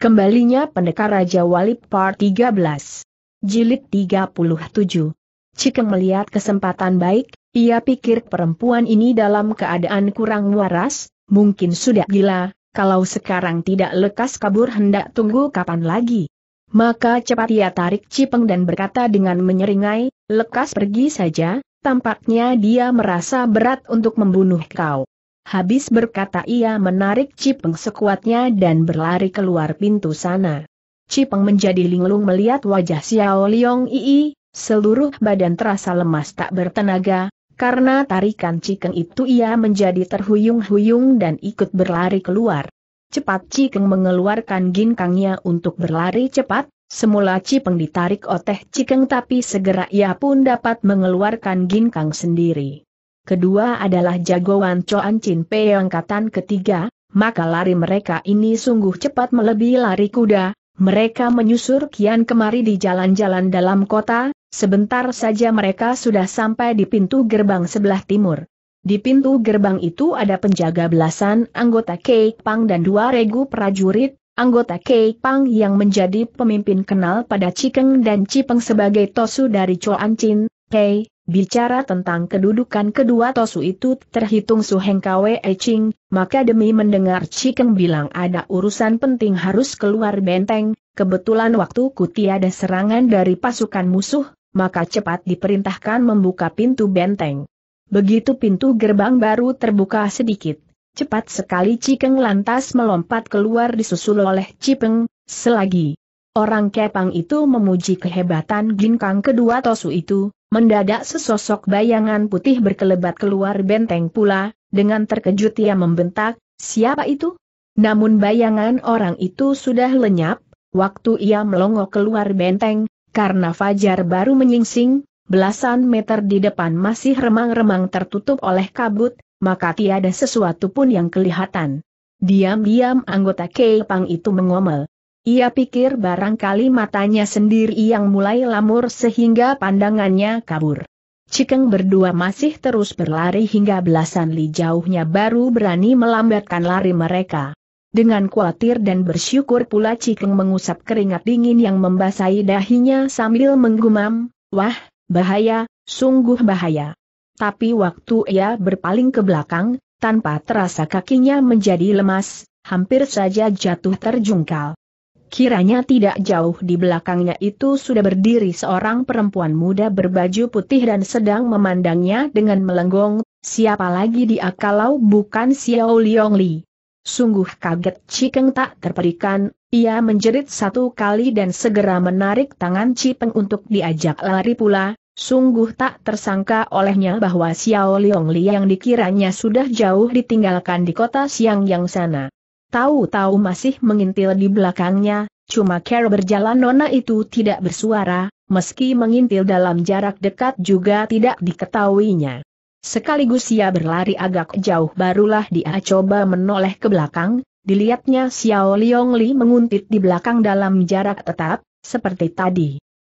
Kembalinya Pendekar Raja Wali Part 13. Jilid 37. Cikeng melihat kesempatan baik, ia pikir perempuan ini dalam keadaan kurang waras, mungkin sudah gila, kalau sekarang tidak lekas kabur hendak tunggu kapan lagi. Maka cepat ia tarik Cipeng dan berkata dengan menyeringai, lekas pergi saja, tampaknya dia merasa berat untuk membunuh kau. Habis berkata ia menarik Cipeng sekuatnya dan berlari keluar pintu sana. Cipeng menjadi linglung melihat wajah Xiao Liong Ii, seluruh badan terasa lemas tak bertenaga, karena tarikan cipeng itu ia menjadi terhuyung-huyung dan ikut berlari keluar. Cepat cipeng mengeluarkan ginkangnya untuk berlari cepat, semula Cipeng ditarik oteh cipeng tapi segera ia pun dapat mengeluarkan ginkang sendiri kedua adalah jagoan Coan Chin Pei angkatan ketiga, maka lari mereka ini sungguh cepat melebihi lari kuda, mereka menyusur kian kemari di jalan-jalan dalam kota, sebentar saja mereka sudah sampai di pintu gerbang sebelah timur. Di pintu gerbang itu ada penjaga belasan anggota Kei Pang dan dua regu prajurit, anggota Kei Pang yang menjadi pemimpin kenal pada Cikeng dan Cipeng sebagai Tosu dari Coan Chin, Pei, Bicara tentang kedudukan kedua Tosu itu terhitung suhengkawe Kwe Eching, maka demi mendengar Cikeng bilang ada urusan penting harus keluar benteng, kebetulan waktu ku tiada serangan dari pasukan musuh, maka cepat diperintahkan membuka pintu benteng. Begitu pintu gerbang baru terbuka sedikit, cepat sekali Cikeng lantas melompat keluar disusul oleh Cipeng, selagi. Orang Kepang itu memuji kehebatan Ginkang kedua Tosu itu, Mendadak sesosok bayangan putih berkelebat keluar benteng pula, dengan terkejut ia membentak, siapa itu? Namun bayangan orang itu sudah lenyap, waktu ia melongo keluar benteng, karena Fajar baru menyingsing, belasan meter di depan masih remang-remang tertutup oleh kabut, maka tiada sesuatu pun yang kelihatan. Diam-diam anggota Kepang itu mengomel. Ia pikir barangkali matanya sendiri yang mulai lamur sehingga pandangannya kabur. Cikeng berdua masih terus berlari hingga belasan li jauhnya baru berani melambatkan lari mereka. Dengan khawatir dan bersyukur pula Cikeng mengusap keringat dingin yang membasahi dahinya sambil menggumam, Wah, bahaya, sungguh bahaya. Tapi waktu ia berpaling ke belakang, tanpa terasa kakinya menjadi lemas, hampir saja jatuh terjungkal. Kiranya tidak jauh di belakangnya itu sudah berdiri seorang perempuan muda berbaju putih dan sedang memandangnya dengan melenggong, siapa lagi dia kalau bukan Xiao Liong Li. Sungguh kaget Cikeng tak terperikan, ia menjerit satu kali dan segera menarik tangan Cipeng untuk diajak lari pula, sungguh tak tersangka olehnya bahwa Xiao Liong Li yang dikiranya sudah jauh ditinggalkan di kota Siang yang sana tahu-tahu masih mengintil di belakangnya, cuma Carol berjalan nona itu tidak bersuara, meski mengintil dalam jarak dekat juga tidak diketahuinya. Sekaligus ia berlari agak jauh barulah dia coba menoleh ke belakang, dilihatnya Xiao Liong Li menguntit di belakang dalam jarak tetap, seperti tadi.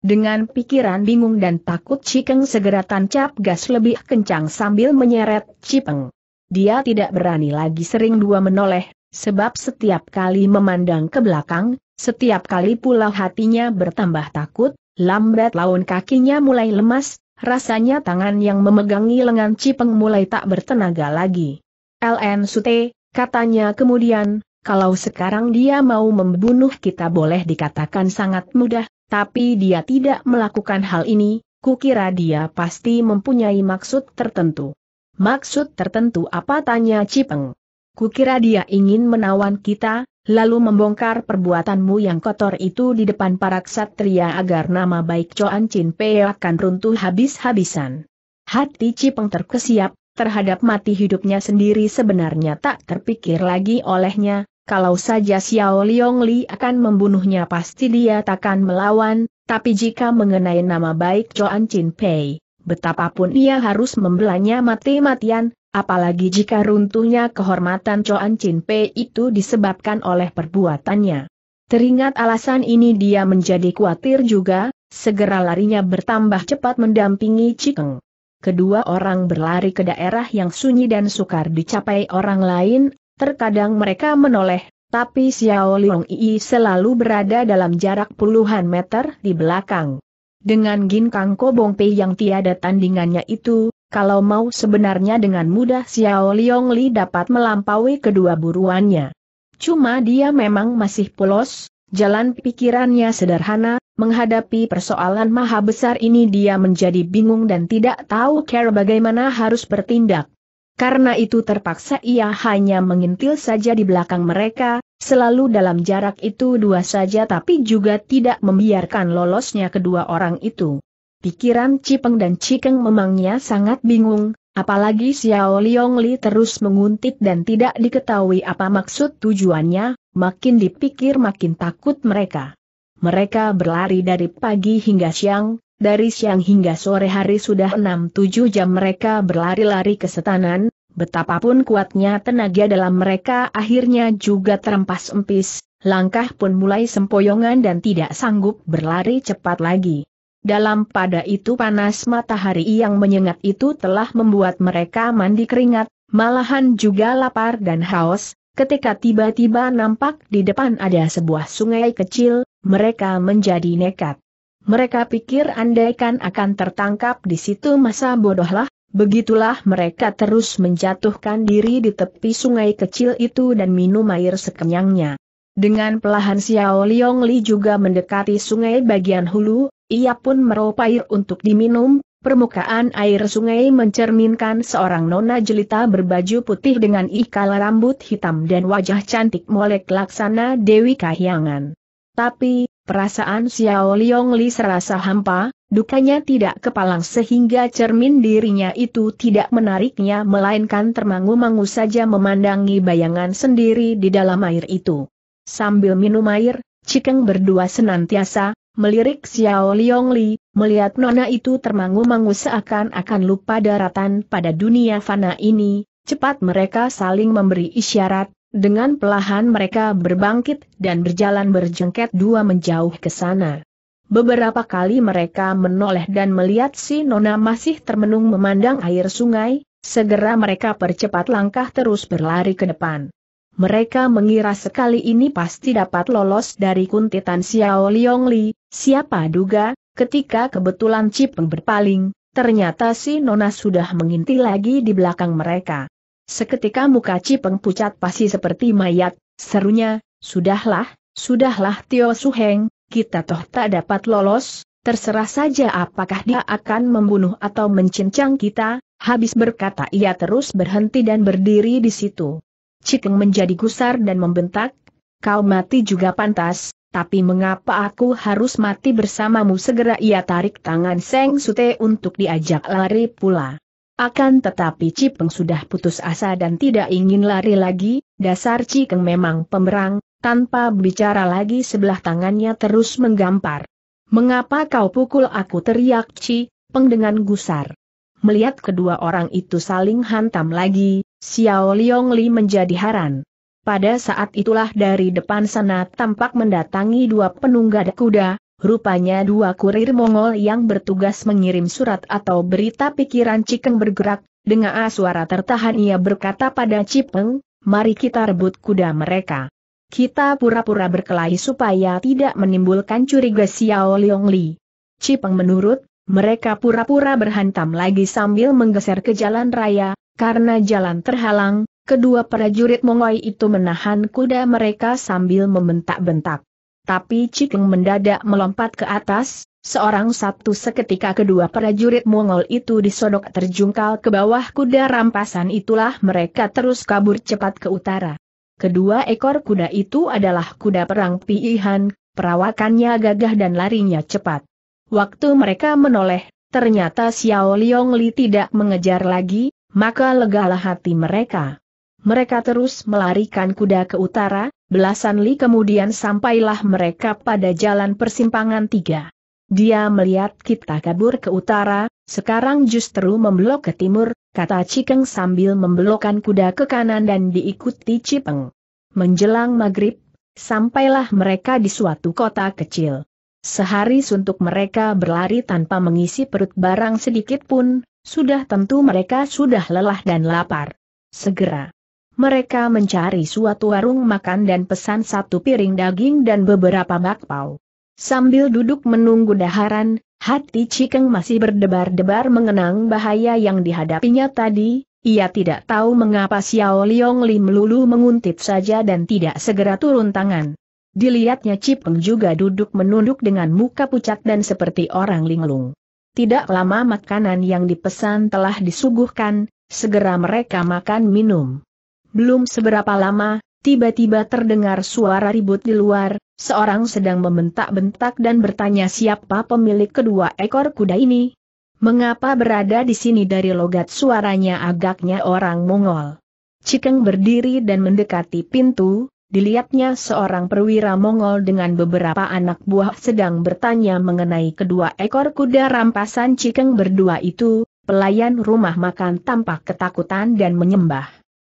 Dengan pikiran bingung dan takut Cikeng segera tancap gas lebih kencang sambil menyeret Cipeng. Dia tidak berani lagi sering dua menoleh, Sebab setiap kali memandang ke belakang, setiap kali pula hatinya bertambah takut, lambat laun kakinya mulai lemas, rasanya tangan yang memegangi lengan Cipeng mulai tak bertenaga lagi. LN Sute, katanya kemudian, kalau sekarang dia mau membunuh kita boleh dikatakan sangat mudah, tapi dia tidak melakukan hal ini, kukira dia pasti mempunyai maksud tertentu. Maksud tertentu apa tanya Cipeng? Kukira dia ingin menawan kita, lalu membongkar perbuatanmu yang kotor itu di depan para ksatria agar nama baik Coan Chin Pei akan runtuh habis-habisan. Hati Cipeng terkesiap, terhadap mati hidupnya sendiri sebenarnya tak terpikir lagi olehnya, kalau saja Xiao Liong Li akan membunuhnya pasti dia takkan melawan, tapi jika mengenai nama baik Coan Chin Pei, betapapun ia harus membelanya mati-matian, Apalagi jika runtuhnya kehormatan Choan Chin Pei itu disebabkan oleh perbuatannya. Teringat alasan ini dia menjadi khawatir juga, segera larinya bertambah cepat mendampingi Cikeng. Kedua orang berlari ke daerah yang sunyi dan sukar dicapai orang lain, terkadang mereka menoleh, tapi Xiao Liang Yi selalu berada dalam jarak puluhan meter di belakang. Dengan Gin Kang Kobong Pei yang tiada tandingannya itu, kalau mau sebenarnya dengan mudah Xiao Liong Li dapat melampaui kedua buruannya. Cuma dia memang masih polos, jalan pikirannya sederhana, menghadapi persoalan maha besar ini dia menjadi bingung dan tidak tahu care bagaimana harus bertindak. Karena itu terpaksa ia hanya mengintil saja di belakang mereka, selalu dalam jarak itu dua saja tapi juga tidak membiarkan lolosnya kedua orang itu. Pikiran Cipeng dan Cikeng memangnya sangat bingung, apalagi Xiao Liong Li terus menguntit dan tidak diketahui apa maksud tujuannya, makin dipikir makin takut mereka. Mereka berlari dari pagi hingga siang, dari siang hingga sore hari sudah 6-7 jam mereka berlari-lari kesetanan, betapapun kuatnya tenaga dalam mereka akhirnya juga terempas empis, langkah pun mulai sempoyongan dan tidak sanggup berlari cepat lagi. Dalam pada itu panas matahari yang menyengat itu telah membuat mereka mandi keringat, malahan juga lapar dan haus, ketika tiba-tiba nampak di depan ada sebuah sungai kecil, mereka menjadi nekat. Mereka pikir andaikan akan tertangkap di situ masa bodohlah, begitulah mereka terus menjatuhkan diri di tepi sungai kecil itu dan minum air sekenyangnya. Dengan pelahan Xiao Liong Li juga mendekati sungai bagian hulu, ia pun meraup air untuk diminum, permukaan air sungai mencerminkan seorang nona jelita berbaju putih dengan ikal rambut hitam dan wajah cantik molek laksana Dewi Kahyangan. Tapi, perasaan Xiao Liong Li serasa hampa, dukanya tidak kepalang sehingga cermin dirinya itu tidak menariknya melainkan termangu-mangu saja memandangi bayangan sendiri di dalam air itu. Sambil minum air, Cikeng berdua senantiasa Melirik Xiao Liong Li, melihat nona itu termangu-mangu seakan-akan lupa daratan pada dunia fana ini, cepat mereka saling memberi isyarat, dengan pelahan mereka berbangkit dan berjalan berjengket dua menjauh ke sana. Beberapa kali mereka menoleh dan melihat si nona masih termenung memandang air sungai, segera mereka percepat langkah terus berlari ke depan mereka mengira sekali ini pasti dapat lolos dari kuntitan Xiao Liong Li, siapa duga, ketika kebetulan Cipeng berpaling, ternyata si Nona sudah menginti lagi di belakang mereka. Seketika muka Cipeng pucat pasti seperti mayat, serunya, sudahlah, sudahlah Tio Suheng, kita toh tak dapat lolos, terserah saja apakah dia akan membunuh atau mencincang kita, habis berkata ia terus berhenti dan berdiri di situ. Cikeng menjadi gusar dan membentak, kau mati juga pantas, tapi mengapa aku harus mati bersamamu segera ia tarik tangan Seng Sute untuk diajak lari pula. Akan tetapi Cipeng sudah putus asa dan tidak ingin lari lagi, dasar Cikeng memang pemerang, tanpa bicara lagi sebelah tangannya terus menggampar. Mengapa kau pukul aku teriak Ci, Peng dengan gusar. Melihat kedua orang itu saling hantam lagi, Xiao Liong Li menjadi heran. Pada saat itulah dari depan sana tampak mendatangi dua penunggang kuda, rupanya dua kurir Mongol yang bertugas mengirim surat atau berita pikiran Cikeng bergerak, dengan suara tertahan ia berkata pada Cipeng, mari kita rebut kuda mereka. Kita pura-pura berkelahi supaya tidak menimbulkan curiga Xiao Liong Li. Cipeng menurut, mereka pura-pura berhantam lagi sambil menggeser ke jalan raya, karena jalan terhalang, kedua prajurit Mongoi itu menahan kuda mereka sambil membentak-bentak. Tapi Cikeng mendadak melompat ke atas, seorang satu seketika kedua prajurit Mongol itu disodok terjungkal ke bawah kuda rampasan itulah mereka terus kabur cepat ke utara. Kedua ekor kuda itu adalah kuda perang pilihan. perawakannya gagah dan larinya cepat. Waktu mereka menoleh, ternyata Xiao Liong Li tidak mengejar lagi, maka legalah hati mereka. Mereka terus melarikan kuda ke utara, belasan li kemudian sampailah mereka pada jalan persimpangan tiga. Dia melihat kita kabur ke utara, sekarang justru membelok ke timur, kata Cikeng sambil membelokkan kuda ke kanan dan diikuti Cipeng. Menjelang maghrib, sampailah mereka di suatu kota kecil. Sehari suntuk mereka berlari tanpa mengisi perut barang sedikit pun, sudah tentu mereka sudah lelah dan lapar. Segera. Mereka mencari suatu warung makan dan pesan satu piring daging dan beberapa bakpao. Sambil duduk menunggu daharan, hati Cikeng masih berdebar-debar mengenang bahaya yang dihadapinya tadi, ia tidak tahu mengapa Xiao Lim melulu menguntit saja dan tidak segera turun tangan. Dilihatnya Cipeng juga duduk menunduk dengan muka pucat dan seperti orang linglung. Tidak lama makanan yang dipesan telah disuguhkan, segera mereka makan minum. Belum seberapa lama, tiba-tiba terdengar suara ribut di luar, seorang sedang membentak-bentak dan bertanya siapa pemilik kedua ekor kuda ini. Mengapa berada di sini dari logat suaranya agaknya orang Mongol. Cikeng berdiri dan mendekati pintu, dilihatnya seorang perwira Mongol dengan beberapa anak buah sedang bertanya mengenai kedua ekor kuda rampasan Cikeng berdua itu, pelayan rumah makan tampak ketakutan dan menyembah.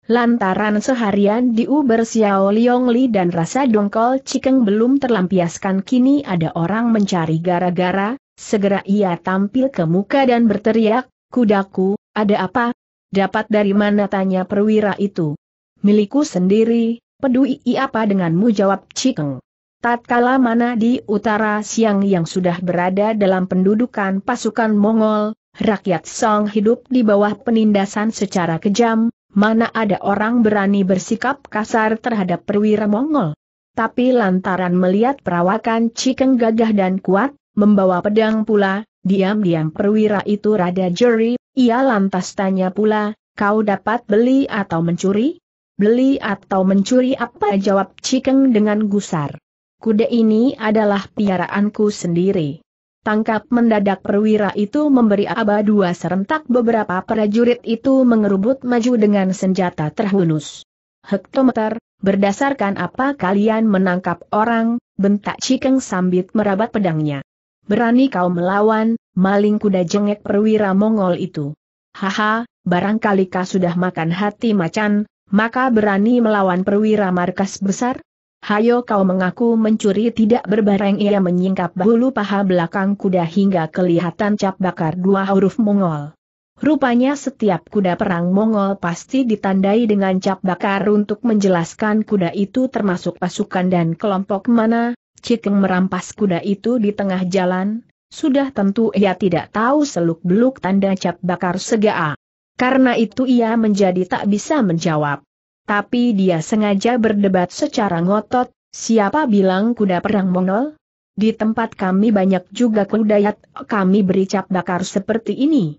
Lantaran seharian di Uber Xiao Li dan rasa dongkol Cikeng belum terlampiaskan kini ada orang mencari gara-gara, segera ia tampil ke muka dan berteriak, kudaku, ada apa? Dapat dari mana tanya perwira itu? Milikku sendiri, Peduli apa denganmu jawab Cikeng. Tatkala mana di utara siang yang sudah berada dalam pendudukan pasukan Mongol, rakyat Song hidup di bawah penindasan secara kejam, mana ada orang berani bersikap kasar terhadap perwira Mongol. Tapi lantaran melihat perawakan Cikeng gagah dan kuat, membawa pedang pula, diam-diam perwira itu rada jeri, ia lantas tanya pula, kau dapat beli atau mencuri? Beli atau mencuri apa jawab Cikeng dengan gusar. Kuda ini adalah piaraanku sendiri. Tangkap mendadak perwira itu memberi aba dua serentak beberapa prajurit itu mengerubut maju dengan senjata terhunus. Hektometer, berdasarkan apa kalian menangkap orang, bentak Cikeng sambil merabat pedangnya. Berani kau melawan, maling kuda jengek perwira Mongol itu. Haha, barangkali kau sudah makan hati macan, maka berani melawan perwira markas besar? Hayo kau mengaku mencuri tidak berbareng ia menyingkap bulu paha belakang kuda hingga kelihatan cap bakar dua huruf Mongol. Rupanya setiap kuda perang Mongol pasti ditandai dengan cap bakar untuk menjelaskan kuda itu termasuk pasukan dan kelompok mana, Cikeng merampas kuda itu di tengah jalan, sudah tentu ia tidak tahu seluk-beluk tanda cap bakar segaa. Karena itu ia menjadi tak bisa menjawab. Tapi dia sengaja berdebat secara ngotot, siapa bilang kuda perang Mongol? Di tempat kami banyak juga kudayat, kami beri cap bakar seperti ini.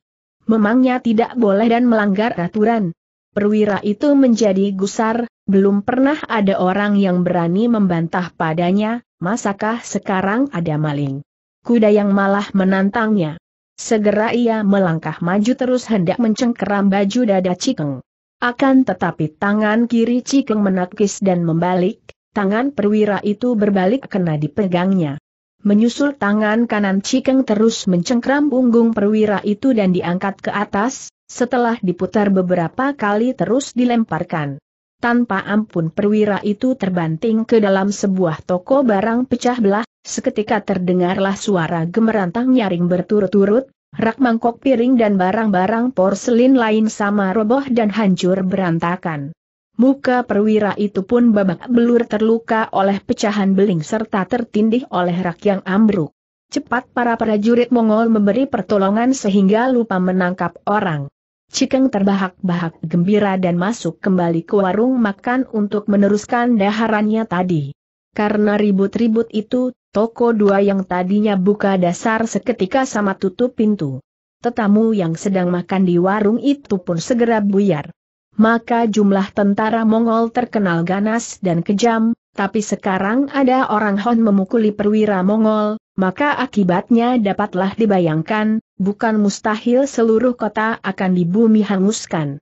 Memangnya tidak boleh dan melanggar aturan. Perwira itu menjadi gusar, belum pernah ada orang yang berani membantah padanya, masakah sekarang ada maling? Kuda yang malah menantangnya. Segera ia melangkah maju terus hendak mencengkeram baju dada Cikeng. Akan tetapi tangan kiri Cikeng menakis dan membalik, tangan perwira itu berbalik kena dipegangnya. Menyusul tangan kanan Cikeng terus mencengkeram punggung perwira itu dan diangkat ke atas, setelah diputar beberapa kali terus dilemparkan. Tanpa ampun perwira itu terbanting ke dalam sebuah toko barang pecah belah, seketika terdengarlah suara gemerantang nyaring berturut-turut, rak mangkok piring dan barang-barang porselin lain sama roboh dan hancur berantakan. Muka perwira itu pun babak belur terluka oleh pecahan beling serta tertindih oleh rak yang ambruk. Cepat para prajurit Mongol memberi pertolongan sehingga lupa menangkap orang. Cikeng terbahak-bahak gembira dan masuk kembali ke warung makan untuk meneruskan daharannya tadi. Karena ribut-ribut itu, toko dua yang tadinya buka dasar seketika sama tutup pintu. Tetamu yang sedang makan di warung itu pun segera buyar. Maka jumlah tentara Mongol terkenal ganas dan kejam, tapi sekarang ada orang Hon memukuli perwira Mongol, maka akibatnya dapatlah dibayangkan, bukan mustahil seluruh kota akan dibumi hanguskan.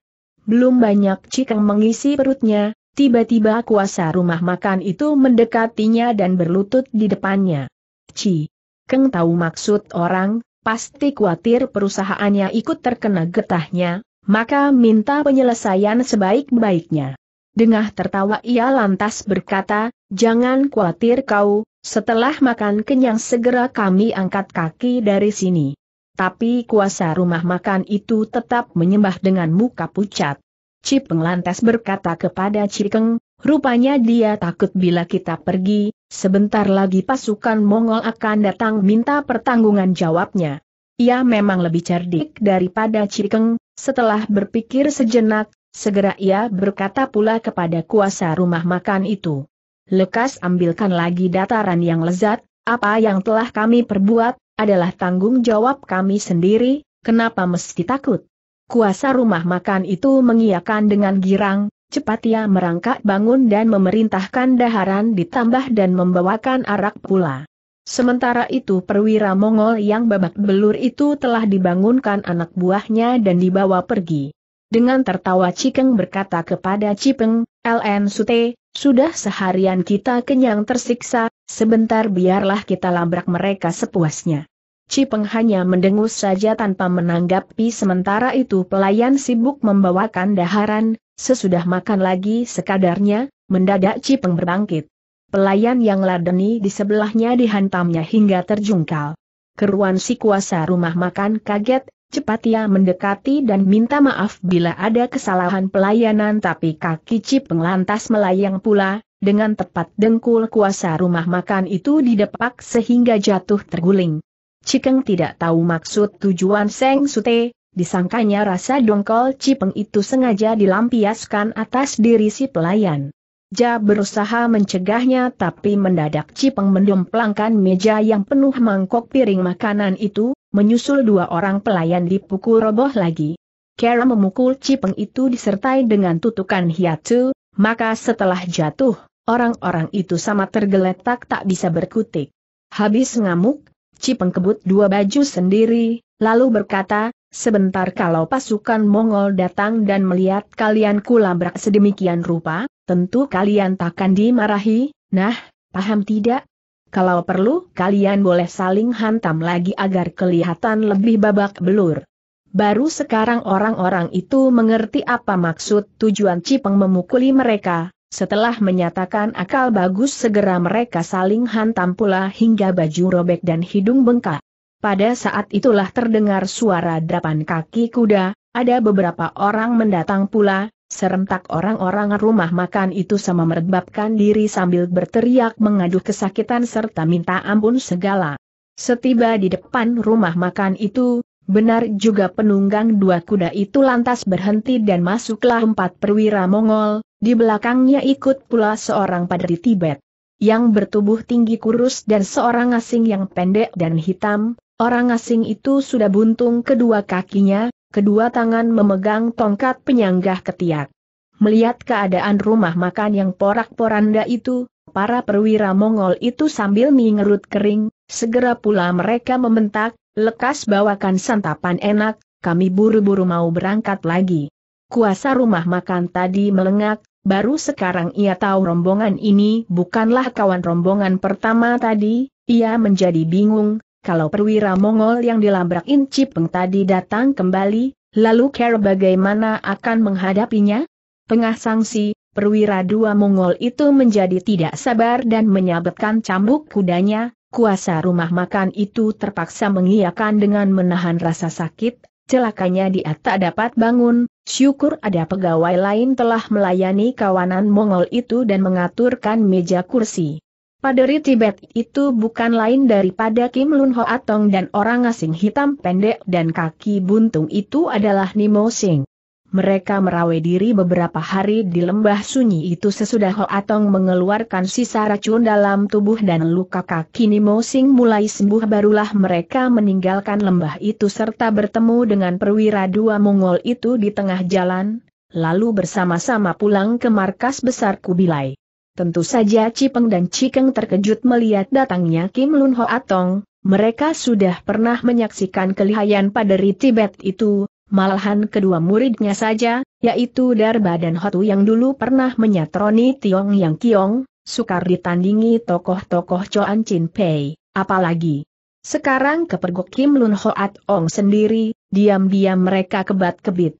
Belum banyak cikeng mengisi perutnya, tiba-tiba kuasa rumah makan itu mendekatinya dan berlutut di depannya. Ci, Keng tahu maksud orang, pasti khawatir perusahaannya ikut terkena getahnya, maka minta penyelesaian sebaik-baiknya. Dengah tertawa ia lantas berkata, jangan khawatir kau, setelah makan kenyang segera kami angkat kaki dari sini. Tapi kuasa rumah makan itu tetap menyembah dengan muka pucat. Cipeng lantas berkata kepada Cikeng, rupanya dia takut bila kita pergi, sebentar lagi pasukan Mongol akan datang minta pertanggungan jawabnya. Ia memang lebih cerdik daripada Cikeng, setelah berpikir sejenak, segera ia berkata pula kepada kuasa rumah makan itu lekas ambilkan lagi dataran yang lezat, apa yang telah kami perbuat, adalah tanggung jawab kami sendiri, kenapa mesti takut? Kuasa rumah makan itu mengiakan dengan girang, cepat ia merangkak bangun dan memerintahkan daharan ditambah dan membawakan arak pula. Sementara itu perwira Mongol yang babak belur itu telah dibangunkan anak buahnya dan dibawa pergi. Dengan tertawa Cikeng berkata kepada Cipeng, LN Sute, sudah seharian kita kenyang tersiksa, sebentar biarlah kita labrak mereka sepuasnya. Cipeng hanya mendengus saja tanpa menanggapi sementara itu pelayan sibuk membawakan daharan, sesudah makan lagi sekadarnya, mendadak Cipeng berbangkit. Pelayan yang ladeni di sebelahnya dihantamnya hingga terjungkal. Keruan si kuasa rumah makan kaget, Cepat ia mendekati dan minta maaf bila ada kesalahan pelayanan tapi kaki Cipeng lantas melayang pula, dengan tepat dengkul kuasa rumah makan itu didepak sehingga jatuh terguling. Cikeng tidak tahu maksud tujuan Seng Sute, disangkanya rasa dongkol Cipeng itu sengaja dilampiaskan atas diri si pelayan. Ja berusaha mencegahnya tapi mendadak Cipeng mendomplangkan meja yang penuh mangkok piring makanan itu, Menyusul dua orang pelayan dipukul roboh lagi. Kara memukul Cipeng itu disertai dengan tutukan hiatu, maka setelah jatuh, orang-orang itu sama tergeletak tak bisa berkutik. Habis ngamuk, Cipeng kebut dua baju sendiri, lalu berkata, Sebentar kalau pasukan Mongol datang dan melihat kalian kulabrak sedemikian rupa, tentu kalian takkan dimarahi, nah, paham tidak? Kalau perlu, kalian boleh saling hantam lagi agar kelihatan lebih babak belur. Baru sekarang orang-orang itu mengerti apa maksud tujuan Cipeng memukuli mereka, setelah menyatakan akal bagus segera mereka saling hantam pula hingga baju robek dan hidung bengkak. Pada saat itulah terdengar suara drapan kaki kuda, ada beberapa orang mendatang pula, Serentak orang-orang rumah makan itu sama merebabkan diri sambil berteriak mengaduh kesakitan serta minta ampun segala. Setiba di depan rumah makan itu, benar juga penunggang dua kuda itu lantas berhenti dan masuklah empat perwira Mongol, di belakangnya ikut pula seorang padri Tibet. Yang bertubuh tinggi kurus dan seorang asing yang pendek dan hitam, orang asing itu sudah buntung kedua kakinya, kedua tangan memegang tongkat penyanggah ketiak. Melihat keadaan rumah makan yang porak-poranda itu, para perwira Mongol itu sambil mengerut kering, segera pula mereka membentak, lekas bawakan santapan enak, kami buru-buru mau berangkat lagi. Kuasa rumah makan tadi melengak, baru sekarang ia tahu rombongan ini bukanlah kawan rombongan pertama tadi, ia menjadi bingung, kalau perwira Mongol yang dilabrak Inci Peng tadi datang kembali, lalu Care bagaimana akan menghadapinya? Pengah sangsi, perwira dua Mongol itu menjadi tidak sabar dan menyabetkan cambuk kudanya, kuasa rumah makan itu terpaksa mengiyakan dengan menahan rasa sakit, celakanya dia tak dapat bangun, syukur ada pegawai lain telah melayani kawanan Mongol itu dan mengaturkan meja kursi. Paderi Tibet itu bukan lain daripada Kim Lun Ho Atong dan orang asing hitam pendek dan kaki buntung itu adalah Nimo Sing. Mereka merawai diri beberapa hari di lembah sunyi itu sesudah Ho Atong mengeluarkan sisa racun dalam tubuh dan luka kaki Nimo Sing mulai sembuh barulah mereka meninggalkan lembah itu serta bertemu dengan perwira dua Mongol itu di tengah jalan, lalu bersama-sama pulang ke markas besar Kubilai. Tentu saja Cipeng dan Cikeng terkejut melihat datangnya Kim Lun Ho Atong, mereka sudah pernah menyaksikan kelihayan paderi Tibet itu, malahan kedua muridnya saja, yaitu Darba dan Hotu yang dulu pernah menyatroni Tiong Yang Kiong, sukar ditandingi tokoh-tokoh Choan Chin Pei, apalagi. Sekarang kepergok Kim Lun Ho Atong sendiri, diam-diam mereka kebat-kebit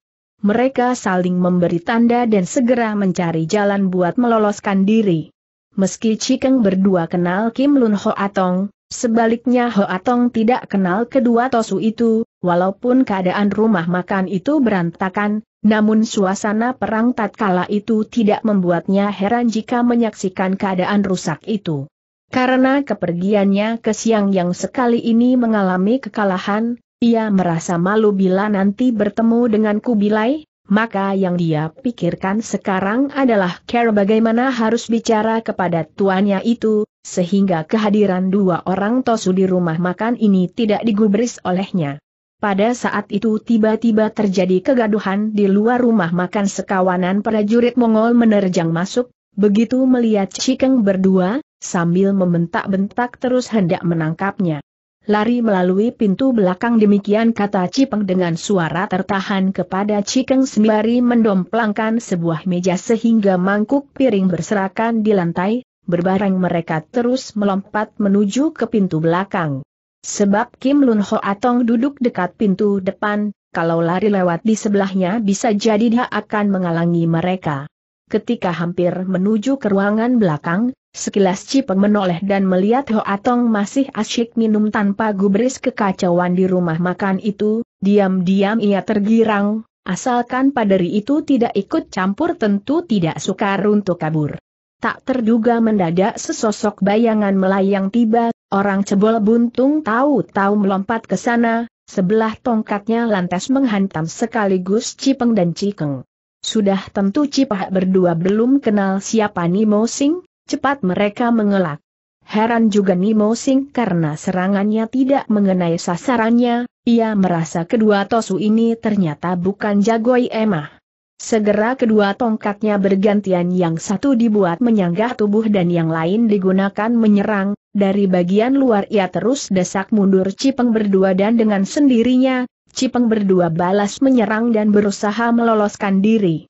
mereka saling memberi tanda dan segera mencari jalan buat meloloskan diri. Meski Cikeng berdua kenal Kim Lun Ho Atong, sebaliknya Ho Atong tidak kenal kedua Tosu itu, walaupun keadaan rumah makan itu berantakan, namun suasana perang tatkala itu tidak membuatnya heran jika menyaksikan keadaan rusak itu. Karena kepergiannya ke siang yang sekali ini mengalami kekalahan, ia merasa malu bila nanti bertemu dengan Kubilai, maka yang dia pikirkan sekarang adalah cara bagaimana harus bicara kepada tuannya itu, sehingga kehadiran dua orang tosu di rumah makan ini tidak digubris olehnya. Pada saat itu tiba-tiba terjadi kegaduhan di luar rumah makan sekawanan prajurit Mongol menerjang masuk, begitu melihat Cikeng berdua, sambil membentak-bentak terus hendak menangkapnya lari melalui pintu belakang demikian kata Cipeng dengan suara tertahan kepada Cikeng sembari mendomplangkan sebuah meja sehingga mangkuk piring berserakan di lantai, berbareng mereka terus melompat menuju ke pintu belakang. Sebab Kim Lun Ho Atong duduk dekat pintu depan, kalau lari lewat di sebelahnya bisa jadi dia akan mengalangi mereka. Ketika hampir menuju ke ruangan belakang, Sekilas Cipeng menoleh dan melihat Ho Atong masih asyik minum tanpa gubris kekacauan di rumah makan itu, diam-diam ia tergirang, asalkan paderi itu tidak ikut campur tentu tidak sukar untuk kabur. Tak terduga mendadak sesosok bayangan melayang tiba, orang cebol buntung tahu-tahu melompat ke sana, sebelah tongkatnya lantas menghantam sekaligus Cipeng dan Cikeng. Sudah tentu Cipah berdua belum kenal siapa Nimo Sing, cepat mereka mengelak. Heran juga Nimo Sing karena serangannya tidak mengenai sasarannya, ia merasa kedua tosu ini ternyata bukan jagoi emah. Segera kedua tongkatnya bergantian yang satu dibuat menyanggah tubuh dan yang lain digunakan menyerang, dari bagian luar ia terus desak mundur Cipeng berdua dan dengan sendirinya, Cipeng berdua balas menyerang dan berusaha meloloskan diri.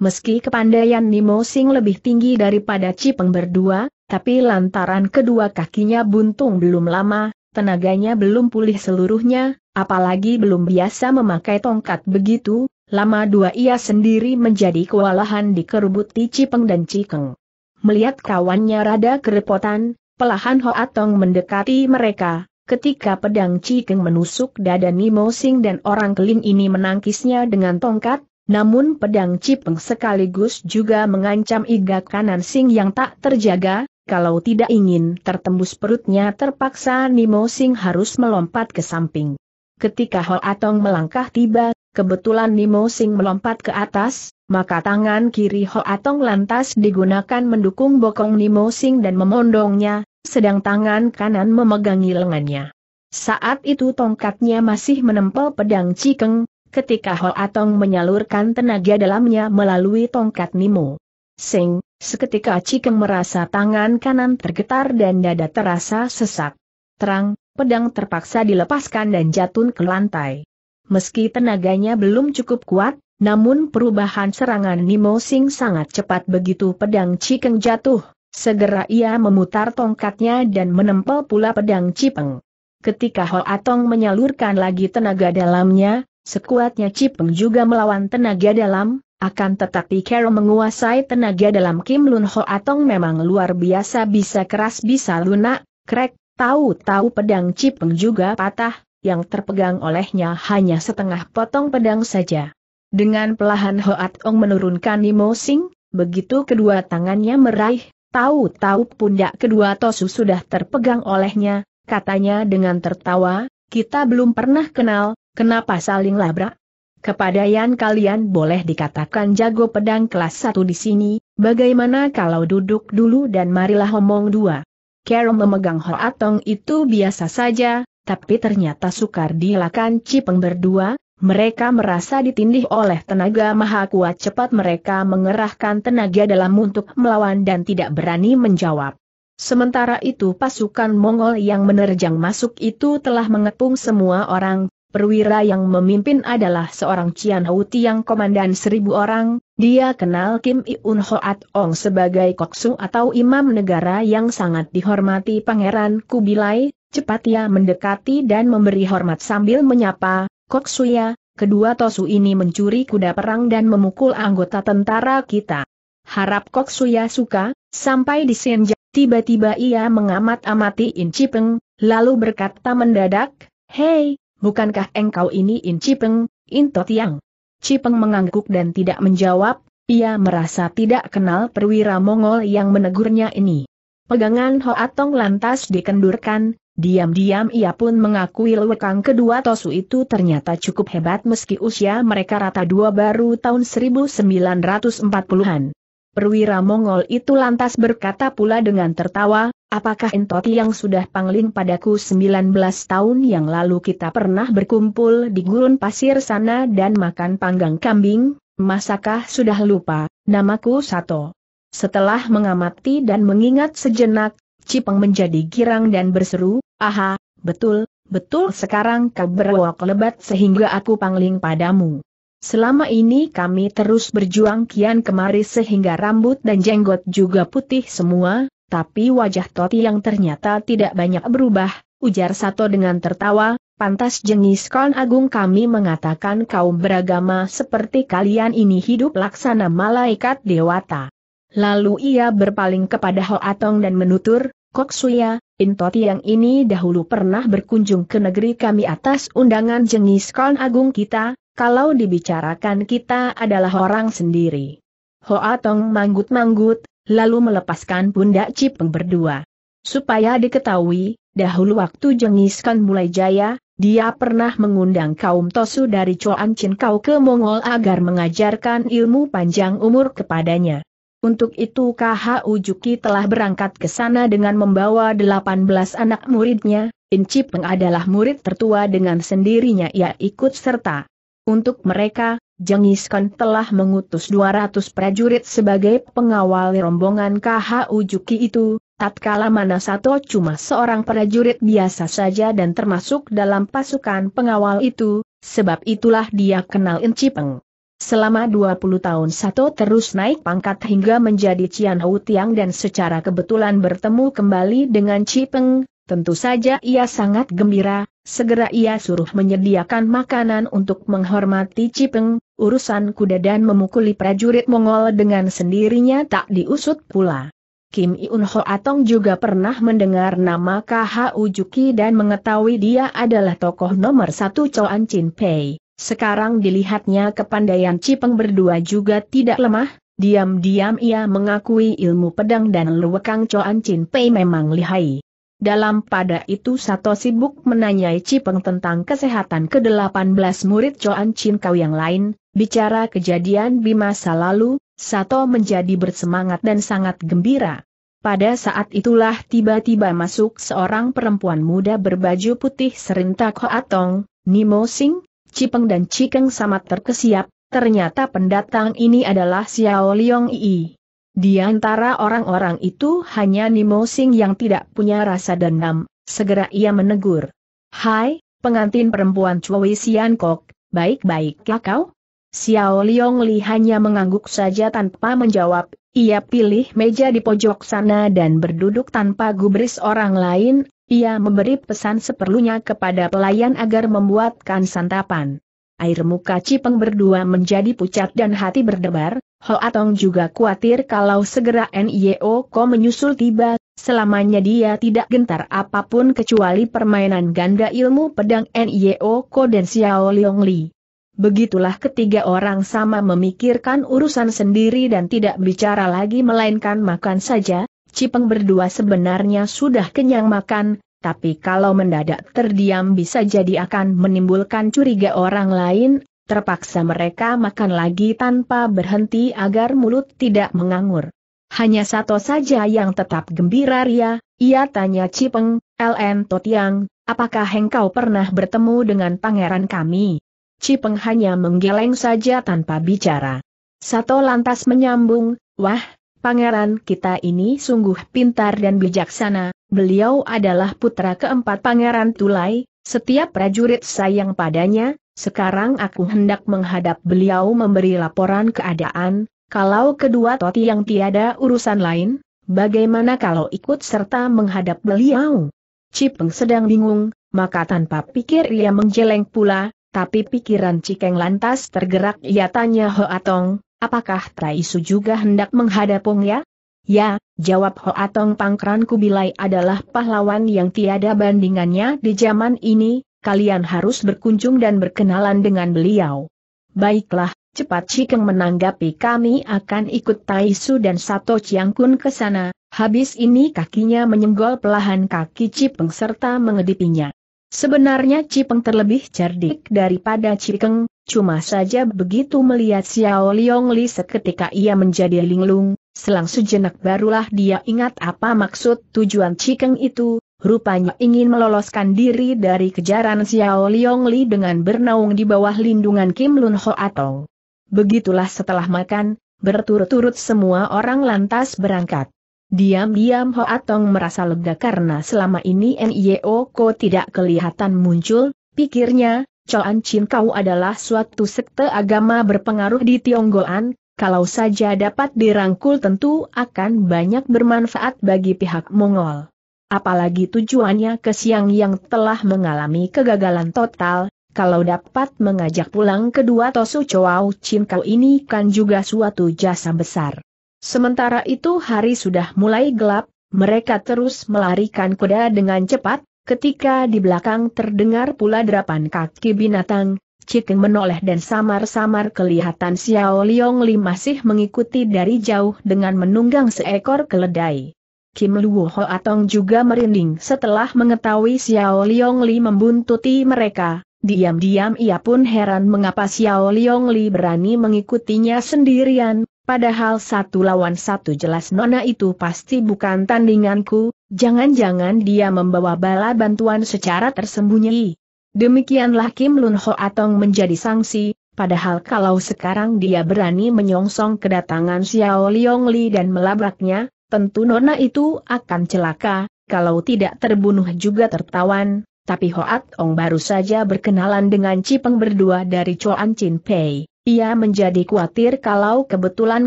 Meski kepandaian Nimo Sing lebih tinggi daripada Cipeng berdua, tapi lantaran kedua kakinya buntung belum lama, tenaganya belum pulih seluruhnya, apalagi belum biasa memakai tongkat begitu, lama dua ia sendiri menjadi kewalahan di kerubuti Cipeng dan Cikeng. Melihat kawannya rada kerepotan, pelahan Hoatong mendekati mereka, ketika pedang Cikeng menusuk dada Nimo Sing dan orang keling ini menangkisnya dengan tongkat, namun pedang Cipeng sekaligus juga mengancam iga kanan Sing yang tak terjaga, kalau tidak ingin tertembus perutnya terpaksa Nimo Sing harus melompat ke samping. Ketika Ho Atong melangkah tiba, kebetulan Nimo Sing melompat ke atas, maka tangan kiri Ho Atong lantas digunakan mendukung bokong Nimo Sing dan memondongnya, sedang tangan kanan memegangi lengannya. Saat itu tongkatnya masih menempel pedang Cikeng, ketika Ho Atong menyalurkan tenaga dalamnya melalui tongkat Nimo. Sing, seketika Cikeng merasa tangan kanan tergetar dan dada terasa sesak. Terang, pedang terpaksa dilepaskan dan jatuh ke lantai. Meski tenaganya belum cukup kuat, namun perubahan serangan Nimo Sing sangat cepat begitu pedang Cikeng jatuh, segera ia memutar tongkatnya dan menempel pula pedang Cipeng. Ketika Ho Atong menyalurkan lagi tenaga dalamnya, Sekuatnya Cipeng juga melawan tenaga dalam, akan tetapi Carol menguasai tenaga dalam Kim Lun Ho Atong memang luar biasa bisa keras bisa lunak, krek, tahu-tahu pedang Cipeng juga patah, yang terpegang olehnya hanya setengah potong pedang saja. Dengan pelahan Hoatong Atong menurunkan Nimo Sing, begitu kedua tangannya meraih, tahu-tahu pundak kedua Tosu sudah terpegang olehnya, katanya dengan tertawa, kita belum pernah kenal, Kenapa saling labrak? Kepadaian kalian boleh dikatakan jago pedang kelas satu di sini, bagaimana kalau duduk dulu dan marilah omong dua. Carol memegang Hoatong itu biasa saja, tapi ternyata sukar dilakan Cipeng berdua, mereka merasa ditindih oleh tenaga maha kuat cepat mereka mengerahkan tenaga dalam untuk melawan dan tidak berani menjawab. Sementara itu pasukan Mongol yang menerjang masuk itu telah mengepung semua orang, Perwira yang memimpin adalah seorang Cian Hou Tiang Komandan seribu orang, dia kenal Kim Iun Hoat Ong sebagai koksu atau imam negara yang sangat dihormati Pangeran Kubilai, cepat ia mendekati dan memberi hormat sambil menyapa, Koksuya, kedua Tosu ini mencuri kuda perang dan memukul anggota tentara kita. Harap Koksuya suka, sampai di Senja, tiba-tiba ia mengamat-amati Inci Peng, lalu berkata mendadak, Hei, bukankah engkau ini In Cipeng, In Totiang? Cipeng mengangguk dan tidak menjawab, ia merasa tidak kenal perwira Mongol yang menegurnya ini. Pegangan Hoatong lantas dikendurkan, diam-diam ia pun mengakui lewekang kedua Tosu itu ternyata cukup hebat meski usia mereka rata dua baru tahun 1940-an. Perwira Mongol itu lantas berkata pula dengan tertawa, Apakah Entoti yang sudah pangling padaku 19 tahun yang lalu kita pernah berkumpul di gurun pasir sana dan makan panggang kambing? Masakah sudah lupa, namaku Sato? Setelah mengamati dan mengingat sejenak, Cipeng menjadi girang dan berseru, Aha, betul, betul sekarang kau berwok lebat sehingga aku pangling padamu. Selama ini kami terus berjuang kian kemari sehingga rambut dan jenggot juga putih semua, tapi wajah Toti yang ternyata tidak banyak berubah, ujar Sato dengan tertawa, pantas jengis kon agung kami mengatakan kaum beragama seperti kalian ini hidup laksana malaikat dewata. Lalu ia berpaling kepada Atong dan menutur, Kok Suya, In Toti yang ini dahulu pernah berkunjung ke negeri kami atas undangan jengis kon agung kita, kalau dibicarakan kita adalah orang sendiri. Atong manggut-manggut, lalu melepaskan pundak Cipeng berdua. Supaya diketahui, dahulu waktu Jengiskan mulai jaya, dia pernah mengundang kaum Tosu dari Chuan Chin Kau ke Mongol agar mengajarkan ilmu panjang umur kepadanya. Untuk itu KH Ujuki telah berangkat ke sana dengan membawa 18 anak muridnya, In Cipeng adalah murid tertua dengan sendirinya ia ikut serta. Untuk mereka, Jengis Khan telah mengutus 200 prajurit sebagai pengawal rombongan KHU Juki itu, tatkala mana satu cuma seorang prajurit biasa saja dan termasuk dalam pasukan pengawal itu, sebab itulah dia kenal Incipeng. Selama 20 tahun Sato terus naik pangkat hingga menjadi Cian Hou Tiang dan secara kebetulan bertemu kembali dengan Cipeng, tentu saja ia sangat gembira, segera ia suruh menyediakan makanan untuk menghormati Cipeng, urusan kuda dan memukuli prajurit Mongol dengan sendirinya tak diusut pula. Kim Iun Ho Atong juga pernah mendengar nama KHU Ujuki dan mengetahui dia adalah tokoh nomor satu Choan Chin Pei. Sekarang dilihatnya kepandaian Cipeng berdua juga tidak lemah, diam-diam ia mengakui ilmu pedang dan luwekang Choan Chin Pei memang lihai. Dalam pada itu Sato sibuk menanyai Cipeng tentang kesehatan ke-18 murid Coan Chin Kau yang lain, bicara kejadian di masa lalu, Sato menjadi bersemangat dan sangat gembira. Pada saat itulah tiba-tiba masuk seorang perempuan muda berbaju putih serintak Hoatong, Nimo Sing, Cipeng dan Cikeng sama terkesiap, ternyata pendatang ini adalah Xiao Liong Yi. Di antara orang-orang itu hanya Nimo Sing yang tidak punya rasa dendam, segera ia menegur. Hai, pengantin perempuan Chui Sian Kok, baik-baiklah ya kau? Xiao Liong Li hanya mengangguk saja tanpa menjawab, ia pilih meja di pojok sana dan berduduk tanpa gubris orang lain, ia memberi pesan seperlunya kepada pelayan agar membuatkan santapan. Air muka Cipeng berdua menjadi pucat dan hati berdebar, Atong juga khawatir kalau segera NIO Ko menyusul tiba, selamanya dia tidak gentar apapun kecuali permainan ganda ilmu pedang NIO Ko dan Xiao Leong Li. Begitulah ketiga orang sama memikirkan urusan sendiri dan tidak bicara lagi melainkan makan saja, Cipeng berdua sebenarnya sudah kenyang makan, tapi kalau mendadak terdiam bisa jadi akan menimbulkan curiga orang lain, terpaksa mereka makan lagi tanpa berhenti agar mulut tidak mengangur. Hanya satu saja yang tetap gembira ria, ia tanya Cipeng, LN Totiang, apakah engkau pernah bertemu dengan pangeran kami? Cipeng hanya menggeleng saja tanpa bicara. Sato lantas menyambung, wah, Pangeran kita ini sungguh pintar dan bijaksana, beliau adalah putra keempat Pangeran Tulai, setiap prajurit sayang padanya, sekarang aku hendak menghadap beliau memberi laporan keadaan, kalau kedua toti yang tiada urusan lain, bagaimana kalau ikut serta menghadap beliau? Cipeng sedang bingung, maka tanpa pikir ia menjeleng pula, tapi pikiran Cikeng lantas tergerak ia tanya Hoatong. Apakah Traisu juga hendak menghadap Ong ya? ya, jawab Ho Hoatong Pangkran Kubilai adalah pahlawan yang tiada bandingannya di zaman ini, kalian harus berkunjung dan berkenalan dengan beliau. Baiklah, cepat Cikeng menanggapi kami akan ikut Taisu dan Sato Chiang Kun ke sana, habis ini kakinya menyenggol pelahan kaki Cipeng serta mengedipinya. Sebenarnya Cipeng terlebih cerdik daripada Cikeng, Cuma saja begitu melihat Xiao Liong Li seketika ia menjadi linglung, selang sejenak barulah dia ingat apa maksud tujuan Cikeng itu, rupanya ingin meloloskan diri dari kejaran Xiao Liong Li dengan bernaung di bawah lindungan Kim Lun Ho Atong. Begitulah setelah makan, berturut-turut semua orang lantas berangkat. Diam-diam Ho Atong merasa lega karena selama ini Nyeo Ko tidak kelihatan muncul, pikirnya, Coan Chin kau adalah suatu sekte agama berpengaruh di Tionggoan, kalau saja dapat dirangkul tentu akan banyak bermanfaat bagi pihak Mongol. Apalagi tujuannya ke Siang yang telah mengalami kegagalan total, kalau dapat mengajak pulang kedua Tosu Chow Chin Kau ini kan juga suatu jasa besar. Sementara itu hari sudah mulai gelap, mereka terus melarikan kuda dengan cepat, Ketika di belakang terdengar pula derapan kaki binatang, Cikeng menoleh dan samar-samar kelihatan Xiao Liong Li masih mengikuti dari jauh dengan menunggang seekor keledai. Kim Luo Ho Atong juga merinding setelah mengetahui Xiao Liong Li membuntuti mereka, diam-diam ia pun heran mengapa Xiao Liong Li berani mengikutinya sendirian, padahal satu lawan satu jelas nona itu pasti bukan tandinganku, Jangan-jangan dia membawa bala bantuan secara tersembunyi. Demikianlah Kim Lun Ho Atong menjadi sanksi, padahal kalau sekarang dia berani menyongsong kedatangan Xiao Liong Li dan melabraknya, tentu nona itu akan celaka, kalau tidak terbunuh juga tertawan, tapi Hoatong Atong baru saja berkenalan dengan Cipeng berdua dari Chuan Chin Pei. Ia menjadi khawatir kalau kebetulan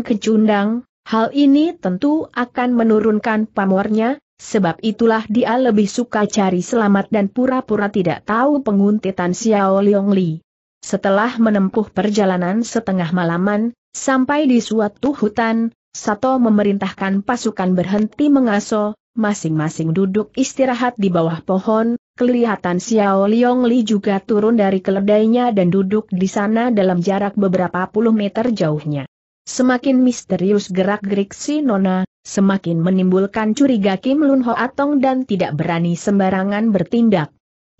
kecundang, hal ini tentu akan menurunkan pamornya, sebab itulah dia lebih suka cari selamat dan pura-pura tidak tahu penguntitan Xiao Liong Li. Setelah menempuh perjalanan setengah malaman, sampai di suatu hutan, Sato memerintahkan pasukan berhenti mengaso, masing-masing duduk istirahat di bawah pohon, kelihatan Xiao Liong Li juga turun dari keledainya dan duduk di sana dalam jarak beberapa puluh meter jauhnya. Semakin misterius gerak-gerik si Nona, semakin menimbulkan curiga Kim Lun Ho Atong dan tidak berani sembarangan bertindak.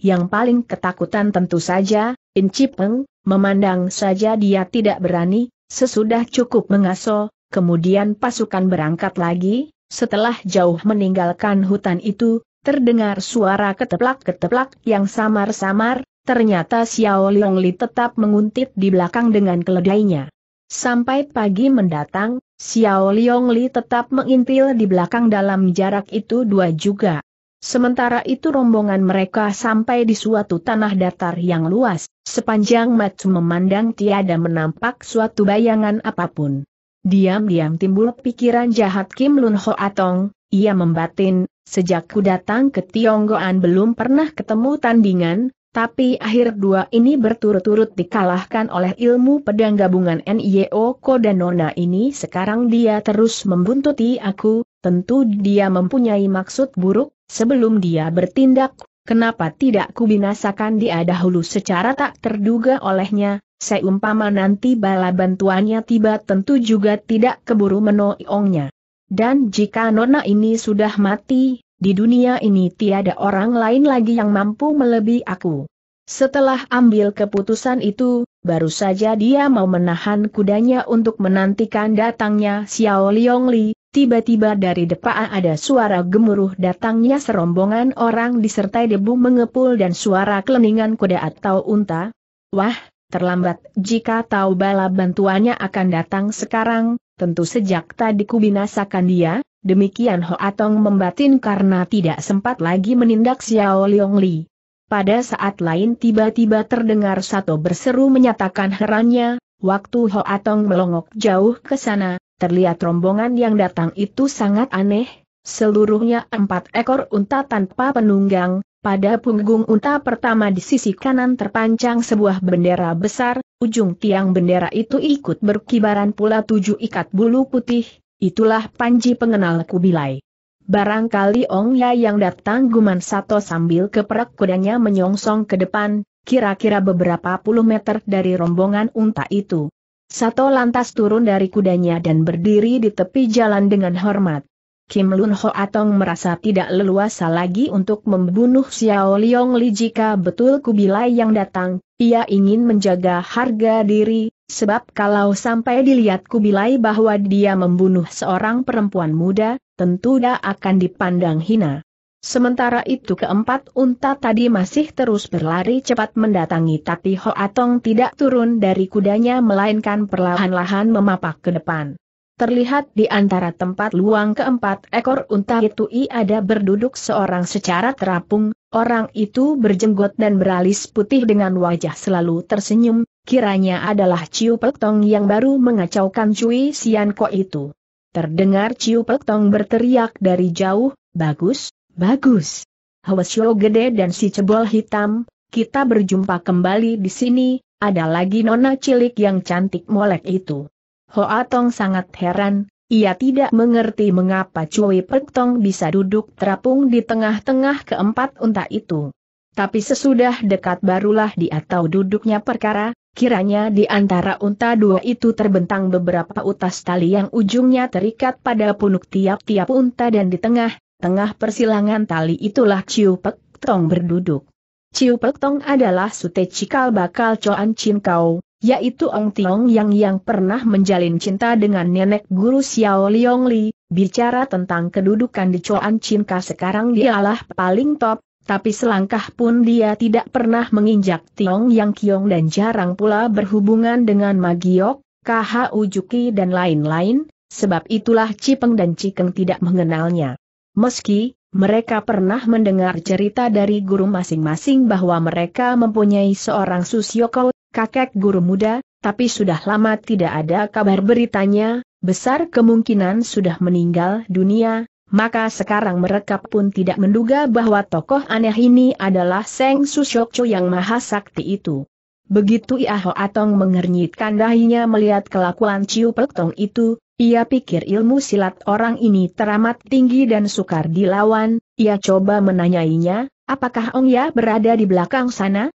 Yang paling ketakutan tentu saja, In Cipeng, memandang saja dia tidak berani, sesudah cukup mengaso, kemudian pasukan berangkat lagi, setelah jauh meninggalkan hutan itu, terdengar suara keteplak-keteplak yang samar-samar, ternyata Xiao Liongli tetap menguntit di belakang dengan keledainya. Sampai pagi mendatang, Xiao Liong Li tetap mengintil di belakang dalam jarak itu dua juga. Sementara itu rombongan mereka sampai di suatu tanah datar yang luas, sepanjang mata memandang tiada menampak suatu bayangan apapun. Diam-diam timbul pikiran jahat Kim Lun Ho Atong, ia membatin, sejak ku datang ke Tionggoan belum pernah ketemu tandingan, tapi akhir dua ini berturut-turut dikalahkan oleh ilmu pedang gabungan NIO Ko dan Nona ini sekarang dia terus membuntuti aku, tentu dia mempunyai maksud buruk, sebelum dia bertindak, kenapa tidak kubinasakan dia dahulu secara tak terduga olehnya, seumpama nanti bala bantuannya tiba tentu juga tidak keburu menoiongnya. Dan jika Nona ini sudah mati, di dunia ini tiada orang lain lagi yang mampu melebihi aku. Setelah ambil keputusan itu, baru saja dia mau menahan kudanya untuk menantikan datangnya Xiao Li, tiba-tiba dari depan ada suara gemuruh datangnya serombongan orang disertai debu mengepul dan suara keleningan kuda atau unta. Wah, terlambat, jika tahu bala bantuannya akan datang sekarang, tentu sejak tadi kubinasakan dia, Demikian Hoa Tong membatin karena tidak sempat lagi menindak Xiao Liong Li. Pada saat lain tiba-tiba terdengar satu berseru menyatakan herannya, waktu Hoa Tong melongok jauh ke sana, terlihat rombongan yang datang itu sangat aneh, seluruhnya empat ekor unta tanpa penunggang, pada punggung unta pertama di sisi kanan terpancang sebuah bendera besar, ujung tiang bendera itu ikut berkibaran pula tujuh ikat bulu putih, itulah Panji pengenal Kubilai. Barangkali Ong Ya yang datang guman Sato sambil keperak kudanya menyongsong ke depan, kira-kira beberapa puluh meter dari rombongan unta itu. Sato lantas turun dari kudanya dan berdiri di tepi jalan dengan hormat. Kim Lun Ho Atong merasa tidak leluasa lagi untuk membunuh Xiao Liong Li jika betul Kubilai yang datang, ia ingin menjaga harga diri, sebab kalau sampai dilihat Kubilai bahwa dia membunuh seorang perempuan muda, tentu dia akan dipandang hina. Sementara itu keempat unta tadi masih terus berlari cepat mendatangi tapi Ho Atong tidak turun dari kudanya melainkan perlahan-lahan memapak ke depan. Terlihat di antara tempat luang keempat ekor unta itu ada berduduk seorang secara terapung, orang itu berjenggot dan beralis putih dengan wajah selalu tersenyum, kiranya adalah Ciu Peltong yang baru mengacaukan Cui Sian itu. Terdengar Ciu Peltong berteriak dari jauh, bagus, bagus. Hwasyo gede dan si cebol hitam, kita berjumpa kembali di sini, ada lagi nona cilik yang cantik molek itu. Hoa Tong sangat heran, ia tidak mengerti mengapa Cui Pek bisa duduk terapung di tengah-tengah keempat unta itu. Tapi sesudah dekat barulah dia tahu duduknya perkara, kiranya di antara unta dua itu terbentang beberapa utas tali yang ujungnya terikat pada punuk tiap-tiap unta dan di tengah, tengah persilangan tali itulah Ciu Pek Tong berduduk. Ciu Pek Tong adalah sute cikal bakal Coan Chin Kau, yaitu Ong Tiong Yang yang pernah menjalin cinta dengan nenek guru Xiao Liong Li, bicara tentang kedudukan di Choan Chinka sekarang dialah paling top, tapi selangkah pun dia tidak pernah menginjak Tiong Yang Kiong dan jarang pula berhubungan dengan Magiok, KH Ujuki dan lain-lain, sebab itulah Cipeng dan Cikeng tidak mengenalnya. Meski, mereka pernah mendengar cerita dari guru masing-masing bahwa mereka mempunyai seorang Susyoko kakek guru muda, tapi sudah lama tidak ada kabar beritanya, besar kemungkinan sudah meninggal dunia, maka sekarang mereka pun tidak menduga bahwa tokoh aneh ini adalah Seng Susyokco yang maha sakti itu. Begitu Iaho Atong mengernyitkan dahinya melihat kelakuan Ciu tong itu, ia pikir ilmu silat orang ini teramat tinggi dan sukar dilawan, ia coba menanyainya, apakah Ong Ya berada di belakang sana?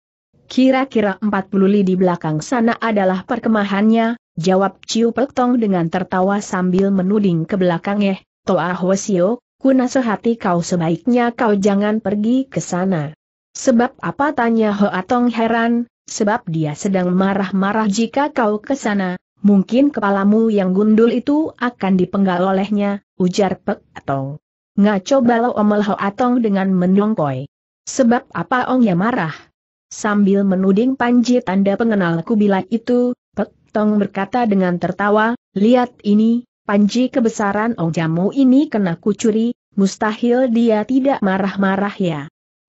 Kira-kira 40 li di belakang sana adalah perkemahannya, jawab Ciu Pek Tong dengan tertawa sambil menuding ke belakang eh, Toa Hwasio, kuna sehati kau sebaiknya kau jangan pergi ke sana. Sebab apa tanya Hoa Atong heran, sebab dia sedang marah-marah jika kau ke sana, mungkin kepalamu yang gundul itu akan dipenggal olehnya, ujar Pek Tong. Ngaco lo omel Hoa Atong dengan mendongkoi. Sebab apa ongnya marah? Sambil menuding Panji tanda pengenalku bila itu, Pek Tong berkata dengan tertawa, lihat ini, Panji kebesaran Ong Jamu ini kena kucuri, mustahil dia tidak marah-marah ya.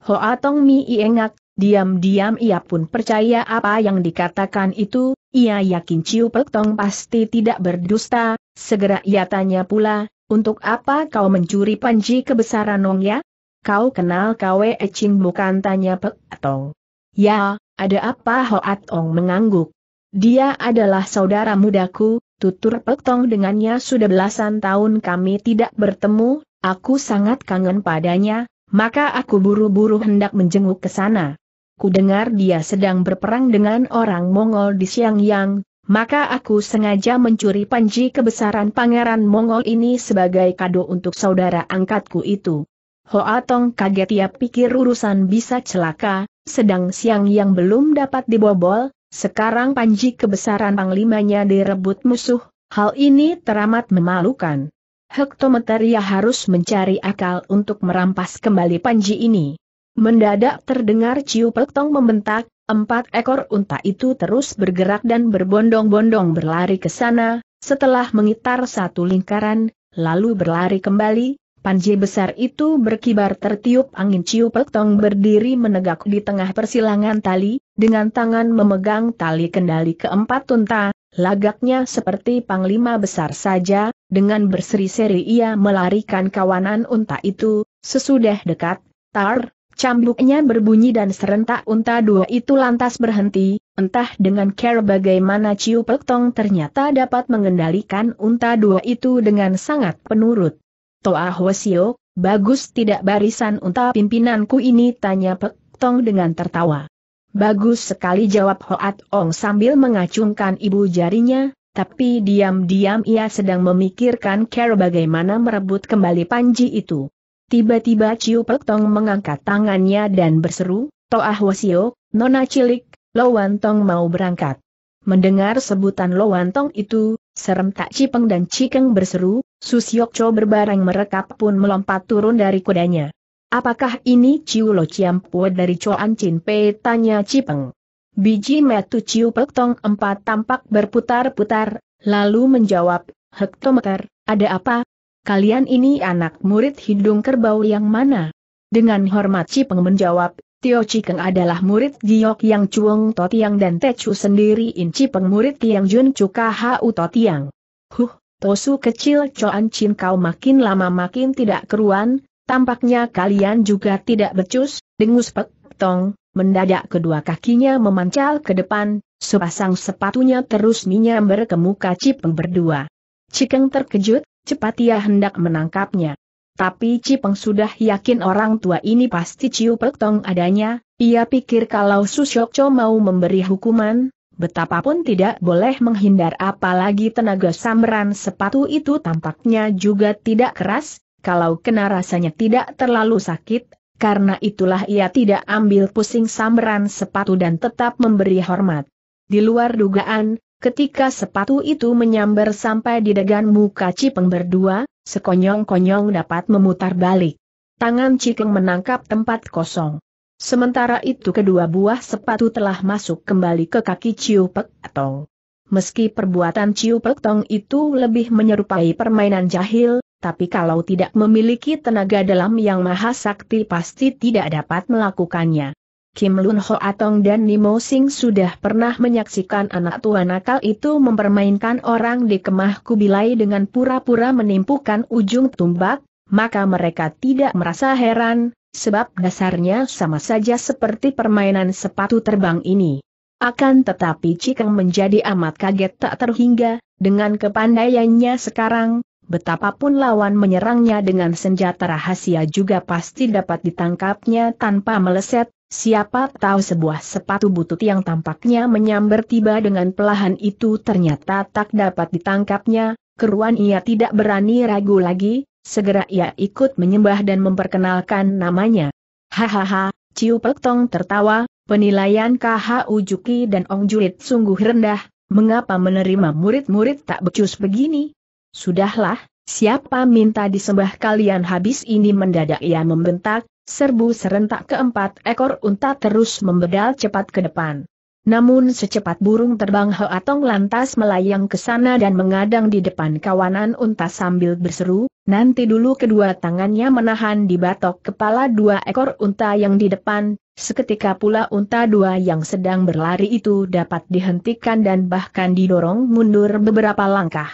Hoa Tong Mi Iengak, diam-diam ia pun percaya apa yang dikatakan itu, ia yakin Ciu Pek Tong pasti tidak berdusta, segera ia tanya pula, untuk apa kau mencuri Panji kebesaran Ong ya? Kau kenal Kwe Ecing bukan tanya Pek Tong. Ya, ada apa Hoat Ong mengangguk. Dia adalah saudara mudaku, tutur Petong dengannya sudah belasan tahun kami tidak bertemu, aku sangat kangen padanya, maka aku buru-buru hendak menjenguk ke sana. Kudengar dia sedang berperang dengan orang Mongol di Xiangyang, maka aku sengaja mencuri panji kebesaran pangeran Mongol ini sebagai kado untuk saudara angkatku itu. Hoatong kaget ia pikir urusan bisa celaka, sedang siang yang belum dapat dibobol, sekarang panji kebesaran panglimanya direbut musuh, hal ini teramat memalukan. Hektometeria harus mencari akal untuk merampas kembali panji ini. Mendadak terdengar ciu Petong membentak, empat ekor unta itu terus bergerak dan berbondong-bondong berlari ke sana, setelah mengitar satu lingkaran, lalu berlari kembali, Panji besar itu berkibar tertiup angin Ciu Peltong berdiri menegak di tengah persilangan tali, dengan tangan memegang tali kendali keempat tunta, lagaknya seperti panglima besar saja, dengan berseri-seri ia melarikan kawanan unta itu, sesudah dekat, tar, cambuknya berbunyi dan serentak unta dua itu lantas berhenti, entah dengan care bagaimana Ciu Peltong ternyata dapat mengendalikan unta dua itu dengan sangat penurut. Toa Hwasio, bagus tidak barisan unta pimpinanku ini tanya Pek Tong dengan tertawa. Bagus sekali jawab Hoat Ong sambil mengacungkan ibu jarinya, tapi diam-diam ia sedang memikirkan cara bagaimana merebut kembali panji itu. Tiba-tiba Ciu Pek Tong mengangkat tangannya dan berseru, Toa Hwasio, nona cilik, Lowantong mau berangkat. Mendengar sebutan Lowantong itu, Serem tak Cipeng dan Cikeng berseru, Susyok Cho berbarang merekap pun melompat turun dari kudanya. Apakah ini Ciu Lo Pue dari Coan Chin Pe? Tanya Cipeng. Biji metu Ciu Pek Tong empat tampak berputar-putar, lalu menjawab, Hektometer, ada apa? Kalian ini anak murid hidung kerbau yang mana? Dengan hormat Cipeng menjawab, Tio Chikeng adalah murid Giok Yang Chuang Totiang dan Techu sendiri inci pengmurid Tiang Jun Cuka Hau Totiang. Huh, Tosu kecil Coan Chin kau makin lama makin tidak keruan, tampaknya kalian juga tidak becus, dengus pek, tong, mendadak kedua kakinya memancal ke depan, sepasang sepatunya terus menyambar ke muka Cipeng berdua. Cikeng terkejut, cepat ia hendak menangkapnya. Tapi Cipeng sudah yakin orang tua ini pasti Ciu Pek adanya, ia pikir kalau Susyokco mau memberi hukuman, betapapun tidak boleh menghindar apalagi tenaga samran sepatu itu tampaknya juga tidak keras, kalau kena rasanya tidak terlalu sakit, karena itulah ia tidak ambil pusing samran sepatu dan tetap memberi hormat. Di luar dugaan, Ketika sepatu itu menyambar sampai di degan muka Cipeng berdua, sekonyong-konyong dapat memutar balik. Tangan Cikeng menangkap tempat kosong. Sementara itu kedua buah sepatu telah masuk kembali ke kaki Ciu Pek Tong. Meski perbuatan Ciu Pek Tong itu lebih menyerupai permainan jahil, tapi kalau tidak memiliki tenaga dalam yang maha sakti pasti tidak dapat melakukannya. Kim Lun Ho Atong dan Nimo Sing sudah pernah menyaksikan anak tua nakal itu mempermainkan orang di kemah kubilai dengan pura-pura menimpukan ujung tumbak, maka mereka tidak merasa heran, sebab dasarnya sama saja seperti permainan sepatu terbang ini. Akan tetapi Cikeng menjadi amat kaget tak terhingga, dengan kepandaiannya sekarang, betapapun lawan menyerangnya dengan senjata rahasia juga pasti dapat ditangkapnya tanpa meleset, Siapa tahu sebuah sepatu butut yang tampaknya menyambar tiba dengan pelahan itu ternyata tak dapat ditangkapnya, keruan ia tidak berani ragu lagi, segera ia ikut menyembah dan memperkenalkan namanya. Hahaha, Ciu Pek Tong tertawa, penilaian KH Ujuki dan Ong Jurit sungguh rendah, mengapa menerima murid-murid tak becus begini? Sudahlah, Siapa minta disembah kalian habis ini mendadak ia membentak, Serbu serentak keempat ekor unta terus membedal cepat ke depan. Namun secepat burung terbang Hoatong lantas melayang ke sana dan mengadang di depan kawanan unta sambil berseru, nanti dulu kedua tangannya menahan di batok kepala dua ekor unta yang di depan, seketika pula unta dua yang sedang berlari itu dapat dihentikan dan bahkan didorong mundur beberapa langkah.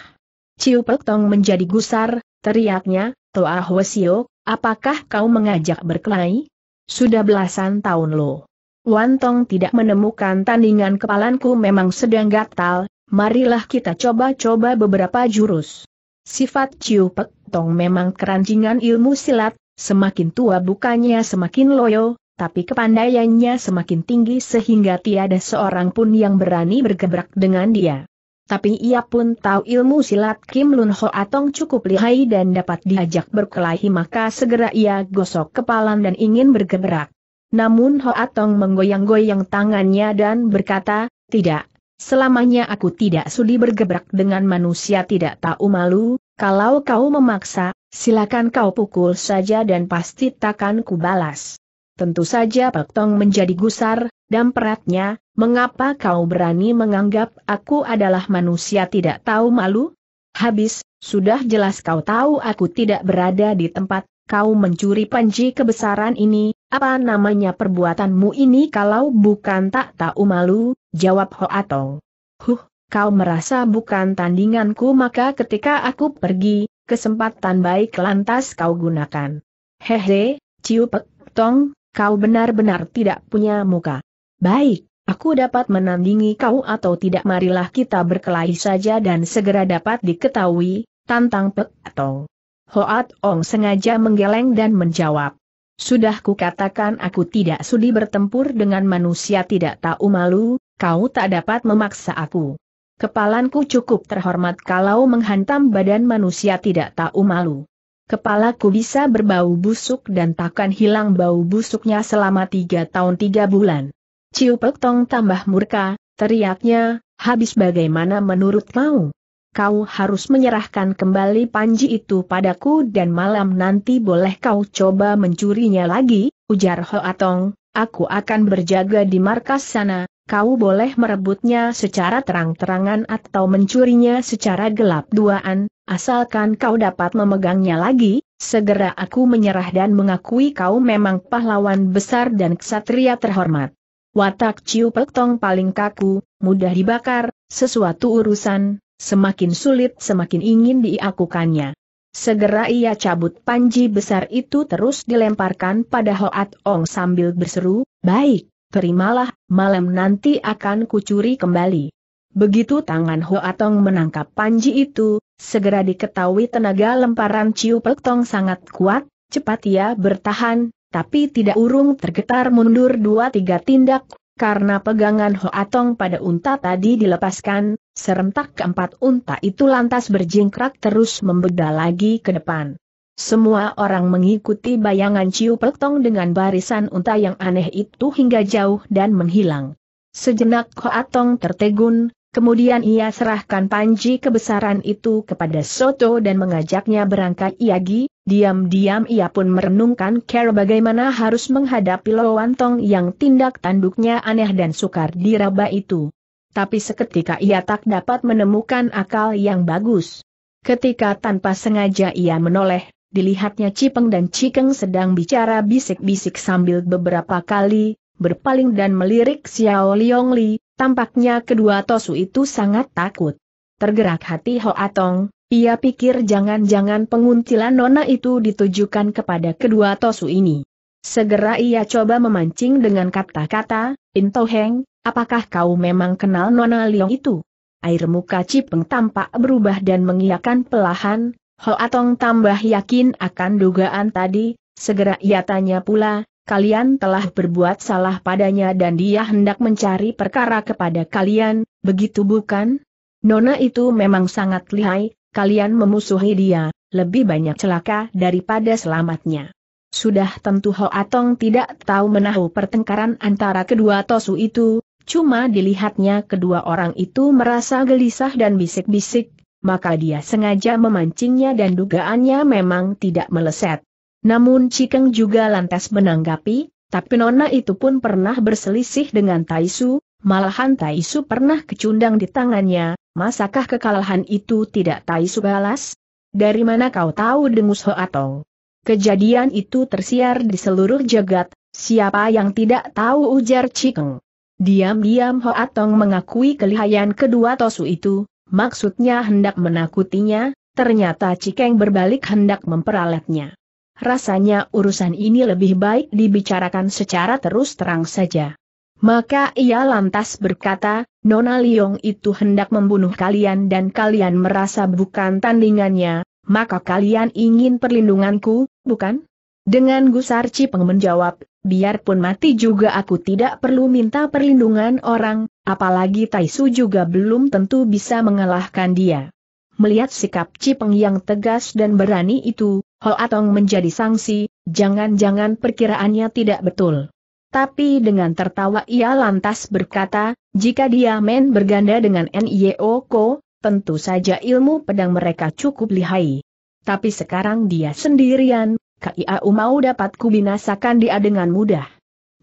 Ciu Pek Tong menjadi gusar, teriaknya, Toa Hwesio, Apakah kau mengajak berkelahi? Sudah belasan tahun lo. Wantong tidak menemukan tandingan kepalanku memang sedang gatal, marilah kita coba-coba beberapa jurus. Sifat Ciu Pek Tong memang kerancingan ilmu silat, semakin tua bukannya semakin loyo, tapi kepandaiannya semakin tinggi sehingga tiada seorang pun yang berani bergebrak dengan dia. Tapi ia pun tahu ilmu silat Kim Lun Ho Atong cukup lihai dan dapat diajak berkelahi maka segera ia gosok kepalan dan ingin bergerak. Namun Ho Atong menggoyang-goyang tangannya dan berkata, tidak, selamanya aku tidak sudi bergerak dengan manusia tidak tahu malu, kalau kau memaksa, silakan kau pukul saja dan pasti takkan kubalas. Tentu saja Pak Tong menjadi gusar, dan peratnya, Mengapa kau berani menganggap aku adalah manusia tidak tahu malu? Habis, sudah jelas kau tahu aku tidak berada di tempat, kau mencuri panji kebesaran ini, apa namanya perbuatanmu ini kalau bukan tak tahu malu, jawab Atong. Huh, kau merasa bukan tandinganku maka ketika aku pergi, kesempatan baik lantas kau gunakan. Hehe, Ciu Pek Tong, kau benar-benar tidak punya muka. Baik, Aku dapat menandingi kau atau tidak marilah kita berkelahi saja dan segera dapat diketahui, tantang Pek atau Hoat Ong sengaja menggeleng dan menjawab. Sudah kukatakan aku tidak sudi bertempur dengan manusia tidak tahu malu, kau tak dapat memaksa aku. Kepalanku cukup terhormat kalau menghantam badan manusia tidak tahu malu. Kepalaku bisa berbau busuk dan takkan hilang bau busuknya selama tiga tahun tiga bulan. Ciu Pek Tong tambah murka, teriaknya, habis bagaimana menurut kau? Kau harus menyerahkan kembali panji itu padaku dan malam nanti boleh kau coba mencurinya lagi, ujar Ho Atong, aku akan berjaga di markas sana, kau boleh merebutnya secara terang-terangan atau mencurinya secara gelap duaan, asalkan kau dapat memegangnya lagi, segera aku menyerah dan mengakui kau memang pahlawan besar dan ksatria terhormat. Watak Ciu Pek Tong paling kaku, mudah dibakar, sesuatu urusan, semakin sulit semakin ingin diakukannya. Segera ia cabut panji besar itu terus dilemparkan pada Hoat Ong sambil berseru, baik, terimalah, malam nanti akan kucuri kembali. Begitu tangan Hoat Ong menangkap panji itu, segera diketahui tenaga lemparan Ciu Pek Tong sangat kuat, cepat ia bertahan, tapi tidak urung tergetar mundur dua tiga tindak, karena pegangan Hoatong pada unta tadi dilepaskan, serentak keempat unta itu lantas berjingkrak terus membeda lagi ke depan. Semua orang mengikuti bayangan Ciu Peltong dengan barisan unta yang aneh itu hingga jauh dan menghilang. Sejenak Hoatong tertegun, Kemudian ia serahkan panji kebesaran itu kepada Soto dan mengajaknya berangkat Iagi, diam-diam ia pun merenungkan cara bagaimana harus menghadapi Lowantong yang tindak tanduknya aneh dan sukar diraba itu. Tapi seketika ia tak dapat menemukan akal yang bagus. Ketika tanpa sengaja ia menoleh, dilihatnya Cipeng dan Cikeng sedang bicara bisik-bisik sambil beberapa kali, berpaling dan melirik Xiao Liongli, Tampaknya kedua Tosu itu sangat takut. Tergerak hati Ho Atong, ia pikir jangan-jangan penguntilan nona itu ditujukan kepada kedua Tosu ini. Segera ia coba memancing dengan kata-kata, Into Heng, apakah kau memang kenal nona Liong itu? Air muka Cipeng tampak berubah dan mengiakan pelahan, Ho Atong tambah yakin akan dugaan tadi, segera ia tanya pula, kalian telah berbuat salah padanya dan dia hendak mencari perkara kepada kalian, begitu bukan? Nona itu memang sangat lihai, kalian memusuhi dia, lebih banyak celaka daripada selamatnya. Sudah tentu Ho Atong tidak tahu menahu pertengkaran antara kedua Tosu itu, cuma dilihatnya kedua orang itu merasa gelisah dan bisik-bisik, maka dia sengaja memancingnya dan dugaannya memang tidak meleset. Namun Cikeng juga lantas menanggapi, tapi Nona itu pun pernah berselisih dengan Taisu, malahan Taisu pernah kecundang di tangannya, masakah kekalahan itu tidak Taisu balas? Dari mana kau tahu dengus Hoatong? Kejadian itu tersiar di seluruh jagat, siapa yang tidak tahu ujar Cikeng. Diam-diam Hoatong mengakui kelihayan kedua Tosu itu, maksudnya hendak menakutinya, ternyata Cikeng berbalik hendak memperalatnya rasanya urusan ini lebih baik dibicarakan secara terus terang saja. Maka ia lantas berkata, Nona Liong itu hendak membunuh kalian dan kalian merasa bukan tandingannya, maka kalian ingin perlindunganku, bukan? Dengan gusar Cipeng menjawab, biarpun mati juga aku tidak perlu minta perlindungan orang, apalagi Taisu juga belum tentu bisa mengalahkan dia. Melihat sikap Cipeng yang tegas dan berani itu, Ho Atong menjadi sangsi, jangan-jangan perkiraannya tidak betul. Tapi dengan tertawa ia lantas berkata, jika dia men berganda dengan NIO Ko, tentu saja ilmu pedang mereka cukup lihai. Tapi sekarang dia sendirian, KIAU mau dapat kubinasakan dia dengan mudah.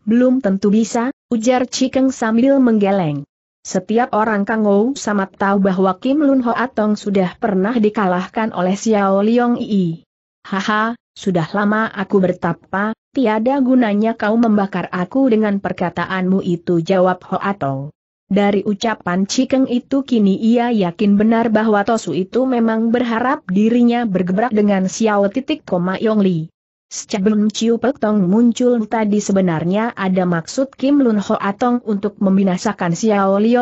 Belum tentu bisa, ujar Cikeng sambil menggeleng. Setiap orang Kangou sama tahu bahwa Kim Lun Ho Atong sudah pernah dikalahkan oleh Xiao Liong Yi. Haha, sudah lama aku bertapa, tiada gunanya kau membakar aku dengan perkataanmu itu jawab Hoato. Dari ucapan Cikeng itu kini ia yakin benar bahwa Tosu itu memang berharap dirinya bergebrak dengan Xiao titik koma Yong Yongli. Sebelum Ciu Pek Tong muncul tadi sebenarnya ada maksud Kim Lun Ho Atong untuk membinasakan Xiao Li,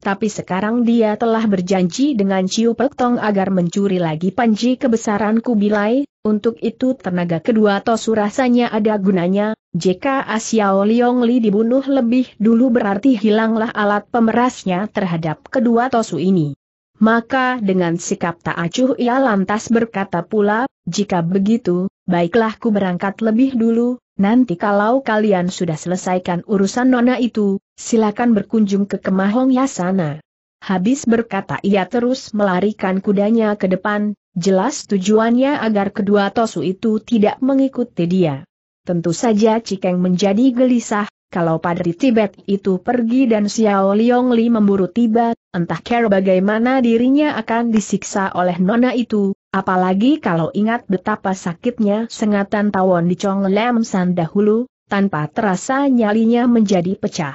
tapi sekarang dia telah berjanji dengan Ciu Pek Tong agar mencuri lagi panji kebesaran Kubilai, untuk itu tenaga kedua Tosu rasanya ada gunanya, jika Asiao Liong Li dibunuh lebih dulu berarti hilanglah alat pemerasnya terhadap kedua Tosu ini. Maka dengan sikap tak acuh ia lantas berkata pula, jika begitu, baiklah ku berangkat lebih dulu, Nanti kalau kalian sudah selesaikan urusan nona itu, silakan berkunjung ke Kemahong Yasana. Habis berkata ia terus melarikan kudanya ke depan, jelas tujuannya agar kedua Tosu itu tidak mengikuti dia. Tentu saja Cikeng menjadi gelisah, kalau Padri Tibet itu pergi dan Xiao Liongli memburu tiba, entah kira bagaimana dirinya akan disiksa oleh nona itu, Apalagi kalau ingat betapa sakitnya sengatan tawon di Chong Lam San dahulu, tanpa terasa nyalinya menjadi pecah.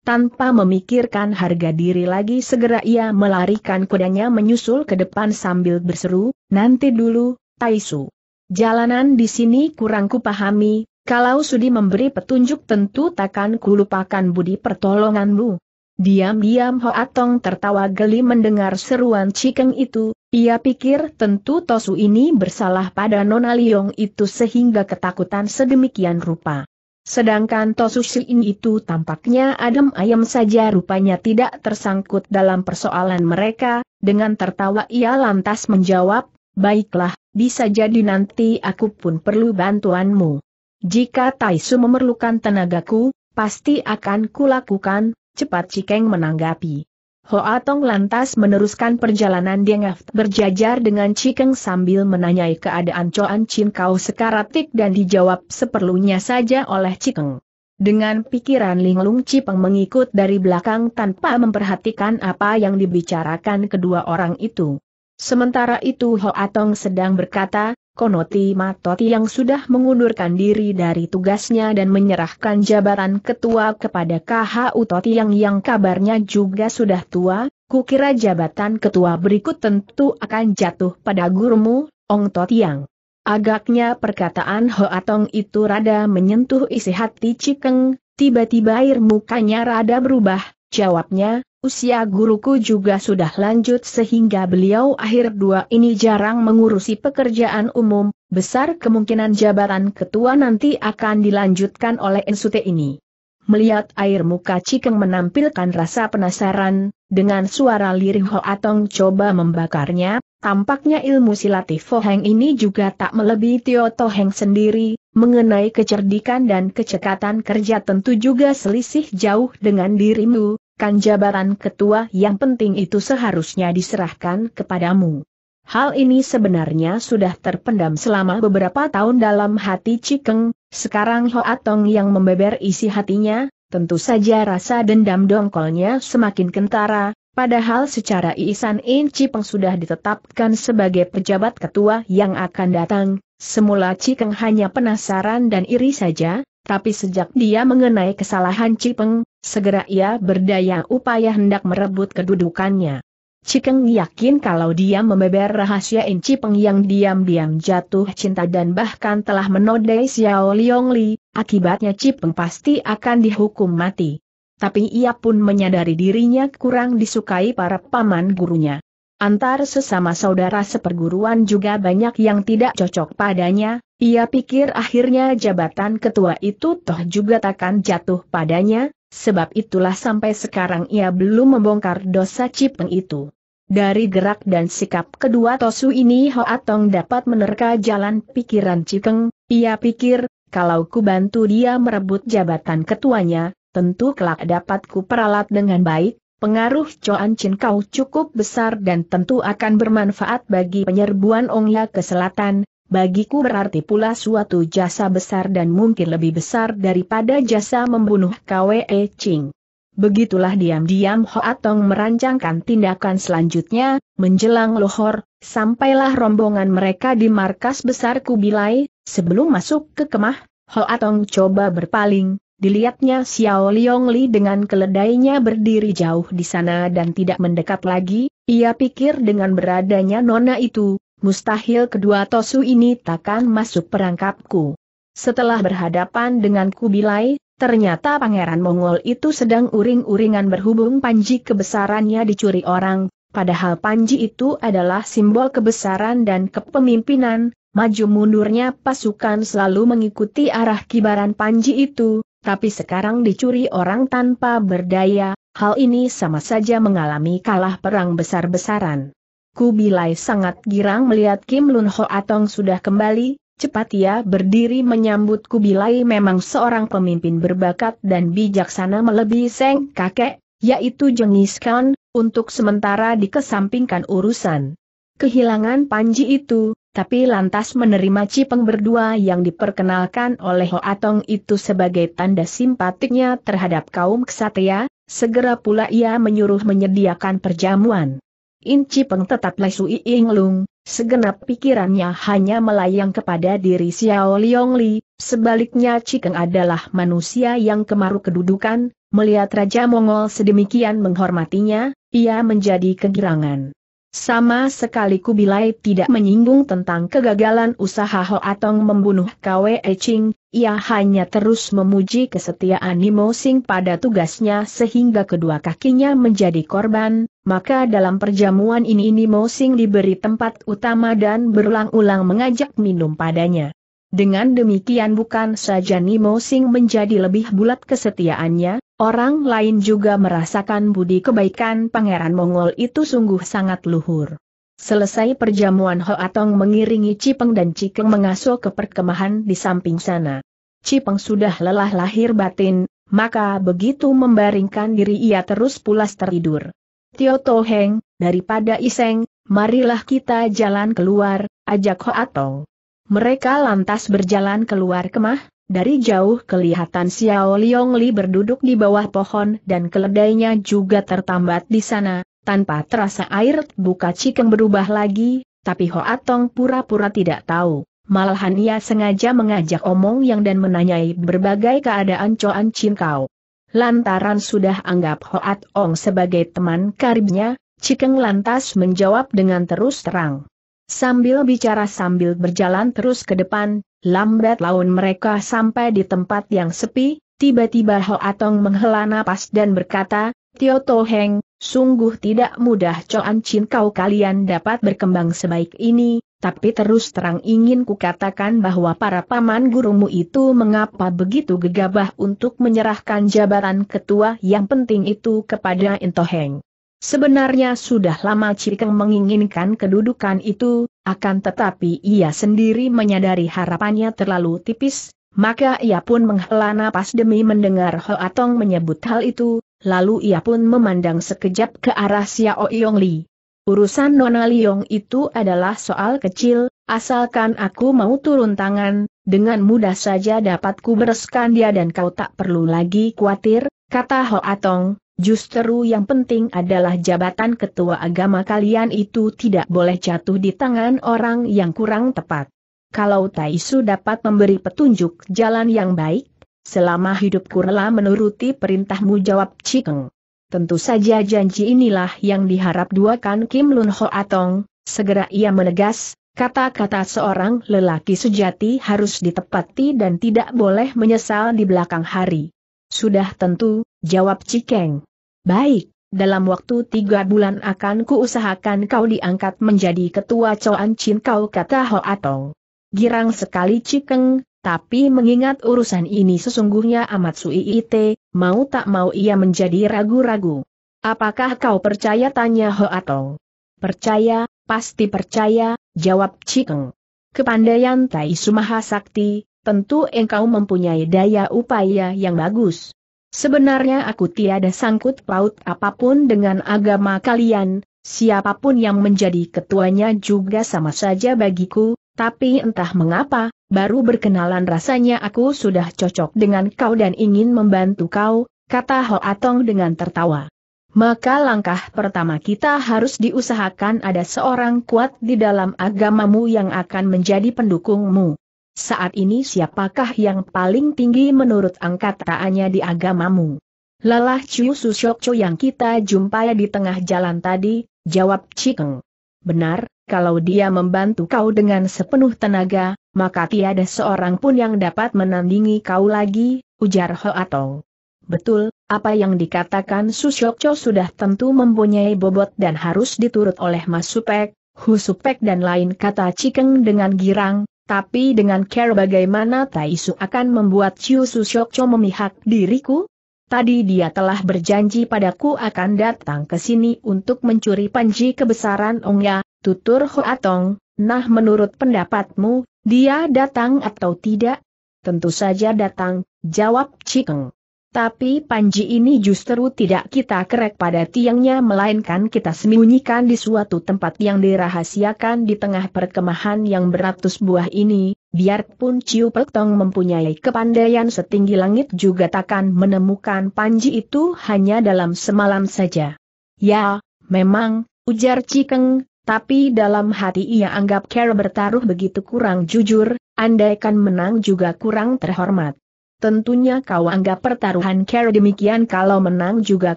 Tanpa memikirkan harga diri lagi segera ia melarikan kudanya menyusul ke depan sambil berseru, nanti dulu, Taisu. Jalanan di sini kurang kupahami, kalau sudi memberi petunjuk tentu takkan kulupakan budi pertolonganmu. Diam-diam Hoatong tertawa geli mendengar seruan Cikeng itu, ia pikir tentu Tosu ini bersalah pada Nona Liong itu sehingga ketakutan sedemikian rupa. Sedangkan Tosu Shin itu tampaknya adem ayam saja rupanya tidak tersangkut dalam persoalan mereka, dengan tertawa ia lantas menjawab, baiklah, bisa jadi nanti aku pun perlu bantuanmu. Jika Taisu memerlukan tenagaku, pasti akan kulakukan, Cepat Cikeng menanggapi. Hoa Tong lantas meneruskan perjalanan Dengaf berjajar dengan Cikeng sambil menanyai keadaan Coan Chin Kau sekaratik dan dijawab seperlunya saja oleh Cikeng. Dengan pikiran linglung Cipeng mengikut dari belakang tanpa memperhatikan apa yang dibicarakan kedua orang itu. Sementara itu Hoa Tong sedang berkata, Konoti Matoti yang sudah mengundurkan diri dari tugasnya dan menyerahkan jabatan ketua kepada KH Utoti yang yang kabarnya juga sudah tua, kukira jabatan ketua berikut tentu akan jatuh pada gurumu, Ong Totiang. Agaknya perkataan Ho Hoatong itu rada menyentuh isi hati Cikeng, tiba-tiba air mukanya rada berubah, jawabnya, Usia guruku juga sudah lanjut sehingga beliau akhir dua ini jarang mengurusi pekerjaan umum, besar kemungkinan jabatan ketua nanti akan dilanjutkan oleh Insute ini. Melihat air muka Cikeng menampilkan rasa penasaran, dengan suara lirih Atong coba membakarnya, tampaknya ilmu silatifo Heng ini juga tak melebihi Tio Toheng sendiri, mengenai kecerdikan dan kecekatan kerja tentu juga selisih jauh dengan dirimu, Kan jabaran ketua yang penting itu seharusnya diserahkan kepadamu. Hal ini sebenarnya sudah terpendam selama beberapa tahun dalam hati Cikeng, sekarang Hoatong yang membeber isi hatinya, tentu saja rasa dendam dongkolnya semakin kentara, Padahal secara iisan Inci Peng sudah ditetapkan sebagai pejabat ketua yang akan datang, semula Cikeng hanya penasaran dan iri saja, tapi sejak dia mengenai kesalahan Cipeng, segera ia berdaya upaya hendak merebut kedudukannya. Cikeng yakin kalau dia membeber rahasia In Cipeng yang diam-diam jatuh cinta dan bahkan telah menodai Xiao Liong Li, akibatnya Cipeng pasti akan dihukum mati. Tapi ia pun menyadari dirinya kurang disukai para paman gurunya. Antar sesama saudara seperguruan juga banyak yang tidak cocok padanya, ia pikir akhirnya jabatan ketua itu toh juga takkan jatuh padanya, sebab itulah sampai sekarang ia belum membongkar dosa Cipeng itu. Dari gerak dan sikap kedua Tosu ini Hoatong dapat menerka jalan pikiran Cipeng. ia pikir, kalau ku bantu dia merebut jabatan ketuanya, tentu kelak dapat ku peralat dengan baik, pengaruh Coan Chin kau cukup besar dan tentu akan bermanfaat bagi penyerbuan Ongya ke selatan, bagiku berarti pula suatu jasa besar dan mungkin lebih besar daripada jasa membunuh Kwe Ching. Begitulah diam-diam Hoatong merancangkan tindakan selanjutnya, menjelang lohor, sampailah rombongan mereka di markas besar Kubilai, sebelum masuk ke kemah, Hoatong coba berpaling, dilihatnya Xiao Li dengan keledainya berdiri jauh di sana dan tidak mendekat lagi, ia pikir dengan beradanya nona itu, mustahil kedua Tosu ini takkan masuk perangkapku. Setelah berhadapan dengan Kubilai, ternyata Pangeran Mongol itu sedang uring-uringan berhubung Panji kebesarannya dicuri orang, padahal Panji itu adalah simbol kebesaran dan kepemimpinan, maju mundurnya pasukan selalu mengikuti arah kibaran Panji itu, tapi sekarang dicuri orang tanpa berdaya, hal ini sama saja mengalami kalah perang besar-besaran. Kubilai sangat girang melihat Kim Lun Ho Atong sudah kembali, Cepat ia berdiri menyambut Kubilai memang seorang pemimpin berbakat dan bijaksana melebihi Seng kakek, yaitu Jengis Khan, untuk sementara dikesampingkan urusan kehilangan Panji itu, tapi lantas menerima Cipeng berdua yang diperkenalkan oleh Hoatong itu sebagai tanda simpatiknya terhadap kaum ksatria, segera pula ia menyuruh menyediakan perjamuan. Inci Cipeng tetap lesu Iing Lung, segenap pikirannya hanya melayang kepada diri Xiao Liong Li, sebaliknya Cikeng adalah manusia yang kemaru kedudukan, melihat Raja Mongol sedemikian menghormatinya, ia menjadi kegirangan. Sama sekali Kubilai tidak menyinggung tentang kegagalan usaha Atong membunuh Kwe Eching, ia hanya terus memuji kesetiaan Nimo Sing pada tugasnya sehingga kedua kakinya menjadi korban, maka dalam perjamuan ini ini Sing diberi tempat utama dan berulang-ulang mengajak minum padanya. Dengan demikian bukan saja Nimo Sing menjadi lebih bulat kesetiaannya, orang lain juga merasakan budi kebaikan Pangeran Mongol itu sungguh sangat luhur. Selesai perjamuan Hoatong mengiringi Cipeng dan Cikeng mengasuh ke perkemahan di samping sana. Cipeng sudah lelah lahir batin, maka begitu membaringkan diri ia terus pulas tertidur. Tio Toheng daripada Iseng, marilah kita jalan keluar, ajak Hoatong. Mereka lantas berjalan keluar kemah, dari jauh kelihatan Xiao Liong Li berduduk di bawah pohon dan keledainya juga tertambat di sana, tanpa terasa air buka Cikeng berubah lagi, tapi Hoatong pura-pura tidak tahu. Malahan ia sengaja mengajak Omong Yang dan menanyai berbagai keadaan Coan Kau. Lantaran sudah anggap Hoat Ong sebagai teman karibnya, Cikeng lantas menjawab dengan terus terang. Sambil bicara sambil berjalan terus ke depan, lambat laun mereka sampai di tempat yang sepi, tiba-tiba Hoat Ong menghela napas dan berkata, Tio To Heng, sungguh tidak mudah Coan Chin kau kalian dapat berkembang sebaik ini, tapi terus terang ingin kukatakan bahwa para paman gurumu itu mengapa begitu gegabah untuk menyerahkan jabatan ketua yang penting itu kepada Intoheng. Sebenarnya sudah lama Cikeng menginginkan kedudukan itu, akan tetapi ia sendiri menyadari harapannya terlalu tipis, maka ia pun menghela napas demi mendengar Ho Hoatong menyebut hal itu, lalu ia pun memandang sekejap ke arah Xiao Yongli. Urusan Nona Liong itu adalah soal kecil, asalkan aku mau turun tangan, dengan mudah saja dapat ku bereskan dia dan kau tak perlu lagi khawatir, kata Ho Atong, Justru yang penting adalah jabatan ketua agama kalian itu tidak boleh jatuh di tangan orang yang kurang tepat. Kalau Taisu dapat memberi petunjuk jalan yang baik, selama hidupku rela menuruti perintahmu jawab Cikeng. Tentu saja janji inilah yang diharap duakan Kim Lun Ho Atong, segera ia menegas, kata-kata seorang lelaki sejati harus ditepati dan tidak boleh menyesal di belakang hari. Sudah tentu, jawab Cikeng. Baik, dalam waktu tiga bulan akan kuusahakan kau diangkat menjadi ketua Coan Chin kau kata Ho Atong. Girang sekali Cikeng, tapi mengingat urusan ini sesungguhnya amat suiite, mau tak mau ia menjadi ragu-ragu. Apakah kau percaya tanya Ho Hoatong? Percaya, pasti percaya, jawab Cikeng. Kepandaian Tai Sumaha Sakti, tentu engkau mempunyai daya upaya yang bagus. Sebenarnya aku tiada sangkut paut apapun dengan agama kalian, siapapun yang menjadi ketuanya juga sama saja bagiku, tapi entah mengapa, baru berkenalan rasanya aku sudah cocok dengan kau dan ingin membantu kau, kata Ho Atong dengan tertawa. Maka langkah pertama kita harus diusahakan ada seorang kuat di dalam agamamu yang akan menjadi pendukungmu. Saat ini siapakah yang paling tinggi menurut angkataannya di agamamu? Lelah Chiu Susyokco yang kita jumpai di tengah jalan tadi, jawab Cikeng. Benar, kalau dia membantu kau dengan sepenuh tenaga, maka tiada seorang pun yang dapat menandingi kau lagi, ujar Ho Atong. Betul, apa yang dikatakan Cho sudah tentu mempunyai bobot dan harus diturut oleh Mas Supek, Supek dan lain kata Cikeng dengan girang, tapi dengan care bagaimana Taisu akan membuat Chiu Shokcho memihak diriku? Tadi dia telah berjanji padaku akan datang ke sini untuk mencuri panji kebesaran Ongya, tutur Hoatong. Nah menurut pendapatmu, dia datang atau tidak? Tentu saja datang, jawab Cikeng. Tapi panji ini justru tidak kita kerek pada tiangnya melainkan kita sembunyikan di suatu tempat yang dirahasiakan di tengah perkemahan yang beratus buah ini, biarpun Ciu Pek mempunyai kepandaian setinggi langit juga takkan menemukan panji itu hanya dalam semalam saja. Ya, memang, ujar Cikeng, tapi dalam hati ia anggap Kera bertaruh begitu kurang jujur, andaikan menang juga kurang terhormat. Tentunya kau anggap pertaruhan care demikian kalau menang juga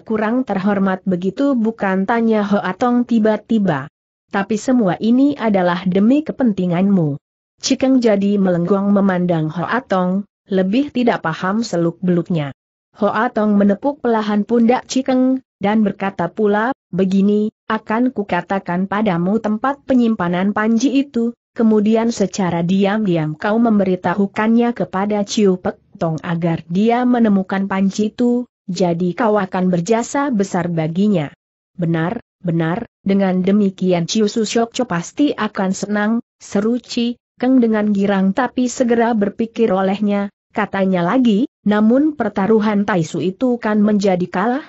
kurang terhormat begitu bukan tanya Ho Atong tiba-tiba. Tapi semua ini adalah demi kepentinganmu. Cikeng jadi melenggong memandang Ho Atong, lebih tidak paham seluk-beluknya. Ho Atong menepuk pelahan pundak Cikeng, dan berkata pula, begini, akan kukatakan padamu tempat penyimpanan panji itu, kemudian secara diam-diam kau memberitahukannya kepada Ciupek, Tong agar dia menemukan panci itu, jadi kau akan berjasa besar baginya. Benar, benar, dengan demikian Ciu Susyokco pasti akan senang, seru Ci, Keng dengan girang tapi segera berpikir olehnya, katanya lagi, namun pertaruhan Taisu itu kan menjadi kalah.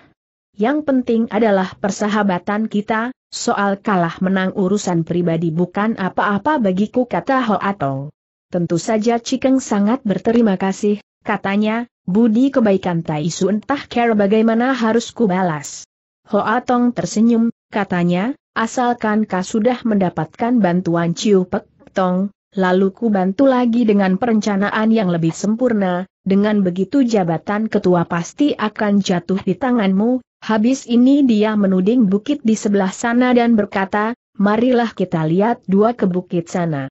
Yang penting adalah persahabatan kita, soal kalah menang urusan pribadi bukan apa-apa bagiku kata Ho Atong. Tentu saja Cikeng sangat berterima kasih, Katanya, budi kebaikan Tai Su entah care bagaimana harus kubalas. Hoa Tong tersenyum, katanya, asalkan kau sudah mendapatkan bantuan Ciu Pek Tong, lalu ku bantu lagi dengan perencanaan yang lebih sempurna, dengan begitu jabatan ketua pasti akan jatuh di tanganmu, habis ini dia menuding bukit di sebelah sana dan berkata, marilah kita lihat dua ke bukit sana.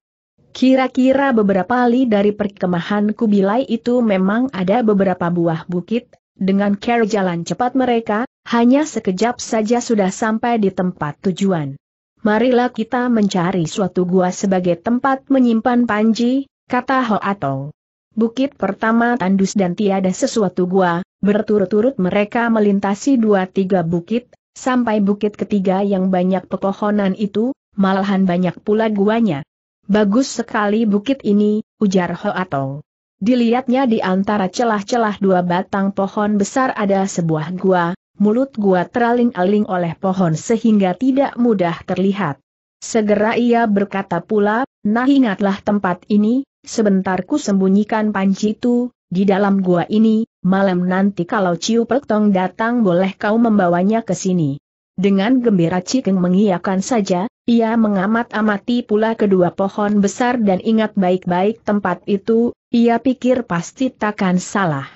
Kira-kira beberapa li dari perkemahan Kubilai itu memang ada beberapa buah bukit, dengan care jalan cepat mereka, hanya sekejap saja sudah sampai di tempat tujuan. Marilah kita mencari suatu gua sebagai tempat menyimpan panji, kata Atong. Bukit pertama tandus dan tiada sesuatu gua, berturut-turut mereka melintasi dua tiga bukit, sampai bukit ketiga yang banyak pepohonan itu, malahan banyak pula guanya. Bagus sekali bukit ini, ujar Hoatong. Dilihatnya di antara celah-celah dua batang pohon besar ada sebuah gua, mulut gua teraling-aling oleh pohon sehingga tidak mudah terlihat. Segera ia berkata pula, nah ingatlah tempat ini, sebentar ku sembunyikan panci itu, di dalam gua ini, malam nanti kalau Ciu Pertong datang boleh kau membawanya ke sini. Dengan gembira Cikeng mengiyakan saja, ia mengamat-amati pula kedua pohon besar dan ingat baik-baik tempat itu, ia pikir pasti takkan salah.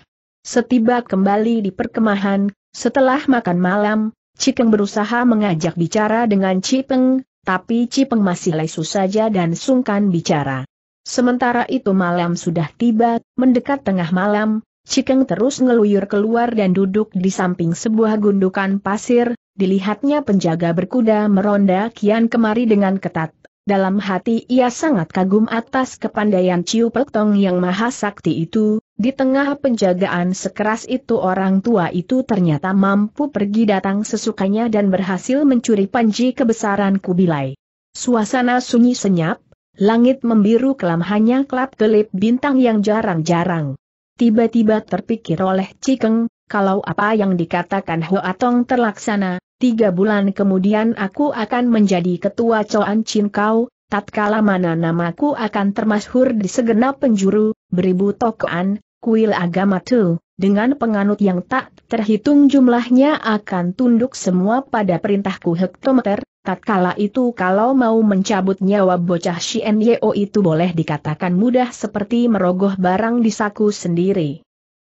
Setiba kembali di perkemahan, setelah makan malam, Cikeng berusaha mengajak bicara dengan Cipeng, tapi Cipeng masih lesu saja dan sungkan bicara. Sementara itu malam sudah tiba, mendekat tengah malam, Cikeng terus ngeluyur keluar dan duduk di samping sebuah gundukan pasir, dilihatnya penjaga berkuda meronda kian kemari dengan ketat. Dalam hati ia sangat kagum atas kepandaian Ciu tong yang maha sakti itu, di tengah penjagaan sekeras itu orang tua itu ternyata mampu pergi datang sesukanya dan berhasil mencuri panji kebesaran kubilai. Suasana sunyi senyap, langit membiru kelam hanya kelap kelip bintang yang jarang-jarang. Tiba-tiba terpikir oleh Cikeng, kalau apa yang dikatakan Hoa Tong terlaksana, Tiga bulan kemudian aku akan menjadi ketua Coan Chin Kau, tatkala mana namaku akan termasyhur di segenap penjuru, beribu tokoan, kuil agama tu, dengan penganut yang tak terhitung jumlahnya akan tunduk semua pada perintahku hektometer, tatkala itu kalau mau mencabut nyawa bocah Shien Yeo itu boleh dikatakan mudah seperti merogoh barang di saku sendiri.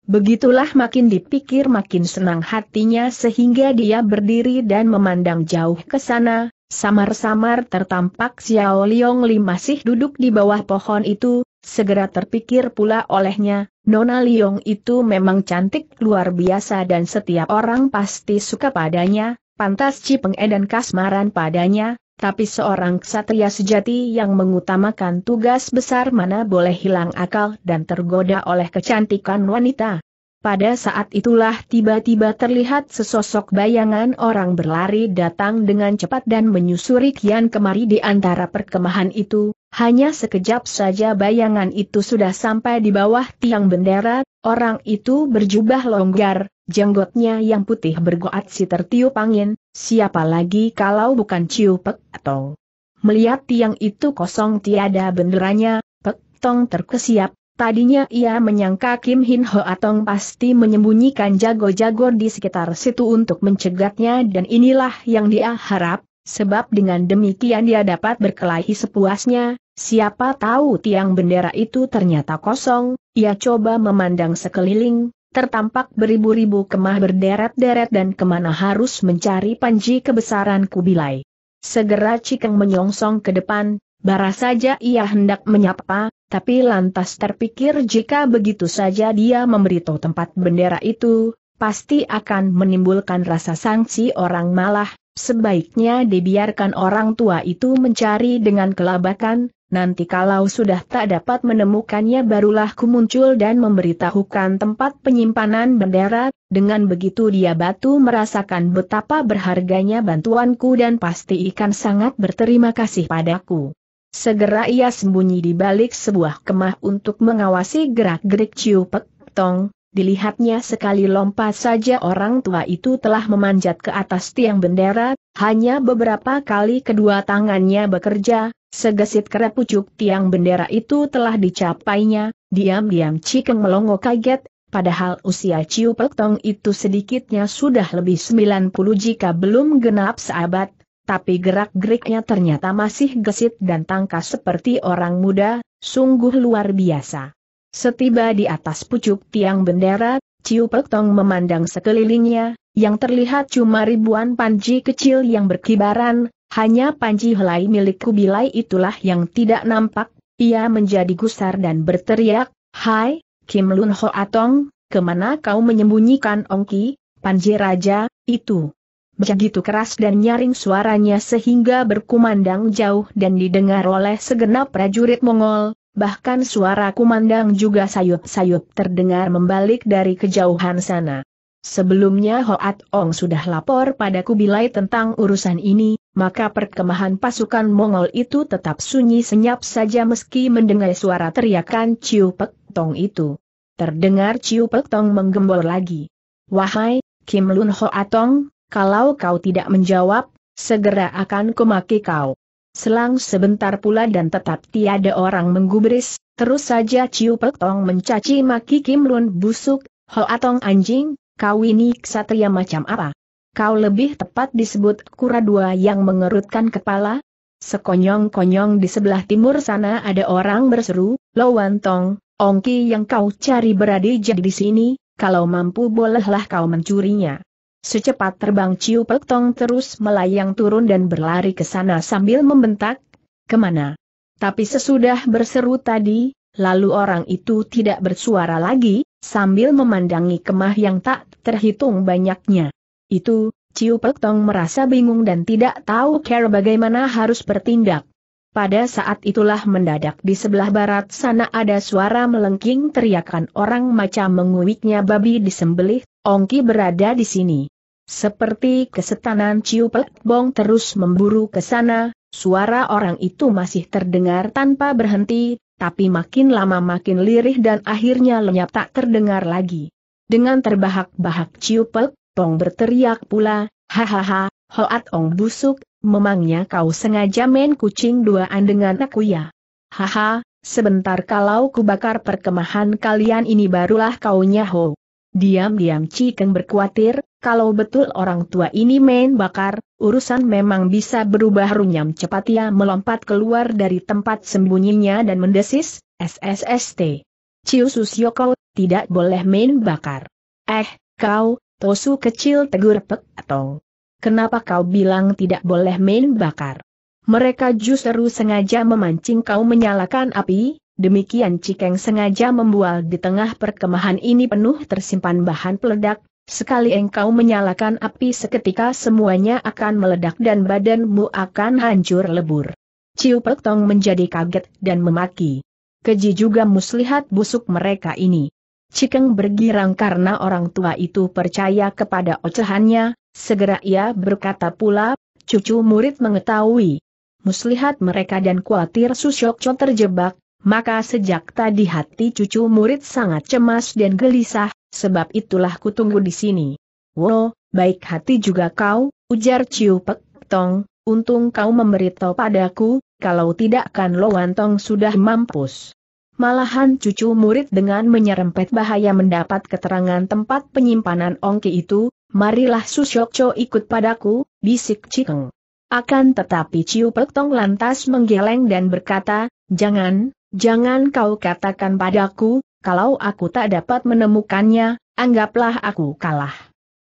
Begitulah makin dipikir makin senang hatinya sehingga dia berdiri dan memandang jauh ke sana, samar-samar tertampak Xiao Liong Li masih duduk di bawah pohon itu, segera terpikir pula olehnya, Nona Liong itu memang cantik luar biasa dan setiap orang pasti suka padanya, pantas Cipeng dan kasmaran padanya, tapi seorang ksatria sejati yang mengutamakan tugas besar mana boleh hilang akal dan tergoda oleh kecantikan wanita. Pada saat itulah tiba-tiba terlihat sesosok bayangan orang berlari datang dengan cepat dan menyusuri kian kemari di antara perkemahan itu, hanya sekejap saja bayangan itu sudah sampai di bawah tiang bendera, orang itu berjubah longgar, jenggotnya yang putih bergoat si tertiup angin, siapa lagi kalau bukan Ciu Pek atau melihat tiang itu kosong tiada benderanya, Pek Tong terkesiap, Tadinya ia menyangka Kim Hin Ho Atong pasti menyembunyikan jago-jago di sekitar situ untuk mencegatnya dan inilah yang dia harap, sebab dengan demikian dia dapat berkelahi sepuasnya, siapa tahu tiang bendera itu ternyata kosong, ia coba memandang sekeliling, tertampak beribu-ribu kemah berderet-deret dan kemana harus mencari panji kebesaran kubilai. Segera Cikeng menyongsong ke depan, barah saja ia hendak menyapa, tapi lantas terpikir jika begitu saja dia memberitahu tempat bendera itu, pasti akan menimbulkan rasa sanksi orang malah, sebaiknya dibiarkan orang tua itu mencari dengan kelabakan, nanti kalau sudah tak dapat menemukannya barulah kumuncul dan memberitahukan tempat penyimpanan bendera, dengan begitu dia batu merasakan betapa berharganya bantuanku dan pasti ikan sangat berterima kasih padaku. Segera ia sembunyi di balik sebuah kemah untuk mengawasi gerak-gerik Ciu Pek Tong. Dilihatnya sekali lompat saja orang tua itu telah memanjat ke atas tiang bendera, hanya beberapa kali kedua tangannya bekerja, segesit kera pucuk tiang bendera itu telah dicapainya, diam-diam Cikeng melongo kaget, padahal usia Ciu Tong itu sedikitnya sudah lebih 90 jika belum genap seabad, tapi gerak-geriknya ternyata masih gesit dan tangkas seperti orang muda, sungguh luar biasa. Setiba di atas pucuk tiang bendera, Ciu Pek Tong memandang sekelilingnya, yang terlihat cuma ribuan panji kecil yang berkibaran, hanya panji helai milik kubilai itulah yang tidak nampak, ia menjadi gusar dan berteriak, Hai, Kim Lun Ho Atong, kemana kau menyembunyikan Ongki, Panji Raja, itu. Begitu keras dan nyaring suaranya sehingga berkumandang jauh dan didengar oleh segenap prajurit Mongol, bahkan suara kumandang juga sayup-sayup terdengar membalik dari kejauhan sana. Sebelumnya Hoat Ong sudah lapor pada Kubilai tentang urusan ini, maka perkemahan pasukan Mongol itu tetap sunyi senyap saja meski mendengar suara teriakan Ciu Pek Tong itu. Terdengar Ciu Pek Tong menggembor lagi. Wahai, Kim Lun Hoat Ong, kalau kau tidak menjawab, segera akan kumaki kau. Selang sebentar pula dan tetap tiada orang menggubris, terus saja Ciu Pek Tong mencaci maki Kim Lun busuk, Ho Atong anjing, kau ini ksatria macam apa? Kau lebih tepat disebut kura dua yang mengerutkan kepala? Sekonyong-konyong di sebelah timur sana ada orang berseru, Lowan Tong, ongki yang kau cari berada jadi di sini, kalau mampu bolehlah kau mencurinya. Secepat terbang Ciu Pek Tong terus melayang turun dan berlari ke sana sambil membentak, kemana? Tapi sesudah berseru tadi, lalu orang itu tidak bersuara lagi, sambil memandangi kemah yang tak terhitung banyaknya. Itu, Ciu Pek Tong merasa bingung dan tidak tahu cara bagaimana harus bertindak. Pada saat itulah mendadak di sebelah barat sana ada suara melengking teriakan orang macam menguiknya babi disembelih, Ongki berada di sini. Seperti kesetanan Ciu Bong terus memburu ke sana, suara orang itu masih terdengar tanpa berhenti, tapi makin lama makin lirih dan akhirnya lenyap tak terdengar lagi. Dengan terbahak-bahak Ciu Bong berteriak pula, hahaha, Hoat Ong busuk, memangnya kau sengaja main kucing duaan dengan aku ya? Haha, sebentar kalau kubakar perkemahan kalian ini barulah kau nyaho. Diam-diam Cikeng berkuatir, kalau betul orang tua ini main bakar, urusan memang bisa berubah runyam cepat ia melompat keluar dari tempat sembunyinya dan mendesis, SSST. Ciu Susyoko, tidak boleh main bakar. Eh, kau, Tosu kecil tegur Pek Atong. Kenapa kau bilang tidak boleh main bakar? Mereka justru sengaja memancing kau menyalakan api, demikian Cikeng sengaja membual di tengah perkemahan ini penuh tersimpan bahan peledak, Sekali engkau menyalakan api seketika semuanya akan meledak dan badanmu akan hancur lebur. Ciu Pertong menjadi kaget dan memaki. Keji juga muslihat busuk mereka ini. Cikeng bergirang karena orang tua itu percaya kepada ocehannya, segera ia berkata pula, cucu murid mengetahui. Muslihat mereka dan khawatir Susyokco terjebak, maka sejak tadi hati cucu murid sangat cemas dan gelisah, sebab itulah kutunggu di sini. Wo, baik hati juga kau, ujar Ciu Pek Tong, untung kau memberitahu padaku, kalau tidak kan Lo Wantong sudah mampus. Malahan cucu murid dengan menyerempet bahaya mendapat keterangan tempat penyimpanan ongki itu, marilah Susyok Susyokco ikut padaku, bisik Cikeng. Akan tetapi Ciu Pek Tong lantas menggeleng dan berkata, jangan, jangan kau katakan padaku, kalau aku tak dapat menemukannya, anggaplah aku kalah.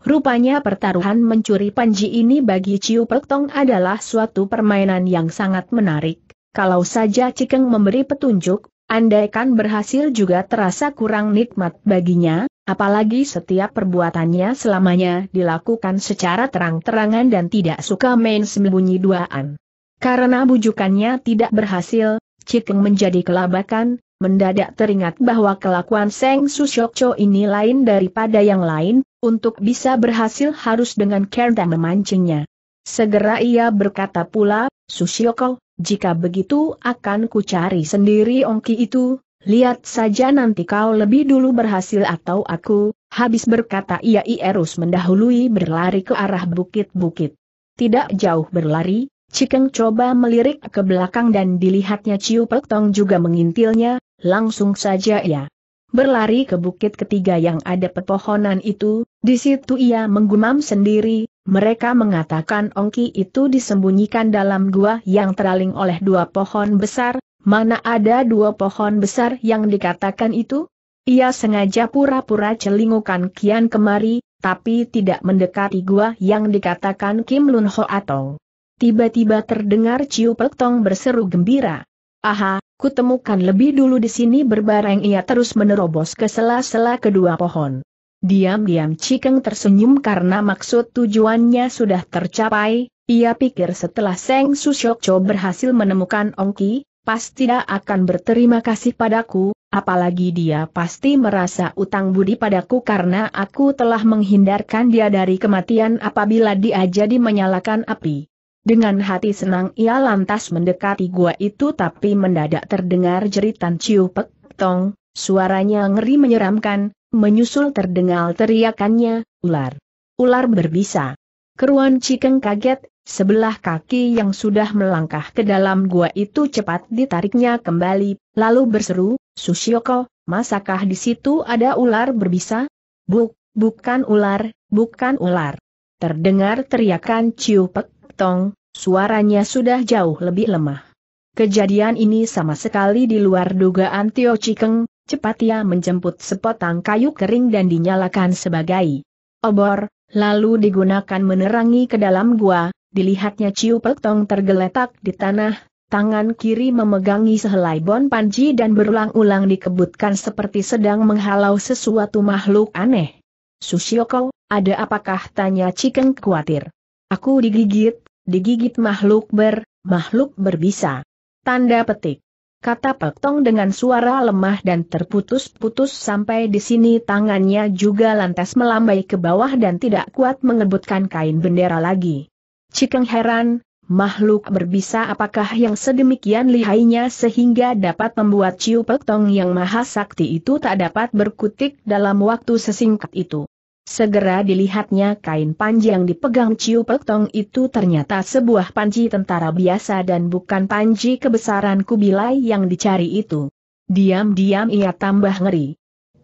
Rupanya pertaruhan mencuri panji ini bagi Ciu Pertong adalah suatu permainan yang sangat menarik. Kalau saja Cikeng memberi petunjuk, andaikan berhasil juga terasa kurang nikmat baginya, apalagi setiap perbuatannya selamanya dilakukan secara terang-terangan dan tidak suka main sembunyi duaan. Karena bujukannya tidak berhasil, Cikeng menjadi kelabakan, mendadak teringat bahwa kelakuan Seng Susyokco ini lain daripada yang lain, untuk bisa berhasil harus dengan care memancingnya. Segera ia berkata pula, Susyoko, jika begitu akan ku cari sendiri ongki itu, lihat saja nanti kau lebih dulu berhasil atau aku, habis berkata ia Ierus mendahului berlari ke arah bukit-bukit. Tidak jauh berlari, Cikeng coba melirik ke belakang dan dilihatnya Ciu Tong juga mengintilnya, Langsung saja ya. berlari ke bukit ketiga yang ada pepohonan itu, di situ ia menggumam sendiri, mereka mengatakan ongki itu disembunyikan dalam gua yang teraling oleh dua pohon besar, mana ada dua pohon besar yang dikatakan itu? Ia sengaja pura-pura celingukan kian kemari, tapi tidak mendekati gua yang dikatakan Kim Lun Ho atau. Tiba-tiba terdengar Ciu Pek Tong berseru gembira. Aha, kutemukan lebih dulu di sini berbareng ia terus menerobos ke sela-sela kedua pohon. Diam-diam Cikeng tersenyum karena maksud tujuannya sudah tercapai, ia pikir setelah Seng Susyokco berhasil menemukan Ongki, pasti dia akan berterima kasih padaku, apalagi dia pasti merasa utang budi padaku karena aku telah menghindarkan dia dari kematian apabila dia jadi menyalakan api. Dengan hati senang ia lantas mendekati gua itu tapi mendadak terdengar jeritan ciupek, tong, suaranya ngeri menyeramkan, menyusul terdengar teriakannya, ular. Ular berbisa. Keruan Cikeng kaget, sebelah kaki yang sudah melangkah ke dalam gua itu cepat ditariknya kembali, lalu berseru, Susioko, masakah di situ ada ular berbisa? Buk, bukan ular, bukan ular. Terdengar teriakan Ciu Tong, suaranya sudah jauh lebih lemah. Kejadian ini sama sekali di luar dugaan Tio Cikeng, cepat ia menjemput sepotong kayu kering dan dinyalakan sebagai obor, lalu digunakan menerangi ke dalam gua, dilihatnya Ciu Pek Tong tergeletak di tanah, tangan kiri memegangi sehelai bon panji dan berulang-ulang dikebutkan seperti sedang menghalau sesuatu makhluk aneh. Susioko, ada apakah tanya Cikeng khawatir? Aku digigit, digigit makhluk ber, makhluk berbisa. Tanda petik. Kata Tong dengan suara lemah dan terputus-putus sampai di sini tangannya juga lantas melambai ke bawah dan tidak kuat mengebutkan kain bendera lagi. Cikeng heran, makhluk berbisa apakah yang sedemikian lihainya sehingga dapat membuat Ciu Tong yang maha sakti itu tak dapat berkutik dalam waktu sesingkat itu. Segera dilihatnya kain panjang dipegang Ciu Pek itu ternyata sebuah panci tentara biasa dan bukan panci kebesaran kubilai yang dicari itu. Diam-diam ia tambah ngeri.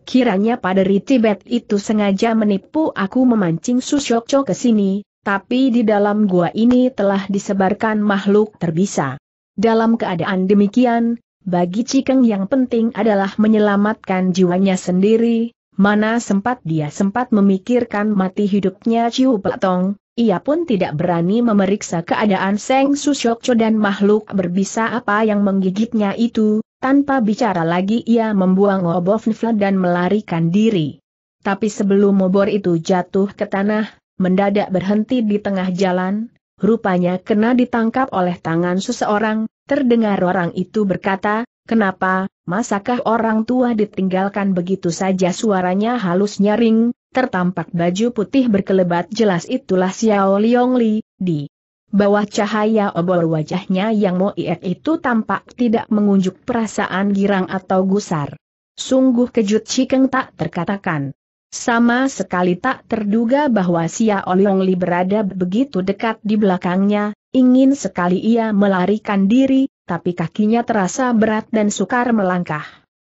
Kiranya paderi Tibet itu sengaja menipu aku memancing Susyokco ke sini, tapi di dalam gua ini telah disebarkan makhluk terbisa. Dalam keadaan demikian, bagi Cikeng yang penting adalah menyelamatkan jiwanya sendiri, Mana sempat dia sempat memikirkan mati hidupnya Ciu Tong, ia pun tidak berani memeriksa keadaan Seng Susyokco dan makhluk berbisa apa yang menggigitnya itu, tanpa bicara lagi ia membuang obovnfla dan melarikan diri. Tapi sebelum mobor itu jatuh ke tanah, mendadak berhenti di tengah jalan, rupanya kena ditangkap oleh tangan seseorang, terdengar orang itu berkata, Kenapa, masakah orang tua ditinggalkan begitu saja suaranya halus nyaring, tertampak baju putih berkelebat jelas itulah Xiao Liong Li, di bawah cahaya obor wajahnya yang mo'iek itu tampak tidak mengunjuk perasaan girang atau gusar. Sungguh kejut Cikeng tak terkatakan. Sama sekali tak terduga bahwa Liong Li berada begitu dekat di belakangnya, ingin sekali ia melarikan diri, tapi kakinya terasa berat dan sukar melangkah.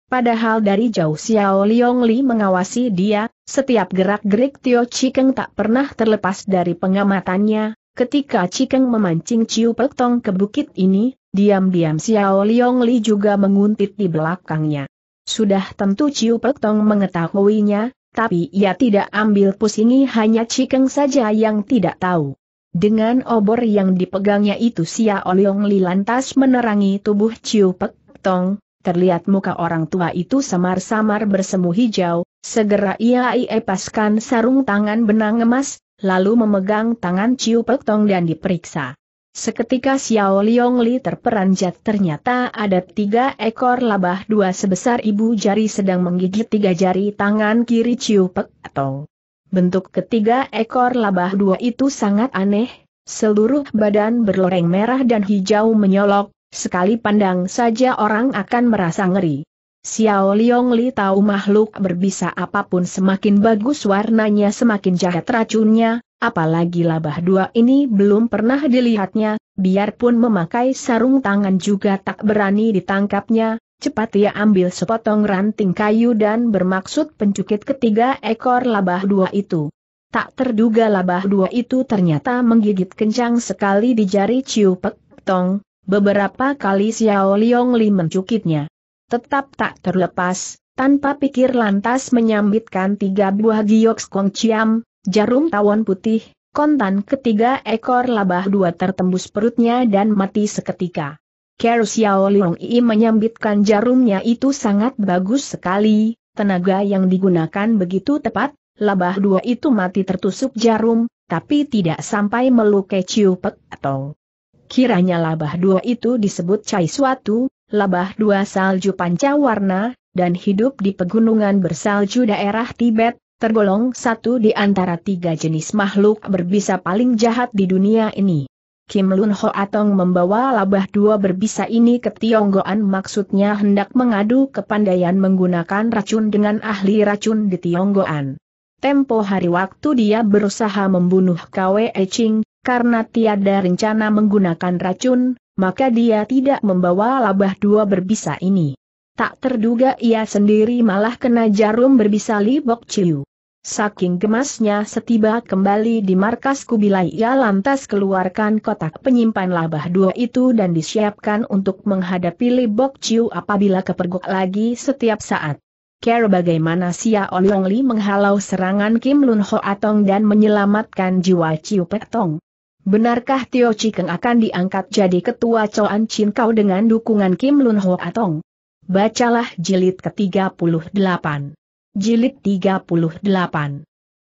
Padahal dari jauh Xiao Liong Li mengawasi dia, setiap gerak-gerik Tio Chikeng tak pernah terlepas dari pengamatannya, ketika Chikeng memancing Ciu Pek Tong ke bukit ini, diam-diam Xiao Liong Li juga menguntit di belakangnya. Sudah tentu Ciu Pek Tong mengetahuinya, tapi ia tidak ambil pusingi hanya Chikeng saja yang tidak tahu. Dengan obor yang dipegangnya itu Sia Oliong Li lantas menerangi tubuh Ciu Pek Tong, terlihat muka orang tua itu samar-samar bersemu hijau, segera ia iepaskan sarung tangan benang emas, lalu memegang tangan Ciu Pek Tong dan diperiksa. Seketika Xiao Liong Li terperanjat ternyata ada tiga ekor labah dua sebesar ibu jari sedang menggigit tiga jari tangan kiri Ciu Pek Tong. Bentuk ketiga ekor labah dua itu sangat aneh, seluruh badan berloreng merah dan hijau menyolok, sekali pandang saja orang akan merasa ngeri. Xiao Liong Li tahu makhluk berbisa apapun semakin bagus warnanya semakin jahat racunnya, apalagi labah dua ini belum pernah dilihatnya, biarpun memakai sarung tangan juga tak berani ditangkapnya, Cepat ia ambil sepotong ranting kayu dan bermaksud pencukit ketiga ekor labah dua itu. Tak terduga labah dua itu ternyata menggigit kencang sekali di jari Ciu Pek Tong, beberapa kali Xiao Liong Li mencukitnya. Tetap tak terlepas, tanpa pikir lantas menyambitkan tiga buah giok kong ciam, jarum tawon putih, kontan ketiga ekor labah dua tertembus perutnya dan mati seketika. Kero Xiao Leong I menyambitkan jarumnya itu sangat bagus sekali, tenaga yang digunakan begitu tepat, labah dua itu mati tertusuk jarum, tapi tidak sampai melukai ciupet atau Kiranya labah dua itu disebut cai suatu, labah dua salju panca warna dan hidup di pegunungan bersalju daerah Tibet, tergolong satu di antara tiga jenis makhluk berbisa paling jahat di dunia ini. Kim Lun Ho Atong membawa labah dua berbisa ini ke Tionggoan maksudnya hendak mengadu kepandaian menggunakan racun dengan ahli racun di Tionggoan. Tempo hari waktu dia berusaha membunuh Kwe Eching, karena tiada rencana menggunakan racun, maka dia tidak membawa labah dua berbisa ini. Tak terduga ia sendiri malah kena jarum berbisa Li Bok Chiu. Saking gemasnya setiba kembali di markas Kubilai ia lantas keluarkan kotak penyimpan labah dua itu dan disiapkan untuk menghadapi Li Bok Chiu apabila kepergok lagi setiap saat. Care bagaimana Sia Olong Li menghalau serangan Kim Lun Ho Atong dan menyelamatkan jiwa Chiu Petong. Benarkah Tio Chikeng akan diangkat jadi ketua Choan Chin Kau dengan dukungan Kim Lun Ho Atong? Bacalah jilid ke-38. Jilid 38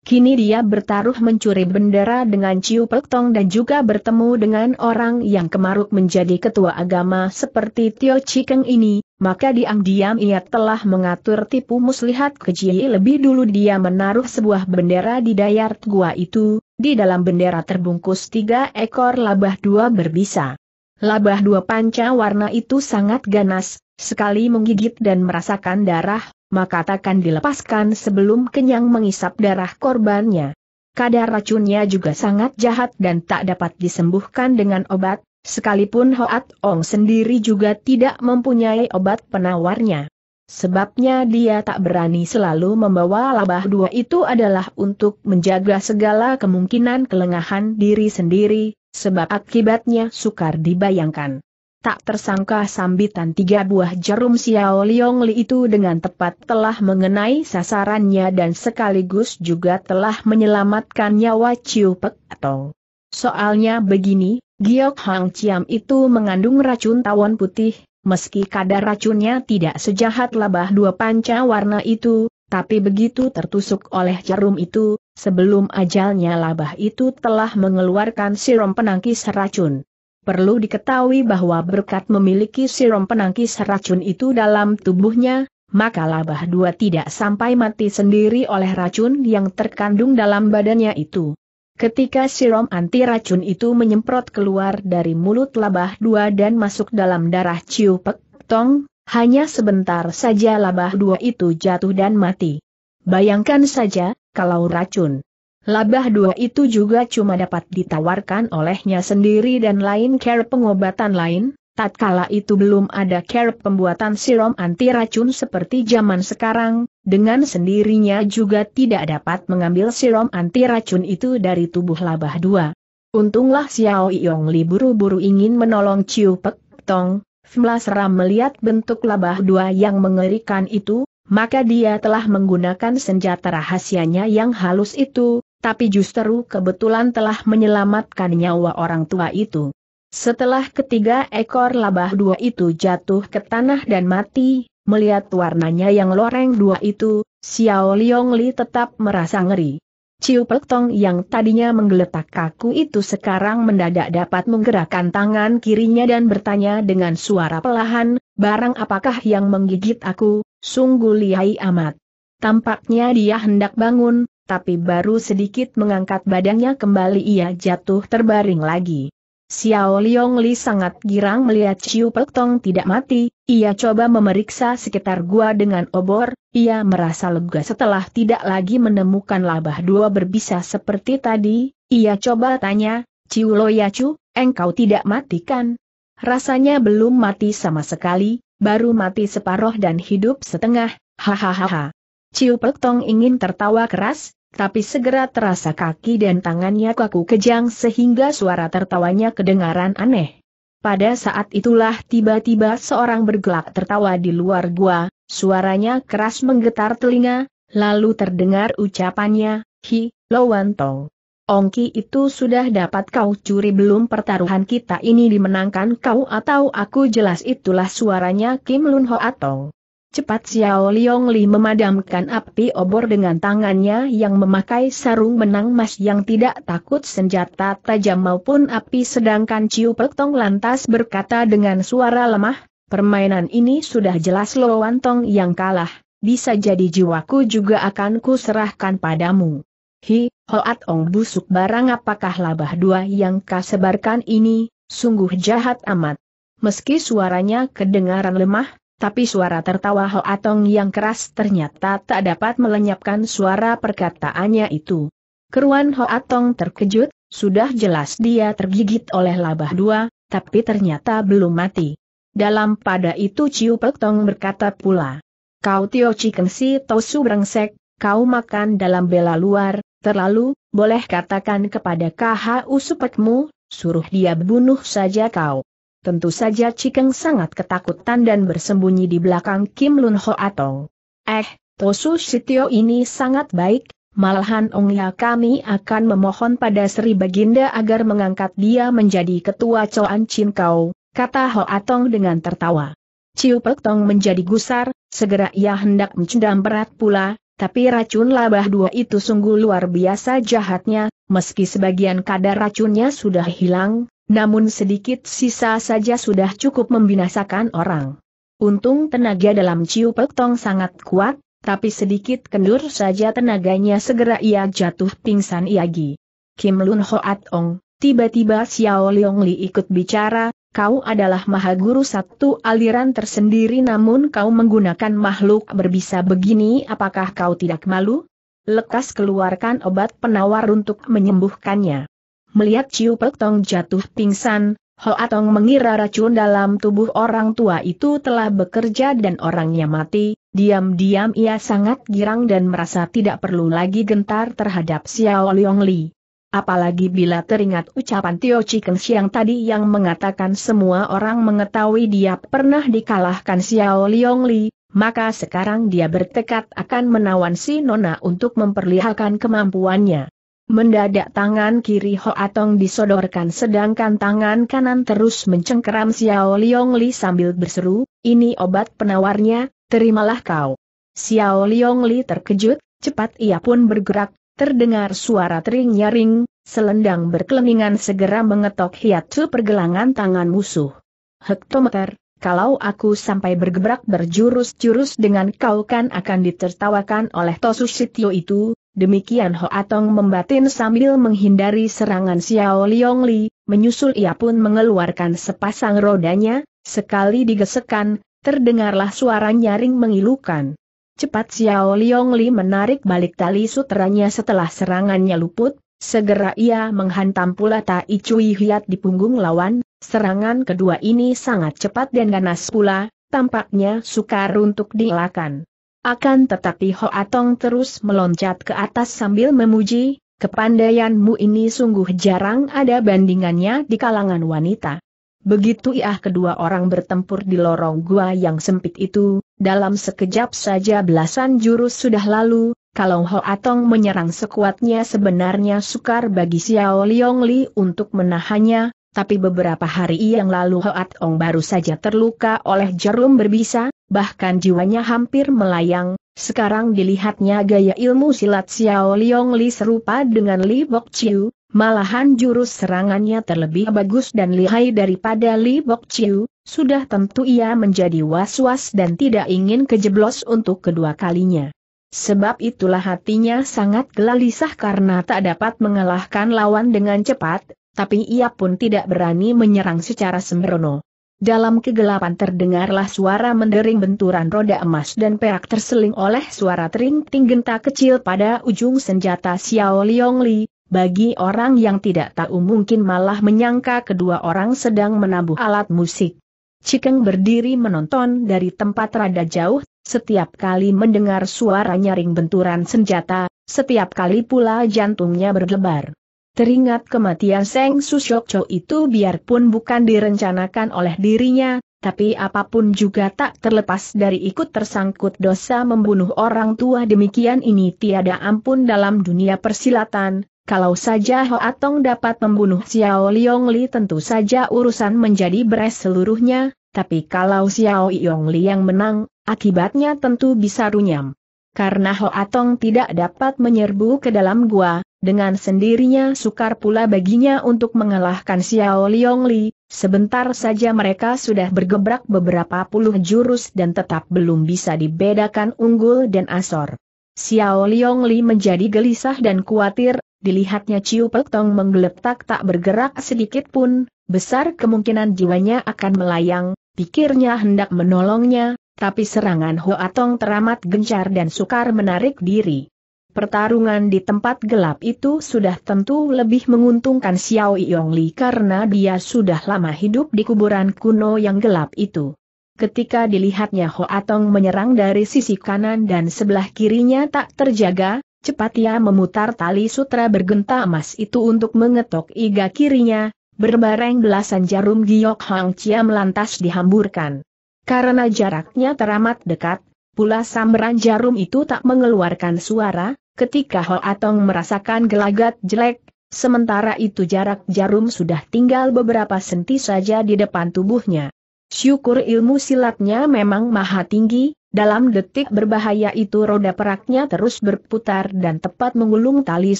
Kini dia bertaruh mencuri bendera dengan Ciu Pektong dan juga bertemu dengan orang yang kemaruk menjadi ketua agama seperti Tio Cikeng ini, maka diam-diam ia telah mengatur tipu muslihat keji lebih dulu dia menaruh sebuah bendera di dayar gua itu, di dalam bendera terbungkus tiga ekor labah dua berbisa. Labah dua panca warna itu sangat ganas, sekali menggigit dan merasakan darah, maka takkan dilepaskan sebelum kenyang mengisap darah korbannya. Kadar racunnya juga sangat jahat dan tak dapat disembuhkan dengan obat, sekalipun Hoat Ong sendiri juga tidak mempunyai obat penawarnya. Sebabnya dia tak berani selalu membawa labah dua itu adalah untuk menjaga segala kemungkinan kelengahan diri sendiri, sebab akibatnya sukar dibayangkan. Tak tersangka sambitan tiga buah jarum Xiao Liong Li itu dengan tepat telah mengenai sasarannya dan sekaligus juga telah menyelamatkan nyawa Chiu Pek atau. Soalnya begini, Giok Hang Chiam itu mengandung racun tawon putih, meski kadar racunnya tidak sejahat labah dua panca warna itu, tapi begitu tertusuk oleh jarum itu, sebelum ajalnya labah itu telah mengeluarkan sirom penangkis racun. Perlu diketahui bahwa berkat memiliki sirom penangkis racun itu dalam tubuhnya, maka labah dua tidak sampai mati sendiri oleh racun yang terkandung dalam badannya itu. Ketika sirom anti racun itu menyemprot keluar dari mulut labah dua dan masuk dalam darah Ciu Pek Tong, hanya sebentar saja labah dua itu jatuh dan mati. Bayangkan saja, kalau racun Labah dua itu juga cuma dapat ditawarkan olehnya sendiri dan lain care pengobatan lain, tatkala itu belum ada care pembuatan sirom anti racun seperti zaman sekarang, dengan sendirinya juga tidak dapat mengambil sirom anti racun itu dari tubuh labah dua. Untunglah Xiao Yong Li buru-buru ingin menolong Ciu Pek Tong, Fmla seram melihat bentuk labah dua yang mengerikan itu, maka dia telah menggunakan senjata rahasianya yang halus itu, tapi justru kebetulan telah menyelamatkan nyawa orang tua itu. Setelah ketiga ekor labah dua itu jatuh ke tanah dan mati, melihat warnanya yang loreng dua itu, Xiao Liong Li tetap merasa ngeri. Ciu Tong yang tadinya menggeletak kaku itu sekarang mendadak dapat menggerakkan tangan kirinya dan bertanya dengan suara pelahan, barang apakah yang menggigit aku, sungguh lihai amat. Tampaknya dia hendak bangun, tapi baru sedikit mengangkat badannya kembali ia jatuh terbaring lagi. Xiao Liong Li sangat girang melihat Chiu Pek Tong tidak mati, ia coba memeriksa sekitar gua dengan obor, ia merasa lega setelah tidak lagi menemukan labah dua berbisa seperti tadi, ia coba tanya, Ciu Chu, engkau tidak mati kan? Rasanya belum mati sama sekali, baru mati separoh dan hidup setengah, hahaha. Ciu Pek Tong ingin tertawa keras, tapi segera terasa kaki dan tangannya kaku kejang sehingga suara tertawanya kedengaran aneh. Pada saat itulah tiba-tiba seorang bergelak tertawa di luar gua, suaranya keras menggetar telinga, lalu terdengar ucapannya, Hi, Lowantong. Ongki itu sudah dapat kau curi belum pertaruhan kita ini dimenangkan kau atau aku jelas itulah suaranya Kim Lun Ho Atong. Cepat Xiao Liong Li memadamkan api obor dengan tangannya yang memakai sarung menang emas yang tidak takut senjata tajam maupun api sedangkan Ciu Tong lantas berkata dengan suara lemah, permainan ini sudah jelas Lo Tong yang kalah, bisa jadi jiwaku juga akan kuserahkan padamu. Hi, Hoat Ong busuk barang apakah labah dua yang kasebarkan ini, sungguh jahat amat. Meski suaranya kedengaran lemah, tapi suara tertawa Atong yang keras ternyata tak dapat melenyapkan suara perkataannya itu. Keruan Atong terkejut, sudah jelas dia tergigit oleh labah dua, tapi ternyata belum mati. Dalam pada itu Ciu Pek Tong berkata pula, Kau Tio Chicken Si Tosu Brengsek, kau makan dalam bela luar, terlalu, boleh katakan kepada KHU Supekmu, suruh dia bunuh saja kau. Tentu saja Cikeng sangat ketakutan dan bersembunyi di belakang Kim Lun Ho Atong. Eh, Tosu Sitio ini sangat baik, malahan Ongya kami akan memohon pada Sri Baginda agar mengangkat dia menjadi ketua Coan Chin Kau, kata Ho Atong dengan tertawa. Ciu Pek Tong menjadi gusar, segera ia hendak mencendam berat pula, tapi racun labah dua itu sungguh luar biasa jahatnya, meski sebagian kadar racunnya sudah hilang, namun sedikit sisa saja sudah cukup membinasakan orang. Untung tenaga dalam Ciu Pek Tong sangat kuat, tapi sedikit kendur saja tenaganya segera ia jatuh pingsan iagi. Kim Lun Hoat Ong, tiba-tiba Xiao Leong Li ikut bicara, kau adalah maha guru satu aliran tersendiri namun kau menggunakan makhluk berbisa begini apakah kau tidak malu? Lekas keluarkan obat penawar untuk menyembuhkannya. Melihat Ciu Pek Tong jatuh pingsan, Ho Atong mengira racun dalam tubuh orang tua itu telah bekerja dan orangnya mati, diam-diam ia sangat girang dan merasa tidak perlu lagi gentar terhadap Xiao Liong Li. Apalagi bila teringat ucapan Tio Chikeng Siang tadi yang mengatakan semua orang mengetahui dia pernah dikalahkan Xiao Liong Li, maka sekarang dia bertekad akan menawan si Nona untuk memperlihatkan kemampuannya. Mendadak tangan kiri Hoatong Atong disodorkan sedangkan tangan kanan terus mencengkeram Xiao Liong Li sambil berseru, ini obat penawarnya, terimalah kau. Xiao Liong Li terkejut, cepat ia pun bergerak, terdengar suara tering nyaring, selendang berkelengingan segera mengetok hiatu pergelangan tangan musuh. Hektometer, kalau aku sampai bergebrak berjurus-jurus dengan kau kan akan ditertawakan oleh Tosu Sityo itu, Demikian Ho Atong membatin sambil menghindari serangan Xiao Liong Li, menyusul ia pun mengeluarkan sepasang rodanya, sekali digesekan, terdengarlah suara nyaring mengilukan. Cepat Xiao Liong Li menarik balik tali sutranya setelah serangannya luput, segera ia menghantam pula Tai Cui Hiat di punggung lawan, serangan kedua ini sangat cepat dan ganas pula, tampaknya sukar untuk dielakkan. Akan tetapi Atong terus meloncat ke atas sambil memuji, kepandaianmu ini sungguh jarang ada bandingannya di kalangan wanita. Begitu ia kedua orang bertempur di lorong gua yang sempit itu, dalam sekejap saja belasan jurus sudah lalu, kalau Atong menyerang sekuatnya sebenarnya sukar bagi Xiao Liong Li untuk menahannya, tapi beberapa hari yang lalu Atong baru saja terluka oleh jarum berbisa, bahkan jiwanya hampir melayang, sekarang dilihatnya gaya ilmu silat Xiao Liong Li serupa dengan Li Bok Chiu, malahan jurus serangannya terlebih bagus dan lihai daripada Li Bok Chiu, sudah tentu ia menjadi was-was dan tidak ingin kejeblos untuk kedua kalinya. Sebab itulah hatinya sangat gelisah karena tak dapat mengalahkan lawan dengan cepat, tapi ia pun tidak berani menyerang secara sembrono. Dalam kegelapan terdengarlah suara mendering benturan roda emas dan perak terseling oleh suara tering-ting genta kecil pada ujung senjata Xiao Liong Li. Bagi orang yang tidak tahu mungkin malah menyangka kedua orang sedang menabuh alat musik. Cikeng berdiri menonton dari tempat rada jauh, setiap kali mendengar suara nyaring benturan senjata, setiap kali pula jantungnya berdebar. Teringat kematian Seng Susyokco itu biarpun bukan direncanakan oleh dirinya, tapi apapun juga tak terlepas dari ikut tersangkut dosa membunuh orang tua demikian ini tiada ampun dalam dunia persilatan, kalau saja Ho Atong dapat membunuh Xiao Liong Li tentu saja urusan menjadi beres seluruhnya, tapi kalau Xiao Yong Li yang menang, akibatnya tentu bisa runyam. Karena Ho Atong tidak dapat menyerbu ke dalam gua, dengan sendirinya sukar pula baginya untuk mengalahkan Xiao Liong Li, sebentar saja mereka sudah bergebrak beberapa puluh jurus dan tetap belum bisa dibedakan unggul dan asor. Xiao Liong Li menjadi gelisah dan khawatir, dilihatnya Ciu Pek Tong menggeletak tak bergerak sedikit pun, besar kemungkinan jiwanya akan melayang, pikirnya hendak menolongnya, tapi serangan Hoa Tong teramat gencar dan sukar menarik diri. Pertarungan di tempat gelap itu sudah tentu lebih menguntungkan Xiao Yongli karena dia sudah lama hidup di kuburan kuno yang gelap itu. Ketika dilihatnya Ho Atong menyerang dari sisi kanan dan sebelah kirinya tak terjaga, cepat ia memutar tali sutra bergenta emas itu untuk mengetok iga kirinya, berbareng belasan jarum giok Hang Chia melantas dihamburkan. Karena jaraknya teramat dekat, Pula sambaran jarum itu tak mengeluarkan suara, Ketika Ho Atong merasakan gelagat jelek, sementara itu jarak jarum sudah tinggal beberapa senti saja di depan tubuhnya. Syukur ilmu silatnya memang maha tinggi, dalam detik berbahaya itu roda peraknya terus berputar dan tepat mengulung tali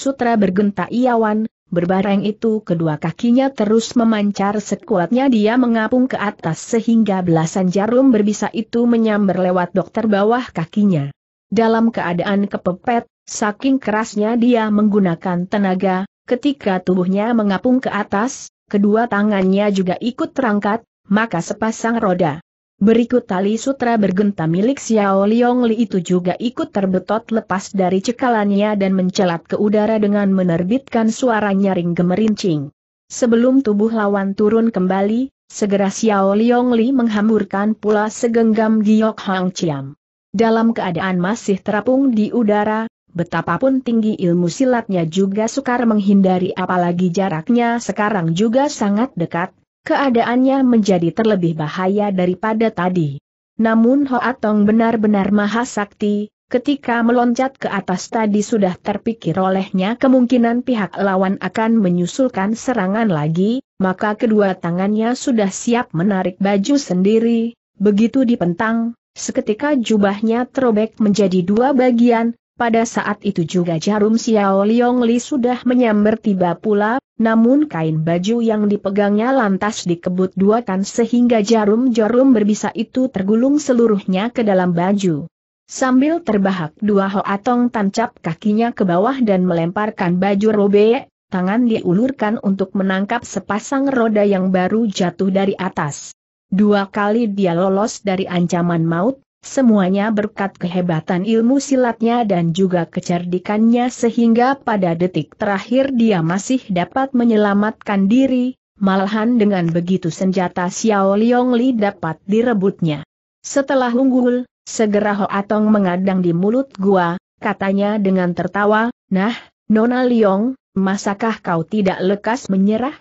sutra bergenta iawan, berbareng itu kedua kakinya terus memancar sekuatnya dia mengapung ke atas sehingga belasan jarum berbisa itu menyambar lewat dokter bawah kakinya. Dalam keadaan kepepet, Saking kerasnya dia menggunakan tenaga, ketika tubuhnya mengapung ke atas, kedua tangannya juga ikut terangkat, maka sepasang roda. Berikut tali sutra bergenta milik Xiao Liong Li itu juga ikut terbetot lepas dari cekalannya dan mencelat ke udara dengan menerbitkan suara nyaring gemerincing. Sebelum tubuh lawan turun kembali, segera Xiao Liong Li menghamburkan pula segenggam giok Hang Chiam. Dalam keadaan masih terapung di udara, Betapapun tinggi ilmu silatnya juga sukar menghindari apalagi jaraknya sekarang juga sangat dekat, keadaannya menjadi terlebih bahaya daripada tadi. Namun Hoatong benar-benar maha sakti, ketika meloncat ke atas tadi sudah terpikir olehnya kemungkinan pihak lawan akan menyusulkan serangan lagi, maka kedua tangannya sudah siap menarik baju sendiri, begitu dipentang, seketika jubahnya terobek menjadi dua bagian, pada saat itu juga jarum Xiao Liong Li sudah menyambar tiba pula, namun kain baju yang dipegangnya lantas dikebut dua kan sehingga jarum-jarum berbisa itu tergulung seluruhnya ke dalam baju. Sambil terbahak dua hoatong tancap kakinya ke bawah dan melemparkan baju robe, tangan diulurkan untuk menangkap sepasang roda yang baru jatuh dari atas. Dua kali dia lolos dari ancaman maut, Semuanya berkat kehebatan ilmu silatnya dan juga kecerdikannya sehingga pada detik terakhir dia masih dapat menyelamatkan diri, malahan dengan begitu senjata Xiao Liong Li dapat direbutnya. Setelah unggul, segera Ho Atong mengadang di mulut gua, katanya dengan tertawa, nah, Nona Liong, masakah kau tidak lekas menyerah?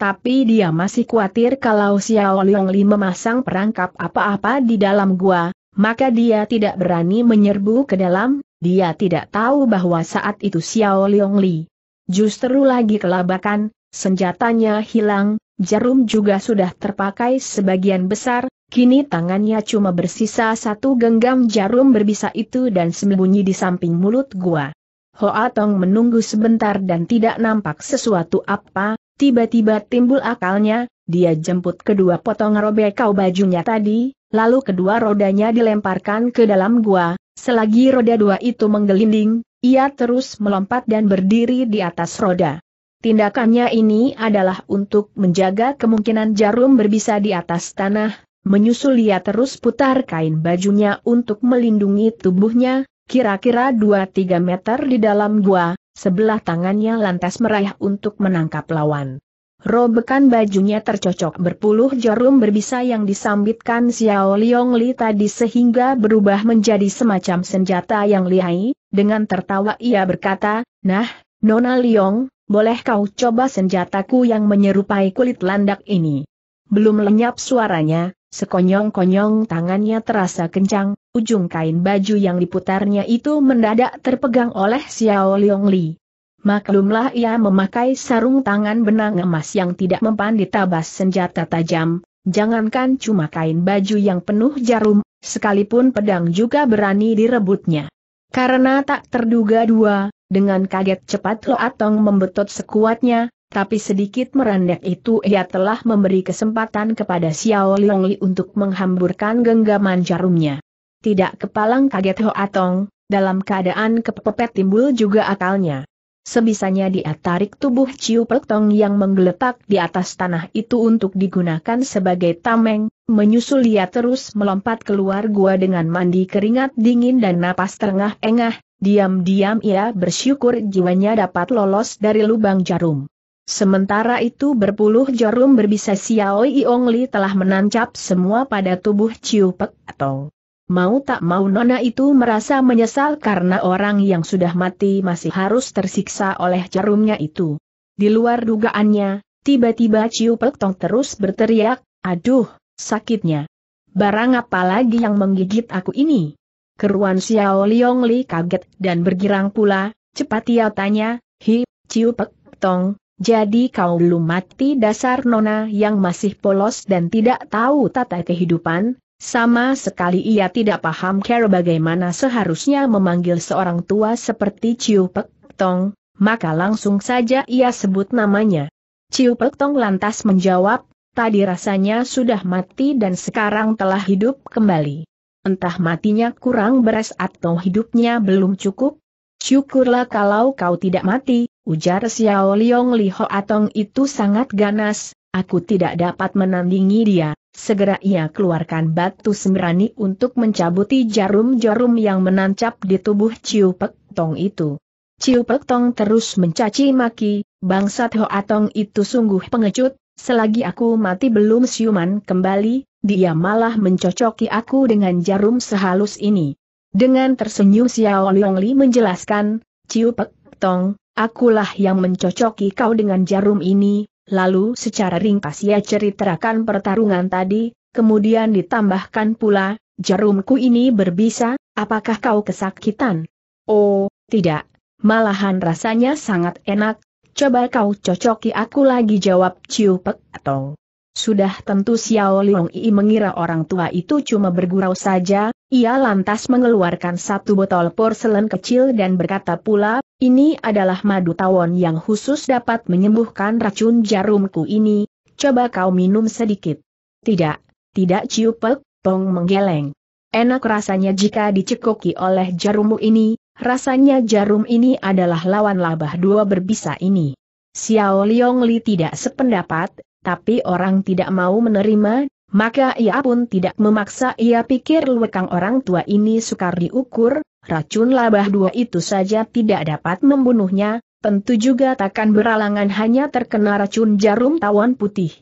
Tapi dia masih khawatir kalau Xiao Liong Li memasang perangkap apa-apa di dalam gua, maka dia tidak berani menyerbu ke dalam, dia tidak tahu bahwa saat itu Xiao Liong Li justru lagi kelabakan, senjatanya hilang, jarum juga sudah terpakai sebagian besar, kini tangannya cuma bersisa satu genggam jarum berbisa itu dan sembunyi di samping mulut gua. Hoa Tong menunggu sebentar dan tidak nampak sesuatu apa, tiba-tiba timbul akalnya, dia jemput kedua potong robek kau bajunya tadi, lalu kedua rodanya dilemparkan ke dalam gua, selagi roda dua itu menggelinding, ia terus melompat dan berdiri di atas roda. Tindakannya ini adalah untuk menjaga kemungkinan jarum berbisa di atas tanah, menyusul ia terus putar kain bajunya untuk melindungi tubuhnya, kira-kira 2-3 meter di dalam gua, sebelah tangannya lantas meraih untuk menangkap lawan. Robekan bajunya tercocok berpuluh jarum berbisa yang disambitkan Xiao Liong Li tadi sehingga berubah menjadi semacam senjata yang lihai, dengan tertawa ia berkata, Nah, Nona Liong, boleh kau coba senjataku yang menyerupai kulit landak ini. Belum lenyap suaranya, sekonyong-konyong tangannya terasa kencang, ujung kain baju yang diputarnya itu mendadak terpegang oleh Xiao Liong Li. Maklumlah ia memakai sarung tangan benang emas yang tidak mempan ditabas senjata tajam, jangankan cuma kain baju yang penuh jarum, sekalipun pedang juga berani direbutnya. Karena tak terduga dua, dengan kaget cepat Lo Atong membetot sekuatnya, tapi sedikit merendek itu ia telah memberi kesempatan kepada Xiao Li untuk menghamburkan genggaman jarumnya. Tidak kepalang kaget Ho Atong, dalam keadaan kepepet timbul juga akalnya. Sebisanya dia tarik tubuh Ciu Pertong yang menggeletak di atas tanah itu untuk digunakan sebagai tameng, menyusul ia terus melompat keluar gua dengan mandi keringat dingin dan napas terengah-engah, diam-diam ia bersyukur jiwanya dapat lolos dari lubang jarum. Sementara itu berpuluh jarum berbisa Xiao Iong telah menancap semua pada tubuh Ciu Petong. Mau tak mau Nona itu merasa menyesal karena orang yang sudah mati masih harus tersiksa oleh jarumnya itu. Di luar dugaannya, tiba-tiba Ciu Pek Tong terus berteriak, aduh, sakitnya. Barang apa lagi yang menggigit aku ini? Keruan Xiao Liong Li kaget dan bergirang pula, cepat ia tanya, hi, Ciu Pek Tong, jadi kau belum mati dasar Nona yang masih polos dan tidak tahu tata kehidupan, sama sekali ia tidak paham cara bagaimana seharusnya memanggil seorang tua seperti Ciu Pek Tong, maka langsung saja ia sebut namanya. Ciu Pek Tong lantas menjawab, tadi rasanya sudah mati dan sekarang telah hidup kembali. Entah matinya kurang beres atau hidupnya belum cukup, Syukurlah kalau kau tidak mati, ujar Xiao Liong Li Ho Atong itu sangat ganas, aku tidak dapat menandingi dia. Segera ia keluarkan batu sembrani untuk mencabuti jarum-jarum yang menancap di tubuh Ciu Pek Tong itu. Ciu Pek Tong terus mencaci maki, Hoa Hoatong itu sungguh pengecut, selagi aku mati belum siuman kembali, dia malah mencocoki aku dengan jarum sehalus ini. Dengan tersenyum Xiao Liongli menjelaskan, Ciu Pek Tong, akulah yang mencocoki kau dengan jarum ini, Lalu secara ringkas ia ceritakan pertarungan tadi, kemudian ditambahkan pula, jarumku ini berbisa, apakah kau kesakitan? Oh, tidak, malahan rasanya sangat enak, coba kau cocoki aku lagi jawab Ciu Pek atau... Sudah tentu Xiao Liong I mengira orang tua itu cuma bergurau saja, ia lantas mengeluarkan satu botol porselen kecil dan berkata pula, ini adalah madu tawon yang khusus dapat menyembuhkan racun jarumku ini, coba kau minum sedikit. Tidak, tidak ciupek, Tong menggeleng. Enak rasanya jika dicekoki oleh jarummu ini, rasanya jarum ini adalah lawan labah dua berbisa ini. Xiao Liong Li tidak sependapat, tapi orang tidak mau menerima, maka ia pun tidak memaksa ia pikir lekang orang tua ini sukar diukur, racun labah dua itu saja tidak dapat membunuhnya, tentu juga takkan beralangan hanya terkena racun jarum tawon putih.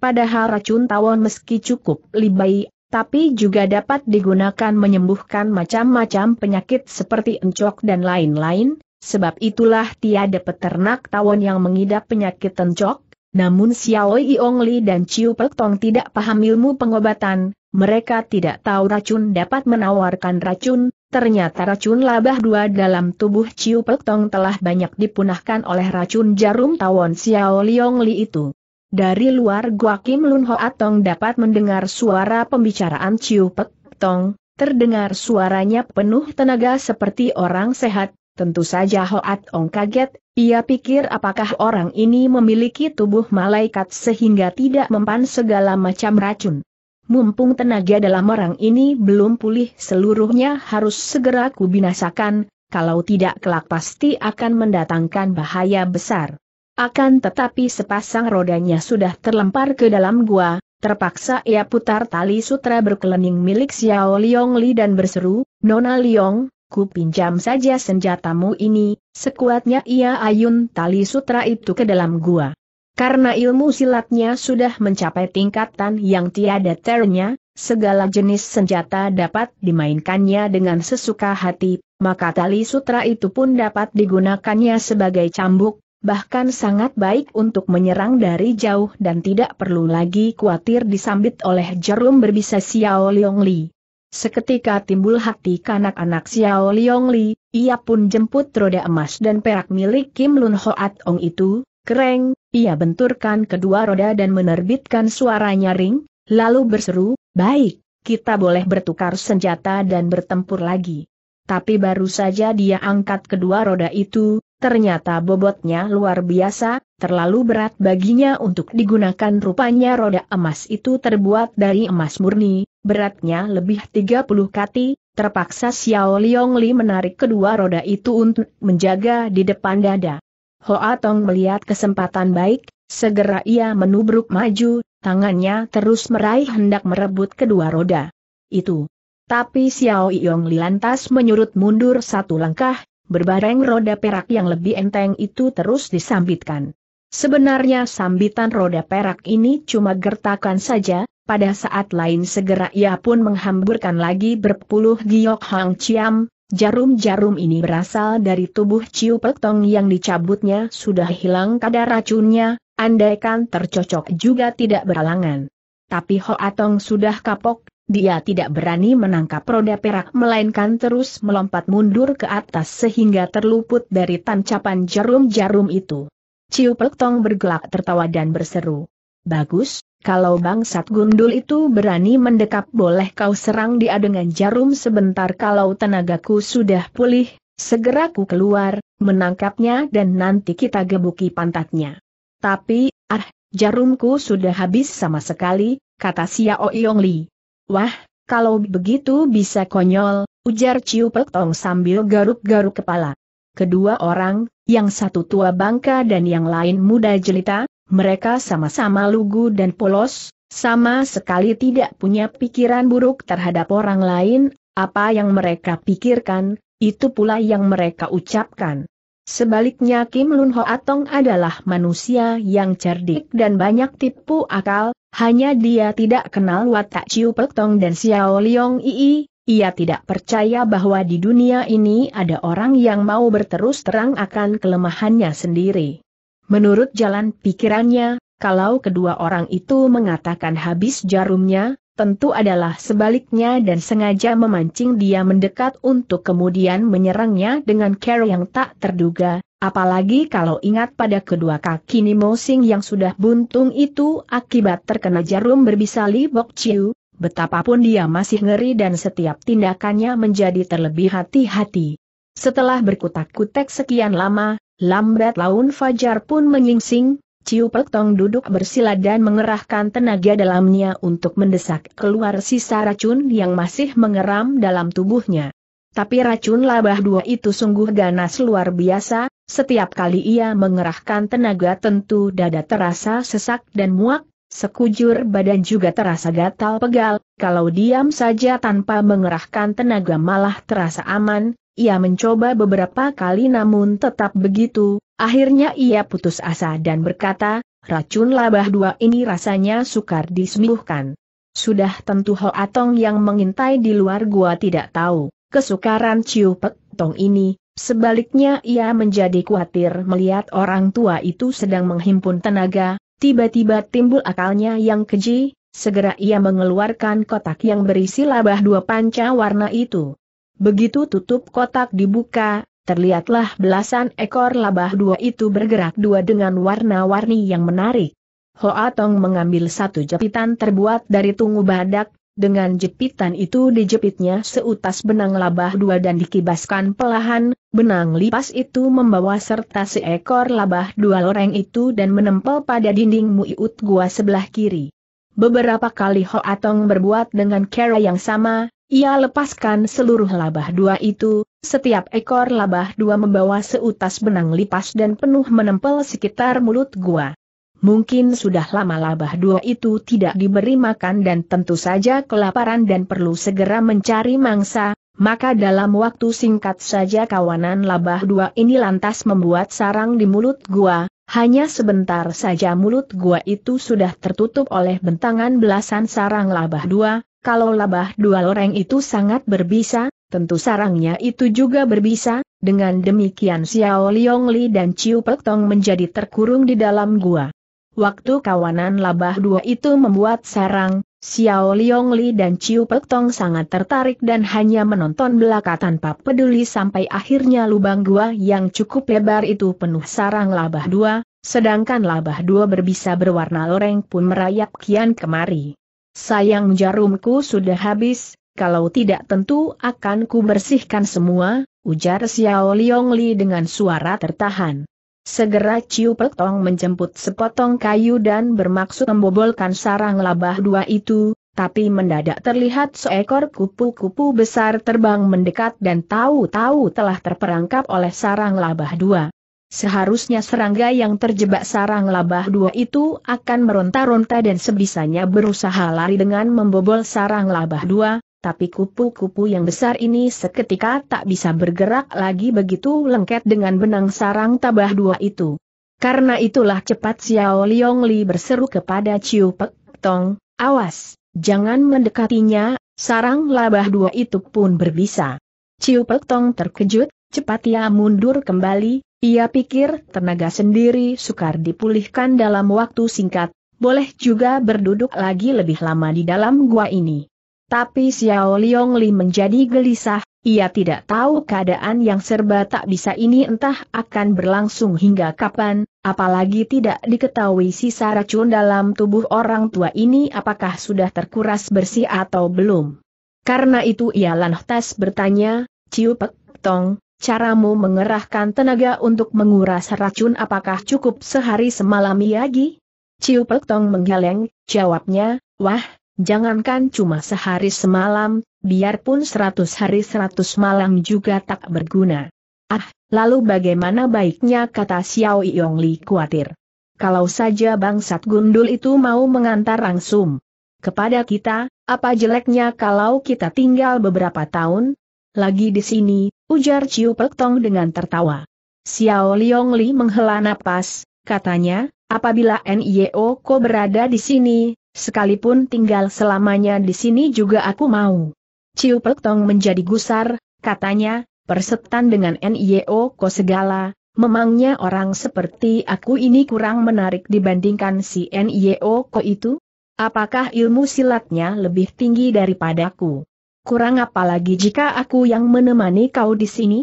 Padahal racun tawon meski cukup libai, tapi juga dapat digunakan menyembuhkan macam-macam penyakit seperti encok dan lain-lain, sebab itulah tiada peternak tawon yang mengidap penyakit encok, namun Xiao Yong Yongli dan Chiu Pek Tong tidak paham ilmu pengobatan, mereka tidak tahu racun dapat menawarkan racun, ternyata racun labah dua dalam tubuh Chiu Pek Tong telah banyak dipunahkan oleh racun jarum tawon Xiao Yongli itu. Dari luar Gua Kim Lun Ho Atong dapat mendengar suara pembicaraan Chiu Pek Tong, terdengar suaranya penuh tenaga seperti orang sehat, Tentu saja Hoat Ong kaget, ia pikir apakah orang ini memiliki tubuh malaikat sehingga tidak mempan segala macam racun. Mumpung tenaga dalam orang ini belum pulih seluruhnya harus segera kubinasakan, kalau tidak kelak pasti akan mendatangkan bahaya besar. Akan tetapi sepasang rodanya sudah terlempar ke dalam gua, terpaksa ia putar tali sutra berkelening milik Xiao Liong Li dan berseru, Nona Liong, Ku pinjam saja senjatamu ini, sekuatnya ia ayun tali sutra itu ke dalam gua. Karena ilmu silatnya sudah mencapai tingkatan yang tiada ternya, segala jenis senjata dapat dimainkannya dengan sesuka hati, maka tali sutra itu pun dapat digunakannya sebagai cambuk, bahkan sangat baik untuk menyerang dari jauh dan tidak perlu lagi khawatir disambit oleh jarum berbisa Xiao Liong Li. Seketika timbul hati kanak-anak Xiao Liong Li, ia pun jemput roda emas dan perak milik Kim Lun Hoat Ong itu, kereng, ia benturkan kedua roda dan menerbitkan suara nyaring, lalu berseru, baik, kita boleh bertukar senjata dan bertempur lagi. Tapi baru saja dia angkat kedua roda itu, ternyata bobotnya luar biasa, terlalu berat baginya untuk digunakan rupanya roda emas itu terbuat dari emas murni, beratnya lebih 30 kati, terpaksa Xiao Liong Li menarik kedua roda itu untuk menjaga di depan dada. Hoa Tong melihat kesempatan baik, segera ia menubruk maju, tangannya terus meraih hendak merebut kedua roda. Itu. Tapi Xiao Yong Li lantas menyurut mundur satu langkah, berbareng roda perak yang lebih enteng itu terus disambitkan. Sebenarnya sambitan roda perak ini cuma gertakan saja, pada saat lain segera ia pun menghamburkan lagi berpuluh giok Hang Chiam, jarum-jarum ini berasal dari tubuh Ciu Pek Tong yang dicabutnya sudah hilang kadar racunnya, andaikan tercocok juga tidak beralangan. Tapi Ho Atong sudah kapok, dia tidak berani menangkap roda perak melainkan terus melompat mundur ke atas sehingga terluput dari tancapan jarum-jarum itu. Ciu Pek Tong bergelak tertawa dan berseru. Bagus, kalau bangsat gundul itu berani mendekap boleh kau serang dia dengan jarum sebentar kalau tenagaku sudah pulih, segera ku keluar, menangkapnya dan nanti kita gebuki pantatnya. Tapi, ah, jarumku sudah habis sama sekali, kata Xiao Yongli. Wah, kalau begitu bisa konyol, ujar Ciu Pek Tong sambil garuk-garuk kepala. Kedua orang, yang satu tua bangka dan yang lain muda jelita, mereka sama-sama lugu dan polos, sama sekali tidak punya pikiran buruk terhadap orang lain, apa yang mereka pikirkan, itu pula yang mereka ucapkan. Sebaliknya Kim Lun Ho Atong adalah manusia yang cerdik dan banyak tipu akal, hanya dia tidak kenal watak Chiu Pek Tong dan Xiao Liong Ii, ia tidak percaya bahwa di dunia ini ada orang yang mau berterus terang akan kelemahannya sendiri. Menurut jalan pikirannya, kalau kedua orang itu mengatakan habis jarumnya, tentu adalah sebaliknya dan sengaja memancing dia mendekat untuk kemudian menyerangnya dengan cara yang tak terduga, apalagi kalau ingat pada kedua kaki Nimo Sing yang sudah buntung itu akibat terkena jarum berbisa Li Bok Chiu, betapapun dia masih ngeri dan setiap tindakannya menjadi terlebih hati-hati. Setelah berkutak-kutek sekian lama, Lambat laun Fajar pun menyingsing, Ciu Peltong duduk bersila dan mengerahkan tenaga dalamnya untuk mendesak keluar sisa racun yang masih mengeram dalam tubuhnya. Tapi racun labah dua itu sungguh ganas luar biasa, setiap kali ia mengerahkan tenaga tentu dada terasa sesak dan muak, sekujur badan juga terasa gatal pegal, kalau diam saja tanpa mengerahkan tenaga malah terasa aman, ia mencoba beberapa kali namun tetap begitu, akhirnya ia putus asa dan berkata, racun labah dua ini rasanya sukar disembuhkan. Sudah tentu Ho Atong yang mengintai di luar gua tidak tahu, kesukaran Ciu Pek Tong ini, sebaliknya ia menjadi khawatir melihat orang tua itu sedang menghimpun tenaga, tiba-tiba timbul akalnya yang keji, segera ia mengeluarkan kotak yang berisi labah dua panca warna itu. Begitu tutup kotak dibuka, terlihatlah belasan ekor labah dua itu bergerak dua dengan warna-warni yang menarik. Hoa Tong mengambil satu jepitan terbuat dari tungu badak, dengan jepitan itu dijepitnya seutas benang labah dua dan dikibaskan pelahan, benang lipas itu membawa serta seekor labah dua loreng itu dan menempel pada dinding muiut gua sebelah kiri. Beberapa kali Hoa Tong berbuat dengan cara yang sama, ia lepaskan seluruh labah dua itu, setiap ekor labah dua membawa seutas benang lipas dan penuh menempel sekitar mulut gua. Mungkin sudah lama labah dua itu tidak diberi makan dan tentu saja kelaparan dan perlu segera mencari mangsa, maka dalam waktu singkat saja kawanan labah dua ini lantas membuat sarang di mulut gua, hanya sebentar saja mulut gua itu sudah tertutup oleh bentangan belasan sarang labah dua, kalau labah dua loreng itu sangat berbisa, tentu sarangnya itu juga berbisa, dengan demikian Xiao Liongli dan Ciu Pek Tong menjadi terkurung di dalam gua. Waktu kawanan labah dua itu membuat sarang, Xiao Liongli dan Ciu Pek Tong sangat tertarik dan hanya menonton belaka tanpa peduli sampai akhirnya lubang gua yang cukup lebar itu penuh sarang labah dua, sedangkan labah dua berbisa berwarna loreng pun merayap kian kemari. Sayang jarumku sudah habis, kalau tidak tentu akan ku semua, ujar Xiao Li dengan suara tertahan. Segera Ciu Petong menjemput sepotong kayu dan bermaksud membobolkan sarang labah dua itu, tapi mendadak terlihat seekor kupu-kupu besar terbang mendekat dan tahu-tahu telah terperangkap oleh sarang labah dua. Seharusnya serangga yang terjebak sarang labah dua itu akan meronta-ronta dan sebisanya berusaha lari dengan membobol sarang labah dua, tapi kupu-kupu yang besar ini seketika tak bisa bergerak lagi begitu lengket dengan benang sarang tabah dua itu. Karena itulah cepat Xiao Liong Li berseru kepada Ciu Pek Tong, awas, jangan mendekatinya, sarang labah dua itu pun berbisa. Ciu Pek Tong terkejut, cepat ia mundur kembali, ia pikir tenaga sendiri sukar dipulihkan dalam waktu singkat, boleh juga berduduk lagi lebih lama di dalam gua ini. Tapi Xiao Liong Li menjadi gelisah, ia tidak tahu keadaan yang serba tak bisa ini entah akan berlangsung hingga kapan, apalagi tidak diketahui sisa racun dalam tubuh orang tua ini apakah sudah terkuras bersih atau belum. Karena itu ia lantas bertanya, Ciu Pek Tong, Caramu mengerahkan tenaga untuk menguras racun apakah cukup sehari semalam lagi? Iya Ciu Pek Tong menggeleng, jawabnya, wah, jangankan cuma sehari semalam, biarpun seratus hari seratus malam juga tak berguna. Ah, lalu bagaimana baiknya kata Xiao Yong Li khawatir. Kalau saja bangsat gundul itu mau mengantar langsung kepada kita, apa jeleknya kalau kita tinggal beberapa tahun, lagi di sini, ujar Ciu Pektong dengan tertawa. Xiao Liong Li menghela napas, katanya, apabila N.I.O. Ko berada di sini, sekalipun tinggal selamanya di sini juga aku mau. Ciu Pektong menjadi gusar, katanya, persetan dengan N.I.O. Ko segala, memangnya orang seperti aku ini kurang menarik dibandingkan si N.I.O. Ko itu? Apakah ilmu silatnya lebih tinggi daripadaku? kurang apalagi jika aku yang menemani kau di sini?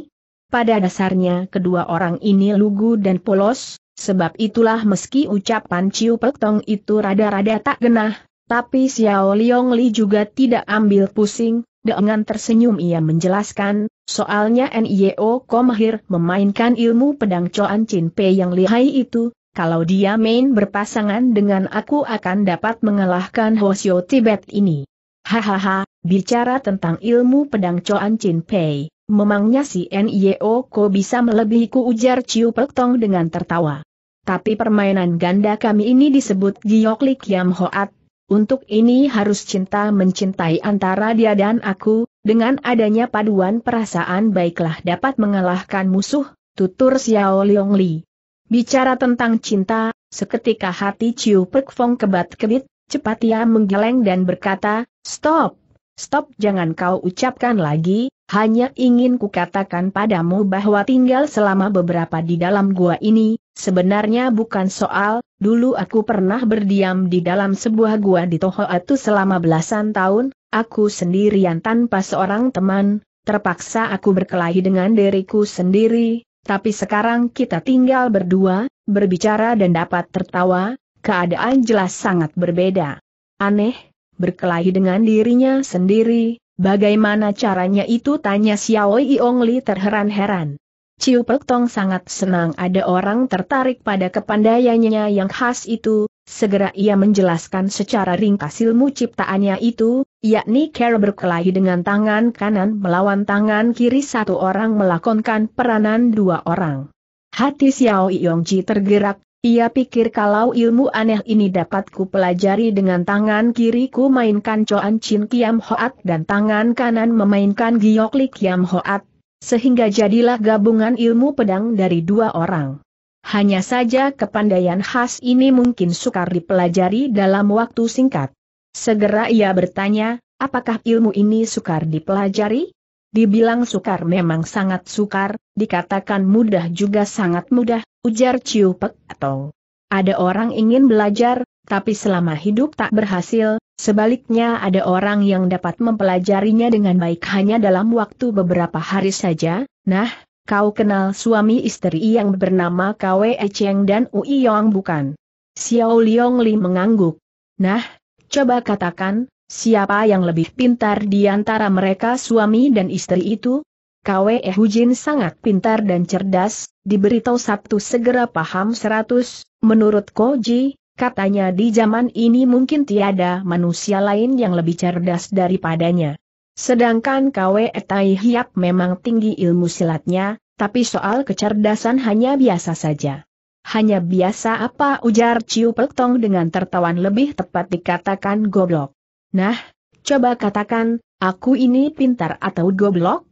Pada dasarnya kedua orang ini lugu dan polos, sebab itulah meski ucapan Ciu Peltong itu rada-rada tak genah, tapi Xiao Liong Li juga tidak ambil pusing, dengan tersenyum ia menjelaskan, soalnya NIO Komahir memainkan ilmu pedang Coan Chin Pei yang lihai itu, kalau dia main berpasangan dengan aku akan dapat mengalahkan Hosio Tibet ini. Hahaha, Bicara tentang ilmu pedang Coan Chin Pei, memangnya si N.Y.O. Ko bisa melebihiku ujar Ciu Pek Tong dengan tertawa. Tapi permainan ganda kami ini disebut Giok Lik Yam Hoat, untuk ini harus cinta mencintai antara dia dan aku, dengan adanya paduan perasaan baiklah dapat mengalahkan musuh, tutur Xiao Liong Li. Bicara tentang cinta, seketika hati Ciu Pek Fong kebat-kebit, cepat ia menggeleng dan berkata, stop, Stop jangan kau ucapkan lagi, hanya ingin kukatakan padamu bahwa tinggal selama beberapa di dalam gua ini, sebenarnya bukan soal, dulu aku pernah berdiam di dalam sebuah gua di Tohoatu selama belasan tahun, aku sendirian tanpa seorang teman, terpaksa aku berkelahi dengan diriku sendiri, tapi sekarang kita tinggal berdua, berbicara dan dapat tertawa, keadaan jelas sangat berbeda. Aneh, berkelahi dengan dirinya sendiri, bagaimana caranya itu tanya Xiao Yong Li terheran-heran. Ciu Pek Tong sangat senang ada orang tertarik pada kepandaiannya yang khas itu, segera ia menjelaskan secara ringkas ilmu ciptaannya itu, yakni Carol berkelahi dengan tangan kanan melawan tangan kiri satu orang melakonkan peranan dua orang. Hati Xiao Yongji tergerak, ia pikir kalau ilmu aneh ini dapat ku pelajari dengan tangan kiriku mainkan Coan Chin Kiam Hoat dan tangan kanan memainkan Giok Li Kiam Hoat, sehingga jadilah gabungan ilmu pedang dari dua orang. Hanya saja kepandaian khas ini mungkin sukar dipelajari dalam waktu singkat. Segera ia bertanya, apakah ilmu ini sukar dipelajari? Dibilang sukar memang sangat sukar, dikatakan mudah juga sangat mudah, ujar Ciu Pek atau ada orang ingin belajar, tapi selama hidup tak berhasil, sebaliknya ada orang yang dapat mempelajarinya dengan baik hanya dalam waktu beberapa hari saja, nah, kau kenal suami istri yang bernama Kwe Cheng dan Ui Yong bukan? Xiao Liong Li mengangguk. Nah, coba katakan, Siapa yang lebih pintar di antara mereka suami dan istri itu? Kwe Hujin sangat pintar dan cerdas, diberitahu Sabtu segera paham seratus, menurut Koji, katanya di zaman ini mungkin tiada manusia lain yang lebih cerdas daripadanya. Sedangkan Kwe Tai Hiap memang tinggi ilmu silatnya, tapi soal kecerdasan hanya biasa saja. Hanya biasa apa ujar Ciu Peltong dengan tertawan lebih tepat dikatakan goblok. Nah, coba katakan, aku ini pintar atau goblok?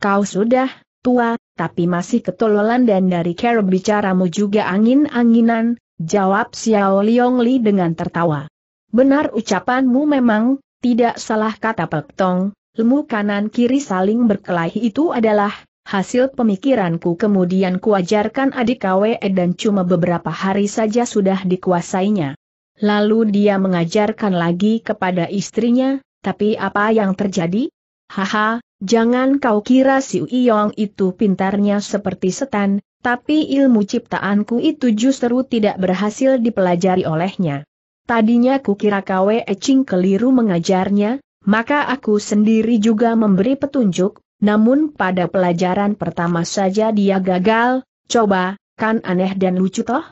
Kau sudah tua, tapi masih ketololan dan dari cara bicaramu juga angin-anginan, jawab Xiao Liong Li dengan tertawa. Benar ucapanmu memang, tidak salah kata Pek Tong, lemu kanan kiri saling berkelahi itu adalah Hasil pemikiranku kemudian kuajarkan adik KWE dan cuma beberapa hari saja sudah dikuasainya. Lalu dia mengajarkan lagi kepada istrinya, tapi apa yang terjadi? Haha, jangan kau kira si Uyong itu pintarnya seperti setan, tapi ilmu ciptaanku itu justru tidak berhasil dipelajari olehnya. Tadinya kukira kau Ecing keliru mengajarnya, maka aku sendiri juga memberi petunjuk, namun pada pelajaran pertama saja dia gagal, coba, kan aneh dan lucu toh?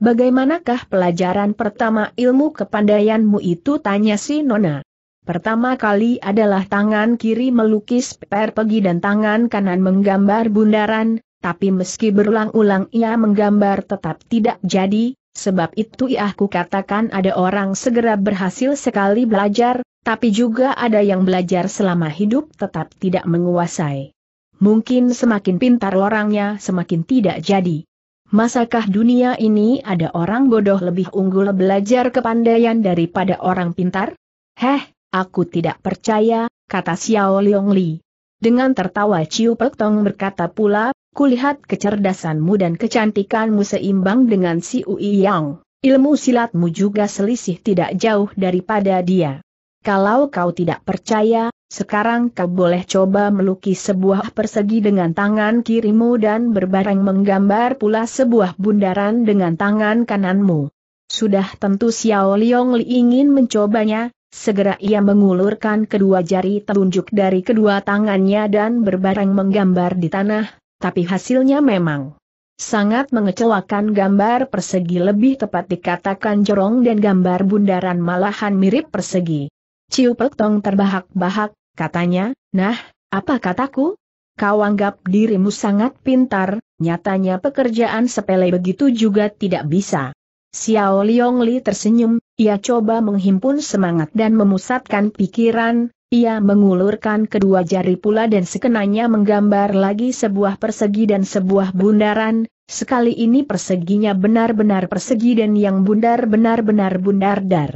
Bagaimanakah pelajaran pertama ilmu kepandaianmu itu tanya si Nona. Pertama kali adalah tangan kiri melukis perpegi dan tangan kanan menggambar bundaran, tapi meski berulang-ulang ia menggambar tetap tidak jadi, sebab itu ia aku katakan ada orang segera berhasil sekali belajar, tapi juga ada yang belajar selama hidup tetap tidak menguasai. Mungkin semakin pintar orangnya semakin tidak jadi. Masakah dunia ini ada orang bodoh lebih unggul belajar kepandaian daripada orang pintar? Heh, aku tidak percaya, kata Xiao Liong Li. Dengan tertawa Ciu Pek Tong berkata pula, kulihat kecerdasanmu dan kecantikanmu seimbang dengan si Ui Yang. Ilmu silatmu juga selisih tidak jauh daripada dia. Kalau kau tidak percaya, sekarang kau boleh coba melukis sebuah persegi dengan tangan kirimu dan berbareng menggambar pula sebuah bundaran dengan tangan kananmu. Sudah tentu Xiao Liong Li ingin mencobanya, segera ia mengulurkan kedua jari telunjuk dari kedua tangannya dan berbareng menggambar di tanah, tapi hasilnya memang sangat mengecewakan gambar persegi lebih tepat dikatakan jorong dan gambar bundaran malahan mirip persegi. Ciu Pek terbahak-bahak, katanya, nah, apa kataku? Kau anggap dirimu sangat pintar, nyatanya pekerjaan sepele begitu juga tidak bisa. Xiao Liong Li tersenyum, ia coba menghimpun semangat dan memusatkan pikiran, ia mengulurkan kedua jari pula dan sekenanya menggambar lagi sebuah persegi dan sebuah bundaran, sekali ini perseginya benar-benar persegi dan yang bundar benar-benar bundar dar.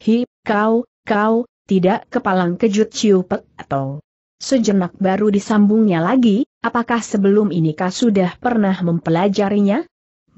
Hi, kau, kau, tidak kepalang kejut ciupet atau... Sejenak baru disambungnya lagi, apakah sebelum ini kau sudah pernah mempelajarinya?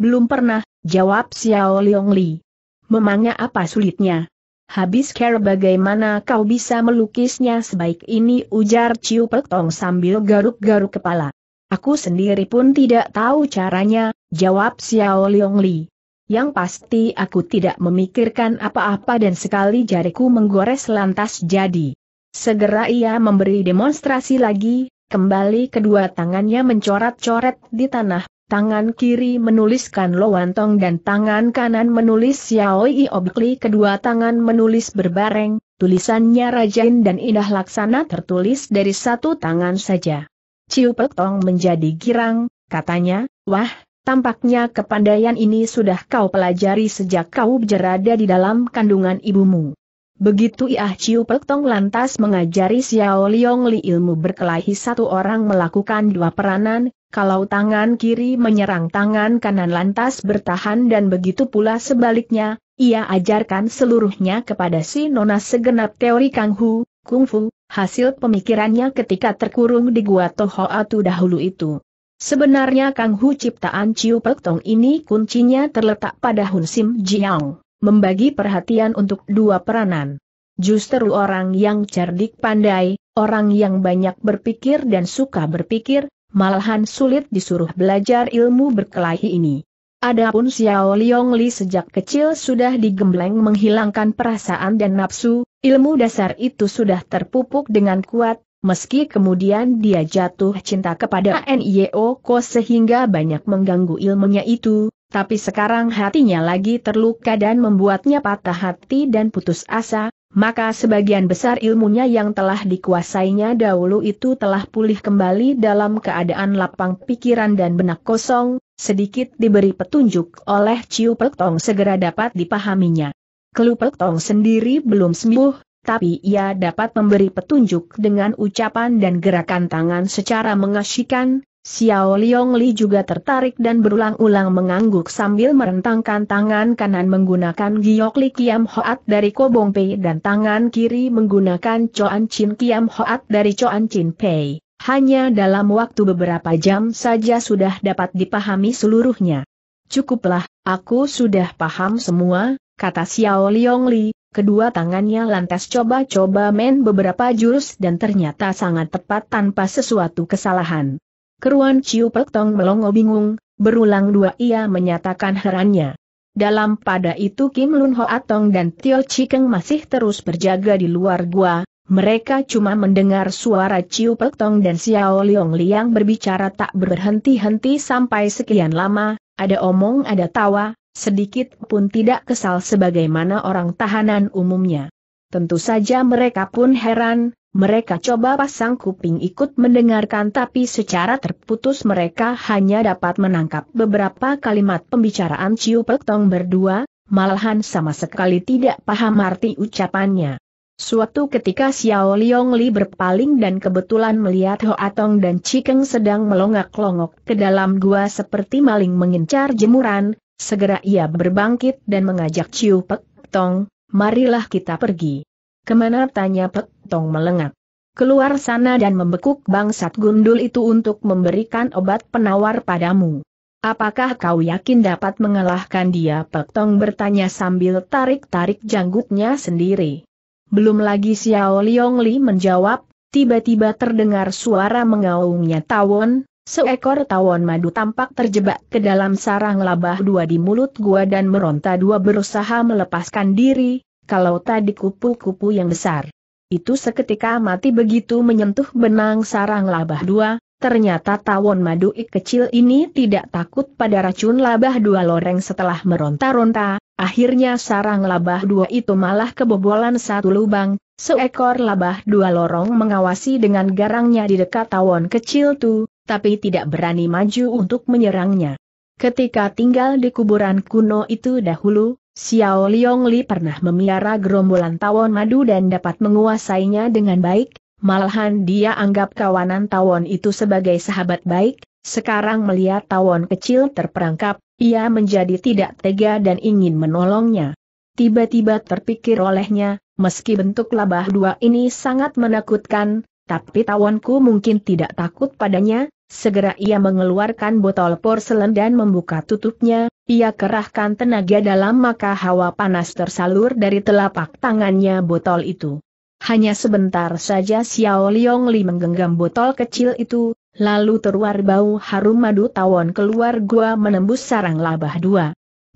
Belum pernah, jawab Xiao Liong Li. Memangnya apa sulitnya? Habis care bagaimana kau bisa melukisnya sebaik ini ujar Ciu Petong sambil garuk-garuk kepala. Aku sendiri pun tidak tahu caranya, jawab Xiao Liong Li. Yang pasti aku tidak memikirkan apa-apa dan sekali jariku menggores lantas jadi. Segera ia memberi demonstrasi lagi, kembali kedua tangannya mencoret-coret di tanah, tangan kiri menuliskan Lowantong dan tangan kanan menulis Xiaoyi Obli kedua tangan menulis berbareng, tulisannya rajin dan indah laksana tertulis dari satu tangan saja. Ciu Petong menjadi girang, katanya, wah, Tampaknya kepandaian ini sudah kau pelajari sejak kau berada di dalam kandungan ibumu. Begitu Iah Ciu Tong lantas mengajari Xiao Liong Li ilmu berkelahi satu orang melakukan dua peranan, kalau tangan kiri menyerang tangan kanan lantas bertahan dan begitu pula sebaliknya, ia ajarkan seluruhnya kepada si Nona segenap teori Kang Hu, Kung Fu, hasil pemikirannya ketika terkurung di Gua Tohoatu dahulu itu. Sebenarnya Kang Hu ciptaan Ciu Pek Tong ini kuncinya terletak pada Hun Sim Jiang, membagi perhatian untuk dua peranan. Justru orang yang cerdik pandai, orang yang banyak berpikir dan suka berpikir, malahan sulit disuruh belajar ilmu berkelahi ini. Adapun Xiao Liong Li sejak kecil sudah digembleng menghilangkan perasaan dan nafsu, ilmu dasar itu sudah terpupuk dengan kuat, meski kemudian dia jatuh cinta kepada NIO Ko sehingga banyak mengganggu ilmunya itu, tapi sekarang hatinya lagi terluka dan membuatnya patah hati dan putus asa, maka sebagian besar ilmunya yang telah dikuasainya dahulu itu telah pulih kembali dalam keadaan lapang pikiran dan benak kosong, sedikit diberi petunjuk oleh Ciu Tong segera dapat dipahaminya. Kelu Tong sendiri belum sembuh, tapi ia dapat memberi petunjuk dengan ucapan dan gerakan tangan secara mengasyikan, Xiao Liong Li juga tertarik dan berulang-ulang mengangguk sambil merentangkan tangan kanan menggunakan Giok Li Kiam Hoat dari Kobong Pei dan tangan kiri menggunakan Choan Chin Kiam Hoat dari Choan Chin Pei. Hanya dalam waktu beberapa jam saja sudah dapat dipahami seluruhnya. Cukuplah, aku sudah paham semua, kata Xiao Liong Li, Kedua tangannya lantas coba-coba main beberapa jurus dan ternyata sangat tepat tanpa sesuatu kesalahan. Keruan Ciu Pek Tong melongo bingung, berulang dua ia menyatakan herannya. Dalam pada itu Kim Lun Ho Atong dan Tio Chikeng masih terus berjaga di luar gua, mereka cuma mendengar suara Ciu Pek Tong dan Xiao Liong Liang berbicara tak berhenti-henti sampai sekian lama, ada omong ada tawa, sedikit pun tidak kesal sebagaimana orang tahanan umumnya. Tentu saja mereka pun heran, mereka coba pasang kuping ikut mendengarkan tapi secara terputus mereka hanya dapat menangkap beberapa kalimat pembicaraan Ciu Pek berdua, malahan sama sekali tidak paham arti ucapannya. Suatu ketika Xiao Liong Li berpaling dan kebetulan melihat Ho Atong dan Cikeng sedang melongak-longok ke dalam gua seperti maling mengincar jemuran, Segera ia berbangkit dan mengajak Ciu Pek Tong, marilah kita pergi. Kemana tanya Pek Tong melengak. Keluar sana dan membekuk bangsat gundul itu untuk memberikan obat penawar padamu. Apakah kau yakin dapat mengalahkan dia? Pek Tong bertanya sambil tarik-tarik janggutnya sendiri. Belum lagi Xiao Liong Li menjawab, tiba-tiba terdengar suara mengaungnya Tawon, Seekor tawon madu tampak terjebak ke dalam sarang labah dua di mulut gua dan meronta dua berusaha melepaskan diri, kalau tadi kupu-kupu yang besar. Itu seketika mati begitu menyentuh benang sarang labah dua, ternyata tawon madu ik kecil ini tidak takut pada racun labah dua loreng setelah meronta-ronta, akhirnya sarang labah dua itu malah kebobolan satu lubang, seekor labah dua lorong mengawasi dengan garangnya di dekat tawon kecil tu, tapi tidak berani maju untuk menyerangnya. Ketika tinggal di kuburan kuno itu dahulu, Xiao Liong Li pernah memiara gerombolan tawon madu dan dapat menguasainya dengan baik, malahan dia anggap kawanan tawon itu sebagai sahabat baik, sekarang melihat tawon kecil terperangkap, ia menjadi tidak tega dan ingin menolongnya. Tiba-tiba terpikir olehnya, meski bentuk labah dua ini sangat menakutkan, tapi tawonku mungkin tidak takut padanya, segera ia mengeluarkan botol porselen dan membuka tutupnya, ia kerahkan tenaga dalam maka hawa panas tersalur dari telapak tangannya botol itu. Hanya sebentar saja Xiao Liong Li menggenggam botol kecil itu, lalu teruar bau harum madu tawon keluar gua menembus sarang labah dua.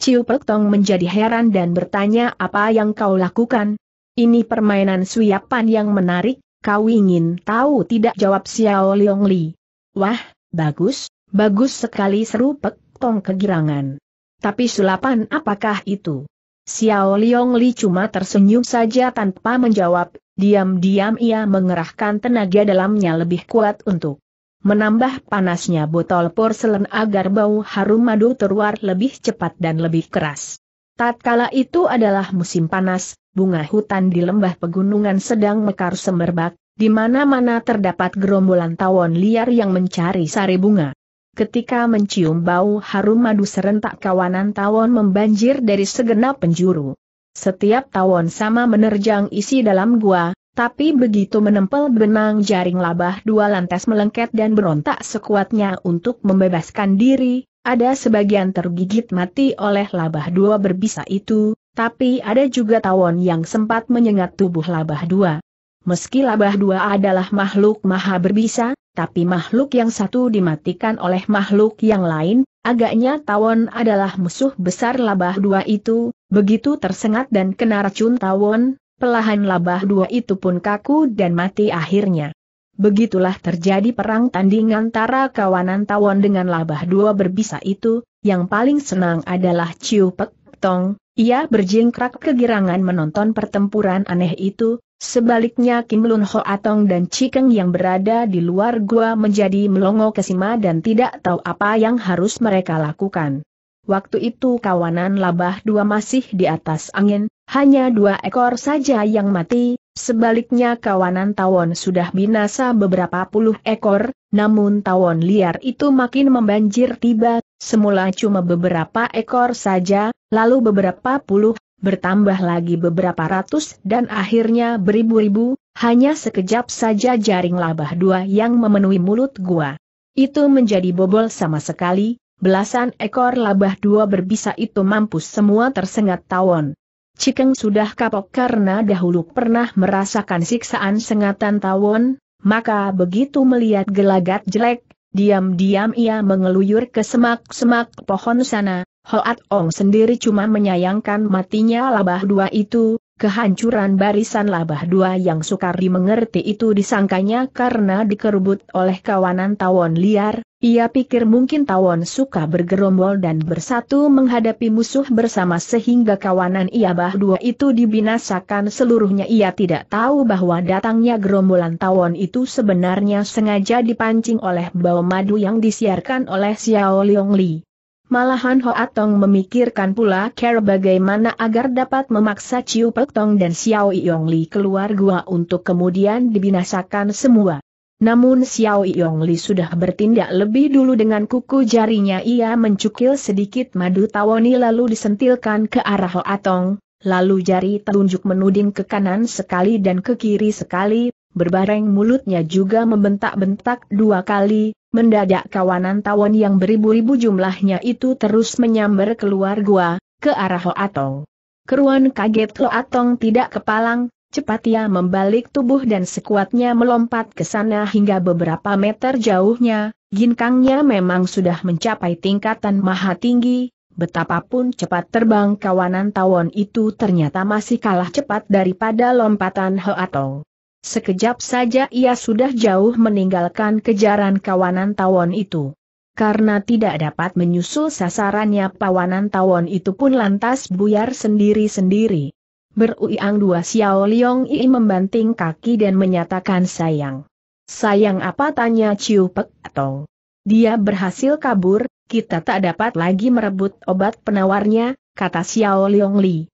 Ciu Pek Tong menjadi heran dan bertanya apa yang kau lakukan? Ini permainan suyapan yang menarik, Kau ingin tahu tidak jawab Xiao Liong Li? Wah, bagus, bagus sekali seru Pek Tong kegirangan. Tapi sulapan apakah itu? Xiao Liong Li cuma tersenyum saja tanpa menjawab, diam-diam ia mengerahkan tenaga dalamnya lebih kuat untuk menambah panasnya botol porselen agar bau harum madu terluar lebih cepat dan lebih keras. Tatkala itu adalah musim panas, bunga hutan di lembah pegunungan sedang mekar semerbak, di mana-mana terdapat gerombolan tawon liar yang mencari sari bunga. Ketika mencium bau harum madu serentak kawanan tawon membanjir dari segenap penjuru. Setiap tawon sama menerjang isi dalam gua, tapi begitu menempel benang jaring labah dua lantas melengket dan berontak sekuatnya untuk membebaskan diri, ada sebagian tergigit mati oleh labah dua berbisa itu, tapi ada juga tawon yang sempat menyengat tubuh labah dua. Meski labah dua adalah makhluk maha berbisa, tapi makhluk yang satu dimatikan oleh makhluk yang lain, agaknya tawon adalah musuh besar labah dua itu, begitu tersengat dan kena racun tawon, pelahan labah dua itu pun kaku dan mati akhirnya. Begitulah terjadi perang tanding antara kawanan tawon dengan labah dua berbisa itu, yang paling senang adalah Ciu Pek Tong, ia berjingkrak kegirangan menonton pertempuran aneh itu, sebaliknya Kim Lun Ho Atong dan Cikeng yang berada di luar gua menjadi melongo kesima dan tidak tahu apa yang harus mereka lakukan. Waktu itu kawanan labah dua masih di atas angin, hanya dua ekor saja yang mati, sebaliknya kawanan tawon sudah binasa beberapa puluh ekor, namun tawon liar itu makin membanjir tiba, semula cuma beberapa ekor saja, lalu beberapa puluh, bertambah lagi beberapa ratus dan akhirnya beribu-ribu, hanya sekejap saja jaring labah dua yang memenuhi mulut gua. Itu menjadi bobol sama sekali, belasan ekor labah dua berbisa itu mampus semua tersengat tawon. Cikeng sudah kapok karena dahulu pernah merasakan siksaan sengatan tawon, maka begitu melihat gelagat jelek, diam-diam ia mengeluyur ke semak-semak pohon sana, Hoat Ong sendiri cuma menyayangkan matinya labah dua itu, Kehancuran barisan labah dua yang sukar dimengerti itu disangkanya karena dikerubut oleh kawanan tawon liar, ia pikir mungkin tawon suka bergerombol dan bersatu menghadapi musuh bersama sehingga kawanan ia bah dua itu dibinasakan seluruhnya ia tidak tahu bahwa datangnya gerombolan tawon itu sebenarnya sengaja dipancing oleh bau madu yang disiarkan oleh Xiao Liong Li. Malahan Hoa Tong memikirkan pula cara bagaimana agar dapat memaksa Ciu Pek Tong dan Xiao Yong Li keluar gua untuk kemudian dibinasakan semua. Namun Xiao Yong Li sudah bertindak lebih dulu dengan kuku jarinya ia mencukil sedikit madu tawoni lalu disentilkan ke arah Hoa Tong, lalu jari telunjuk menuding ke kanan sekali dan ke kiri sekali, berbareng mulutnya juga membentak-bentak dua kali, mendadak kawanan tawon yang beribu-ribu jumlahnya itu terus menyambar keluar gua, ke arah Hoatong. Keruan kaget Hoatong tidak kepalang, cepat ia membalik tubuh dan sekuatnya melompat ke sana hingga beberapa meter jauhnya, ginkangnya memang sudah mencapai tingkatan maha tinggi, Betapapun cepat terbang kawanan tawon itu ternyata masih kalah cepat daripada lompatan Hoatong. Sekejap saja ia sudah jauh meninggalkan kejaran kawanan tawon itu. Karena tidak dapat menyusul sasarannya pawanan tawon itu pun lantas buyar sendiri-sendiri. Beruiang dua Xiao Liong I membanting kaki dan menyatakan sayang. Sayang apa tanya Ciu Pek Tong. Dia berhasil kabur, kita tak dapat lagi merebut obat penawarnya, kata Xiao Liong Li.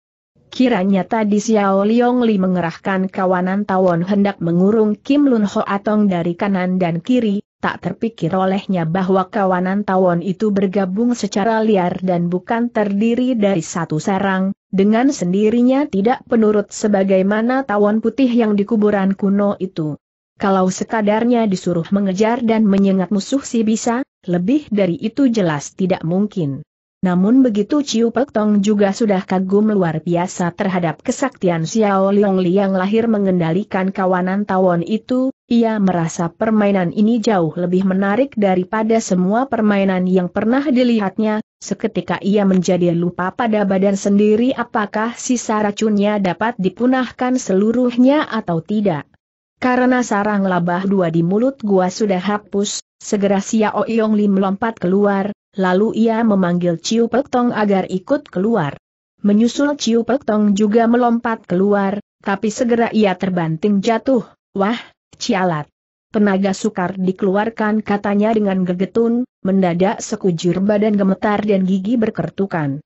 Kiranya tadi Xiao Liong Li mengerahkan kawanan tawon hendak mengurung Kim Lun Ho Atong dari kanan dan kiri, tak terpikir olehnya bahwa kawanan tawon itu bergabung secara liar dan bukan terdiri dari satu sarang, dengan sendirinya tidak penurut sebagaimana tawon putih yang di kuburan kuno itu. Kalau sekadarnya disuruh mengejar dan menyengat musuh si bisa, lebih dari itu jelas tidak mungkin. Namun begitu Ciu Pek Tong juga sudah kagum luar biasa terhadap kesaktian Xiao Liang yang lahir mengendalikan kawanan tawon itu, ia merasa permainan ini jauh lebih menarik daripada semua permainan yang pernah dilihatnya, seketika ia menjadi lupa pada badan sendiri apakah sisa racunnya dapat dipunahkan seluruhnya atau tidak. Karena sarang labah dua di mulut gua sudah hapus, segera Xiao Yong Li melompat keluar, Lalu ia memanggil Ciu Pek Tong agar ikut keluar. Menyusul Ciu Pek Tong juga melompat keluar, tapi segera ia terbanting jatuh. Wah, cialat. Tenaga sukar dikeluarkan katanya dengan gegetun, mendadak sekujur badan gemetar dan gigi berkertukan.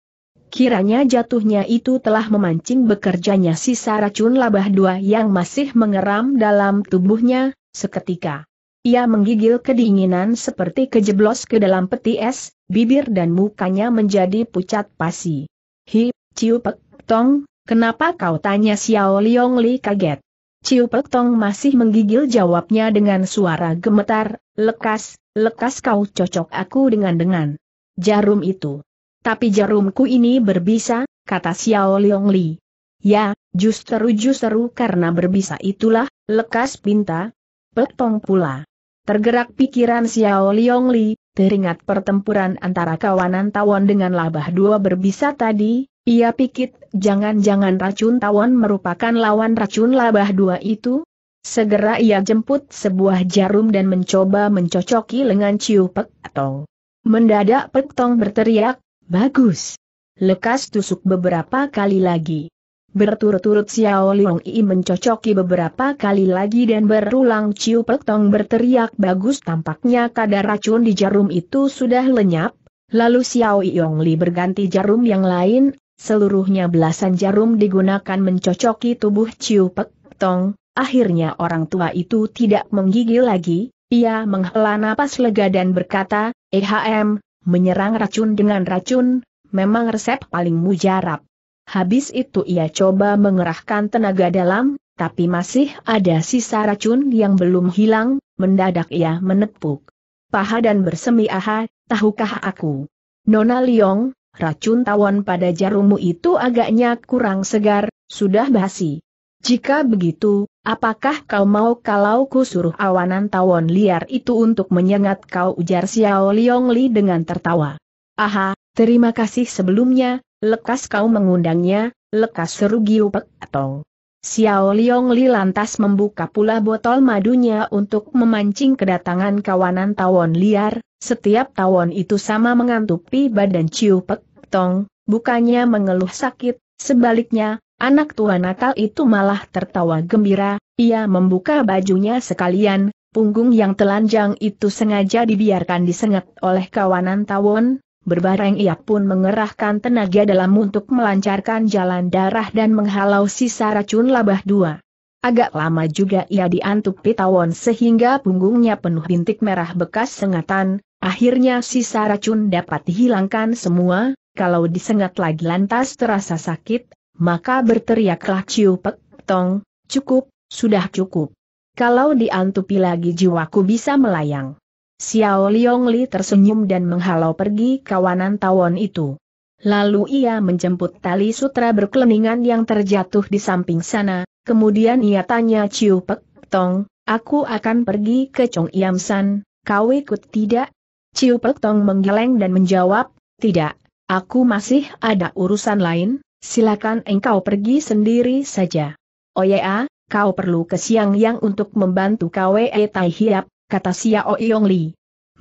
Kiranya jatuhnya itu telah memancing bekerjanya sisa racun labah dua yang masih mengeram dalam tubuhnya, seketika. Ia menggigil kedinginan seperti kejeblos ke dalam peti es, bibir dan mukanya menjadi pucat pasi. Hi, Ciu Pek Tong, kenapa kau tanya Xiao Liong Li kaget? Ciu Pek Tong masih menggigil jawabnya dengan suara gemetar, lekas, lekas kau cocok aku dengan-dengan. Jarum itu. Tapi jarumku ini berbisa, kata Xiao Liong Li. Ya, justru justru karena berbisa itulah, lekas pinta, Petong pula. Tergerak pikiran Xiao Liong Li, teringat pertempuran antara kawanan Tawon dengan labah dua berbisa tadi, ia pikir, jangan-jangan racun Tawon merupakan lawan racun labah dua itu? Segera ia jemput sebuah jarum dan mencoba mencocoki lengan Ciu Pek Tong. Mendadak Pek Tong berteriak, bagus. Lekas tusuk beberapa kali lagi. Berturut-turut Xiao Liang I mencocoki beberapa kali lagi dan berulang Ciu Pek Tong berteriak bagus tampaknya kadar racun di jarum itu sudah lenyap, lalu Xiao Yong Li berganti jarum yang lain, seluruhnya belasan jarum digunakan mencocoki tubuh Ciu Pek Tong, akhirnya orang tua itu tidak menggigil lagi, ia menghela napas lega dan berkata, EHM, menyerang racun dengan racun, memang resep paling mujarab. Habis itu ia coba mengerahkan tenaga dalam, tapi masih ada sisa racun yang belum hilang, mendadak ia menepuk. Paha dan bersemi aha, tahukah aku? Nona Liong, racun tawon pada jarummu itu agaknya kurang segar, sudah basi. Jika begitu, apakah kau mau kalau ku suruh awanan tawon liar itu untuk menyengat kau ujar Xiao Liong Li dengan tertawa. Aha, terima kasih sebelumnya, lekas kau mengundangnya, lekas seru giupek Tong. Xiao Liong Li lantas membuka pula botol madunya untuk memancing kedatangan kawanan tawon liar, setiap tawon itu sama mengantupi badan Ciu Pek Tong, bukannya mengeluh sakit, sebaliknya, anak tua nakal itu malah tertawa gembira, ia membuka bajunya sekalian, punggung yang telanjang itu sengaja dibiarkan disengat oleh kawanan tawon, Berbareng ia pun mengerahkan tenaga dalam untuk melancarkan jalan darah dan menghalau sisa racun labah dua. Agak lama juga ia diantuk pitawon sehingga punggungnya penuh bintik merah bekas sengatan, akhirnya sisa racun dapat dihilangkan semua, kalau disengat lagi lantas terasa sakit, maka berteriaklah Ciu Pek Tong, cukup, sudah cukup. Kalau diantupi lagi jiwaku bisa melayang. Xiao Liong Li tersenyum dan menghalau pergi kawanan tawon itu. Lalu ia menjemput tali sutra berkeleningan yang terjatuh di samping sana, kemudian ia tanya Ciu Pek Tong, aku akan pergi ke Chong Iam San, kau ikut tidak? Ciu Pek Tong menggeleng dan menjawab, tidak, aku masih ada urusan lain, silakan engkau pergi sendiri saja. Oh ya, kau perlu ke Siang Yang untuk membantu KWE Tai Hiap, kata Xiao Yong Li.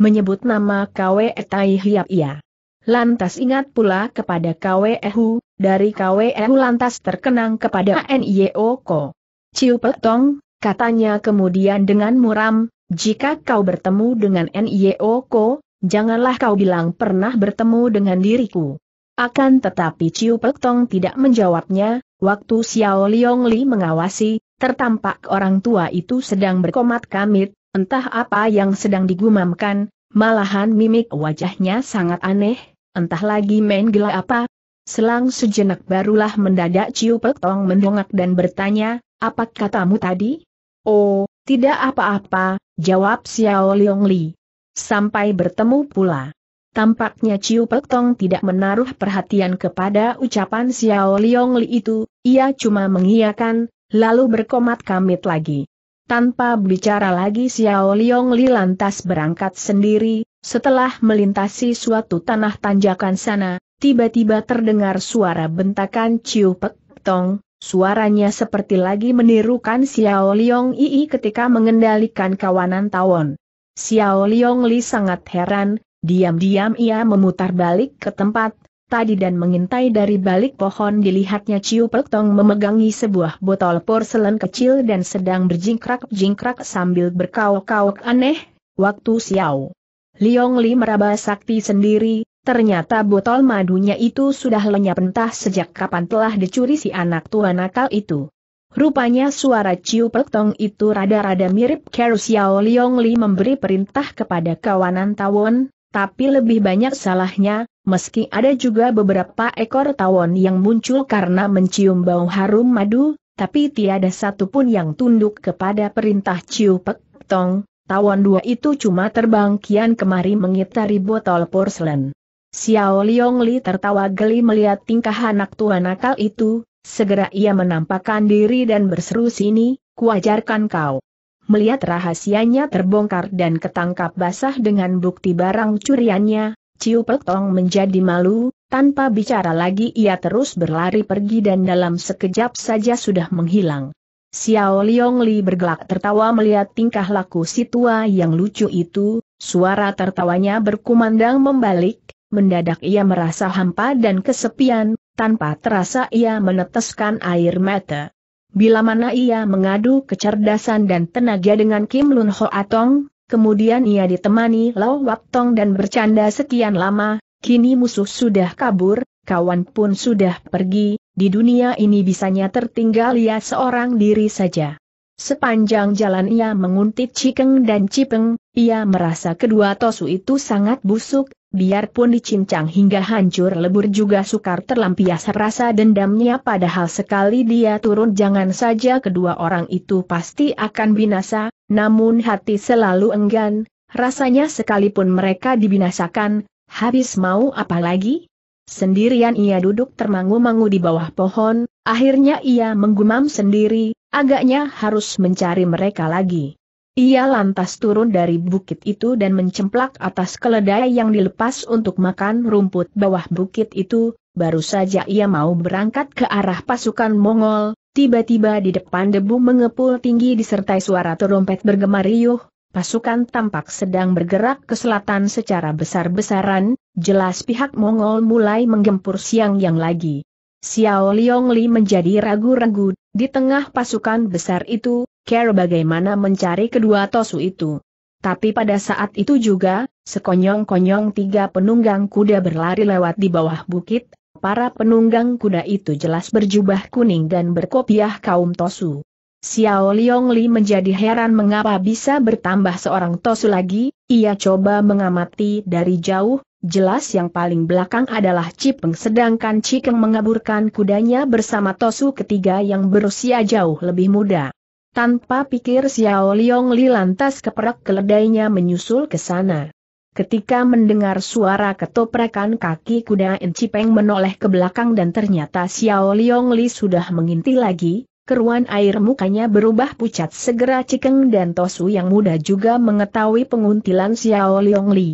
Menyebut nama Kwe Tai Hiap ia. Lantas ingat pula kepada Kwe Hu, dari Kwe Hu lantas terkenang kepada NIO Ko. Ciu Petong, katanya kemudian dengan muram, jika kau bertemu dengan NIO Ko, janganlah kau bilang pernah bertemu dengan diriku. Akan tetapi Ciu Tong tidak menjawabnya, waktu Xiao Liong Li mengawasi, tertampak orang tua itu sedang berkomat kamit, Entah apa yang sedang digumamkan, malahan mimik wajahnya sangat aneh, entah lagi main gila apa. Selang sejenak barulah mendadak Ciu Pek Tong mendongak dan bertanya, apa katamu tadi? Oh, tidak apa-apa, jawab Xiao Liong Li. Sampai bertemu pula. Tampaknya Ciu Pek Tong tidak menaruh perhatian kepada ucapan Xiao Liong Li itu, ia cuma mengiyakan, lalu berkomat kamit lagi. Tanpa bicara lagi Xiao Liong Li lantas berangkat sendiri, setelah melintasi suatu tanah tanjakan sana, tiba-tiba terdengar suara bentakan Ciu Pek Tong, suaranya seperti lagi menirukan Xiao Liong Ii ketika mengendalikan kawanan tawon. Xiao Liong Li sangat heran, diam-diam ia memutar balik ke tempat, tadi dan mengintai dari balik pohon dilihatnya Ciu Pek Tong memegangi sebuah botol porselen kecil dan sedang berjingkrak-jingkrak sambil berkauk-kauk aneh, waktu Xiao. Liong Li meraba sakti sendiri, ternyata botol madunya itu sudah lenyap entah sejak kapan telah dicuri si anak tua nakal itu. Rupanya suara Ciu Pek Tong itu rada-rada mirip Kero Xiao Liong Li memberi perintah kepada kawanan Tawon, tapi lebih banyak salahnya, meski ada juga beberapa ekor tawon yang muncul karena mencium bau harum madu, tapi tiada satu pun yang tunduk kepada perintah Ciu Pek Tong, tawon dua itu cuma terbang kian kemari mengitari botol porselen. Xiao Liong Li tertawa geli melihat tingkah anak tua nakal itu, segera ia menampakkan diri dan berseru sini, kuajarkan kau. Melihat rahasianya terbongkar dan ketangkap basah dengan bukti barang curiannya, Ciu Pek Tong menjadi malu, tanpa bicara lagi ia terus berlari pergi dan dalam sekejap saja sudah menghilang. Xiao Liong Li bergelak tertawa melihat tingkah laku si tua yang lucu itu, suara tertawanya berkumandang membalik, mendadak ia merasa hampa dan kesepian, tanpa terasa ia meneteskan air mata. Bila mana ia mengadu kecerdasan dan tenaga dengan Kim Lun Ho Atong, kemudian ia ditemani Lau Wap Tong dan bercanda sekian lama, kini musuh sudah kabur, kawan pun sudah pergi, di dunia ini bisanya tertinggal ia seorang diri saja. Sepanjang jalan ia menguntit Cikeng dan Cipeng, ia merasa kedua tosu itu sangat busuk, biarpun dicincang hingga hancur lebur juga sukar terlampias rasa dendamnya padahal sekali dia turun jangan saja kedua orang itu pasti akan binasa, namun hati selalu enggan, rasanya sekalipun mereka dibinasakan, habis mau apa lagi? Sendirian ia duduk termangu-mangu di bawah pohon, akhirnya ia menggumam sendiri, Agaknya harus mencari mereka lagi. Ia lantas turun dari bukit itu dan mencemplak atas keledai yang dilepas untuk makan rumput bawah bukit itu, baru saja ia mau berangkat ke arah pasukan Mongol, tiba-tiba di depan debu mengepul tinggi disertai suara terompet bergema riuh, pasukan tampak sedang bergerak ke selatan secara besar-besaran, jelas pihak Mongol mulai menggempur siang yang lagi. Xiao Liongli menjadi ragu-ragu di tengah pasukan besar itu, ker bagaimana mencari kedua tosu itu. Tapi pada saat itu juga, sekonyong-konyong tiga penunggang kuda berlari lewat di bawah bukit, para penunggang kuda itu jelas berjubah kuning dan berkopiah kaum tosu. Xiao Liong Li menjadi heran mengapa bisa bertambah seorang tosu lagi, ia coba mengamati dari jauh, Jelas yang paling belakang adalah Cipeng sedangkan Cikeng mengaburkan kudanya bersama Tosu ketiga yang berusia jauh lebih muda. Tanpa pikir Xiao Liong Li lantas keperak keledainya menyusul ke sana. Ketika mendengar suara ketoprakan kaki kuda Cipeng menoleh ke belakang dan ternyata Xiao Liong Li sudah menginti lagi, keruan air mukanya berubah pucat segera Cikeng dan Tosu yang muda juga mengetahui penguntilan Xiao Liong Li.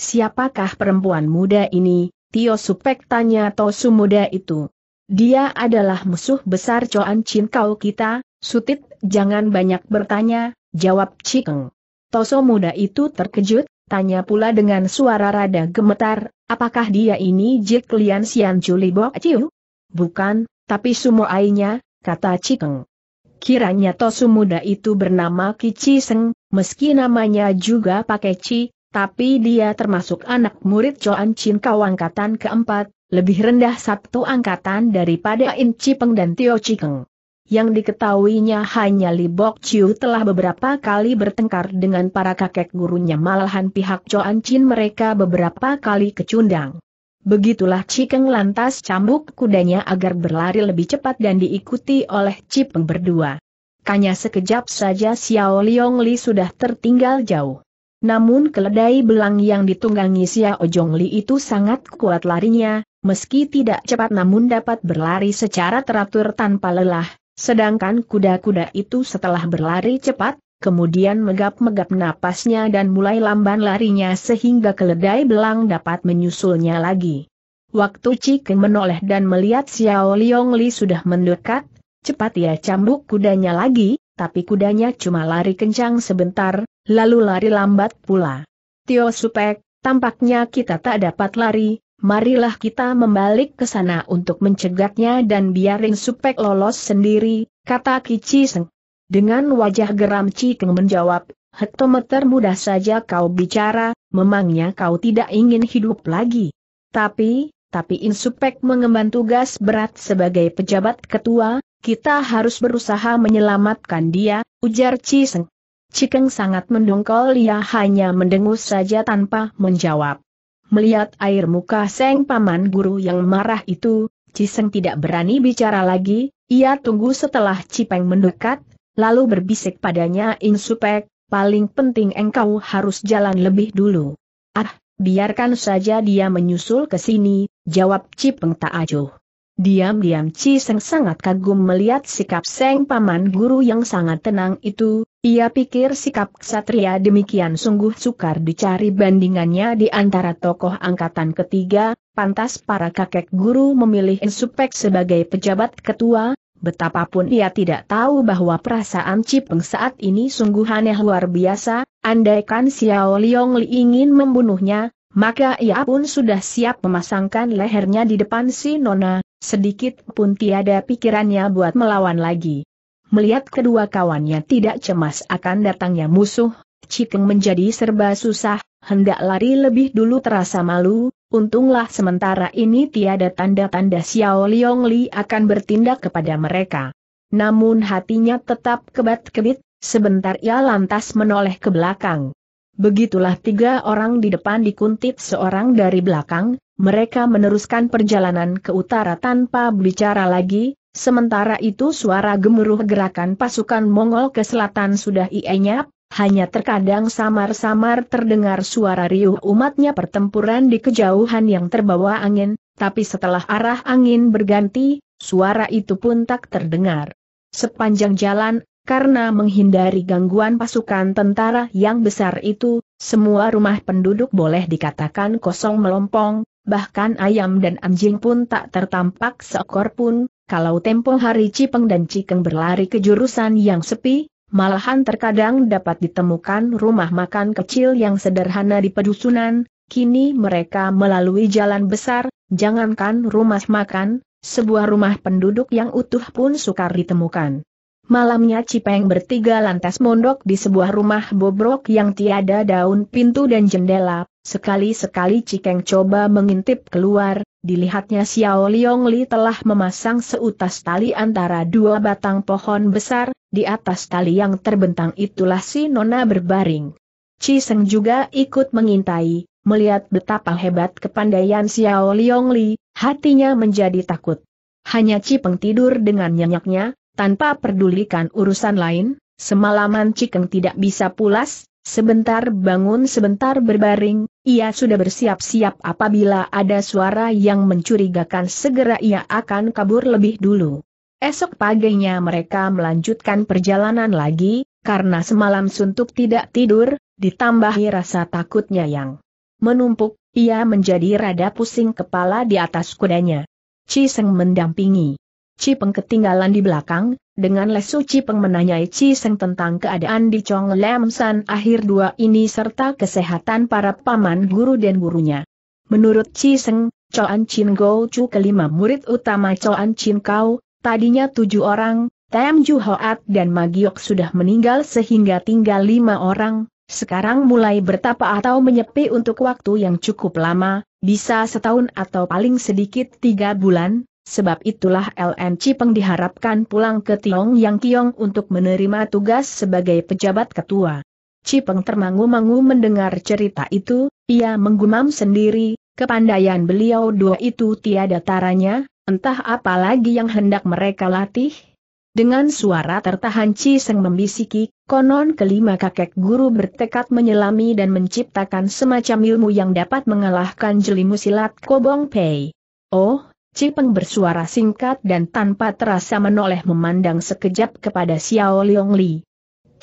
Siapakah perempuan muda ini? Tio Supek tanya Tosu muda itu. Dia adalah musuh besar Coan Chin kau kita, Sutit, jangan banyak bertanya, jawab Cikeng. Toso muda itu terkejut, tanya pula dengan suara rada gemetar, apakah dia ini Jit Lian Sian Juli Bo Ciu? Bukan, tapi sumo ainya, kata Cikeng. Kiranya Tosu muda itu bernama Kici Seng, meski namanya juga pakai Ci, tapi dia termasuk anak murid Choan Chin Kau angkatan keempat, lebih rendah satu angkatan daripada In Cipeng dan Tio Cikeng. Yang diketahuinya hanya Li Bok Chiu telah beberapa kali bertengkar dengan para kakek gurunya malahan pihak Choan Chin mereka beberapa kali kecundang. Begitulah Cikeng lantas cambuk kudanya agar berlari lebih cepat dan diikuti oleh Cipeng berdua. Kanya sekejap saja Xiao Liong Li sudah tertinggal jauh. Namun keledai belang yang ditunggangi Xia Li itu sangat kuat larinya, meski tidak cepat namun dapat berlari secara teratur tanpa lelah, sedangkan kuda-kuda itu setelah berlari cepat, kemudian megap-megap napasnya dan mulai lamban larinya sehingga keledai belang dapat menyusulnya lagi. Waktu Cikeng menoleh dan melihat Xiao Liong Li sudah mendekat, cepat ia cambuk kudanya lagi, tapi kudanya cuma lari kencang sebentar, lalu lari lambat pula. Tio Supek, tampaknya kita tak dapat lari, marilah kita membalik ke sana untuk mencegatnya dan biarin Supek lolos sendiri, kata Kici Seng. Dengan wajah geram Cikeng menjawab, hektometer mudah saja kau bicara, memangnya kau tidak ingin hidup lagi. Tapi, tapi Insupek mengemban tugas berat sebagai pejabat ketua, kita harus berusaha menyelamatkan dia, ujar Ciseng. Cikeng sangat mendongkol ia hanya mendengus saja tanpa menjawab. Melihat air muka Seng Paman Guru yang marah itu, Ciseng tidak berani bicara lagi, ia tunggu setelah Cipeng mendekat, lalu berbisik padanya Insupek, paling penting engkau harus jalan lebih dulu. Ah, biarkan saja dia menyusul ke sini, jawab Cipeng tak acuh. Diam-diam Ci Seng sangat kagum melihat sikap Seng Paman Guru yang sangat tenang itu, ia pikir sikap ksatria demikian sungguh sukar dicari bandingannya di antara tokoh angkatan ketiga, pantas para kakek guru memilih Insupek sebagai pejabat ketua, betapapun ia tidak tahu bahwa perasaan Peng saat ini sungguh aneh luar biasa, andaikan Xiao Liong Li ingin membunuhnya, maka ia pun sudah siap memasangkan lehernya di depan si Nona, Sedikit pun tiada pikirannya buat melawan lagi. Melihat kedua kawannya tidak cemas akan datangnya musuh, Cikeng menjadi serba susah, hendak lari lebih dulu terasa malu, untunglah sementara ini tiada tanda-tanda Xiao Liong Li akan bertindak kepada mereka. Namun hatinya tetap kebat-kebit, sebentar ia lantas menoleh ke belakang. Begitulah tiga orang di depan dikuntit seorang dari belakang, mereka meneruskan perjalanan ke utara tanpa berbicara lagi, sementara itu suara gemuruh gerakan pasukan Mongol ke selatan sudah ienyap, hanya terkadang samar-samar terdengar suara riuh umatnya pertempuran di kejauhan yang terbawa angin, tapi setelah arah angin berganti, suara itu pun tak terdengar. Sepanjang jalan, karena menghindari gangguan pasukan tentara yang besar itu, semua rumah penduduk boleh dikatakan kosong melompong, bahkan ayam dan anjing pun tak tertampak seekor pun, kalau tempo hari Cipeng dan Cikeng berlari ke jurusan yang sepi, malahan terkadang dapat ditemukan rumah makan kecil yang sederhana di pedusunan, kini mereka melalui jalan besar, jangankan rumah makan, sebuah rumah penduduk yang utuh pun sukar ditemukan. Malamnya Cipeng bertiga lantas mondok di sebuah rumah bobrok yang tiada daun pintu dan jendela. Sekali-sekali Cikeng coba mengintip keluar, dilihatnya Xiao Liong Li telah memasang seutas tali antara dua batang pohon besar, di atas tali yang terbentang itulah si Nona berbaring. Ciseng juga ikut mengintai, melihat betapa hebat kepandaian Xiao Liong Li, hatinya menjadi takut. Hanya Cipeng tidur dengan nyenyaknya, tanpa pedulikan urusan lain, semalaman Cikeng tidak bisa pulas, sebentar bangun sebentar berbaring, ia sudah bersiap-siap apabila ada suara yang mencurigakan segera ia akan kabur lebih dulu. Esok paginya mereka melanjutkan perjalanan lagi, karena semalam suntuk tidak tidur, ditambahi rasa takutnya yang menumpuk, ia menjadi rada pusing kepala di atas kudanya. Ciseng mendampingi. Cipeng ketinggalan di belakang, dengan lesu Cipeng menanyai Ci Seng tentang keadaan di Chong Lam San akhir dua ini serta kesehatan para paman guru dan gurunya. Menurut Ci Seng, Choan Chin Go Chu kelima murid utama Choan Chin Kau, tadinya tujuh orang, Tam Ju Hoat dan Magiok sudah meninggal sehingga tinggal lima orang, sekarang mulai bertapa atau menyepi untuk waktu yang cukup lama, bisa setahun atau paling sedikit tiga bulan, sebab itulah LN Cipeng diharapkan pulang ke Tiong Yang Tiong untuk menerima tugas sebagai pejabat ketua. Cipeng termangu-mangu mendengar cerita itu, ia menggumam sendiri, kepandaian beliau dua itu tiada taranya, entah apa lagi yang hendak mereka latih. Dengan suara tertahan Ciseng membisiki, konon kelima kakek guru bertekad menyelami dan menciptakan semacam ilmu yang dapat mengalahkan jelimu silat Kobong Pei. Oh, Cipeng bersuara singkat dan tanpa terasa menoleh memandang sekejap kepada Xiao Liong Li.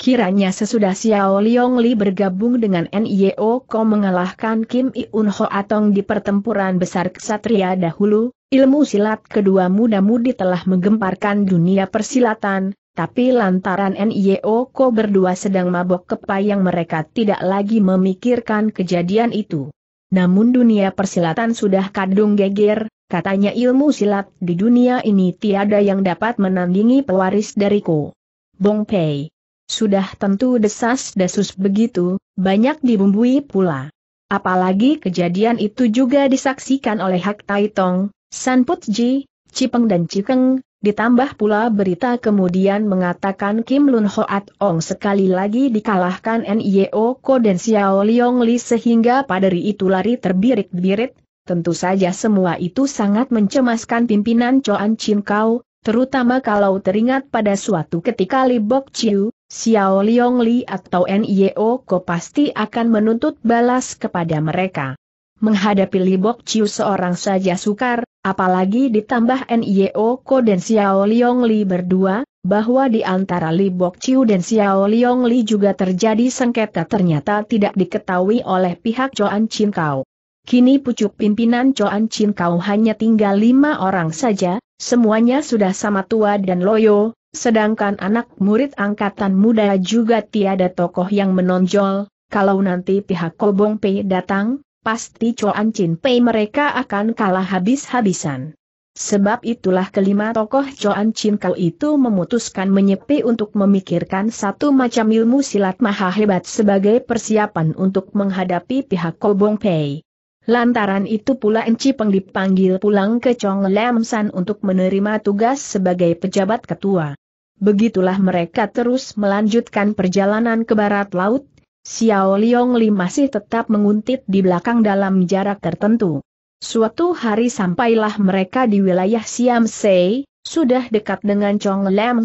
Kiranya sesudah Xiao Liong Li bergabung dengan NIO Ko mengalahkan Kim Iun Ho Atong di pertempuran besar ksatria dahulu, ilmu silat kedua muda-mudi telah menggemparkan dunia persilatan, tapi lantaran NIO Ko berdua sedang mabok kepayang mereka tidak lagi memikirkan kejadian itu. Namun dunia persilatan sudah kadung geger, Katanya ilmu silat di dunia ini tiada yang dapat menandingi pewaris dariku. Bong Pei. Sudah tentu desas-desus begitu, banyak dibumbui pula. Apalagi kejadian itu juga disaksikan oleh Hak Tai Tong, San Put Ji, Cipeng dan Cikeng, ditambah pula berita kemudian mengatakan Kim Lun Hoat Ong sekali lagi dikalahkan NIO e Ko dan Xiao Liong Li sehingga padari itu lari terbirik-birit, Tentu saja semua itu sangat mencemaskan pimpinan Choan Chin Kau, terutama kalau teringat pada suatu ketika Li Bok Chiu, Xiao Liong Li atau NIO Ko pasti akan menuntut balas kepada mereka. Menghadapi Li Bok Chiu seorang saja sukar, apalagi ditambah NIO Ko dan Xiao Liong Li berdua, bahwa di antara Li Bok Chiu dan Xiao Liong Li juga terjadi sengketa ternyata tidak diketahui oleh pihak Joan Chin Kau. Kini pucuk pimpinan Coan Chin Kau hanya tinggal lima orang saja, semuanya sudah sama tua dan loyo, sedangkan anak murid angkatan muda juga tiada tokoh yang menonjol, kalau nanti pihak Kobong Pei datang, pasti Coan Chin Pei mereka akan kalah habis-habisan. Sebab itulah kelima tokoh Coan Chin Kau itu memutuskan menyepi untuk memikirkan satu macam ilmu silat maha hebat sebagai persiapan untuk menghadapi pihak Kobong Pei. Lantaran itu pula Enci Peng dipanggil pulang ke Chong Lam untuk menerima tugas sebagai pejabat ketua. Begitulah mereka terus melanjutkan perjalanan ke barat laut, Xiao Liong Li masih tetap menguntit di belakang dalam jarak tertentu. Suatu hari sampailah mereka di wilayah Siam Sei, sudah dekat dengan Chong Lam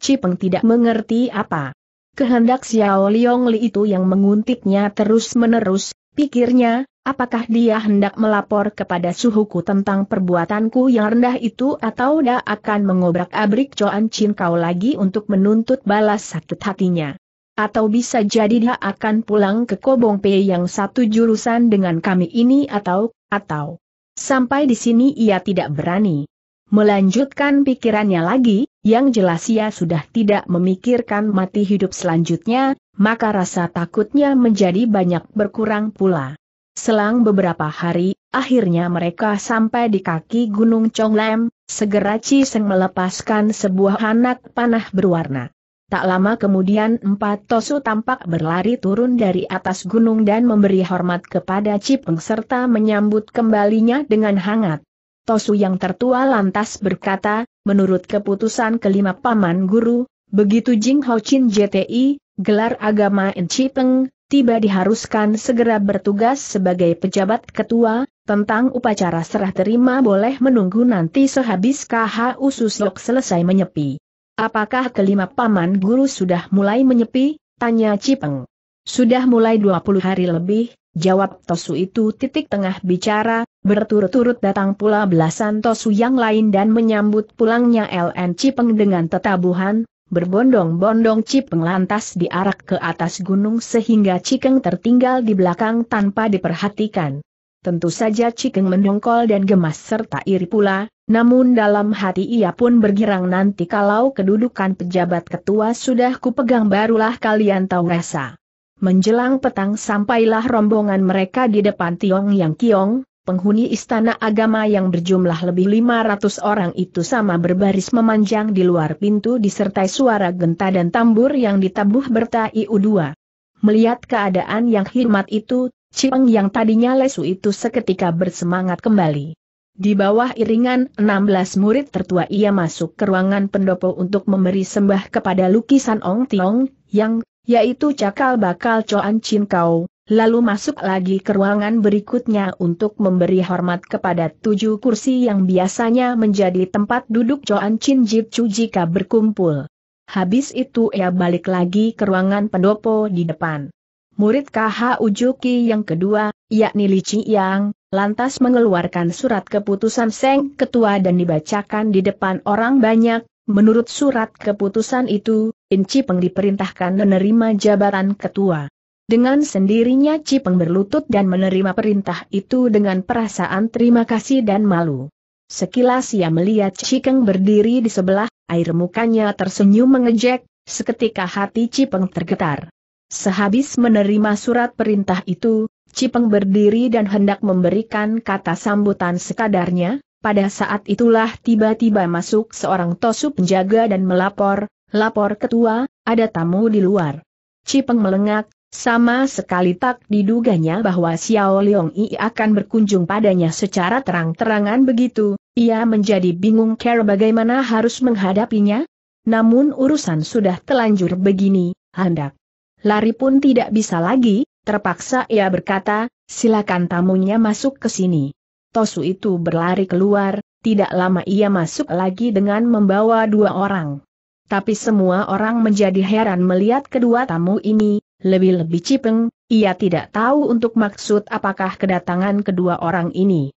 Cipeng tidak mengerti apa. Kehendak Xiao Liong Li itu yang menguntitnya terus-menerus, pikirnya, Apakah dia hendak melapor kepada suhuku tentang perbuatanku yang rendah itu atau dia akan mengobrak-abrik Coan Chin Kau lagi untuk menuntut balas sakit hatinya? Atau bisa jadi dia akan pulang ke Kobong Pei yang satu jurusan dengan kami ini atau, atau. Sampai di sini ia tidak berani. Melanjutkan pikirannya lagi, yang jelas ia sudah tidak memikirkan mati hidup selanjutnya, maka rasa takutnya menjadi banyak berkurang pula. Selang beberapa hari, akhirnya mereka sampai di kaki Gunung Conglem, segera Ciseng melepaskan sebuah anak panah berwarna. Tak lama kemudian empat tosu tampak berlari turun dari atas gunung dan memberi hormat kepada Cipeng serta menyambut kembalinya dengan hangat. Tosu yang tertua lantas berkata, menurut keputusan kelima paman guru, begitu Jing Ho Chin JTI, gelar agama Peng." tiba diharuskan segera bertugas sebagai pejabat ketua, tentang upacara serah terima boleh menunggu nanti sehabis KH Ususlok selesai menyepi. Apakah kelima paman guru sudah mulai menyepi? Tanya Cipeng. Sudah mulai 20 hari lebih, Jawab Tosu itu titik tengah bicara, berturut-turut datang pula belasan Tosu yang lain dan menyambut pulangnya LN Cipeng dengan tetabuhan, Berbondong-bondong Cipeng lantas diarak ke atas gunung sehingga Cikeng tertinggal di belakang tanpa diperhatikan. Tentu saja Cikeng mendongkol dan gemas serta iri pula, namun dalam hati ia pun bergirang nanti kalau kedudukan pejabat ketua sudah kupegang barulah kalian tahu rasa. Menjelang petang sampailah rombongan mereka di depan Tiong Yang Kiong, penghuni istana agama yang berjumlah lebih 500 orang itu sama berbaris memanjang di luar pintu disertai suara genta dan tambur yang ditabuh bertai U2. Melihat keadaan yang hikmat itu, Cipeng yang tadinya lesu itu seketika bersemangat kembali. Di bawah iringan 16 murid tertua ia masuk ke ruangan pendopo untuk memberi sembah kepada lukisan Ong Tiong, yang, yaitu cakal bakal Coan Chin Kau, lalu masuk lagi ke ruangan berikutnya untuk memberi hormat kepada tujuh kursi yang biasanya menjadi tempat duduk Joan Chin Jip Chu jika berkumpul. Habis itu ia balik lagi ke ruangan pendopo di depan. Murid KH Ujuki yang kedua, yakni Li Chi Yang, lantas mengeluarkan surat keputusan Seng Ketua dan dibacakan di depan orang banyak, menurut surat keputusan itu, Inci Peng diperintahkan menerima jabatan ketua. Dengan sendirinya Cipeng berlutut dan menerima perintah itu dengan perasaan terima kasih dan malu. Sekilas ia melihat Cikeng berdiri di sebelah, air mukanya tersenyum mengejek, seketika hati Cipeng tergetar. Sehabis menerima surat perintah itu, Cipeng berdiri dan hendak memberikan kata sambutan sekadarnya, pada saat itulah tiba-tiba masuk seorang tosu penjaga dan melapor, lapor ketua, ada tamu di luar. Cipeng melengak, sama sekali tak diduganya bahwa Xiao Leong I akan berkunjung padanya secara terang-terangan begitu, ia menjadi bingung care bagaimana harus menghadapinya. Namun urusan sudah telanjur begini, hendak. Lari pun tidak bisa lagi, terpaksa ia berkata, silakan tamunya masuk ke sini. Tosu itu berlari keluar, tidak lama ia masuk lagi dengan membawa dua orang. Tapi semua orang menjadi heran melihat kedua tamu ini, lebih-lebih Cipeng, ia tidak tahu untuk maksud apakah kedatangan kedua orang ini.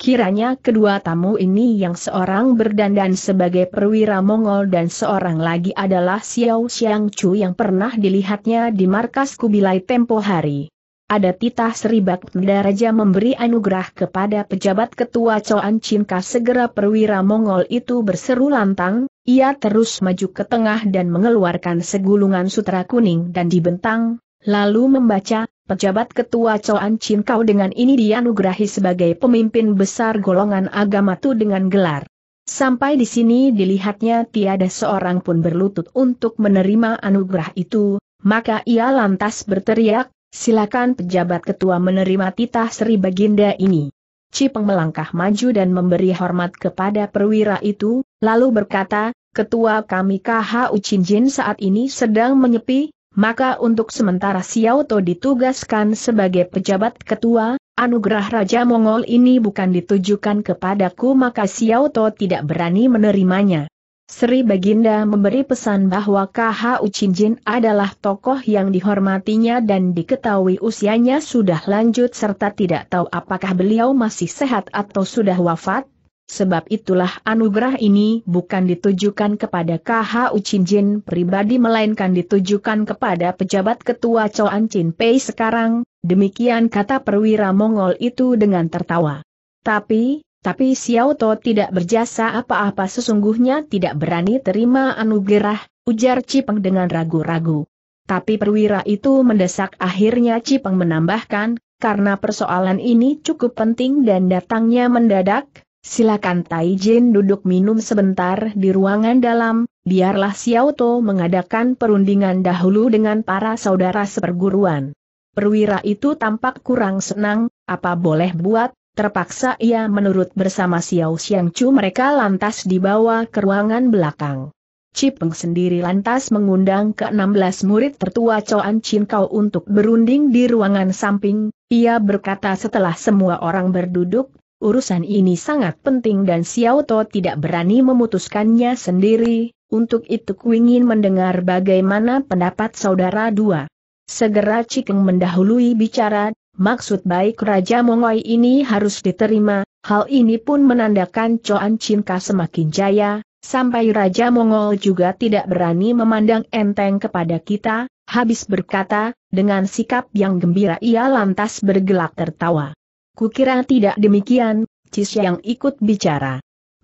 Kiranya kedua tamu ini yang seorang berdandan sebagai perwira Mongol dan seorang lagi adalah Xiao Xiang Chu yang pernah dilihatnya di markas Kubilai tempo hari. Ada titah seribak Raja memberi anugerah kepada pejabat ketua Coan Chinka segera perwira Mongol itu berseru lantang, ia terus maju ke tengah dan mengeluarkan segulungan sutra kuning dan dibentang, lalu membaca, pejabat ketua Coan Chin Kau dengan ini dianugerahi sebagai pemimpin besar golongan agama Tu dengan gelar. Sampai di sini dilihatnya tiada seorang pun berlutut untuk menerima anugerah itu, maka ia lantas berteriak, silakan pejabat ketua menerima titah Sri Baginda ini. Cipeng melangkah maju dan memberi hormat kepada perwira itu, Lalu berkata, Ketua kami KH Ucinjin saat ini sedang menyepi, maka untuk sementara Xiao To ditugaskan sebagai pejabat ketua, anugerah Raja Mongol ini bukan ditujukan kepadaku maka Xiao To tidak berani menerimanya. Sri Baginda memberi pesan bahwa KH Ucinjin adalah tokoh yang dihormatinya dan diketahui usianya sudah lanjut serta tidak tahu apakah beliau masih sehat atau sudah wafat, Sebab itulah anugerah ini bukan ditujukan kepada KH ucinjin pribadi melainkan ditujukan kepada pejabat ketua Choan Chin Pei sekarang, demikian kata perwira Mongol itu dengan tertawa. Tapi, tapi Xiao To tidak berjasa apa-apa sesungguhnya tidak berani terima anugerah, ujar Cipeng dengan ragu-ragu. Tapi perwira itu mendesak akhirnya Cipeng menambahkan, karena persoalan ini cukup penting dan datangnya mendadak, Silakan Tai Jin duduk minum sebentar di ruangan dalam, biarlah Xiao To mengadakan perundingan dahulu dengan para saudara seperguruan. Perwira itu tampak kurang senang, apa boleh buat, terpaksa ia menurut bersama Xiao Xiang Chu mereka lantas dibawa ke ruangan belakang. Cipeng sendiri lantas mengundang ke-16 murid tertua Coan Chin Kau untuk berunding di ruangan samping, ia berkata setelah semua orang berduduk, Urusan ini sangat penting dan Xiao To tidak berani memutuskannya sendiri, untuk itu ku ingin mendengar bagaimana pendapat saudara dua. Segera Cikeng mendahului bicara, maksud baik Raja Mongoi ini harus diterima, hal ini pun menandakan Coan Cinka semakin jaya, sampai Raja Mongol juga tidak berani memandang enteng kepada kita, habis berkata, dengan sikap yang gembira ia lantas bergelak tertawa. Kukira tidak demikian, Cis yang ikut bicara.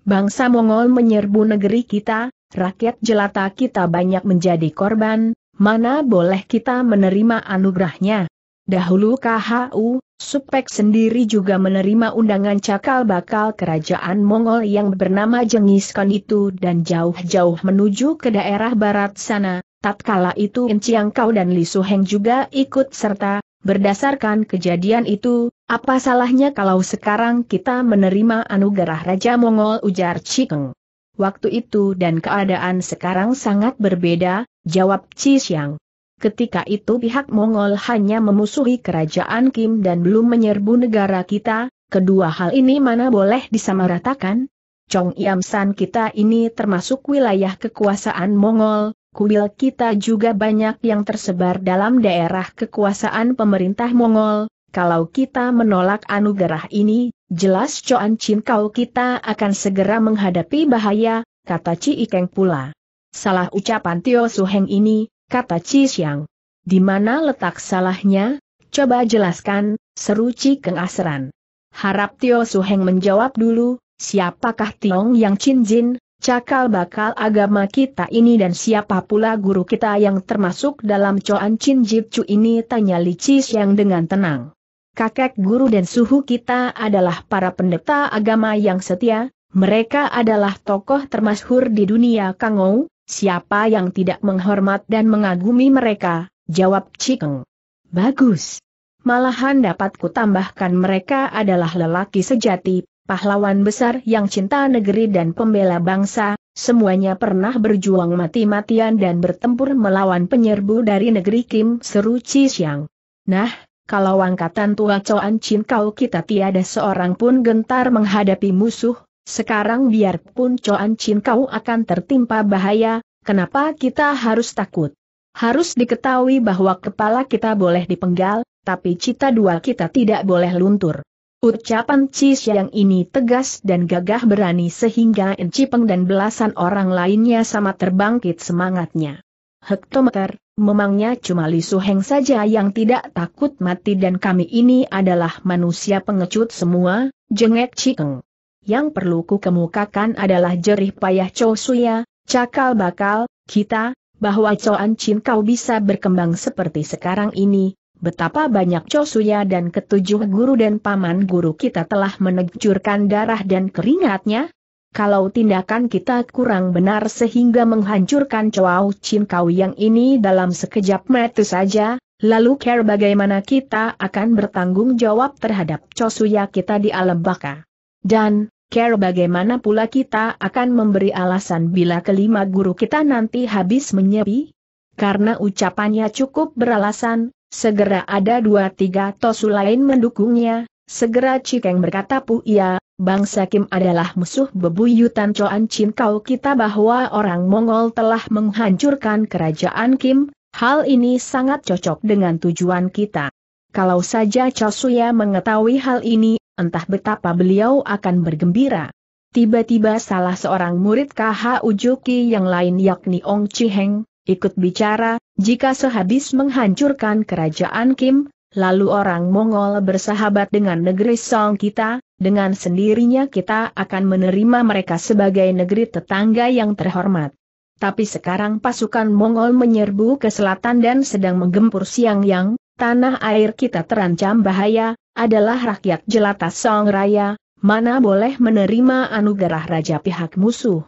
Bangsa Mongol menyerbu negeri kita, rakyat jelata kita banyak menjadi korban, mana boleh kita menerima anugerahnya. Dahulu KHU, Supek sendiri juga menerima undangan cakal bakal kerajaan Mongol yang bernama Jengis Khan itu dan jauh-jauh menuju ke daerah barat sana, tatkala itu Enciang Kau dan Li Suheng juga ikut serta, berdasarkan kejadian itu, apa salahnya kalau sekarang kita menerima anugerah Raja Mongol ujar Cikeng. Waktu itu dan keadaan sekarang sangat berbeda, jawab Cisiang. Ketika itu pihak Mongol hanya memusuhi kerajaan Kim dan belum menyerbu negara kita, kedua hal ini mana boleh disamaratakan? Chong Iamsan kita ini termasuk wilayah kekuasaan Mongol, kuil kita juga banyak yang tersebar dalam daerah kekuasaan pemerintah Mongol, kalau kita menolak anugerah ini, jelas Coan Chin kau kita akan segera menghadapi bahaya, kata Ci Ikeng pula. Salah ucapan Tio Heng ini, kata Ci Xiang. Di mana letak salahnya? Coba jelaskan, seru Ci Keng Asran. Harap Tio Heng menjawab dulu, siapakah Tiong Yang Chin Jin, cakal bakal agama kita ini dan siapa pula guru kita yang termasuk dalam Coan Chin Jip Chu ini tanya Li Chi Xiang dengan tenang kakek guru dan suhu kita adalah para pendeta agama yang setia, mereka adalah tokoh termasyhur di dunia Kangou, siapa yang tidak menghormat dan mengagumi mereka, jawab Cikeng. Bagus. Malahan dapat kutambahkan mereka adalah lelaki sejati, pahlawan besar yang cinta negeri dan pembela bangsa, semuanya pernah berjuang mati-matian dan bertempur melawan penyerbu dari negeri Kim seru Cishyang. Nah, kalau angkatan tua Coan Chin kau kita tiada seorang pun gentar menghadapi musuh, sekarang biarpun Coan Chin kau akan tertimpa bahaya, kenapa kita harus takut? Harus diketahui bahwa kepala kita boleh dipenggal, tapi cita dua kita tidak boleh luntur. Ucapan Chi yang ini tegas dan gagah berani sehingga Enci Peng dan belasan orang lainnya sama terbangkit semangatnya. Hektometer, memangnya cuma Li heng saja yang tidak takut mati dan kami ini adalah manusia pengecut semua, jengek Cikeng. Yang perlu ku kemukakan adalah jerih payah Chow Suya, cakal bakal, kita, bahwa An Chin kau bisa berkembang seperti sekarang ini, betapa banyak Suya dan ketujuh guru dan paman guru kita telah menegurkan darah dan keringatnya, kalau tindakan kita kurang benar sehingga menghancurkan Chow Chin Kau yang ini dalam sekejap mata saja, lalu care bagaimana kita akan bertanggung jawab terhadap Chosuya kita di alam baka. Dan, care bagaimana pula kita akan memberi alasan bila kelima guru kita nanti habis menyepi? Karena ucapannya cukup beralasan, segera ada dua tiga tosu lain mendukungnya, segera Cikeng berkata pu iya, bangsa Kim adalah musuh bebuyutan coan Chin Kau kita bahwa orang Mongol telah menghancurkan kerajaan Kim, hal ini sangat cocok dengan tujuan kita. Kalau saja Chosuya mengetahui hal ini, entah betapa beliau akan bergembira. Tiba-tiba salah seorang murid KH Ujuki yang lain yakni Ong Chiheng, ikut bicara, jika sehabis menghancurkan kerajaan Kim, lalu orang Mongol bersahabat dengan negeri Song kita, dengan sendirinya kita akan menerima mereka sebagai negeri tetangga yang terhormat. Tapi sekarang pasukan Mongol menyerbu ke selatan dan sedang menggempur siang yang, tanah air kita terancam bahaya, adalah rakyat jelata Song Raya, mana boleh menerima anugerah raja pihak musuh.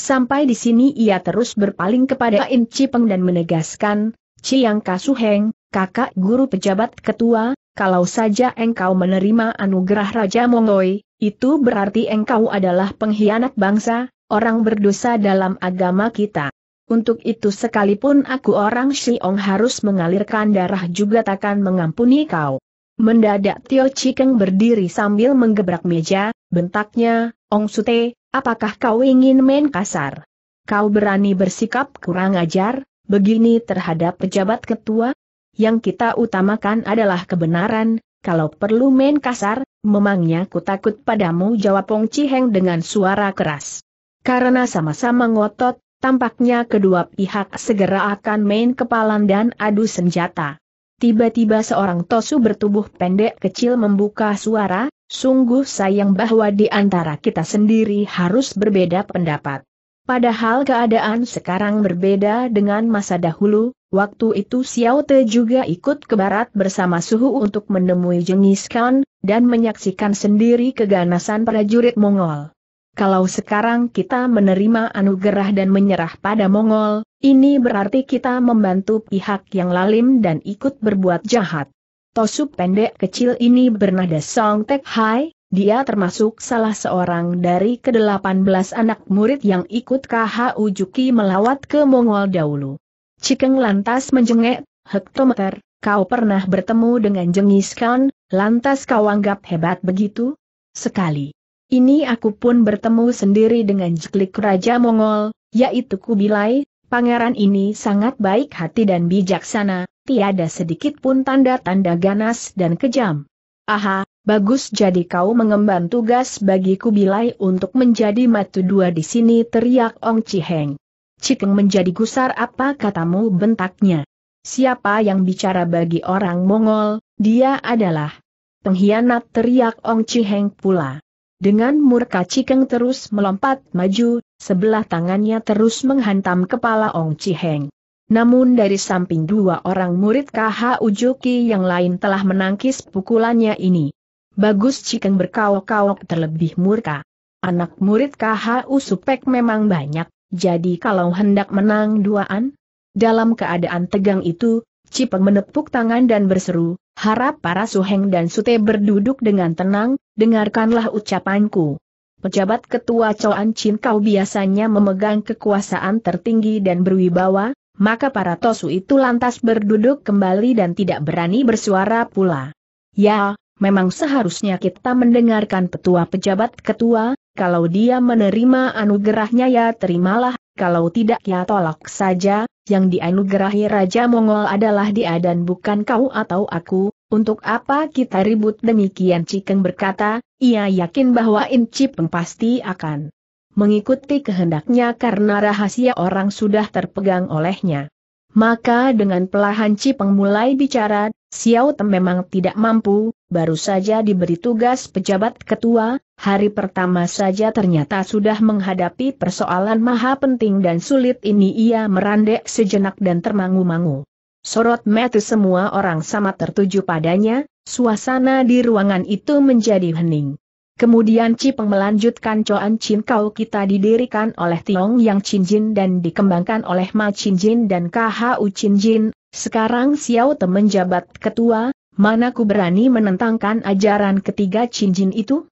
Sampai di sini ia terus berpaling kepada In Cipeng dan menegaskan, Chiang Kasuheng, kakak guru pejabat ketua, kalau saja engkau menerima anugerah Raja Mongoi, itu berarti engkau adalah pengkhianat bangsa, orang berdosa dalam agama kita. Untuk itu sekalipun aku orang Syiong harus mengalirkan darah juga takkan mengampuni kau. Mendadak Tio Chikeng berdiri sambil menggebrak meja, bentaknya, Ong Sute, apakah kau ingin main kasar? Kau berani bersikap kurang ajar, begini terhadap pejabat ketua? Yang kita utamakan adalah kebenaran, kalau perlu main kasar, memangnya ku takut padamu jawab Pong Ciheng dengan suara keras. Karena sama-sama ngotot, tampaknya kedua pihak segera akan main kepalan dan adu senjata. Tiba-tiba seorang tosu bertubuh pendek kecil membuka suara, sungguh sayang bahwa di antara kita sendiri harus berbeda pendapat. Padahal keadaan sekarang berbeda dengan masa dahulu, Waktu itu Xiao Te juga ikut ke barat bersama Suhu untuk menemui Jengis Khan, dan menyaksikan sendiri keganasan prajurit Mongol. Kalau sekarang kita menerima anugerah dan menyerah pada Mongol, ini berarti kita membantu pihak yang lalim dan ikut berbuat jahat. Tosu pendek kecil ini bernada Song Tek Hai, dia termasuk salah seorang dari ke-18 anak murid yang ikut KHU Juki melawat ke Mongol dahulu. Cikeng lantas menjengek, hektometer, kau pernah bertemu dengan jengis kan, lantas kau anggap hebat begitu? Sekali. Ini aku pun bertemu sendiri dengan jeklik Raja Mongol, yaitu Kubilai, pangeran ini sangat baik hati dan bijaksana, tiada sedikit pun tanda-tanda ganas dan kejam. Aha, bagus jadi kau mengemban tugas bagi Kubilai untuk menjadi matu dua di sini teriak Ong Heng. Cikeng menjadi gusar apa katamu bentaknya. Siapa yang bicara bagi orang Mongol, dia adalah pengkhianat teriak Ong Ciheng pula. Dengan murka Cikeng terus melompat maju, sebelah tangannya terus menghantam kepala Ong Ciheng. Namun dari samping dua orang murid KH Ujuki yang lain telah menangkis pukulannya ini. Bagus Cikeng berkaok-kaok terlebih murka. Anak murid KH Usupek memang banyak, jadi kalau hendak menang duaan? Dalam keadaan tegang itu, Cipeng menepuk tangan dan berseru, harap para suheng dan sute berduduk dengan tenang, dengarkanlah ucapanku. Pejabat ketua Coan Chin kau biasanya memegang kekuasaan tertinggi dan berwibawa, maka para tosu itu lantas berduduk kembali dan tidak berani bersuara pula. Ya, memang seharusnya kita mendengarkan petua pejabat ketua, kalau dia menerima anugerahnya ya terimalah, kalau tidak ya tolak saja, yang dianugerahi Raja Mongol adalah dia dan bukan kau atau aku, untuk apa kita ribut demikian Cikeng berkata, ia yakin bahwa Inci Peng pasti akan mengikuti kehendaknya karena rahasia orang sudah terpegang olehnya. Maka dengan pelahan Cipeng mulai bicara, Xiao Tem memang tidak mampu, baru saja diberi tugas pejabat ketua, hari pertama saja ternyata sudah menghadapi persoalan maha penting dan sulit ini ia merandek sejenak dan termangu-mangu. Sorot mata semua orang sama tertuju padanya, suasana di ruangan itu menjadi hening. Kemudian Cipeng melanjutkan Coan Chin Kau kita didirikan oleh Tiong Yang Chin Jin dan dikembangkan oleh Ma Chin Jin dan KHU Chin Jin. Sekarang Xiao Te menjabat ketua, mana ku berani menentangkan ajaran ketiga cincin itu?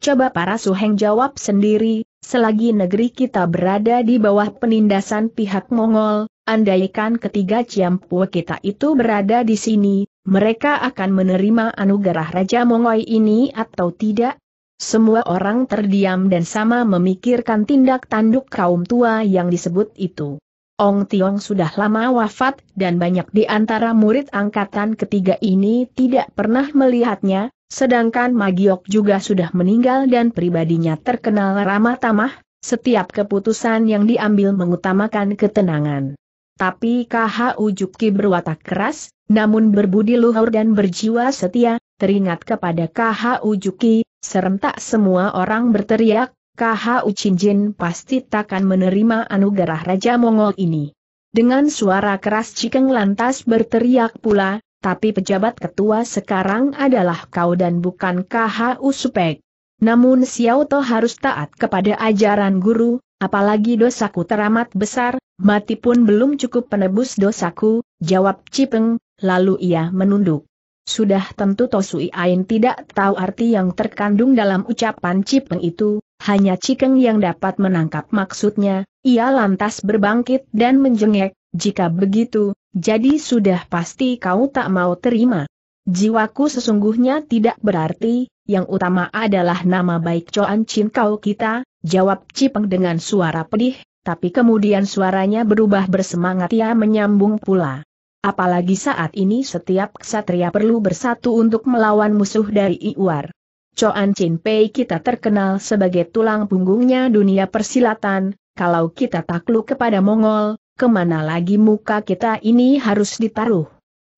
Coba para suheng jawab sendiri, selagi negeri kita berada di bawah penindasan pihak Mongol, andaikan ketiga Ciampue kita itu berada di sini, mereka akan menerima anugerah Raja Mongoi ini atau tidak? Semua orang terdiam dan sama memikirkan tindak tanduk kaum tua yang disebut itu. Ong Tiong sudah lama wafat dan banyak di antara murid angkatan ketiga ini tidak pernah melihatnya, sedangkan Magiok juga sudah meninggal dan pribadinya terkenal ramah tamah, setiap keputusan yang diambil mengutamakan ketenangan. Tapi KH Ujuki berwatak keras, namun berbudi luhur dan berjiwa setia, teringat kepada KH Ujuki, serentak semua orang berteriak, Khu Ucinjin pasti takkan menerima anugerah Raja Mongol ini. Dengan suara keras Cikeng lantas berteriak pula, tapi pejabat ketua sekarang adalah kau dan bukan Khu Supek. Namun Xiao To harus taat kepada ajaran guru, apalagi dosaku teramat besar, mati pun belum cukup penebus dosaku, jawab Cipeng, lalu ia menunduk. Sudah tentu Tosui Ain tidak tahu arti yang terkandung dalam ucapan Cipeng itu, hanya Cikeng yang dapat menangkap maksudnya, ia lantas berbangkit dan menjengek, jika begitu, jadi sudah pasti kau tak mau terima. Jiwaku sesungguhnya tidak berarti, yang utama adalah nama baik Coan Chin kau kita, jawab Cipeng dengan suara pedih, tapi kemudian suaranya berubah bersemangat ia menyambung pula. Apalagi saat ini setiap ksatria perlu bersatu untuk melawan musuh dari Iwar. Coan Chin Pei kita terkenal sebagai tulang punggungnya dunia persilatan, kalau kita takluk kepada Mongol, kemana lagi muka kita ini harus ditaruh.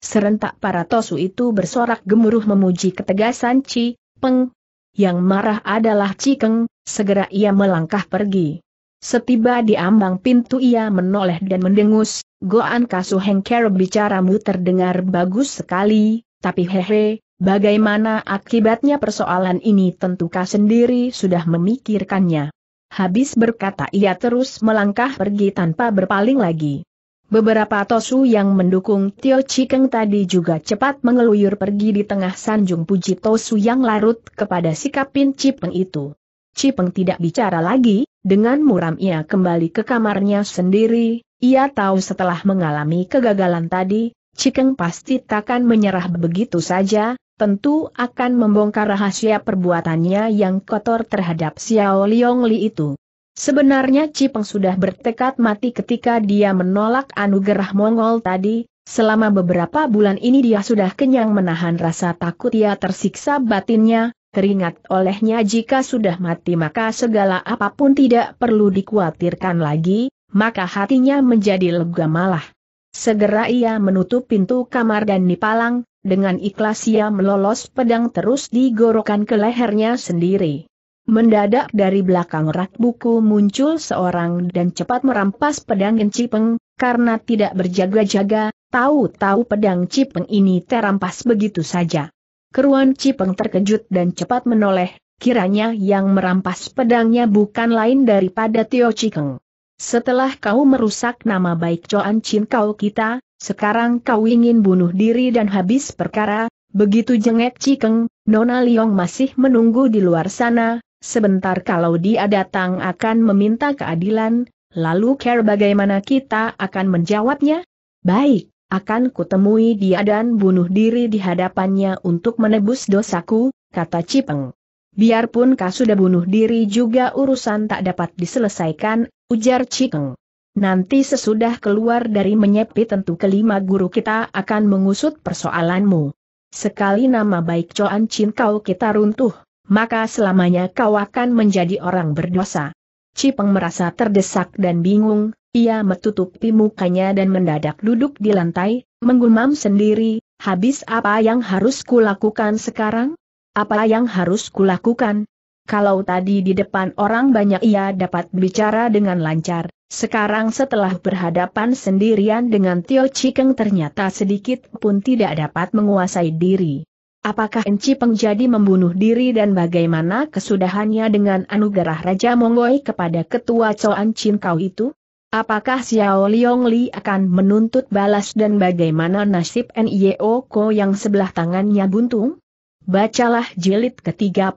Serentak para tosu itu bersorak gemuruh memuji ketegasan Chi Peng. Yang marah adalah Cikeng, segera ia melangkah pergi. Setiba di ambang pintu ia menoleh dan mendengus, Goan Kasuheng Hengker bicaramu terdengar bagus sekali, tapi hehe, Bagaimana akibatnya persoalan ini Tentu tentukah sendiri sudah memikirkannya. Habis berkata ia terus melangkah pergi tanpa berpaling lagi. Beberapa tosu yang mendukung Tio Cikeng tadi juga cepat mengeluyur pergi di tengah sanjung puji tosu yang larut kepada sikap Pin Cipeng itu. Cipeng tidak bicara lagi, dengan muram ia kembali ke kamarnya sendiri, ia tahu setelah mengalami kegagalan tadi, Cikeng pasti takkan menyerah begitu saja, tentu akan membongkar rahasia perbuatannya yang kotor terhadap Xiao Liong Li itu. Sebenarnya Cipeng sudah bertekad mati ketika dia menolak anugerah Mongol tadi, selama beberapa bulan ini dia sudah kenyang menahan rasa takut ia tersiksa batinnya, teringat olehnya jika sudah mati maka segala apapun tidak perlu dikhawatirkan lagi, maka hatinya menjadi lega malah. Segera ia menutup pintu kamar dan nipalang dengan ikhlas ia melolos pedang terus digorokan ke lehernya sendiri. Mendadak dari belakang rak buku muncul seorang dan cepat merampas pedang Cipeng, karena tidak berjaga-jaga, tahu-tahu pedang Cipeng ini terampas begitu saja. Keruan Cipeng terkejut dan cepat menoleh, kiranya yang merampas pedangnya bukan lain daripada Tio Cikeng. Setelah kau merusak nama baik Coan Chin kau kita, sekarang kau ingin bunuh diri dan habis perkara, begitu jengek Cikeng, Nona Liong masih menunggu di luar sana, sebentar kalau dia datang akan meminta keadilan, lalu care bagaimana kita akan menjawabnya? Baik, akan kutemui dia dan bunuh diri di hadapannya untuk menebus dosaku, kata Cipeng. Biarpun kau sudah bunuh diri juga urusan tak dapat diselesaikan, ujar Cikeng. Nanti sesudah keluar dari menyepi tentu kelima guru kita akan mengusut persoalanmu. Sekali nama baik Coan Chin kau kita runtuh, maka selamanya kau akan menjadi orang berdosa. Cipeng merasa terdesak dan bingung, ia menutupi mukanya dan mendadak duduk di lantai, menggumam sendiri, habis apa yang harus kulakukan sekarang? Apa yang harus kulakukan? Kalau tadi di depan orang banyak ia dapat bicara dengan lancar, sekarang setelah berhadapan sendirian dengan Tio Cikeng ternyata sedikit pun tidak dapat menguasai diri. Apakah Enci Peng jadi membunuh diri dan bagaimana kesudahannya dengan anugerah Raja Mongoi kepada ketua Coan Chin Kau itu? Apakah Xiao Liong Li akan menuntut balas dan bagaimana nasib N.I.O. Ko yang sebelah tangannya buntung? Bacalah jilid ke-39.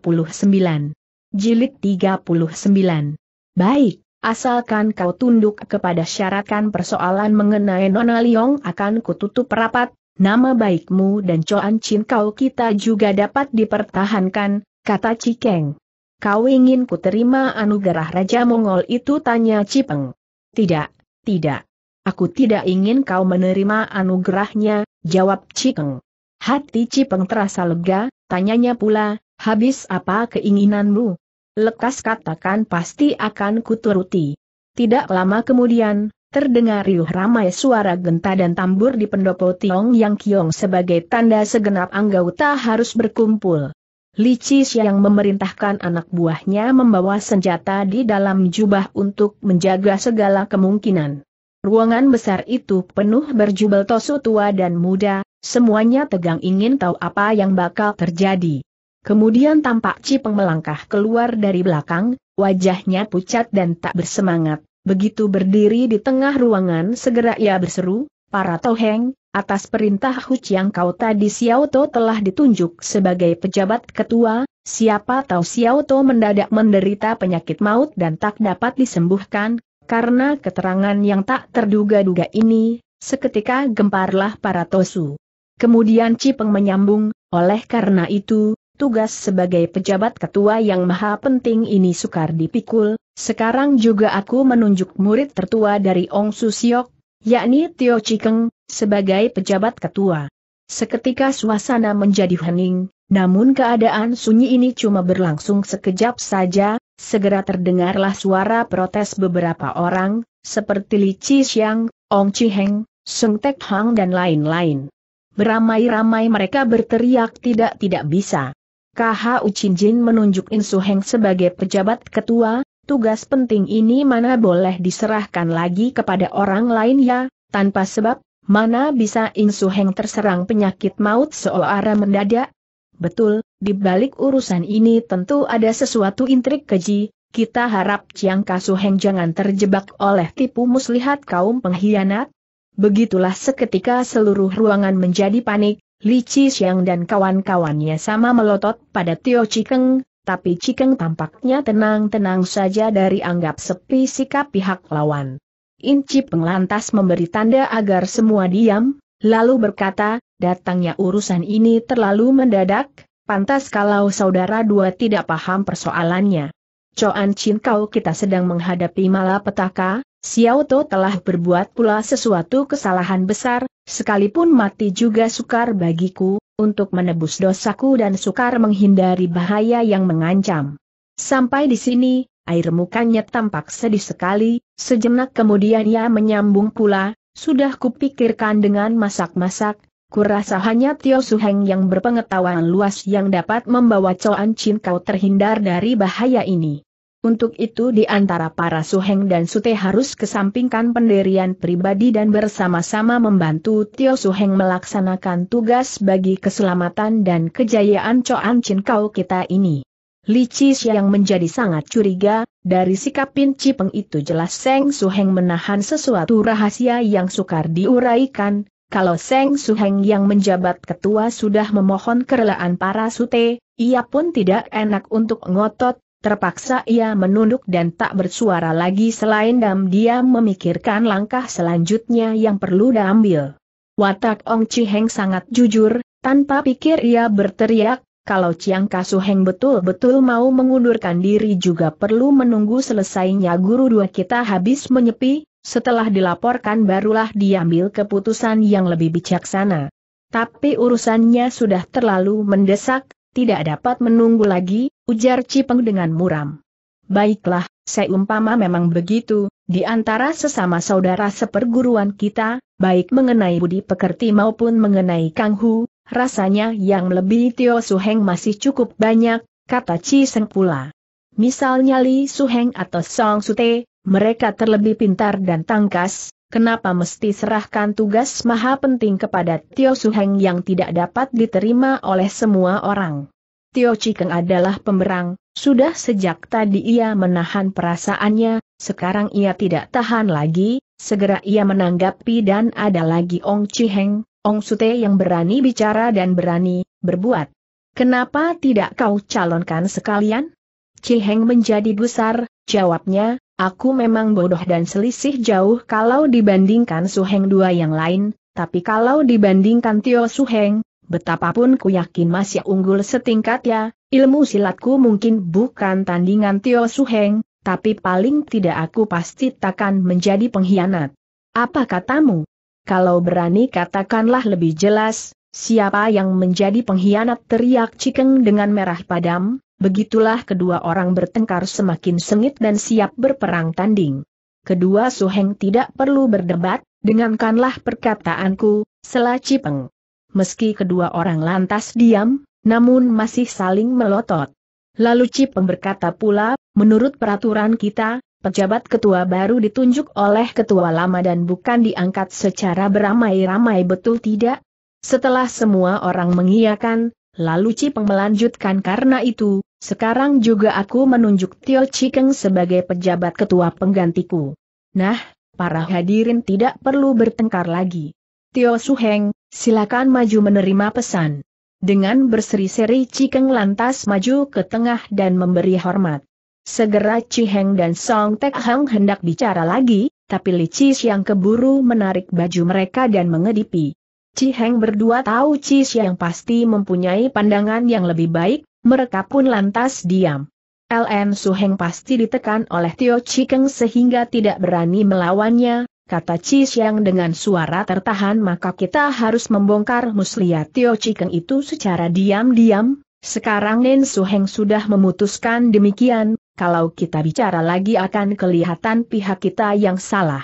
Jilid 39. Baik. Asalkan kau tunduk kepada syaratkan persoalan mengenai Nona Liong akan kututup rapat, nama baikmu dan Coan Chin kau kita juga dapat dipertahankan, kata Cikeng. Kau ingin ku terima anugerah Raja Mongol itu tanya Cipeng. Tidak, tidak. Aku tidak ingin kau menerima anugerahnya, jawab Cikeng. Hati Cipeng terasa lega, tanyanya pula, habis apa keinginanmu? Lekas katakan pasti akan kuturuti. Tidak lama kemudian, terdengar riuh ramai suara genta dan tambur di pendopo Tiong Yang Kiong sebagai tanda segenap anggota harus berkumpul. Licis yang memerintahkan anak buahnya membawa senjata di dalam jubah untuk menjaga segala kemungkinan. Ruangan besar itu penuh berjubel tosu tua dan muda, semuanya tegang ingin tahu apa yang bakal terjadi. Kemudian tampak Cipeng melangkah keluar dari belakang, wajahnya pucat dan tak bersemangat. Begitu berdiri di tengah ruangan segera ia berseru, para toheng, atas perintah Hu Chiang kau tadi Xiao To telah ditunjuk sebagai pejabat ketua, siapa tahu Xiao To mendadak menderita penyakit maut dan tak dapat disembuhkan, karena keterangan yang tak terduga-duga ini, seketika gemparlah para Tosu. Kemudian Cipeng menyambung, oleh karena itu, tugas sebagai pejabat ketua yang maha penting ini sukar dipikul, sekarang juga aku menunjuk murid tertua dari Ong Susiok, yakni Tio Chikeng, sebagai pejabat ketua. Seketika suasana menjadi hening, namun keadaan sunyi ini cuma berlangsung sekejap saja, segera terdengarlah suara protes beberapa orang, seperti Li Chi Xiang, Ong Chi Heng, Seng Tek Hang dan lain-lain. Beramai-ramai mereka berteriak tidak-tidak bisa. KH Ucinjin menunjuk Insu Heng sebagai pejabat ketua, tugas penting ini mana boleh diserahkan lagi kepada orang lain ya, tanpa sebab, mana bisa Insu Heng terserang penyakit maut seolah mendadak? Betul, di balik urusan ini tentu ada sesuatu intrik keji, kita harap Chiang Heng jangan terjebak oleh tipu muslihat kaum pengkhianat. Begitulah seketika seluruh ruangan menjadi panik, Li Chi Xiang dan kawan-kawannya sama melotot pada Tio Cikeng, tapi Cikeng tampaknya tenang-tenang saja dari anggap sepi sikap pihak lawan. Inci penglantas memberi tanda agar semua diam, lalu berkata, datangnya urusan ini terlalu mendadak, pantas kalau saudara dua tidak paham persoalannya. Coan Chin kau kita sedang menghadapi malapetaka, Xiao To telah berbuat pula sesuatu kesalahan besar, sekalipun mati juga sukar bagiku, untuk menebus dosaku dan sukar menghindari bahaya yang mengancam. Sampai di sini, air mukanya tampak sedih sekali, sejenak kemudian ia menyambung pula, sudah kupikirkan dengan masak-masak, kurasa hanya Tio Suheng yang berpengetahuan luas yang dapat membawa Coan Chin kau terhindar dari bahaya ini. Untuk itu di antara para Suheng dan Sute harus kesampingkan pendirian pribadi dan bersama-sama membantu Tio Suheng melaksanakan tugas bagi keselamatan dan kejayaan Coan Chin Kau kita ini. Li Cis yang menjadi sangat curiga, dari sikap Pin Cipeng itu jelas Seng Suheng menahan sesuatu rahasia yang sukar diuraikan, kalau Seng Suheng yang menjabat ketua sudah memohon kerelaan para Sute, ia pun tidak enak untuk ngotot, Terpaksa ia menunduk dan tak bersuara lagi selain diam-diam memikirkan langkah selanjutnya yang perlu diambil. Watak Ong Heng sangat jujur, tanpa pikir ia berteriak, kalau Chiang Heng betul-betul mau mengundurkan diri juga perlu menunggu selesainya guru dua kita habis menyepi, setelah dilaporkan barulah diambil keputusan yang lebih bijaksana. Tapi urusannya sudah terlalu mendesak, tidak dapat menunggu lagi, ujar Cipeng dengan muram. Baiklah, seumpama memang begitu, di antara sesama saudara seperguruan kita, baik mengenai budi pekerti maupun mengenai Kang Hu, rasanya yang lebih Tio Suheng masih cukup banyak, kata Ciseng pula. Misalnya Li Suheng atau Song Sute, mereka terlebih pintar dan tangkas, kenapa mesti serahkan tugas maha penting kepada Tio Heng yang tidak dapat diterima oleh semua orang. Tio Cikeng adalah pemberang, sudah sejak tadi ia menahan perasaannya, sekarang ia tidak tahan lagi, segera ia menanggapi dan ada lagi Ong Ciheng, Ong Sute yang berani bicara dan berani berbuat. Kenapa tidak kau calonkan sekalian? Ciheng menjadi besar, jawabnya, Aku memang bodoh dan selisih jauh kalau dibandingkan Suheng dua yang lain, tapi kalau dibandingkan Tio Suheng, betapapun ku yakin masih unggul setingkat ya, ilmu silatku mungkin bukan tandingan Tio Suheng, tapi paling tidak aku pasti takkan menjadi pengkhianat. Apa katamu? Kalau berani katakanlah lebih jelas, Siapa yang menjadi pengkhianat teriak Cikeng dengan merah padam, begitulah kedua orang bertengkar semakin sengit dan siap berperang tanding. Kedua Suheng tidak perlu berdebat, dengankanlah perkataanku, sela Cipeng. Meski kedua orang lantas diam, namun masih saling melotot. Lalu Cipeng berkata pula, menurut peraturan kita, pejabat ketua baru ditunjuk oleh ketua lama dan bukan diangkat secara beramai-ramai betul tidak? Setelah semua orang mengiyakan, lalu Cipeng melanjutkan karena itu, sekarang juga aku menunjuk Tio Cikeng sebagai pejabat ketua penggantiku. Nah, para hadirin tidak perlu bertengkar lagi. Tio Suheng, silakan maju menerima pesan. Dengan berseri-seri Cikeng lantas maju ke tengah dan memberi hormat. Segera Ciheng dan Song Tek Hang hendak bicara lagi, tapi Licis yang keburu menarik baju mereka dan mengedipi. Ciheng berdua tahu Ci yang pasti mempunyai pandangan yang lebih baik, mereka pun lantas diam. LN Suheng pasti ditekan oleh Tio Cikeng sehingga tidak berani melawannya, kata Ci yang dengan suara tertahan maka kita harus membongkar muslihat Tio Cikeng itu secara diam-diam, sekarang Nen Suheng sudah memutuskan demikian, kalau kita bicara lagi akan kelihatan pihak kita yang salah.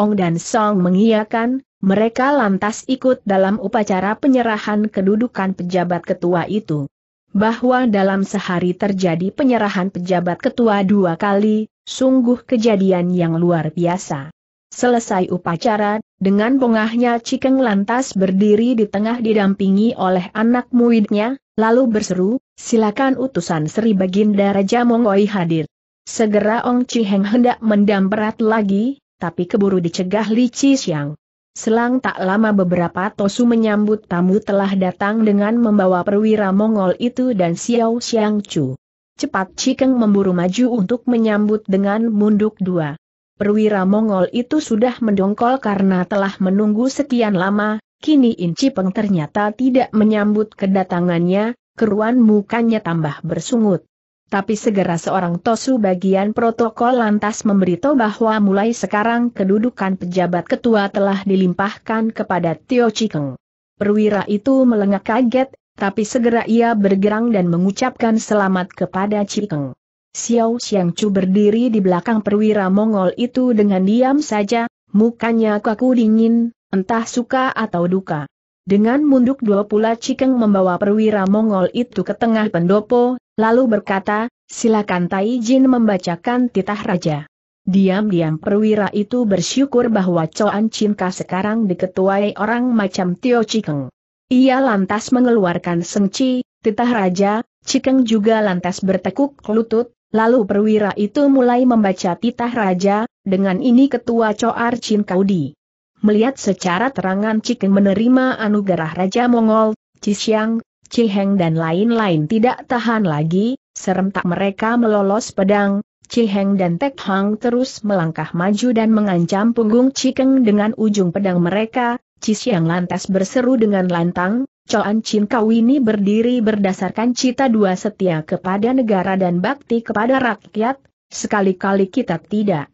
Ong dan Song mengiyakan, mereka lantas ikut dalam upacara penyerahan kedudukan pejabat ketua itu. Bahwa dalam sehari terjadi penyerahan pejabat ketua dua kali, sungguh kejadian yang luar biasa. Selesai upacara, dengan bongahnya Cikeng lantas berdiri di tengah didampingi oleh anak muidnya, lalu berseru, silakan utusan Sri Baginda Raja Mongoi hadir. Segera Ong Ciheng hendak mendamperat lagi, tapi keburu dicegah Li Chi Selang tak lama beberapa Tosu menyambut tamu telah datang dengan membawa perwira Mongol itu dan Xiao Xiang Chu. Cepat Cikeng memburu maju untuk menyambut dengan munduk dua. Perwira Mongol itu sudah mendongkol karena telah menunggu sekian lama, kini In Cipeng ternyata tidak menyambut kedatangannya, keruan mukanya tambah bersungut. Tapi segera seorang Tosu bagian protokol lantas memberitahu bahwa mulai sekarang kedudukan pejabat ketua telah dilimpahkan kepada Tio Chikeng. Perwira itu melengak kaget, tapi segera ia bergerang dan mengucapkan selamat kepada Chikeng. Xiao Xiangchu berdiri di belakang perwira Mongol itu dengan diam saja, mukanya kaku dingin, entah suka atau duka. Dengan munduk dua pula Cikeng membawa perwira Mongol itu ke tengah pendopo, Lalu berkata, silakan Tai Jin membacakan titah raja. Diam-diam perwira itu bersyukur bahwa Coan Cinka sekarang diketuai orang macam Tio Cikeng. Ia lantas mengeluarkan sengci, titah raja, Cikeng juga lantas bertekuk lutut, lalu perwira itu mulai membaca titah raja, dengan ini ketua Coar Cinkaudi. Melihat secara terangan Cikeng menerima anugerah Raja Mongol, Cisiang, Ciheng dan lain-lain tidak tahan lagi, serentak mereka melolos pedang, Ciheng dan Tek Hang terus melangkah maju dan mengancam punggung Cikeng dengan ujung pedang mereka, yang lantas berseru dengan lantang, Coan Chin Kau ini berdiri berdasarkan cita dua setia kepada negara dan bakti kepada rakyat, sekali-kali kita tidak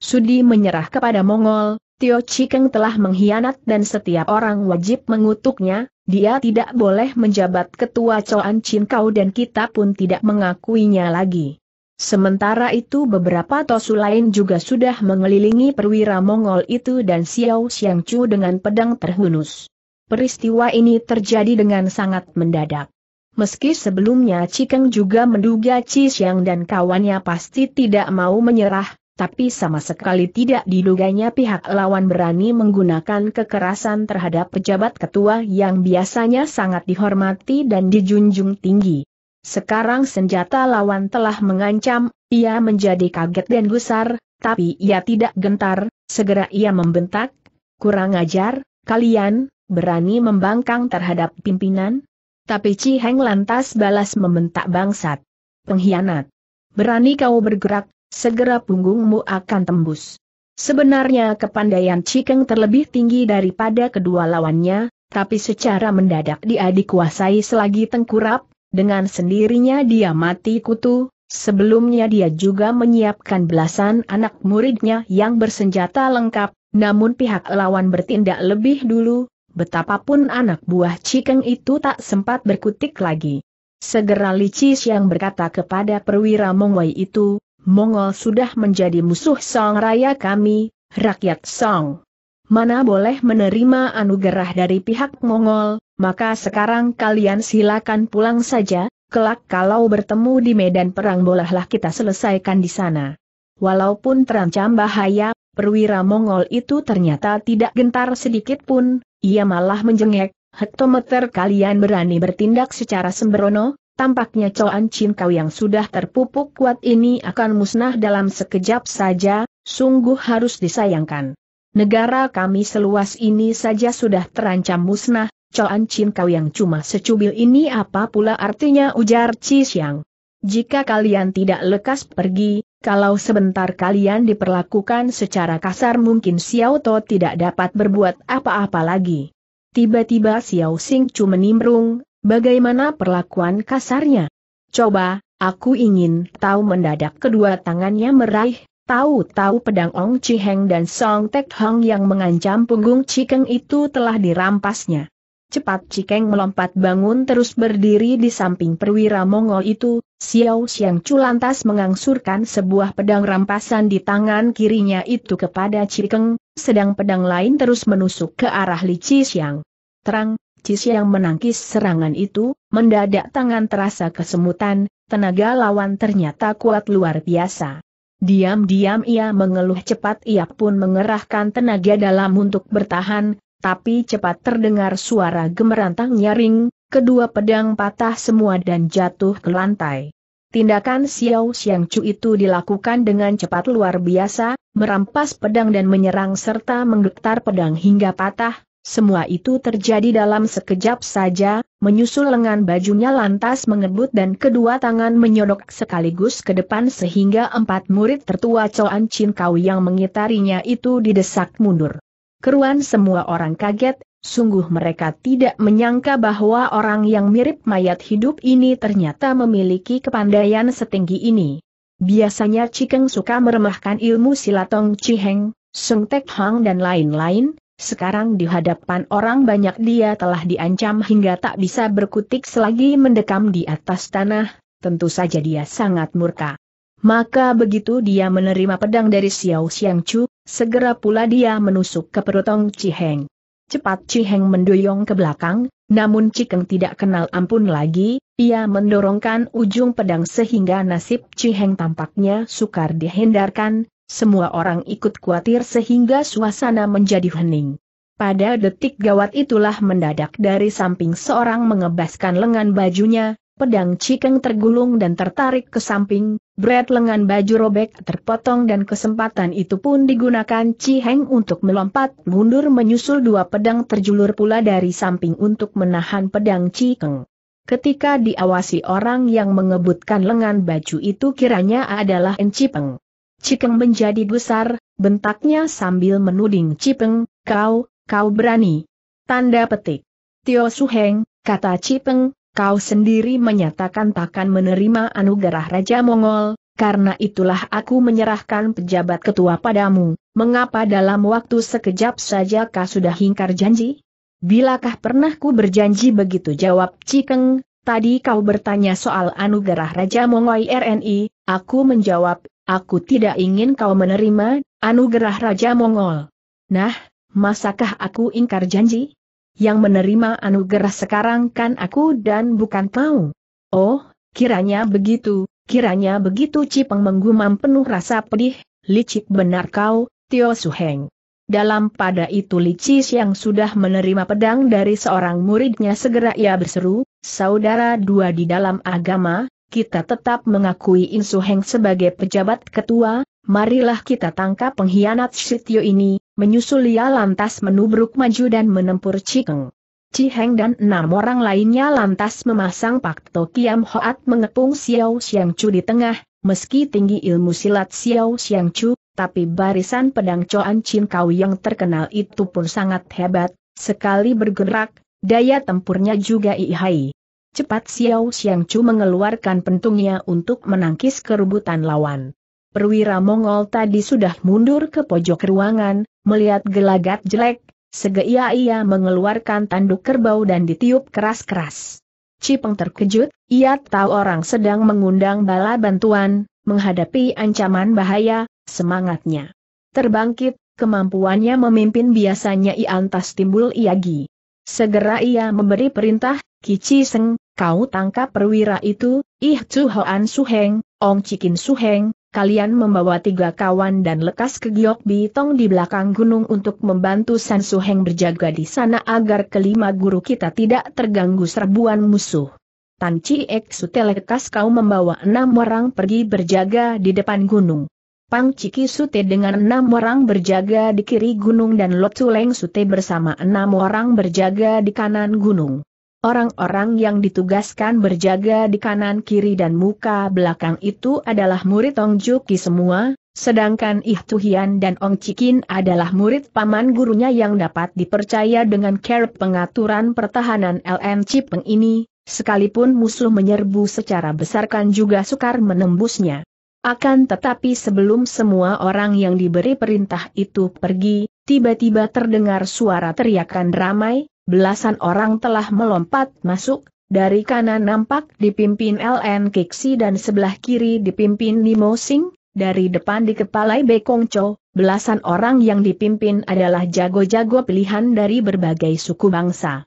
sudi menyerah kepada Mongol, Tio Cikeng telah mengkhianat dan setiap orang wajib mengutuknya, dia tidak boleh menjabat ketua Coan Chin Kau dan kita pun tidak mengakuinya lagi. Sementara itu beberapa tosu lain juga sudah mengelilingi perwira Mongol itu dan Xiao Xiang Chu dengan pedang terhunus. Peristiwa ini terjadi dengan sangat mendadak. Meski sebelumnya Cikeng juga menduga Ci Xiang dan kawannya pasti tidak mau menyerah, tapi sama sekali tidak diduganya pihak lawan berani menggunakan kekerasan terhadap pejabat ketua yang biasanya sangat dihormati dan dijunjung tinggi. Sekarang senjata lawan telah mengancam, ia menjadi kaget dan gusar, tapi ia tidak gentar, segera ia membentak, kurang ajar, kalian, berani membangkang terhadap pimpinan? Tapi Ci lantas balas membentak bangsat. Pengkhianat. Berani kau bergerak, segera punggungmu akan tembus. Sebenarnya kepandaian Cikeng terlebih tinggi daripada kedua lawannya, tapi secara mendadak dia dikuasai selagi tengkurap, dengan sendirinya dia mati kutu, sebelumnya dia juga menyiapkan belasan anak muridnya yang bersenjata lengkap, namun pihak lawan bertindak lebih dulu, betapapun anak buah Cikeng itu tak sempat berkutik lagi. Segera Licis yang berkata kepada perwira Mongwei itu, Mongol sudah menjadi musuh Song Raya kami, rakyat Song. Mana boleh menerima anugerah dari pihak Mongol, maka sekarang kalian silakan pulang saja, kelak kalau bertemu di medan perang bolehlah kita selesaikan di sana. Walaupun terancam bahaya, perwira Mongol itu ternyata tidak gentar sedikit pun, ia malah menjengek, hektometer kalian berani bertindak secara sembrono, Tampaknya Coan Chin kau yang sudah terpupuk kuat ini akan musnah dalam sekejap saja, sungguh harus disayangkan. Negara kami seluas ini saja sudah terancam musnah, Coan Chin kau yang cuma secubil ini apa pula artinya ujar Ci Xiang. Jika kalian tidak lekas pergi, kalau sebentar kalian diperlakukan secara kasar mungkin Xiao To tidak dapat berbuat apa-apa lagi. Tiba-tiba Xiao Sing Chu menimbrung, Bagaimana perlakuan kasarnya? Coba, aku ingin tahu mendadak kedua tangannya meraih, tahu-tahu pedang Ong Chiheng dan Song Tek Hong yang mengancam punggung Cikeng itu telah dirampasnya. Cepat Cikeng melompat bangun terus berdiri di samping perwira Mongol itu, Xiao Xiang Chu lantas mengangsurkan sebuah pedang rampasan di tangan kirinya itu kepada Cikeng, sedang pedang lain terus menusuk ke arah Li Chi Xiang. Terang, Cis yang menangkis serangan itu, mendadak tangan terasa kesemutan, tenaga lawan ternyata kuat luar biasa. Diam-diam ia mengeluh cepat ia pun mengerahkan tenaga dalam untuk bertahan, tapi cepat terdengar suara gemerantang nyaring, kedua pedang patah semua dan jatuh ke lantai. Tindakan Xiao Xiang Chu itu dilakukan dengan cepat luar biasa, merampas pedang dan menyerang serta menggetar pedang hingga patah, semua itu terjadi dalam sekejap saja, menyusul lengan bajunya lantas mengebut dan kedua tangan menyodok sekaligus ke depan sehingga empat murid tertua Coan Chin Kau yang mengitarinya itu didesak mundur. Keruan semua orang kaget, sungguh mereka tidak menyangka bahwa orang yang mirip mayat hidup ini ternyata memiliki kepandaian setinggi ini. Biasanya Cikeng suka meremahkan ilmu silatong Ciheng, sung Tek Hang dan lain-lain, sekarang di hadapan orang banyak dia telah diancam hingga tak bisa berkutik selagi mendekam di atas tanah, tentu saja dia sangat murka. Maka begitu dia menerima pedang dari Xiao Xiang Chu, segera pula dia menusuk ke perutong Ciheng. Cepat Ciheng mendoyong ke belakang, namun Cikeng tidak kenal ampun lagi, ia mendorongkan ujung pedang sehingga nasib Ciheng tampaknya sukar dihindarkan, semua orang ikut khawatir sehingga suasana menjadi hening. Pada detik gawat itulah mendadak dari samping seorang mengebaskan lengan bajunya, pedang cikeng tergulung dan tertarik ke samping, bret lengan baju robek terpotong dan kesempatan itu pun digunakan Ciheng untuk melompat mundur menyusul dua pedang terjulur pula dari samping untuk menahan pedang cikeng. Ketika diawasi orang yang mengebutkan lengan baju itu kiranya adalah Encipeng. Cikeng menjadi besar, bentaknya sambil menuding Cipeng, kau, kau berani. Tanda petik. Tio Suheng, kata Cipeng, kau sendiri menyatakan takkan menerima anugerah Raja Mongol, karena itulah aku menyerahkan pejabat ketua padamu, mengapa dalam waktu sekejap saja kau sudah hingkar janji? Bilakah pernah ku berjanji begitu jawab Cikeng, tadi kau bertanya soal anugerah Raja Mongol RNI, aku menjawab Aku tidak ingin kau menerima anugerah Raja Mongol. Nah, masakah aku ingkar janji? Yang menerima anugerah sekarang kan aku dan bukan kau. Oh, kiranya begitu, kiranya begitu Cipeng menggumam penuh rasa pedih, licik benar kau, Tio Suheng. Dalam pada itu Licis yang sudah menerima pedang dari seorang muridnya segera ia berseru, saudara dua di dalam agama, kita tetap mengakui Insu Heng sebagai pejabat ketua, marilah kita tangkap pengkhianat Sitio ini, menyusul ia lantas menubruk maju dan menempur Cikeng. Ciheng dan enam orang lainnya lantas memasang pakto Kiam Hoat mengepung Xiao Xiang Chu di tengah, meski tinggi ilmu silat Xiao Xiang Chu, tapi barisan pedang Coan Chin Kau yang terkenal itu pun sangat hebat, sekali bergerak, daya tempurnya juga ihai cepat Xiao Xiang Chu mengeluarkan pentungnya untuk menangkis kerubutan lawan. Perwira Mongol tadi sudah mundur ke pojok ruangan, melihat gelagat jelek, segera ia mengeluarkan tanduk kerbau dan ditiup keras-keras. Cipeng terkejut, ia tahu orang sedang mengundang bala bantuan, menghadapi ancaman bahaya, semangatnya. Terbangkit, kemampuannya memimpin biasanya iantas timbul iagi. Segera ia memberi perintah, Kici Seng, kau tangkap perwira itu, Ih Chu Hoan Suheng, Ong Cikin Suheng, kalian membawa tiga kawan dan lekas ke Giok Bitong di belakang gunung untuk membantu San Suheng berjaga di sana agar kelima guru kita tidak terganggu serbuan musuh. Tan Chi Ek lekas kau membawa enam orang pergi berjaga di depan gunung. Pang Ciki Sute dengan enam orang berjaga di kiri gunung dan Lot Tuleng Sute bersama enam orang berjaga di kanan gunung. Orang-orang yang ditugaskan berjaga di kanan kiri dan muka belakang itu adalah murid Ong Juki semua, sedangkan Ih Tuhian dan Ong Cikin adalah murid paman gurunya yang dapat dipercaya dengan care pengaturan pertahanan LN Cipeng ini, sekalipun musuh menyerbu secara besar kan juga sukar menembusnya. Akan tetapi sebelum semua orang yang diberi perintah itu pergi, tiba-tiba terdengar suara teriakan ramai, belasan orang telah melompat masuk, dari kanan nampak dipimpin LN Kiksi dan sebelah kiri dipimpin Nimo Sing, dari depan dikepalai Bekong Cho, belasan orang yang dipimpin adalah jago-jago pilihan dari berbagai suku bangsa.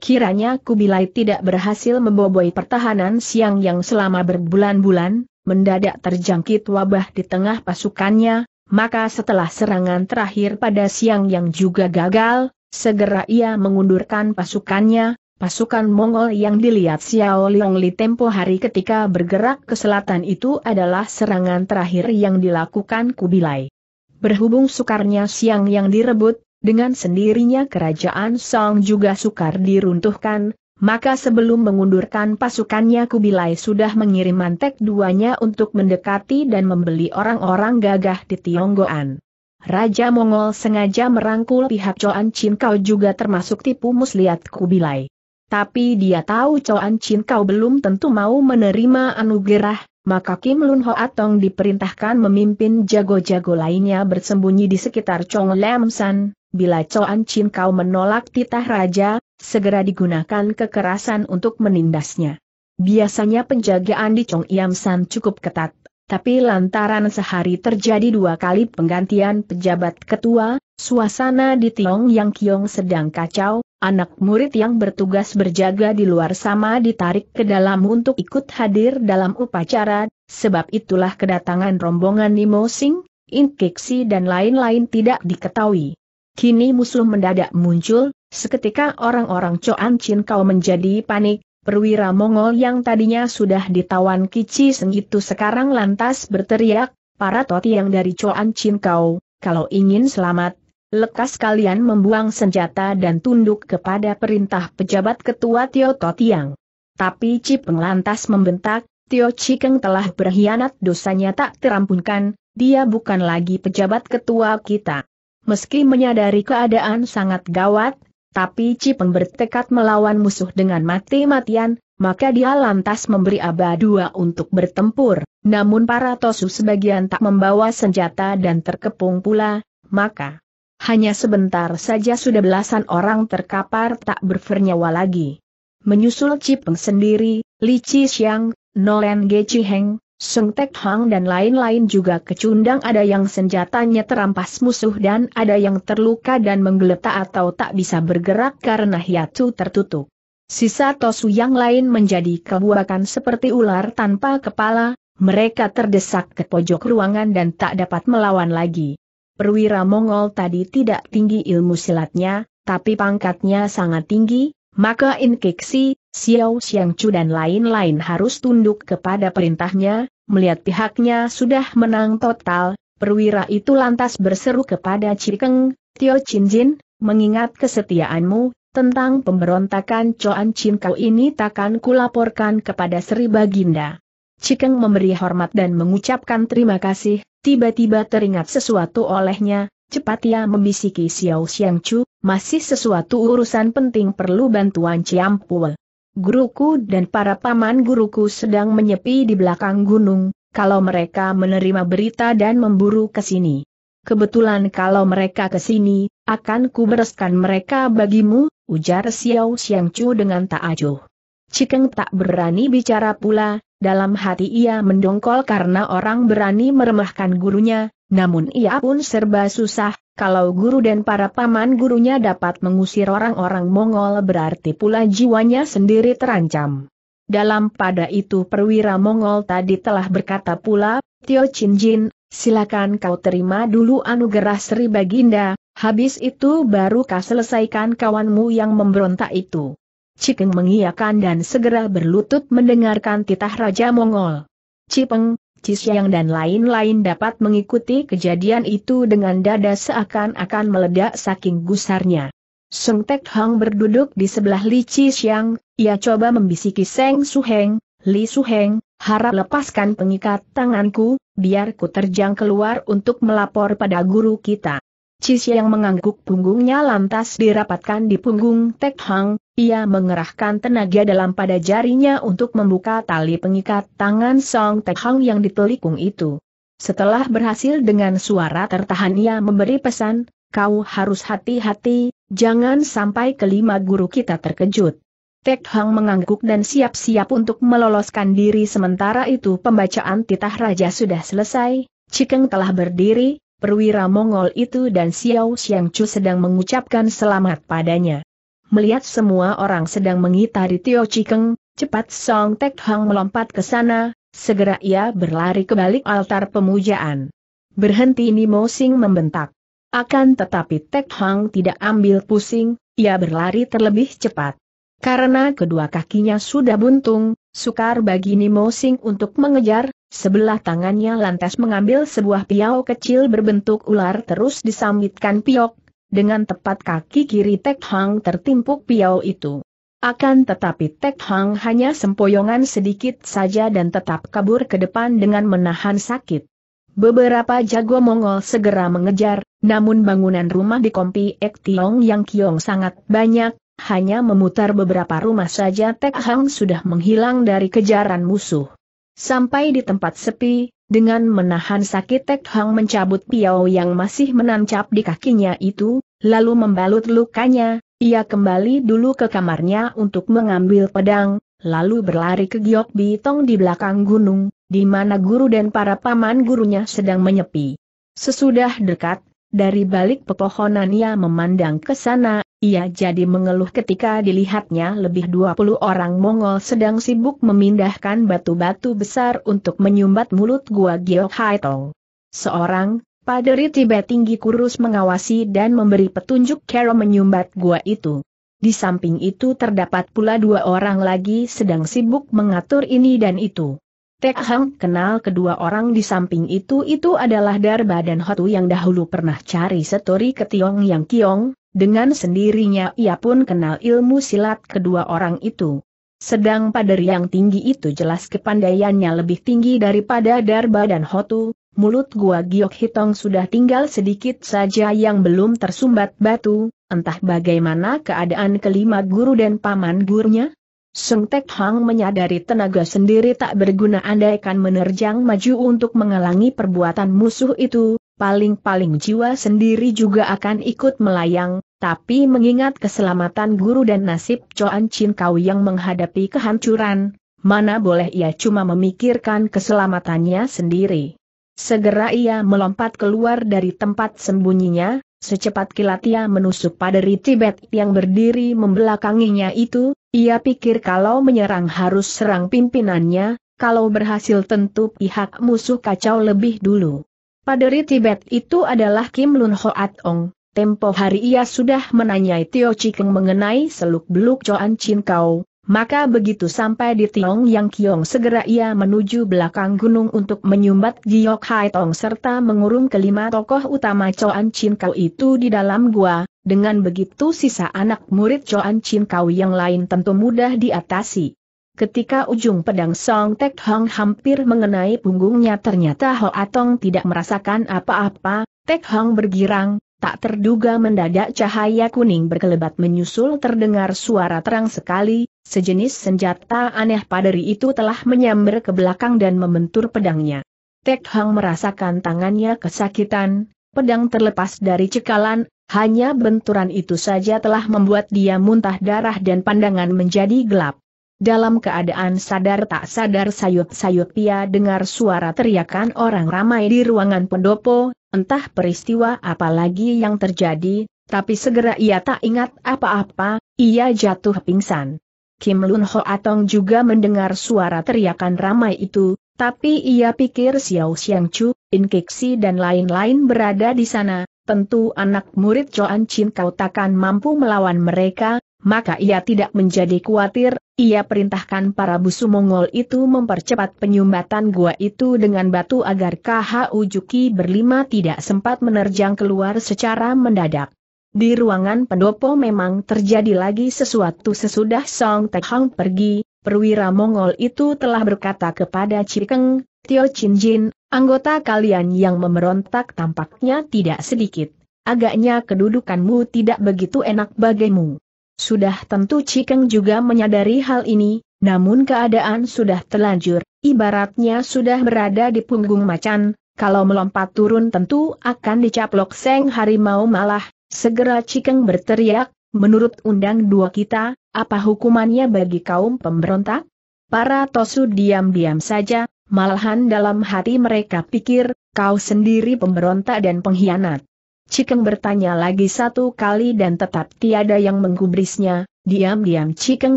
Kiranya Kubilai tidak berhasil memboboi pertahanan siang yang selama berbulan-bulan, mendadak terjangkit wabah di tengah pasukannya, maka setelah serangan terakhir pada siang yang juga gagal, Segera ia mengundurkan pasukannya, pasukan Mongol yang dilihat Xiao Li tempo hari ketika bergerak ke selatan itu adalah serangan terakhir yang dilakukan Kubilai. Berhubung sukarnya siang yang direbut, dengan sendirinya kerajaan Song juga sukar diruntuhkan, maka sebelum mengundurkan pasukannya Kubilai sudah mengirim mantek duanya untuk mendekati dan membeli orang-orang gagah di Tionggoan. Raja Mongol sengaja merangkul pihak Coan Chin Kau juga termasuk tipu muslihat Kubilai. Tapi dia tahu Coan Chin Kau belum tentu mau menerima anugerah, maka Kim Lun Ho Atong diperintahkan memimpin jago-jago lainnya bersembunyi di sekitar Chong Lam San. Bila Coan Chin Kau menolak titah raja, segera digunakan kekerasan untuk menindasnya. Biasanya penjagaan di Chong Iam San cukup ketat. Tapi lantaran sehari terjadi dua kali penggantian pejabat ketua, suasana di Tiong Yang Kiong sedang kacau, anak murid yang bertugas berjaga di luar sama ditarik ke dalam untuk ikut hadir dalam upacara, sebab itulah kedatangan rombongan Nimo Sing, Inkeksi dan lain-lain tidak diketahui. Kini musuh mendadak muncul, seketika orang-orang Coan Chin kau menjadi panik, perwira Mongol yang tadinya sudah ditawan Kici Seng itu sekarang lantas berteriak, para toti yang dari Coan Chin Kau, kalau ingin selamat, lekas kalian membuang senjata dan tunduk kepada perintah pejabat ketua Tio Totiang. Tapi Cipeng lantas membentak, Tio Cikeng telah berkhianat dosanya tak terampunkan, dia bukan lagi pejabat ketua kita. Meski menyadari keadaan sangat gawat, tapi Cipeng bertekad melawan musuh dengan mati-matian, maka dia lantas memberi aba dua untuk bertempur. Namun para Tosu sebagian tak membawa senjata dan terkepung pula, maka hanya sebentar saja sudah belasan orang terkapar tak bernyawa lagi. Menyusul Cipeng sendiri, Li Chi Xiang, Nolen Ge Chi Heng, Seng Tek Hang dan lain-lain juga kecundang ada yang senjatanya terampas musuh dan ada yang terluka dan menggeletak atau tak bisa bergerak karena hiatu tertutup. Sisa Tosu yang lain menjadi kebuakan seperti ular tanpa kepala, mereka terdesak ke pojok ruangan dan tak dapat melawan lagi. Perwira Mongol tadi tidak tinggi ilmu silatnya, tapi pangkatnya sangat tinggi, maka Inkiksi, Xiao Xiangchu dan lain-lain harus tunduk kepada perintahnya, melihat pihaknya sudah menang total, perwira itu lantas berseru kepada Cikeng, Tio Cinjin, mengingat kesetiaanmu, tentang pemberontakan Coan kau ini takkan kulaporkan kepada Sri Baginda. Cikeng memberi hormat dan mengucapkan terima kasih, tiba-tiba teringat sesuatu olehnya, cepat ia membisiki Xiao Xiangchu, masih sesuatu urusan penting perlu bantuan Ciampu. Guruku dan para paman guruku sedang menyepi di belakang gunung, kalau mereka menerima berita dan memburu ke sini. Kebetulan kalau mereka ke sini, akan kubereskan mereka bagimu, ujar Xiao Xiangchu dengan tak acuh. Cikeng tak berani bicara pula, dalam hati ia mendongkol karena orang berani meremahkan gurunya, namun ia pun serba susah, kalau guru dan para paman gurunya dapat mengusir orang-orang Mongol berarti pula jiwanya sendiri terancam. Dalam pada itu perwira Mongol tadi telah berkata pula, Tio Chin Jin, silakan kau terima dulu anugerah Sri Baginda, habis itu baru kau selesaikan kawanmu yang memberontak itu. Cipeng mengiyakan dan segera berlutut mendengarkan titah Raja Mongol. Cipeng, Cisyang dan lain-lain dapat mengikuti kejadian itu dengan dada seakan-akan meledak saking gusarnya. Sung Tek Hong berduduk di sebelah Li Cisyang, ia coba membisiki Seng Suheng, Li Suheng, harap lepaskan pengikat tanganku, biar ku terjang keluar untuk melapor pada guru kita. Cisyang mengangguk punggungnya lantas dirapatkan di punggung Tek Hong, ia mengerahkan tenaga dalam pada jarinya untuk membuka tali pengikat tangan Song Tek Hang yang ditelikung itu. Setelah berhasil dengan suara tertahan ia memberi pesan, kau harus hati-hati, jangan sampai kelima guru kita terkejut. Tek Hang mengangguk dan siap-siap untuk meloloskan diri sementara itu pembacaan titah raja sudah selesai, Cikeng telah berdiri, perwira Mongol itu dan Xiao Xiangchu sedang mengucapkan selamat padanya melihat semua orang sedang mengitari Tio Chikeng, cepat Song Tek Hang melompat ke sana, segera ia berlari ke balik altar pemujaan. Berhenti Nimo Sing membentak. Akan tetapi Tek Hang tidak ambil pusing, ia berlari terlebih cepat. Karena kedua kakinya sudah buntung, sukar bagi Nimo Sing untuk mengejar, sebelah tangannya lantas mengambil sebuah piau kecil berbentuk ular terus disambitkan piok dengan tepat kaki kiri Tek Hang tertimpuk piau itu. Akan tetapi Tek Hang hanya sempoyongan sedikit saja dan tetap kabur ke depan dengan menahan sakit. Beberapa jago Mongol segera mengejar, namun bangunan rumah di Kompi Ek Tiong Yang Kiong sangat banyak, hanya memutar beberapa rumah saja Tek Hang sudah menghilang dari kejaran musuh. Sampai di tempat sepi, dengan menahan sakit Tek Hang mencabut piau yang masih menancap di kakinya itu, lalu membalut lukanya, ia kembali dulu ke kamarnya untuk mengambil pedang, lalu berlari ke Giok Bitong di belakang gunung, di mana guru dan para paman gurunya sedang menyepi. Sesudah dekat, dari balik pepohonan ia memandang ke sana, ia jadi mengeluh ketika dilihatnya lebih 20 orang Mongol sedang sibuk memindahkan batu-batu besar untuk menyumbat mulut gua Giok Hai Tong. Seorang, paderi Tibet tinggi kurus mengawasi dan memberi petunjuk cara menyumbat gua itu. Di samping itu terdapat pula dua orang lagi sedang sibuk mengatur ini dan itu. Tek Hang kenal kedua orang di samping itu itu adalah Darba dan Hotu yang dahulu pernah cari setori ke Tiong Yang Kiong, dengan sendirinya ia pun kenal ilmu silat kedua orang itu. Sedang pada yang tinggi itu jelas kepandaiannya lebih tinggi daripada Darba dan Hotu, mulut gua Giok Hitong sudah tinggal sedikit saja yang belum tersumbat batu, entah bagaimana keadaan kelima guru dan paman gurunya? Seng Tek Hang menyadari tenaga sendiri tak berguna andaikan menerjang maju untuk menghalangi perbuatan musuh itu, paling-paling jiwa sendiri juga akan ikut melayang, tapi mengingat keselamatan guru dan nasib Coan Chin Kau yang menghadapi kehancuran, mana boleh ia cuma memikirkan keselamatannya sendiri. Segera ia melompat keluar dari tempat sembunyinya, Secepat kilat ia menusuk pada ritibet yang berdiri membelakanginya itu, ia pikir kalau menyerang harus serang pimpinannya, kalau berhasil tentu pihak musuh kacau lebih dulu. Pada ritibet itu adalah Kim Lun Hoat Ong. Tempo hari ia sudah menanyai Tio Chikeng mengenai seluk-beluk Coan Chin Kau, maka begitu sampai di Tiong Yang Kiong segera ia menuju belakang gunung untuk menyumbat Giok Hai Tong serta mengurung kelima tokoh utama Choan Chin Kau itu di dalam gua, dengan begitu sisa anak murid Choan Chin Kau yang lain tentu mudah diatasi. Ketika ujung pedang Song Tek Hong hampir mengenai punggungnya ternyata Ho Atong tidak merasakan apa-apa, Tek Hong bergirang, tak terduga mendadak cahaya kuning berkelebat menyusul terdengar suara terang sekali, Sejenis senjata aneh paderi itu telah menyamber ke belakang dan membentur pedangnya. Tek Hang merasakan tangannya kesakitan, pedang terlepas dari cekalan, hanya benturan itu saja telah membuat dia muntah darah dan pandangan menjadi gelap. Dalam keadaan sadar tak sadar sayup-sayup ia dengar suara teriakan orang ramai di ruangan pendopo, entah peristiwa apa lagi yang terjadi, tapi segera ia tak ingat apa-apa, ia jatuh pingsan. Kim Lun Ho Atong juga mendengar suara teriakan ramai itu, tapi ia pikir Xiao Xiang Chu, In Kixi dan lain-lain berada di sana, tentu anak murid Joan Chin Kau takkan mampu melawan mereka, maka ia tidak menjadi khawatir, ia perintahkan para busu Mongol itu mempercepat penyumbatan gua itu dengan batu agar KH Ujuki berlima tidak sempat menerjang keluar secara mendadak. Di ruangan pendopo memang terjadi lagi sesuatu sesudah Song Tek Hang pergi, perwira Mongol itu telah berkata kepada Cikeng, Tio Chin Jin, anggota kalian yang memberontak tampaknya tidak sedikit. Agaknya kedudukanmu tidak begitu enak bagimu. Sudah tentu Cikeng juga menyadari hal ini, namun keadaan sudah telanjur, ibaratnya sudah berada di punggung macan, kalau melompat turun tentu akan dicaplok seng harimau malah, Segera Cikeng berteriak, menurut undang dua kita, apa hukumannya bagi kaum pemberontak? Para Tosu diam-diam saja, malahan dalam hati mereka pikir, kau sendiri pemberontak dan pengkhianat. Cikeng bertanya lagi satu kali dan tetap tiada yang menggubrisnya, diam-diam Cikeng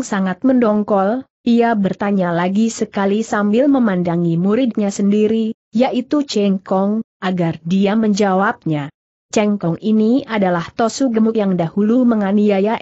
sangat mendongkol, ia bertanya lagi sekali sambil memandangi muridnya sendiri, yaitu Cengkong, agar dia menjawabnya. Cengkong ini adalah Tosu gemuk yang dahulu menganiaya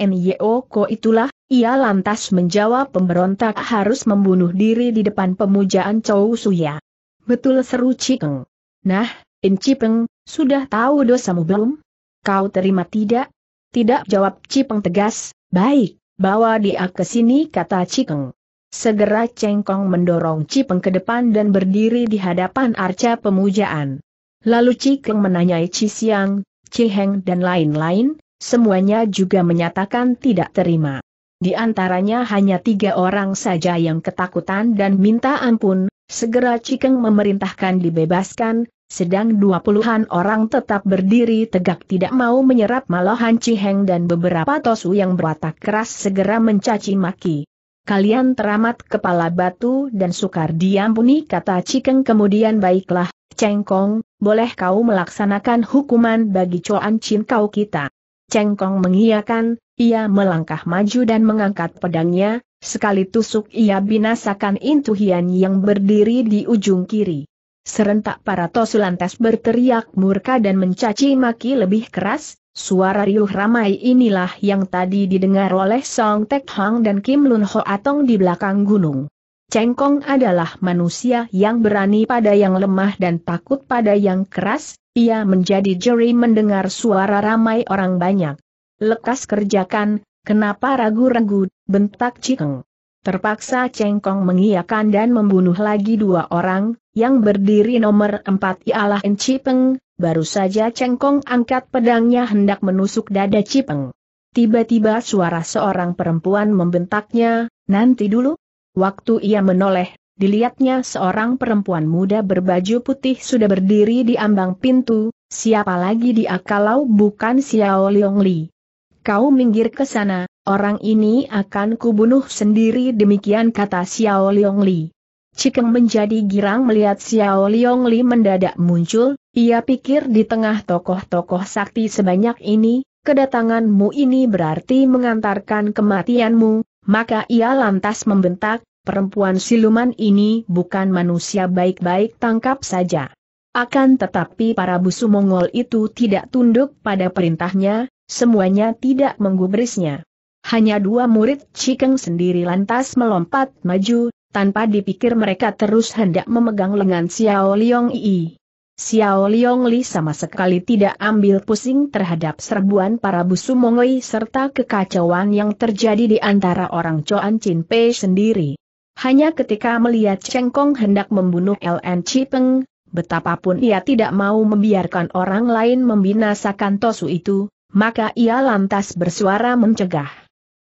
Ko itulah, ia lantas menjawab pemberontak harus membunuh diri di depan pemujaan Chou Suya. Betul seru Cikeng. Nah, Incipeng, sudah tahu dosamu belum? Kau terima tidak? Tidak jawab Cipeng tegas, baik, bawa dia ke sini kata Cikeng. Segera Cengkong mendorong Cipeng ke depan dan berdiri di hadapan arca pemujaan. Lalu Cikeng menanyai Cisiang, Ciheng dan lain-lain, semuanya juga menyatakan tidak terima. Di antaranya hanya tiga orang saja yang ketakutan dan minta ampun, segera Cikeng memerintahkan dibebaskan, sedang dua puluhan orang tetap berdiri tegak tidak mau menyerap malahan Ciheng dan beberapa tosu yang berwatak keras segera mencaci maki. Kalian teramat kepala batu dan sukar diampuni kata Cikeng kemudian baiklah, Cengkong, boleh kau melaksanakan hukuman bagi Coan Chin kau kita. Cengkong mengiyakan, ia melangkah maju dan mengangkat pedangnya, sekali tusuk ia binasakan Intu Hian yang berdiri di ujung kiri. Serentak para tosulantes berteriak murka dan mencaci maki lebih keras, suara riuh ramai inilah yang tadi didengar oleh Song Tek Hang dan Kim Lun Ho Atong di belakang gunung. Cengkong adalah manusia yang berani pada yang lemah dan takut pada yang keras, ia menjadi jeri mendengar suara ramai orang banyak. Lekas kerjakan, kenapa ragu-ragu, bentak Cikeng. Terpaksa Cengkong mengiyakan dan membunuh lagi dua orang, yang berdiri nomor empat ialah Encipeng, baru saja Cengkong angkat pedangnya hendak menusuk dada Cipeng. Tiba-tiba suara seorang perempuan membentaknya, nanti dulu, Waktu ia menoleh, dilihatnya seorang perempuan muda berbaju putih sudah berdiri di ambang pintu, siapa lagi dia kalau bukan Xiao Liong Li. Kau minggir ke sana, orang ini akan kubunuh sendiri demikian kata Xiao Liong Li. Cikeng menjadi girang melihat Xiao Liong Li mendadak muncul, ia pikir di tengah tokoh-tokoh sakti sebanyak ini, kedatanganmu ini berarti mengantarkan kematianmu, maka ia lantas membentak, perempuan siluman ini bukan manusia baik-baik tangkap saja. Akan tetapi para busu Mongol itu tidak tunduk pada perintahnya, semuanya tidak menggubrisnya. Hanya dua murid Cikeng sendiri lantas melompat maju, tanpa dipikir mereka terus hendak memegang lengan Xiao Liong Yi. Xiao Liong Li sama sekali tidak ambil pusing terhadap serbuan para busu Mongol serta kekacauan yang terjadi di antara orang Coan Chin Pei sendiri. Hanya ketika melihat Cheng Kong hendak membunuh LN Chipeng, betapapun ia tidak mau membiarkan orang lain membinasakan Tosu itu, maka ia lantas bersuara mencegah.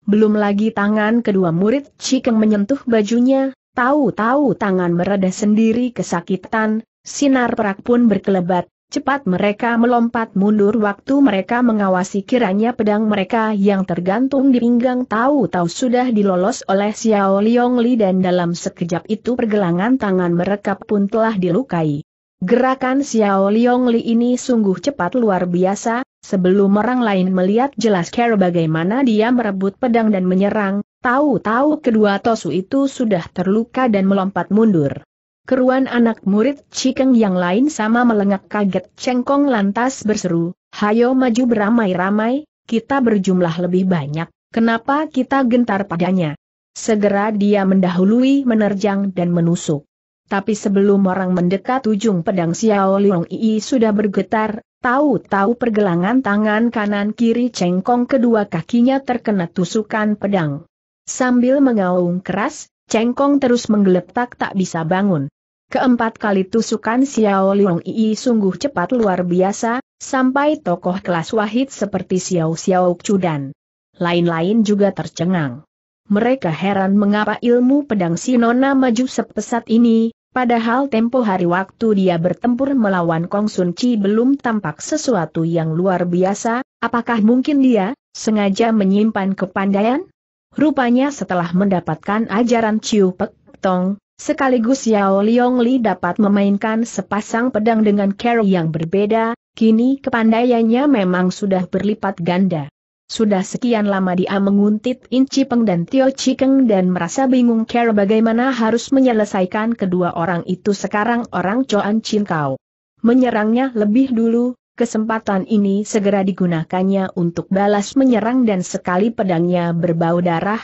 Belum lagi tangan kedua murid Chikeng menyentuh bajunya, tahu-tahu tangan mereda sendiri kesakitan, sinar perak pun berkelebat, Cepat mereka melompat mundur waktu mereka mengawasi kiranya pedang mereka yang tergantung di pinggang tahu-tahu sudah dilolos oleh Xiao Li dan dalam sekejap itu pergelangan tangan mereka pun telah dilukai. Gerakan Xiao Li ini sungguh cepat luar biasa, sebelum orang lain melihat jelas cara bagaimana dia merebut pedang dan menyerang, tahu-tahu kedua Tosu itu sudah terluka dan melompat mundur. Keruan anak murid Cikeng yang lain sama melengak kaget cengkong lantas berseru, Hayo maju beramai-ramai, kita berjumlah lebih banyak, kenapa kita gentar padanya? Segera dia mendahului menerjang dan menusuk. Tapi sebelum orang mendekat ujung pedang Xiao Liong Ii sudah bergetar, tahu-tahu pergelangan tangan kanan kiri cengkong kedua kakinya terkena tusukan pedang. Sambil mengaung keras, cengkong terus menggeletak tak bisa bangun. Keempat kali tusukan Xiao Liong Yi sungguh cepat luar biasa, sampai tokoh kelas wahid seperti Xiao Xiao Chu dan Lain-lain juga tercengang. Mereka heran mengapa ilmu pedang Sinona maju sepesat ini, padahal tempo hari waktu dia bertempur melawan Kong Sun Chi belum tampak sesuatu yang luar biasa, apakah mungkin dia, sengaja menyimpan kepandaian? Rupanya setelah mendapatkan ajaran Chiu Pek Tong, Sekaligus Yao Liong Li dapat memainkan sepasang pedang dengan cara yang berbeda, kini kepandaiannya memang sudah berlipat ganda. Sudah sekian lama dia menguntit Inci Peng dan Tio Cikeng dan merasa bingung cara bagaimana harus menyelesaikan kedua orang itu sekarang orang Coan Chin Kau. Menyerangnya lebih dulu, kesempatan ini segera digunakannya untuk balas menyerang dan sekali pedangnya berbau darah,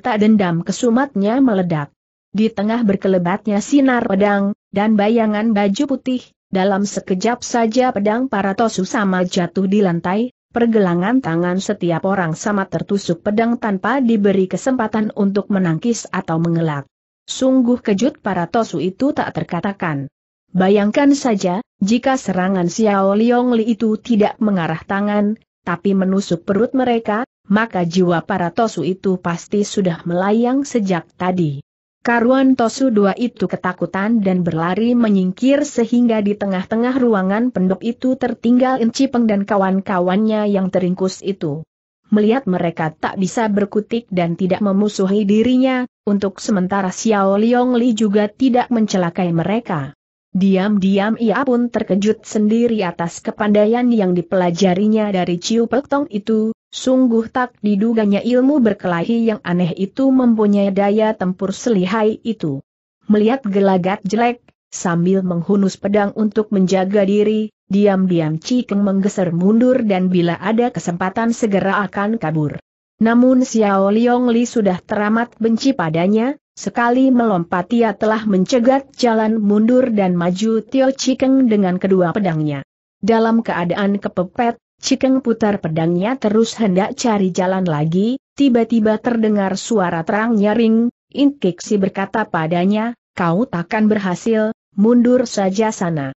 tak dendam kesumatnya meledak. Di tengah berkelebatnya sinar pedang, dan bayangan baju putih, dalam sekejap saja pedang para tosu sama jatuh di lantai, pergelangan tangan setiap orang sama tertusuk pedang tanpa diberi kesempatan untuk menangkis atau mengelak. Sungguh kejut para tosu itu tak terkatakan. Bayangkan saja, jika serangan Xiao Liong Li itu tidak mengarah tangan, tapi menusuk perut mereka, maka jiwa para tosu itu pasti sudah melayang sejak tadi. Karuan Tosu dua itu ketakutan dan berlari menyingkir sehingga di tengah-tengah ruangan pendok itu tertinggal Enci Peng dan kawan-kawannya yang teringkus itu. Melihat mereka tak bisa berkutik dan tidak memusuhi dirinya, untuk sementara Xiao Liong Li juga tidak mencelakai mereka. Diam-diam ia pun terkejut sendiri atas kepandaian yang dipelajarinya dari Ciu Pek Tong itu, Sungguh tak diduganya ilmu berkelahi yang aneh itu mempunyai daya tempur selihai itu. Melihat gelagat jelek, sambil menghunus pedang untuk menjaga diri, diam-diam Cikeng menggeser mundur dan bila ada kesempatan segera akan kabur. Namun Xiao Liong Li sudah teramat benci padanya, sekali melompat ia telah mencegat jalan mundur dan maju Tio Cikeng dengan kedua pedangnya. Dalam keadaan kepepet, Cikeng putar pedangnya terus hendak cari jalan lagi, tiba-tiba terdengar suara terang nyaring, Inkiksi berkata padanya, kau takkan berhasil, mundur saja sana.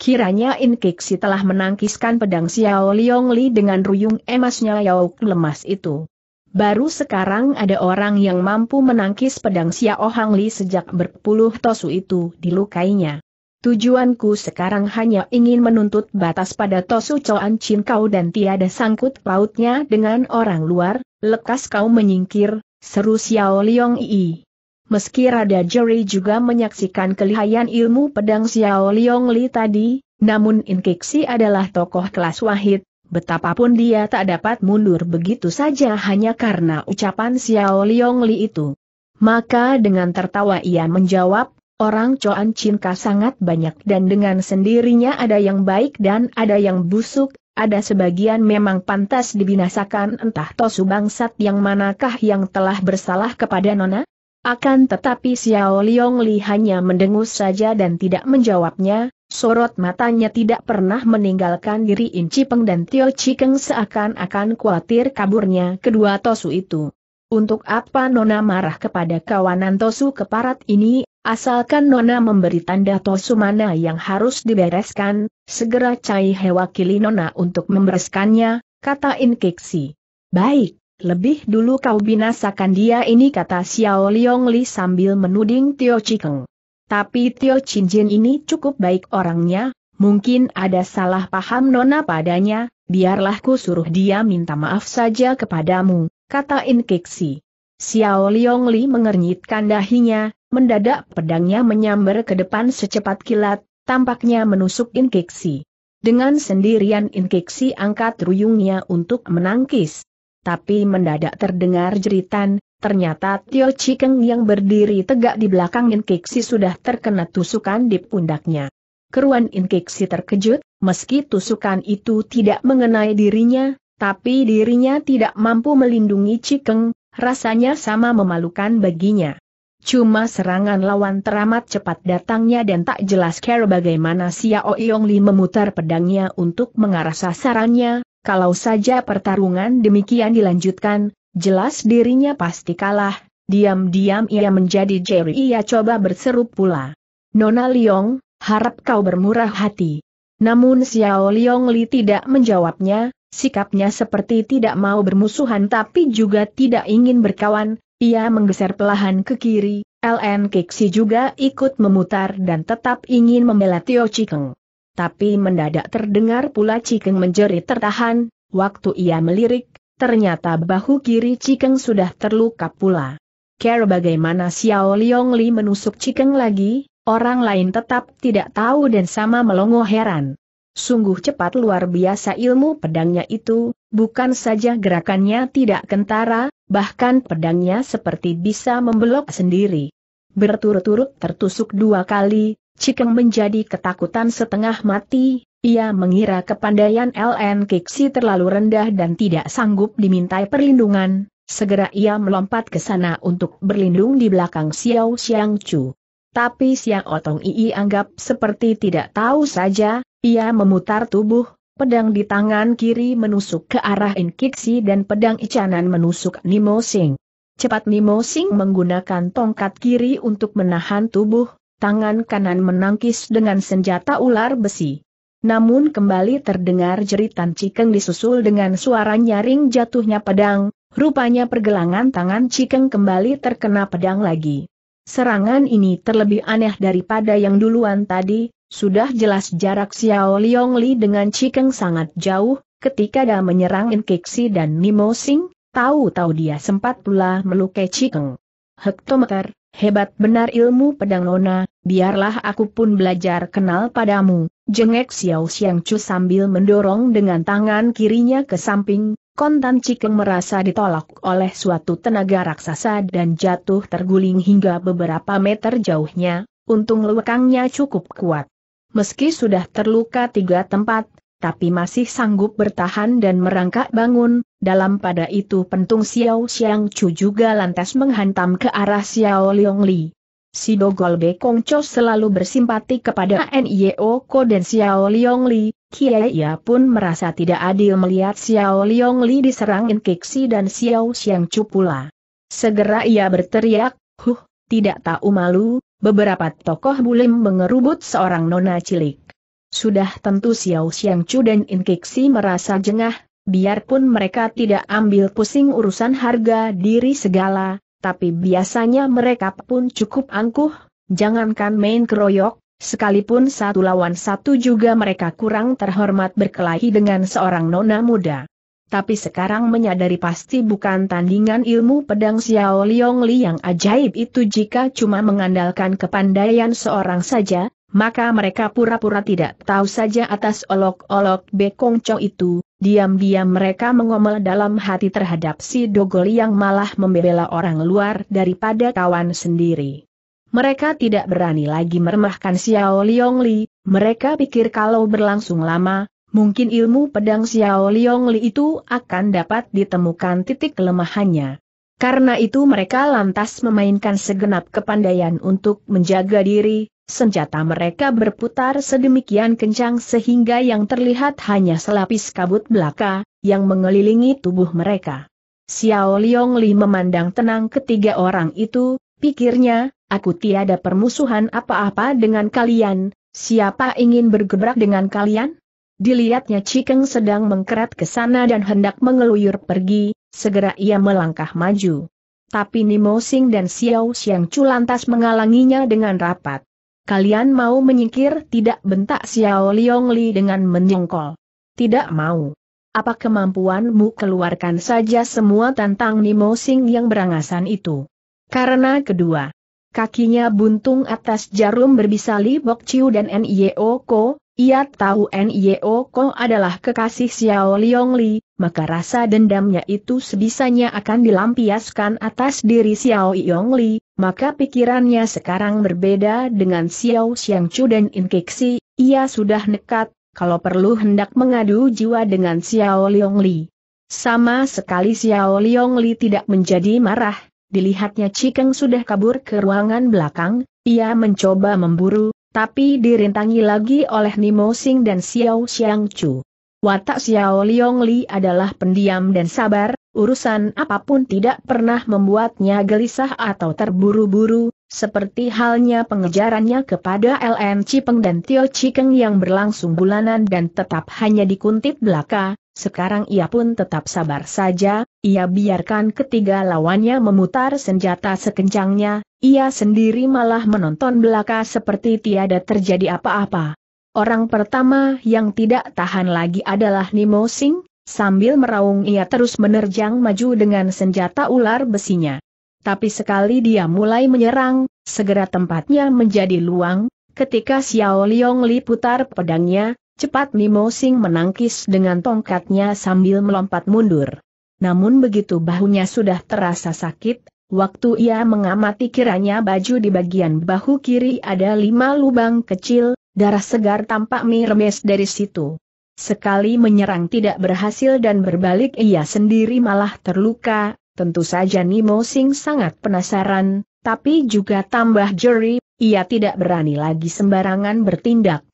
Kiranya Inkiksi telah menangkiskan pedang Xiao Liong Li dengan ruyung emasnya Yauk lemas itu. Baru sekarang ada orang yang mampu menangkis pedang Xiao Hang Li sejak berpuluh tosu itu dilukainya. Tujuanku sekarang hanya ingin menuntut batas pada Tosu Coan Chin kau dan tiada sangkut pautnya dengan orang luar, lekas kau menyingkir, seru Xiao Liong Yi. Meski Rada Jerry juga menyaksikan kelihayan ilmu pedang Xiao Liong Li tadi, namun Inkeksi adalah tokoh kelas wahid, betapapun dia tak dapat mundur begitu saja hanya karena ucapan Xiao Liong Li itu. Maka dengan tertawa ia menjawab, Orang Coan Cinka sangat banyak dan dengan sendirinya ada yang baik dan ada yang busuk, ada sebagian memang pantas dibinasakan entah Tosu bangsat yang manakah yang telah bersalah kepada Nona? Akan tetapi Xiao Liong Li hanya mendengus saja dan tidak menjawabnya, sorot matanya tidak pernah meninggalkan diri Inci Peng dan Tio Chikeng seakan-akan khawatir kaburnya kedua Tosu itu. Untuk apa Nona marah kepada kawanan Tosu keparat ini, Asalkan Nona memberi tanda tosumana yang harus dibereskan, segera Cai Hewakili Nona untuk membereskannya, kata Inkeksi. Baik, lebih dulu kau binasakan dia ini kata Xiao Liong Li sambil menuding Tio Chikeng. Tapi Tio Jin ini cukup baik orangnya, mungkin ada salah paham Nona padanya, biarlah ku suruh dia minta maaf saja kepadamu, kata Inkeksi. Xiao Liong Li mengernyitkan dahinya, Mendadak pedangnya menyambar ke depan secepat kilat, tampaknya menusuk Inkeksi. Dengan sendirian Inkeksi angkat ruyungnya untuk menangkis. Tapi mendadak terdengar jeritan, ternyata Tio Cikeng yang berdiri tegak di belakang Inkeksi sudah terkena tusukan di pundaknya. Keruan Inkeksi terkejut, meski tusukan itu tidak mengenai dirinya, tapi dirinya tidak mampu melindungi Cikeng, rasanya sama memalukan baginya. Cuma serangan lawan teramat cepat datangnya dan tak jelas care bagaimana Xiao Yongli memutar pedangnya untuk mengarah sasarannya, kalau saja pertarungan demikian dilanjutkan, jelas dirinya pasti kalah, diam-diam ia menjadi Jerry ia coba berseru pula. Nona Liong, harap kau bermurah hati. Namun Xiao Li tidak menjawabnya, sikapnya seperti tidak mau bermusuhan tapi juga tidak ingin berkawan, ia menggeser pelahan ke kiri, LN Kixi juga ikut memutar dan tetap ingin membela Tio Cikeng. Tapi mendadak terdengar pula Cikeng menjerit tertahan, waktu ia melirik, ternyata bahu kiri Cikeng sudah terluka pula. Care bagaimana Xiao Liong Li menusuk Cikeng lagi, orang lain tetap tidak tahu dan sama melongo heran. Sungguh cepat luar biasa ilmu pedangnya itu, bukan saja gerakannya tidak kentara, bahkan pedangnya seperti bisa membelok sendiri. Berturut-turut tertusuk dua kali, Cikeng menjadi ketakutan setengah mati, ia mengira kepandaian LN Kiksi terlalu rendah dan tidak sanggup dimintai perlindungan, segera ia melompat ke sana untuk berlindung di belakang Xiao Xiang Chu tapi Siang Otong Ii anggap seperti tidak tahu saja, ia memutar tubuh, pedang di tangan kiri menusuk ke arah Inkiksi dan pedang Icanan menusuk Nimo Sing. Cepat Nimo Sing menggunakan tongkat kiri untuk menahan tubuh, tangan kanan menangkis dengan senjata ular besi. Namun kembali terdengar jeritan Cikeng disusul dengan suara nyaring jatuhnya pedang, rupanya pergelangan tangan Cikeng kembali terkena pedang lagi. Serangan ini terlebih aneh daripada yang duluan tadi, sudah jelas jarak Xiao Liong Li dengan Cikeng sangat jauh, ketika dia menyerang Inkeksi dan Nimo Sing, tahu-tahu dia sempat pula melukai Cikeng. Hektometer, hebat benar ilmu pedang nona, biarlah aku pun belajar kenal padamu, jengek Xiao Xiang Chu sambil mendorong dengan tangan kirinya ke samping, Kontan Cikeng merasa ditolak oleh suatu tenaga raksasa dan jatuh terguling hingga beberapa meter jauhnya, untung lewekangnya cukup kuat. Meski sudah terluka tiga tempat, tapi masih sanggup bertahan dan merangkak bangun, dalam pada itu pentung Xiao Xiang Chu juga lantas menghantam ke arah Xiao Liong Li. Si Dogol Bekong Cho selalu bersimpati kepada NIO e Ko dan Xiao Liong Li, Kiai ia pun merasa tidak adil melihat Xiao Liong Li diserang Inkiksi dan Xiao Xiang Chu pula. Segera ia berteriak, huh, tidak tahu malu, beberapa tokoh bulim mengerubut seorang nona cilik. Sudah tentu Xiao Xiang Chu dan Inkiksi merasa jengah, biarpun mereka tidak ambil pusing urusan harga diri segala, tapi biasanya mereka pun cukup angkuh, jangankan main keroyok, Sekalipun satu lawan satu juga mereka kurang terhormat berkelahi dengan seorang nona muda. Tapi sekarang menyadari pasti bukan tandingan ilmu pedang Xiao Liong Li yang ajaib itu jika cuma mengandalkan kepandaian seorang saja, maka mereka pura-pura tidak tahu saja atas olok-olok Bekong Cho itu, diam-diam mereka mengomel dalam hati terhadap si Dogoli yang malah membela orang luar daripada kawan sendiri. Mereka tidak berani lagi meremahkan Xiao Liong Li, mereka pikir kalau berlangsung lama, mungkin ilmu pedang Xiao Liong Li itu akan dapat ditemukan titik kelemahannya. Karena itu mereka lantas memainkan segenap kepandaian untuk menjaga diri, senjata mereka berputar sedemikian kencang sehingga yang terlihat hanya selapis kabut belaka, yang mengelilingi tubuh mereka. Xiao Liong Li memandang tenang ketiga orang itu, Pikirnya, aku tiada permusuhan apa-apa dengan kalian, siapa ingin bergebrak dengan kalian? Dilihatnya Cikeng sedang mengkerat ke sana dan hendak mengeluyur pergi, segera ia melangkah maju. Tapi Nimo Sing dan Xiao Xiang Chu lantas menghalanginya dengan rapat. Kalian mau menyingkir tidak bentak Xiao Liong Li dengan menyongkol. Tidak mau. Apa kemampuanmu keluarkan saja semua tantang Nimo Sing yang berangasan itu? Karena kedua, kakinya buntung atas jarum berbisa Li Bok Chiu dan N.I.O. Ko, ia tahu N.I.O. Ko adalah kekasih Xiao Liong Li, maka rasa dendamnya itu sebisanya akan dilampiaskan atas diri Xiao Yong Li, maka pikirannya sekarang berbeda dengan Xiao Xiang Chu dan In Kixi, ia sudah nekat, kalau perlu hendak mengadu jiwa dengan Xiao Liong Li. Sama sekali Xiao Liong Li tidak menjadi marah, dilihatnya Cikeng sudah kabur ke ruangan belakang, ia mencoba memburu, tapi dirintangi lagi oleh Nimo Sing dan Xiao Xiang Chu. Watak Xiao Liong Li adalah pendiam dan sabar, urusan apapun tidak pernah membuatnya gelisah atau terburu-buru, seperti halnya pengejarannya kepada LN Cipeng dan Tio Cikeng yang berlangsung bulanan dan tetap hanya dikuntit belaka, sekarang ia pun tetap sabar saja, ia biarkan ketiga lawannya memutar senjata sekencangnya, ia sendiri malah menonton belaka seperti tiada terjadi apa-apa. Orang pertama yang tidak tahan lagi adalah Nimo Singh, sambil meraung ia terus menerjang maju dengan senjata ular besinya. Tapi sekali dia mulai menyerang, segera tempatnya menjadi luang, ketika Xiao Liong Li putar pedangnya, Cepat Nimo Sing menangkis dengan tongkatnya sambil melompat mundur. Namun begitu bahunya sudah terasa sakit, waktu ia mengamati kiranya baju di bagian bahu kiri ada lima lubang kecil, darah segar tampak meremes dari situ. Sekali menyerang tidak berhasil dan berbalik ia sendiri malah terluka, tentu saja Nimo Sing sangat penasaran, tapi juga tambah jeri, ia tidak berani lagi sembarangan bertindak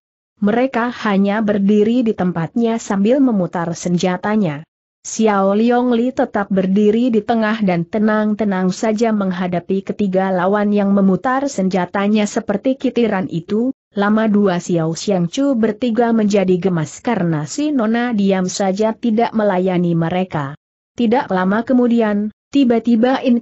mereka hanya berdiri di tempatnya sambil memutar senjatanya. Xiao Liong Li tetap berdiri di tengah dan tenang-tenang saja menghadapi ketiga lawan yang memutar senjatanya seperti kitiran itu, lama dua Xiao Xiang Chu bertiga menjadi gemas karena si Nona diam saja tidak melayani mereka. Tidak lama kemudian, tiba-tiba In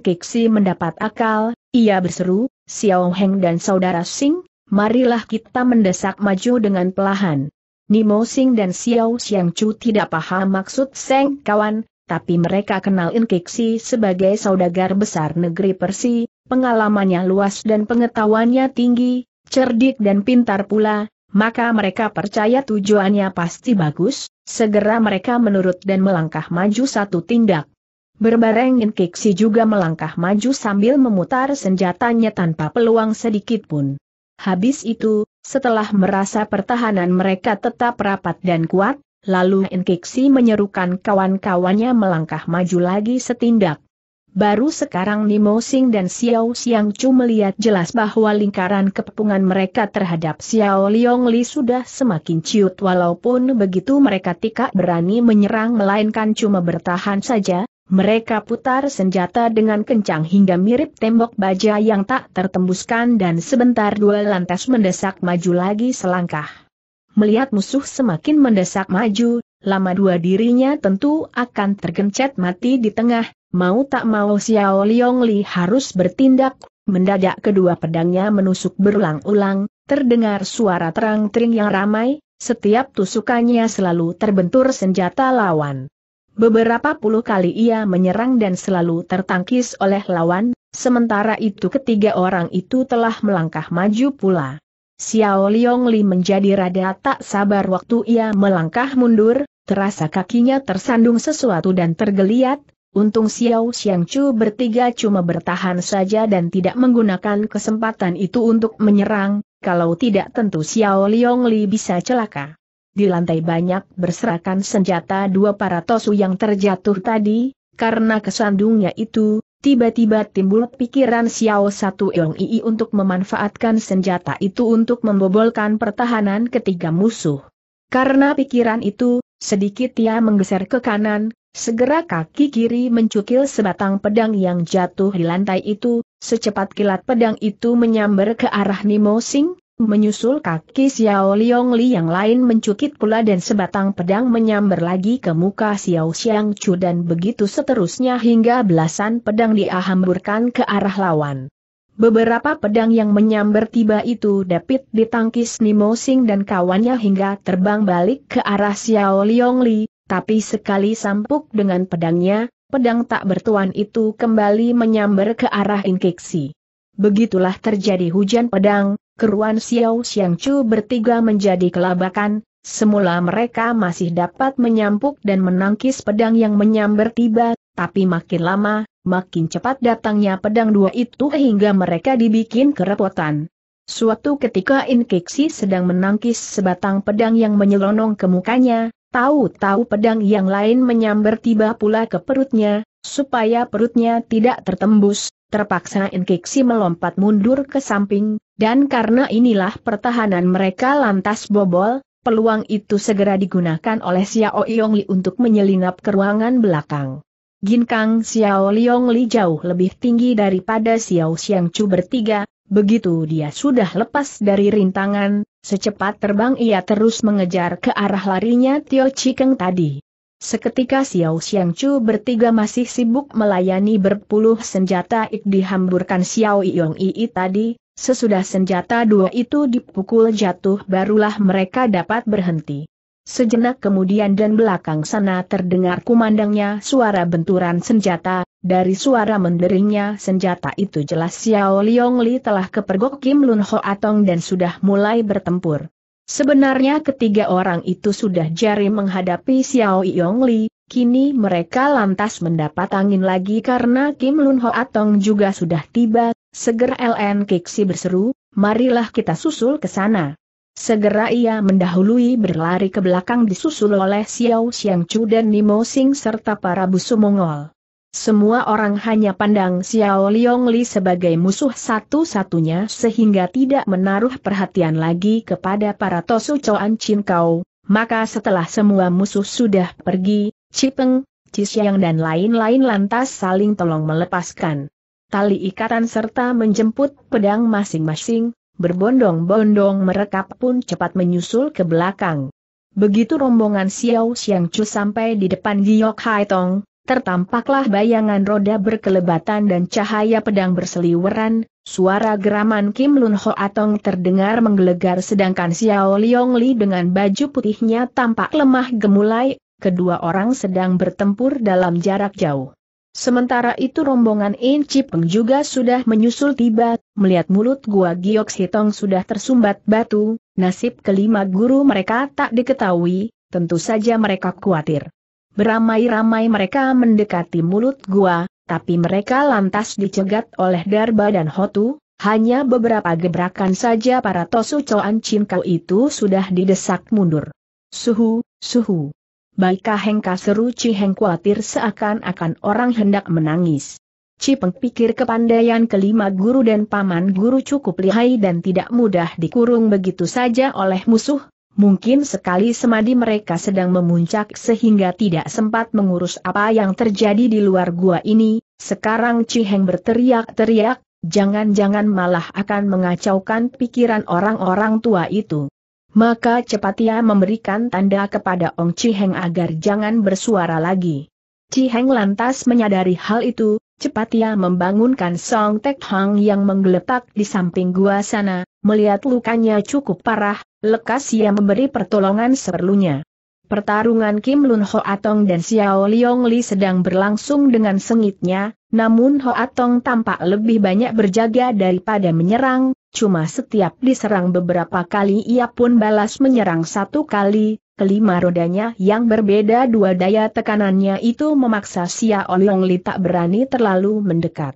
mendapat akal, ia berseru, Xiao Heng dan saudara Sing, marilah kita mendesak maju dengan pelahan. Nimo Sing dan Xiao Xiang Chu tidak paham maksud Seng kawan, tapi mereka kenal Inkiksi sebagai saudagar besar negeri Persi, pengalamannya luas dan pengetahuannya tinggi, cerdik dan pintar pula, maka mereka percaya tujuannya pasti bagus, segera mereka menurut dan melangkah maju satu tindak. Berbareng Inkiksi juga melangkah maju sambil memutar senjatanya tanpa peluang sedikit pun. Habis itu, setelah merasa pertahanan mereka tetap rapat dan kuat, lalu Enkiksi menyerukan kawan-kawannya melangkah maju lagi setindak. Baru sekarang Nimo Sing dan Xiao Xiang Chu melihat jelas bahwa lingkaran kepungan mereka terhadap Xiao Liong Li sudah semakin ciut walaupun begitu mereka tidak berani menyerang melainkan cuma bertahan saja, mereka putar senjata dengan kencang hingga mirip tembok baja yang tak tertembuskan dan sebentar dua lantas mendesak maju lagi selangkah. Melihat musuh semakin mendesak maju, lama dua dirinya tentu akan tergencet mati di tengah, mau tak mau Xiao Liong Li harus bertindak, mendadak kedua pedangnya menusuk berulang-ulang, terdengar suara terang-tering yang ramai, setiap tusukannya selalu terbentur senjata lawan. Beberapa puluh kali ia menyerang dan selalu tertangkis oleh lawan, sementara itu ketiga orang itu telah melangkah maju pula. Xiao Li menjadi rada tak sabar waktu ia melangkah mundur, terasa kakinya tersandung sesuatu dan tergeliat, untung Xiao Xiang Chu bertiga cuma bertahan saja dan tidak menggunakan kesempatan itu untuk menyerang, kalau tidak tentu Xiao Li bisa celaka di lantai banyak berserakan senjata dua para tosu yang terjatuh tadi, karena kesandungnya itu, tiba-tiba timbul pikiran Xiao Satu Yong Ii untuk memanfaatkan senjata itu untuk membobolkan pertahanan ketiga musuh. Karena pikiran itu, sedikit ia menggeser ke kanan, segera kaki kiri mencukil sebatang pedang yang jatuh di lantai itu, secepat kilat pedang itu menyambar ke arah Nimo Sing, Menyusul kaki Xiao Liong Li yang lain mencukit pula dan sebatang pedang menyambar lagi ke muka Xiao Xiang Chu dan begitu seterusnya hingga belasan pedang diahamburkan ke arah lawan. Beberapa pedang yang menyambar tiba itu dapat ditangkis Nimo Sing dan kawannya hingga terbang balik ke arah Xiao Liong Li, tapi sekali sampuk dengan pedangnya, pedang tak bertuan itu kembali menyambar ke arah Inkeksi. Begitulah terjadi hujan pedang, keruan Xiao Xiang Chu bertiga menjadi kelabakan, semula mereka masih dapat menyampuk dan menangkis pedang yang menyambar tiba, tapi makin lama, makin cepat datangnya pedang dua itu hingga mereka dibikin kerepotan. Suatu ketika Inkeksi sedang menangkis sebatang pedang yang menyelonong ke mukanya, tahu-tahu pedang yang lain menyambar tiba pula ke perutnya, supaya perutnya tidak tertembus, terpaksa Inkiksi melompat mundur ke samping, dan karena inilah pertahanan mereka lantas bobol, peluang itu segera digunakan oleh Xiao Yongli untuk menyelinap ke ruangan belakang. Ginkang Xiao Yongli jauh lebih tinggi daripada Xiao Chu bertiga, begitu dia sudah lepas dari rintangan, secepat terbang ia terus mengejar ke arah larinya Tio Chikeng tadi. Seketika Xiao Xiang Chu bertiga masih sibuk melayani berpuluh senjata ik dihamburkan Xiao Yong Yi tadi, sesudah senjata dua itu dipukul jatuh barulah mereka dapat berhenti. Sejenak kemudian dan belakang sana terdengar kumandangnya suara benturan senjata, dari suara menderingnya senjata itu jelas Xiao Liong Li telah kepergok Kim Lun Ho Atong dan sudah mulai bertempur. Sebenarnya ketiga orang itu sudah jari menghadapi Xiao Yong Li, kini mereka lantas mendapat angin lagi karena Kim Lun Ho Atong juga sudah tiba, Segera LN Kixi berseru, marilah kita susul ke sana. Segera ia mendahului berlari ke belakang disusul oleh Xiao Xiang Chu dan Nimo Sing serta para busu Mongol. Semua orang hanya pandang Xiao Liong Li sebagai musuh satu-satunya sehingga tidak menaruh perhatian lagi kepada para Tosu Coan Chin Kau, maka setelah semua musuh sudah pergi, Cipeng, Cisiang dan lain-lain lantas saling tolong melepaskan tali ikatan serta menjemput pedang masing-masing, berbondong-bondong mereka pun cepat menyusul ke belakang. Begitu rombongan Xiao Xiang Chu sampai di depan Giok Hai Tong, tertampaklah bayangan roda berkelebatan dan cahaya pedang berseliweran, suara geraman Kim Lun Ho Atong terdengar menggelegar sedangkan Xiao Liong Li dengan baju putihnya tampak lemah gemulai, kedua orang sedang bertempur dalam jarak jauh. Sementara itu rombongan In Cipeng juga sudah menyusul tiba, melihat mulut gua Giok Hitong sudah tersumbat batu, nasib kelima guru mereka tak diketahui, tentu saja mereka khawatir. Beramai-ramai mereka mendekati mulut gua, tapi mereka lantas dicegat oleh Darba dan Hotu, hanya beberapa gebrakan saja para Tosu Coan Cinkau itu sudah didesak mundur. Suhu, suhu. Baikah Hengka seru Ciheng khawatir seakan-akan orang hendak menangis. Cipeng pikir kepandaian kelima guru dan paman guru cukup lihai dan tidak mudah dikurung begitu saja oleh musuh, Mungkin sekali semadi mereka sedang memuncak sehingga tidak sempat mengurus apa yang terjadi di luar gua ini, sekarang Ciheng berteriak-teriak, jangan-jangan malah akan mengacaukan pikiran orang-orang tua itu. Maka cepat ia memberikan tanda kepada Ong Ciheng agar jangan bersuara lagi. Ciheng lantas menyadari hal itu, Cepat ia membangunkan Song Tek Hang yang menggeletak di samping gua sana, melihat lukanya cukup parah, lekas ia memberi pertolongan seperlunya. Pertarungan Kim Lun Ho Atong dan Xiao Liong Li sedang berlangsung dengan sengitnya, namun Ho Atong tampak lebih banyak berjaga daripada menyerang, cuma setiap diserang beberapa kali ia pun balas menyerang satu kali, kelima rodanya yang berbeda dua daya tekanannya itu memaksa Sia Oliong Li tak berani terlalu mendekat.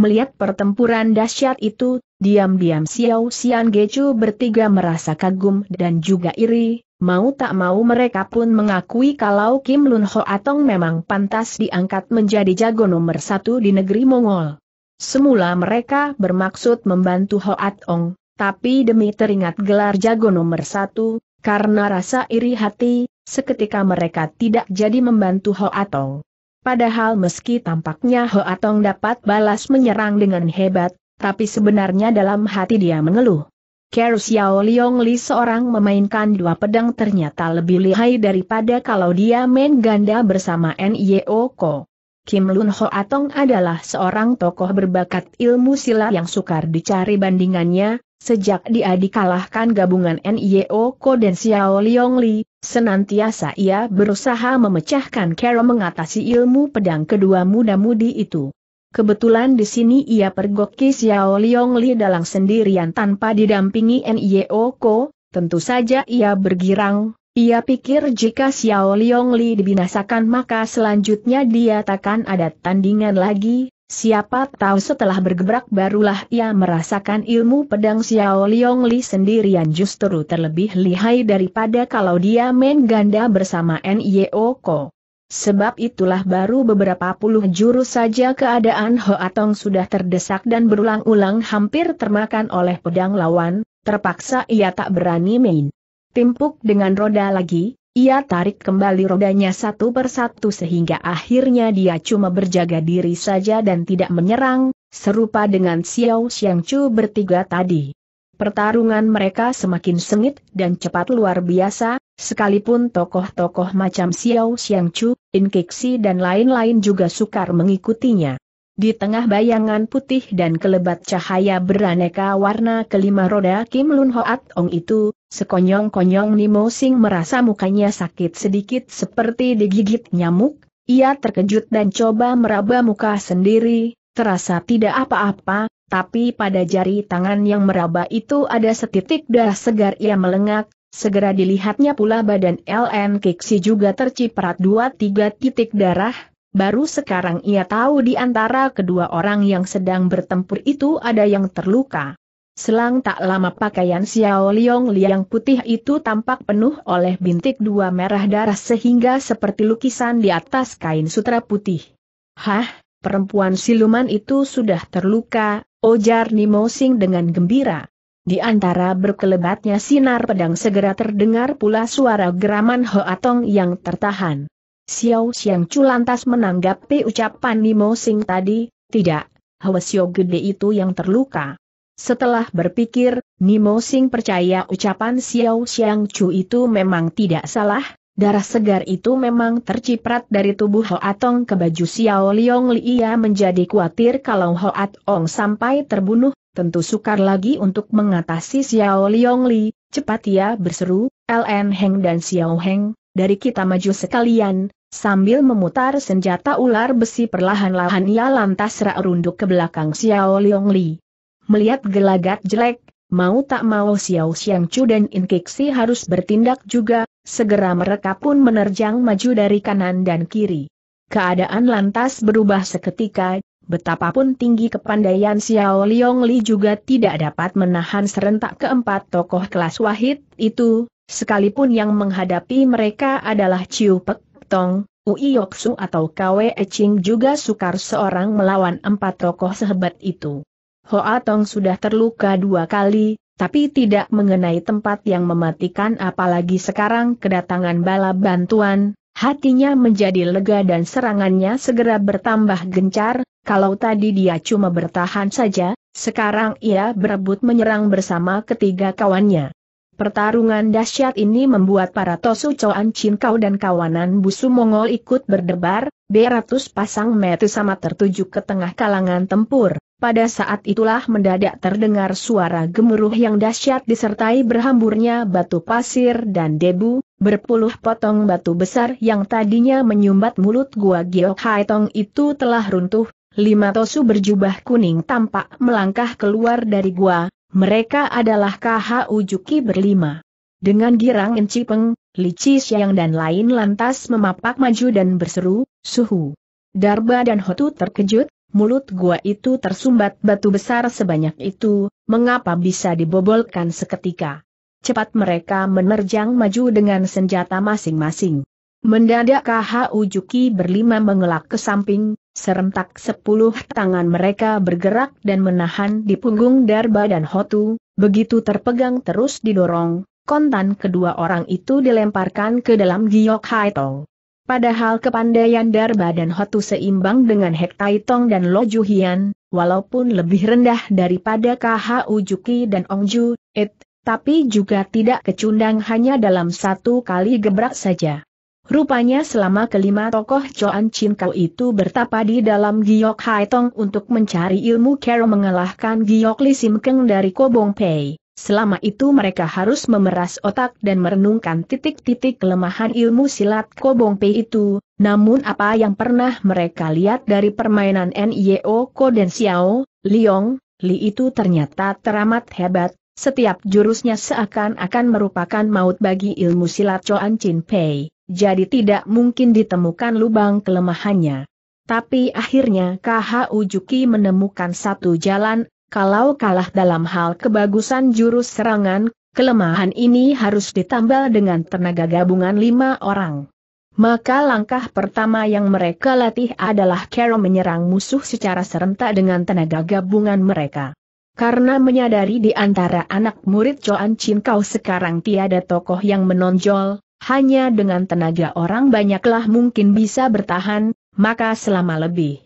Melihat pertempuran dahsyat itu, diam-diam Xiao Xian Gechu bertiga merasa kagum dan juga iri, mau tak mau mereka pun mengakui kalau Kim Lun Ho Atong memang pantas diangkat menjadi jago nomor satu di negeri Mongol. Semula mereka bermaksud membantu Hoat Ong, tapi demi teringat gelar jago nomor satu, karena rasa iri hati, seketika mereka tidak jadi membantu Hoat Ong. Padahal meski tampaknya Hoat Ong dapat balas menyerang dengan hebat, tapi sebenarnya dalam hati dia mengeluh. Kero Xiao Liong Li seorang memainkan dua pedang ternyata lebih lihai daripada kalau dia main ganda bersama N.Y.O. Ko. Kim Lun Ho Atong adalah seorang tokoh berbakat ilmu silat yang sukar dicari bandingannya, sejak dia dikalahkan gabungan NIO Ko dan Xiao Liong Li, senantiasa ia berusaha memecahkan kera mengatasi ilmu pedang kedua muda-mudi itu. Kebetulan di sini ia pergoki Xiao Liong Li dalam sendirian tanpa didampingi NIO Ko, tentu saja ia bergirang, ia pikir jika Xiao Liong Li dibinasakan maka selanjutnya dia takkan ada tandingan lagi, siapa tahu setelah bergebrak barulah ia merasakan ilmu pedang Xiao Liong Li sendirian justru terlebih lihai daripada kalau dia main ganda bersama N.Y.O. Ko. Sebab itulah baru beberapa puluh jurus saja keadaan Ho Atong sudah terdesak dan berulang-ulang hampir termakan oleh pedang lawan, terpaksa ia tak berani main timpuk dengan roda lagi, ia tarik kembali rodanya satu persatu sehingga akhirnya dia cuma berjaga diri saja dan tidak menyerang, serupa dengan Xiao Chu bertiga tadi. Pertarungan mereka semakin sengit dan cepat luar biasa, sekalipun tokoh-tokoh macam Xiao Xiangchu, Inkixi dan lain-lain juga sukar mengikutinya. Di tengah bayangan putih dan kelebat cahaya beraneka warna kelima roda Kim Lun Hoat Ong itu, Sekonyong-konyong Nimo Sing merasa mukanya sakit sedikit seperti digigit nyamuk, ia terkejut dan coba meraba muka sendiri, terasa tidak apa-apa, tapi pada jari tangan yang meraba itu ada setitik darah segar ia melengak, segera dilihatnya pula badan LN Kiksi juga terciprat dua tiga titik darah, baru sekarang ia tahu di antara kedua orang yang sedang bertempur itu ada yang terluka. Selang tak lama pakaian Xiao Liong Liang putih itu tampak penuh oleh bintik dua merah darah sehingga seperti lukisan di atas kain sutra putih. Hah, perempuan siluman itu sudah terluka, ojar Nimo Sing dengan gembira. Di antara berkelebatnya sinar pedang segera terdengar pula suara geraman Hoatong yang tertahan. Xiao Xiang Chu lantas menanggapi ucapan Nimo Sing tadi, tidak, Hwasyo gede itu yang terluka. Setelah berpikir, Nimo Sing percaya ucapan Xiao Xiang Chu itu memang tidak salah, darah segar itu memang terciprat dari tubuh Atong ke baju Xiao Liong Li ia menjadi khawatir kalau Atong sampai terbunuh, tentu sukar lagi untuk mengatasi Xiao Liong Li, cepat ia berseru, LN Heng dan Xiao Heng, dari kita maju sekalian, Sambil memutar senjata ular besi perlahan-lahan ia lantas rak runduk ke belakang Xiao Liong Li. Melihat gelagat jelek, mau tak mau Xiao Xiang Chu dan In Kixi harus bertindak juga, segera mereka pun menerjang maju dari kanan dan kiri. Keadaan lantas berubah seketika, betapapun tinggi kepandaian Xiao Liong Li juga tidak dapat menahan serentak keempat tokoh kelas wahid itu, sekalipun yang menghadapi mereka adalah Chiu Pek Tong, Ui Yoksu atau Kwe Eching juga sukar seorang melawan empat tokoh sehebat itu. Hoa Tong sudah terluka dua kali, tapi tidak mengenai tempat yang mematikan apalagi sekarang kedatangan bala bantuan, hatinya menjadi lega dan serangannya segera bertambah gencar, kalau tadi dia cuma bertahan saja, sekarang ia berebut menyerang bersama ketiga kawannya. Pertarungan dahsyat ini membuat para Tosu Coan Chin Kau dan kawanan busu Mongol ikut berdebar, beratus pasang mata sama tertuju ke tengah kalangan tempur. Pada saat itulah mendadak terdengar suara gemuruh yang dahsyat disertai berhamburnya batu pasir dan debu, berpuluh potong batu besar yang tadinya menyumbat mulut gua Giok Haitong itu telah runtuh, lima tosu berjubah kuning tampak melangkah keluar dari gua, mereka adalah KH Ujuki berlima. Dengan girang Enci Peng, Li Qixiang dan lain lantas memapak maju dan berseru, suhu. Darba dan Hotu terkejut, mulut gua itu tersumbat batu besar sebanyak itu, mengapa bisa dibobolkan seketika. Cepat mereka menerjang maju dengan senjata masing-masing. Mendadak KH Ujuki berlima mengelak ke samping, Serentak sepuluh tangan mereka bergerak dan menahan di punggung Darba dan Hotu, begitu terpegang terus didorong, kontan kedua orang itu dilemparkan ke dalam giok haitong. Padahal kepandaian Darba dan Hotu seimbang dengan Hek Taitong dan Lojuhian, walaupun lebih rendah daripada KH Ujuki dan Ongju, It, tapi juga tidak kecundang hanya dalam satu kali gebrak saja. Rupanya selama kelima tokoh Choan Chin Kau itu bertapa di dalam Giok Hai Tong untuk mencari ilmu kerong mengalahkan Giok Li Sim Keng dari Kobong Pei. Selama itu mereka harus memeras otak dan merenungkan titik-titik kelemahan ilmu silat Kobong Pei itu, namun apa yang pernah mereka lihat dari permainan NIO Ko dan Xiao, Liong, Li itu ternyata teramat hebat, setiap jurusnya seakan-akan merupakan maut bagi ilmu silat Choan Chin Pei jadi tidak mungkin ditemukan lubang kelemahannya. Tapi akhirnya KH Ujuki menemukan satu jalan, kalau kalah dalam hal kebagusan jurus serangan, kelemahan ini harus ditambal dengan tenaga gabungan lima orang. Maka langkah pertama yang mereka latih adalah Carol menyerang musuh secara serentak dengan tenaga gabungan mereka. Karena menyadari di antara anak murid Joan Chin Kau sekarang tiada tokoh yang menonjol, hanya dengan tenaga orang banyaklah mungkin bisa bertahan, maka selama lebih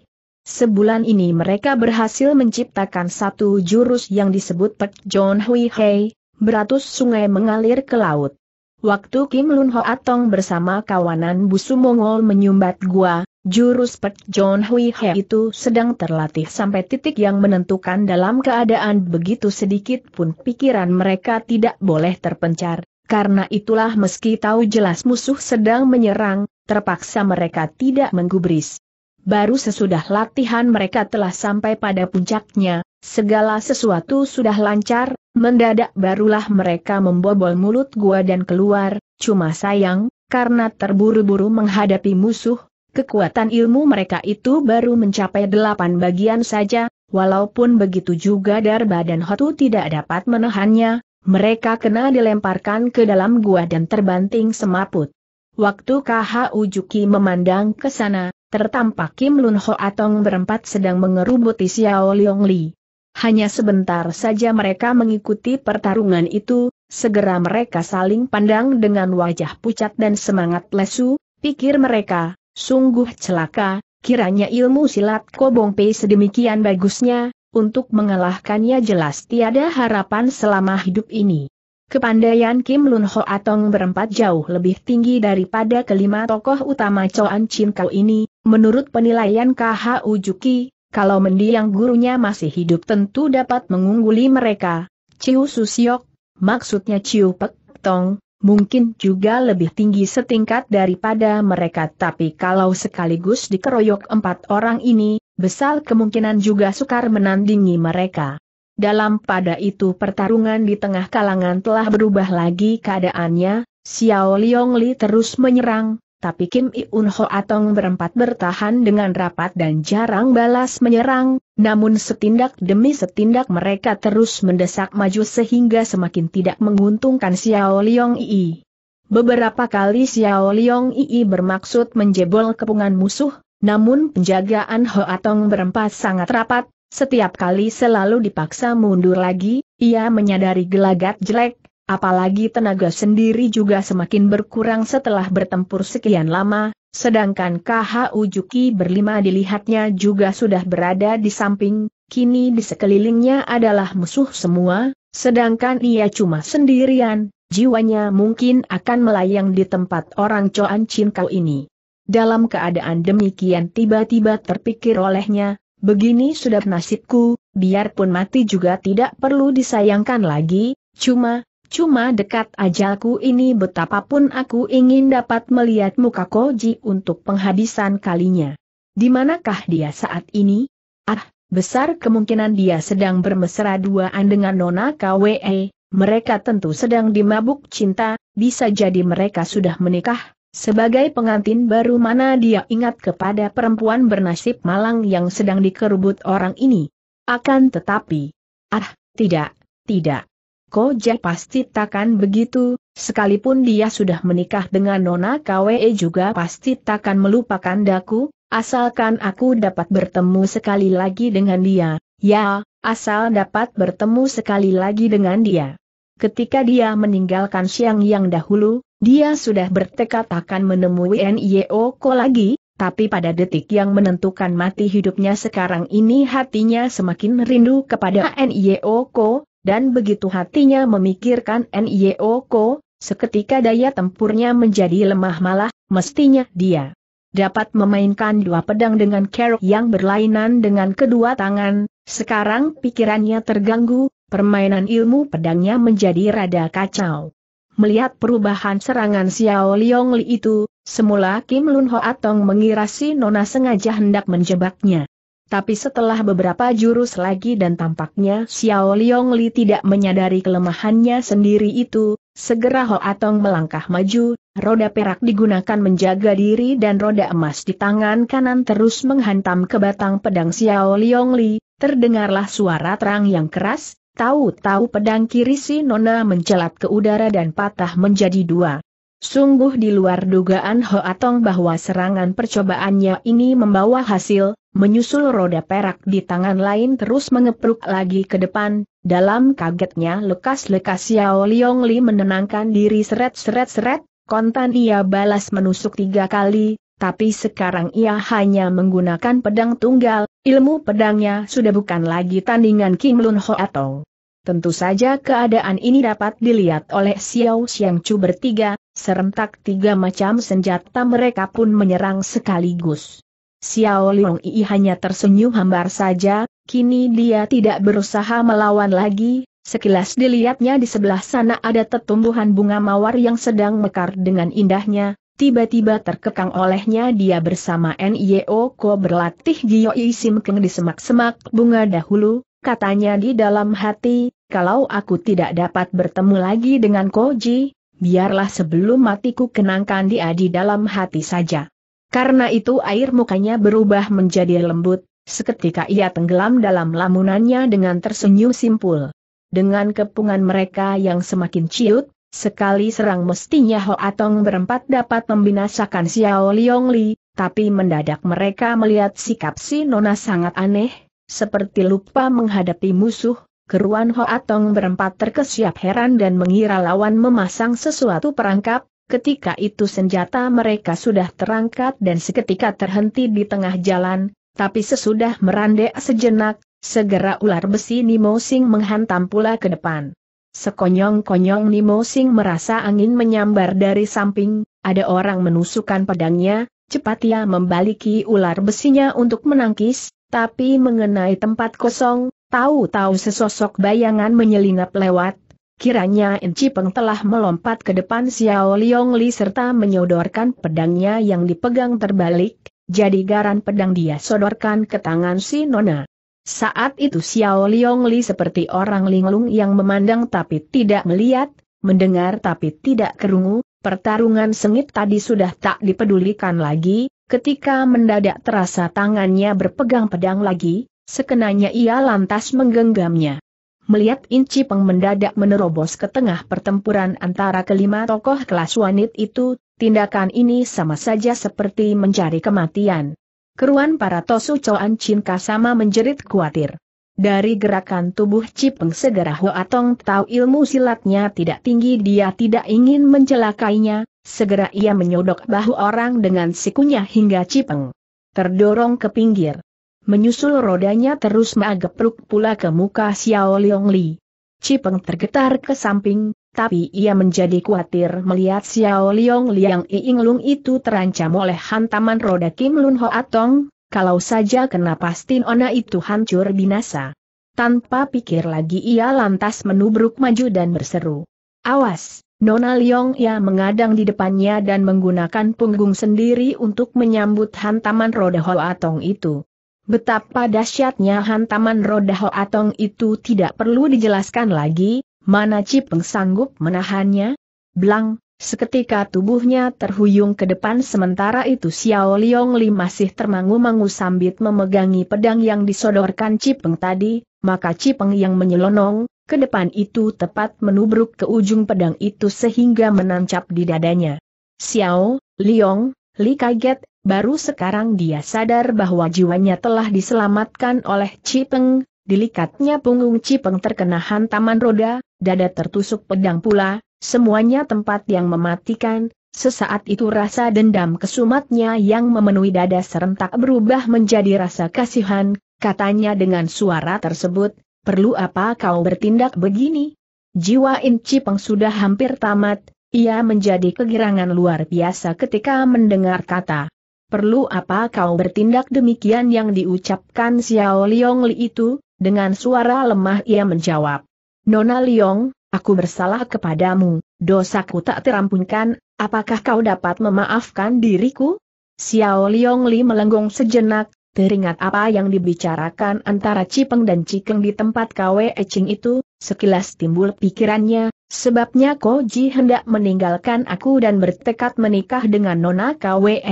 Sebulan ini mereka berhasil menciptakan satu jurus yang disebut Pek John Hui Hei, beratus sungai mengalir ke laut. Waktu Kim Lun Ho Atong bersama kawanan busu Mongol menyumbat gua, jurus Pek John Hui Hei itu sedang terlatih sampai titik yang menentukan dalam keadaan begitu sedikit pun pikiran mereka tidak boleh terpencar, karena itulah meski tahu jelas musuh sedang menyerang, terpaksa mereka tidak menggubris. Baru sesudah latihan mereka telah sampai pada puncaknya, segala sesuatu sudah lancar, mendadak barulah mereka membobol mulut gua dan keluar, cuma sayang, karena terburu-buru menghadapi musuh, kekuatan ilmu mereka itu baru mencapai delapan bagian saja, walaupun begitu juga Darba dan Hotu tidak dapat menahannya, mereka kena dilemparkan ke dalam gua dan terbanting semaput. Waktu KH Ujuki memandang ke sana, tertampak Kim Lun Ho Atong berempat sedang mengerubuti Xiao Liong Li. Hanya sebentar saja mereka mengikuti pertarungan itu, segera mereka saling pandang dengan wajah pucat dan semangat lesu, pikir mereka, sungguh celaka, kiranya ilmu silat Kobong Pei sedemikian bagusnya, untuk mengalahkannya jelas tiada harapan selama hidup ini. Kepandaian Kim Lun Ho Atong berempat jauh lebih tinggi daripada kelima tokoh utama Choan Chin Kau ini, menurut penilaian KH Ujuki. kalau mendiang gurunya masih hidup tentu dapat mengungguli mereka. Chiu Susiok, maksudnya Chiu Pek Tong, mungkin juga lebih tinggi setingkat daripada mereka tapi kalau sekaligus dikeroyok empat orang ini, besar kemungkinan juga sukar menandingi mereka. Dalam pada itu pertarungan di tengah kalangan telah berubah lagi keadaannya, Xiao Liong Li terus menyerang, tapi Kim Iun Ho Atong berempat bertahan dengan rapat dan jarang balas menyerang, namun setindak demi setindak mereka terus mendesak maju sehingga semakin tidak menguntungkan Xiao Liong Yi. Beberapa kali Xiao Liong Yi bermaksud menjebol kepungan musuh, namun penjagaan Hoatong berempat sangat rapat, setiap kali selalu dipaksa mundur lagi, ia menyadari gelagat jelek, apalagi tenaga sendiri juga semakin berkurang setelah bertempur sekian lama, sedangkan KH Ujuki berlima dilihatnya juga sudah berada di samping, kini di sekelilingnya adalah musuh semua, sedangkan ia cuma sendirian, jiwanya mungkin akan melayang di tempat orang Coan Chin kau ini. Dalam keadaan demikian tiba-tiba terpikir olehnya, begini sudah nasibku, biarpun mati juga tidak perlu disayangkan lagi, cuma, cuma dekat ajalku ini betapapun aku ingin dapat melihat muka Koji untuk penghabisan kalinya. Di manakah dia saat ini? Ah, besar kemungkinan dia sedang bermesra duaan dengan Nona KWE, eh, mereka tentu sedang dimabuk cinta, bisa jadi mereka sudah menikah, sebagai pengantin baru mana dia ingat kepada perempuan bernasib malang yang sedang dikerubut orang ini. Akan tetapi, ah, tidak, tidak. Koja pasti takkan begitu, sekalipun dia sudah menikah dengan Nona KWE juga pasti takkan melupakan daku, asalkan aku dapat bertemu sekali lagi dengan dia, ya, asal dapat bertemu sekali lagi dengan dia. Ketika dia meninggalkan siang yang dahulu, dia sudah bertekad akan menemui Nioko lagi, tapi pada detik yang menentukan mati hidupnya sekarang ini hatinya semakin rindu kepada Nioko, dan begitu hatinya memikirkan Nioko, seketika daya tempurnya menjadi lemah malah, mestinya dia dapat memainkan dua pedang dengan kerok yang berlainan dengan kedua tangan, sekarang pikirannya terganggu, permainan ilmu pedangnya menjadi rada kacau. Melihat perubahan serangan Xiao Liong Li itu, semula Kim Lun Ho Atong mengira si Nona sengaja hendak menjebaknya. Tapi setelah beberapa jurus lagi dan tampaknya Xiao Liong Li tidak menyadari kelemahannya sendiri itu, segera Ho Atong melangkah maju, roda perak digunakan menjaga diri dan roda emas di tangan kanan terus menghantam ke batang pedang Xiao Liong Li, terdengarlah suara terang yang keras, Tahu-tahu pedang kiri si Nona mencelat ke udara dan patah menjadi dua. Sungguh di luar dugaan Hoatong bahwa serangan percobaannya ini membawa hasil, menyusul roda perak di tangan lain terus mengepruk lagi ke depan, dalam kagetnya lekas-lekas Xiao Liong Li menenangkan diri seret-seret-seret, kontan ia balas menusuk tiga kali, tapi sekarang ia hanya menggunakan pedang tunggal, Ilmu pedangnya sudah bukan lagi tandingan Kim Lun Ho atau. Tentu saja keadaan ini dapat dilihat oleh Xiao Xiang Chu bertiga, serentak tiga macam senjata mereka pun menyerang sekaligus. Xiao Liang Yi hanya tersenyum hambar saja, kini dia tidak berusaha melawan lagi, sekilas dilihatnya di sebelah sana ada tetumbuhan bunga mawar yang sedang mekar dengan indahnya, Tiba-tiba terkekang olehnya dia bersama NIO Ko berlatih Gioi Isim Keng di semak-semak bunga dahulu, katanya di dalam hati, kalau aku tidak dapat bertemu lagi dengan Koji, biarlah sebelum matiku kenangkan dia di dalam hati saja. Karena itu air mukanya berubah menjadi lembut, seketika ia tenggelam dalam lamunannya dengan tersenyum simpul. Dengan kepungan mereka yang semakin ciut, Sekali serang mestinya Ho Atong berempat dapat membinasakan Xiao Liong Li, tapi mendadak mereka melihat sikap si Nona sangat aneh, seperti lupa menghadapi musuh, keruan Ho Atong berempat terkesiap heran dan mengira lawan memasang sesuatu perangkap, ketika itu senjata mereka sudah terangkat dan seketika terhenti di tengah jalan, tapi sesudah merandek sejenak, segera ular besi Nimo Sing menghantam pula ke depan. Sekonyong-konyong Nimo Sing merasa angin menyambar dari samping, ada orang menusukkan pedangnya, cepat ia membaliki ular besinya untuk menangkis, tapi mengenai tempat kosong, tahu-tahu sesosok bayangan menyelinap lewat, kiranya Enci Peng telah melompat ke depan Xiao Liong Li serta menyodorkan pedangnya yang dipegang terbalik, jadi garan pedang dia sodorkan ke tangan si Nona. Saat itu Xiao Liong Li seperti orang linglung yang memandang tapi tidak melihat, mendengar tapi tidak kerungu, pertarungan sengit tadi sudah tak dipedulikan lagi, ketika mendadak terasa tangannya berpegang pedang lagi, sekenanya ia lantas menggenggamnya. Melihat Inci Peng mendadak menerobos ke tengah pertempuran antara kelima tokoh kelas wanit itu, tindakan ini sama saja seperti mencari kematian. Keruan para Tosu Choan Chin Kasama menjerit khawatir. Dari gerakan tubuh Cipeng segera Hoa Tong tahu ilmu silatnya tidak tinggi dia tidak ingin mencelakainya, segera ia menyodok bahu orang dengan sikunya hingga Cipeng terdorong ke pinggir. Menyusul rodanya terus peluk pula ke muka Xiao Liong Li. Cipeng tergetar ke samping, tapi ia menjadi khawatir melihat Xiao Liong Liang Iing Lung itu terancam oleh hantaman roda Kim Lun Ho Atong, kalau saja kena pasti Ona itu hancur binasa. Tanpa pikir lagi ia lantas menubruk maju dan berseru. Awas, Nona Liong ia mengadang di depannya dan menggunakan punggung sendiri untuk menyambut hantaman roda Ho Atong itu. Betapa dahsyatnya hantaman roda Ho Atong itu tidak perlu dijelaskan lagi, Mana Cipeng sanggup menahannya? Blang, seketika tubuhnya terhuyung ke depan sementara itu Xiao Liong Li masih termangu-mangu sambil memegangi pedang yang disodorkan Cipeng tadi, maka Cipeng yang menyelonong, ke depan itu tepat menubruk ke ujung pedang itu sehingga menancap di dadanya. Xiao, Liong, Li kaget, baru sekarang dia sadar bahwa jiwanya telah diselamatkan oleh Cipeng, dilikatnya punggung Cipeng terkena hantaman roda, dada tertusuk pedang pula, semuanya tempat yang mematikan, Sesaat itu rasa dendam kesumatnya yang memenuhi dada serentak berubah menjadi rasa kasihan, katanya dengan suara tersebut, perlu apa kau bertindak begini? Jiwa Inci Cipeng sudah hampir tamat, ia menjadi kegirangan luar biasa ketika mendengar kata. Perlu apa kau bertindak demikian yang diucapkan Xiao Liong Li itu? Dengan suara lemah ia menjawab. Nona Liong, aku bersalah kepadamu, dosaku tak terampunkan, apakah kau dapat memaafkan diriku? Xiao Liong Li melenggung sejenak, teringat apa yang dibicarakan antara Cipeng dan Cikeng di tempat Kwe Ching itu, sekilas timbul pikirannya, sebabnya Ko Ji hendak meninggalkan aku dan bertekad menikah dengan Nona Kwe,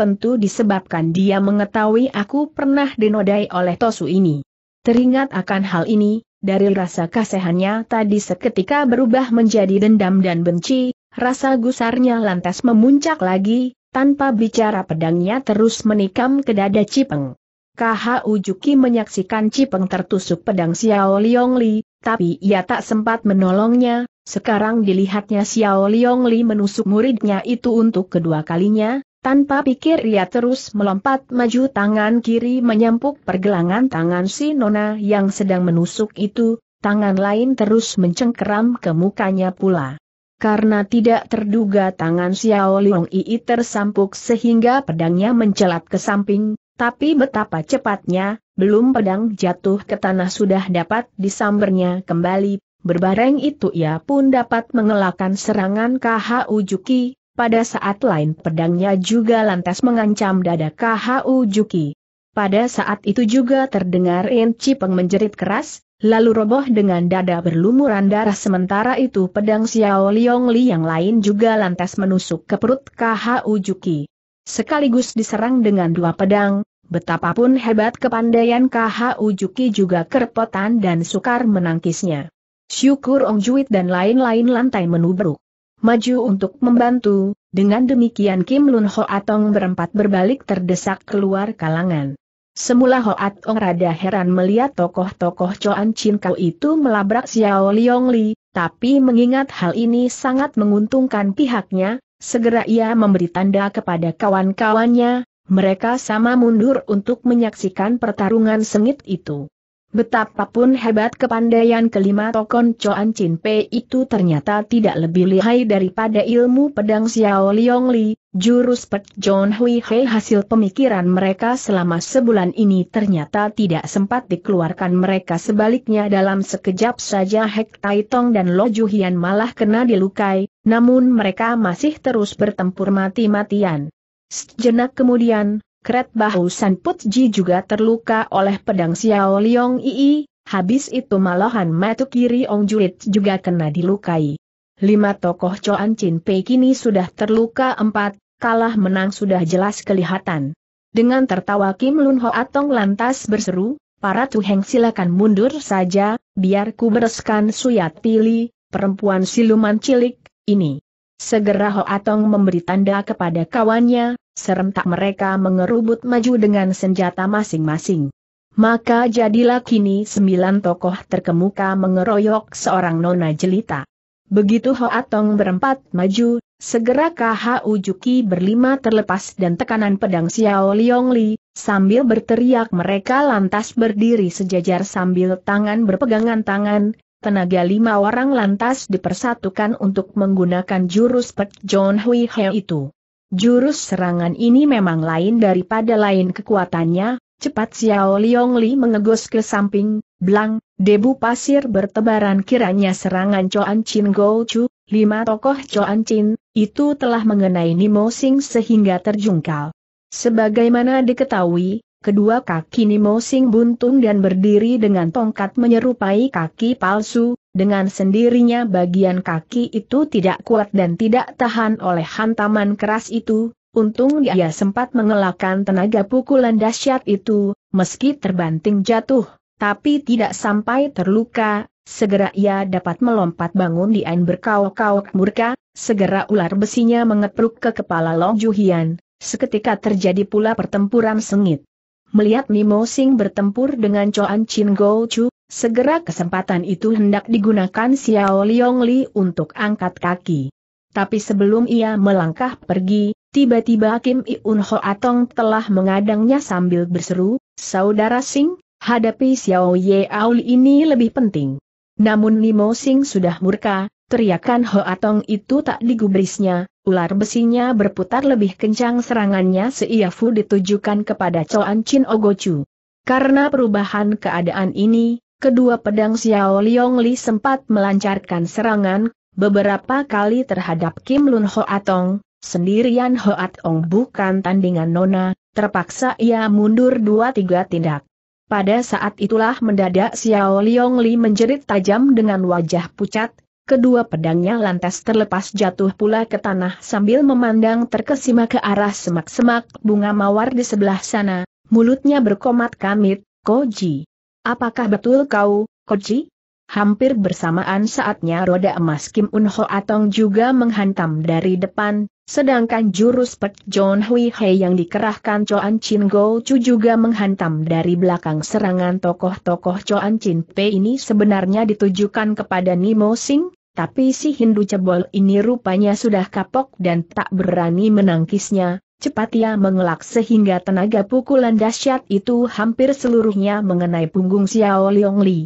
tentu disebabkan dia mengetahui aku pernah dinodai oleh Tosu ini. Teringat akan hal ini, dari rasa kasihannya tadi seketika berubah menjadi dendam dan benci, rasa gusarnya lantas memuncak lagi, tanpa bicara pedangnya terus menikam ke dada Cipeng. KH Ujuki menyaksikan Cipeng tertusuk pedang Xiao Liong Li, tapi ia tak sempat menolongnya, sekarang dilihatnya Xiao Liong Li menusuk muridnya itu untuk kedua kalinya, tanpa pikir ia terus melompat maju tangan kiri menyampuk pergelangan tangan si Nona yang sedang menusuk itu, tangan lain terus mencengkeram ke mukanya pula. Karena tidak terduga tangan Xiao Liong Ii tersampuk sehingga pedangnya mencelat ke samping, tapi betapa cepatnya, belum pedang jatuh ke tanah sudah dapat disambernya kembali, berbareng itu ia pun dapat mengelakkan serangan KHU Ujuki. Pada saat lain pedangnya juga lantas mengancam dada KHU Juki. Pada saat itu juga terdengar Enci Peng menjerit keras, lalu roboh dengan dada berlumuran darah sementara itu pedang Xiao Liong Li yang lain juga lantas menusuk ke perut KHU Juki. Sekaligus diserang dengan dua pedang, betapapun hebat kepandaian KHU Ujuki juga kerepotan dan sukar menangkisnya. Syukur Ong Juit dan lain-lain lantai menubruk maju untuk membantu, dengan demikian Kim Lun Ho Atong berempat berbalik terdesak keluar kalangan. Semula Ho Atong rada heran melihat tokoh-tokoh Choan Chin Kau itu melabrak Xiao Liong Li, tapi mengingat hal ini sangat menguntungkan pihaknya, segera ia memberi tanda kepada kawan-kawannya, mereka sama mundur untuk menyaksikan pertarungan sengit itu. Betapapun hebat kepandaian kelima Tokon Coan Chin Pei itu ternyata tidak lebih lihai daripada ilmu pedang Xiao Liong Li, jurus Pet John Hui Hei hasil pemikiran mereka selama sebulan ini ternyata tidak sempat dikeluarkan mereka sebaliknya dalam sekejap saja Hek Tai Tong dan Lo Ju Hian malah kena dilukai, namun mereka masih terus bertempur mati-matian. Sejenak kemudian, Kret Bahu San Putji juga terluka oleh pedang Xiao Liong Ii, habis itu malahan Matu Kiri Ong Julit juga kena dilukai. Lima tokoh Coan Chin Pei kini sudah terluka empat, kalah menang sudah jelas kelihatan. Dengan tertawa Kim Lun Ho Atong lantas berseru, para tuheng silakan mundur saja, biar ku bereskan suyat pili, perempuan siluman cilik, ini. Segera Ho Atong memberi tanda kepada kawannya, Serentak mereka mengerubut maju dengan senjata masing-masing. Maka jadilah kini sembilan tokoh terkemuka mengeroyok seorang nona jelita. Begitu Hoatong berempat maju, segera KH Ujuki berlima terlepas dan tekanan pedang Xiao Liong Li, sambil berteriak mereka lantas berdiri sejajar sambil tangan berpegangan tangan, tenaga lima orang lantas dipersatukan untuk menggunakan jurus Pek John Hui He itu. Jurus serangan ini memang lain daripada lain kekuatannya, cepat Xiao Liong Li mengegos ke samping, blang, debu pasir bertebaran kiranya serangan Choan Chin Go Chu, lima tokoh Choan Chin, itu telah mengenai Nimo Sing sehingga terjungkal. Sebagaimana diketahui, kedua kaki Nimo Sing buntung dan berdiri dengan tongkat menyerupai kaki palsu, dengan sendirinya bagian kaki itu tidak kuat dan tidak tahan oleh hantaman keras itu, untung dia sempat mengelakkan tenaga pukulan dahsyat itu, meski terbanting jatuh, tapi tidak sampai terluka, segera ia dapat melompat bangun di ain berkauk-kauk murka, segera ular besinya mengepruk ke kepala Long Juhian, seketika terjadi pula pertempuran sengit melihat Nimo Sing bertempur dengan Choan Chin Go Chu, segera kesempatan itu hendak digunakan Xiao Liong Li untuk angkat kaki. Tapi sebelum ia melangkah pergi, tiba-tiba Kim Iun Ho Atong telah mengadangnya sambil berseru, Saudara Sing, hadapi Xiao Ye Aul ini lebih penting. Namun Nimo Sing sudah murka, teriakan Ho Atong itu tak digubrisnya, Ular besinya berputar lebih kencang serangannya seiafu ditujukan kepada Coan Chin Ogochu. Karena perubahan keadaan ini, kedua pedang Xiao Liong Li sempat melancarkan serangan, beberapa kali terhadap Kim Lun Ho Atong, sendirian Ho Hoatong bukan tandingan Nona, terpaksa ia mundur dua tiga tindak. Pada saat itulah mendadak Xiao Liong Li menjerit tajam dengan wajah pucat, kedua pedangnya lantas terlepas jatuh pula ke tanah sambil memandang terkesima ke arah semak-semak bunga mawar di sebelah sana, mulutnya berkomat kamit, Koji. Apakah betul kau, Koji? Hampir bersamaan saatnya roda emas Kim unho Ho Atong juga menghantam dari depan, sedangkan jurus Pek John Hui he yang dikerahkan Choan Chin Go Chu juga menghantam dari belakang serangan tokoh-tokoh Choan Chin Pei ini sebenarnya ditujukan kepada Nimo Sing, tapi si Hindu cebol ini rupanya sudah kapok dan tak berani menangkisnya, cepat ia mengelak sehingga tenaga pukulan dahsyat itu hampir seluruhnya mengenai punggung Xiao Liong Li.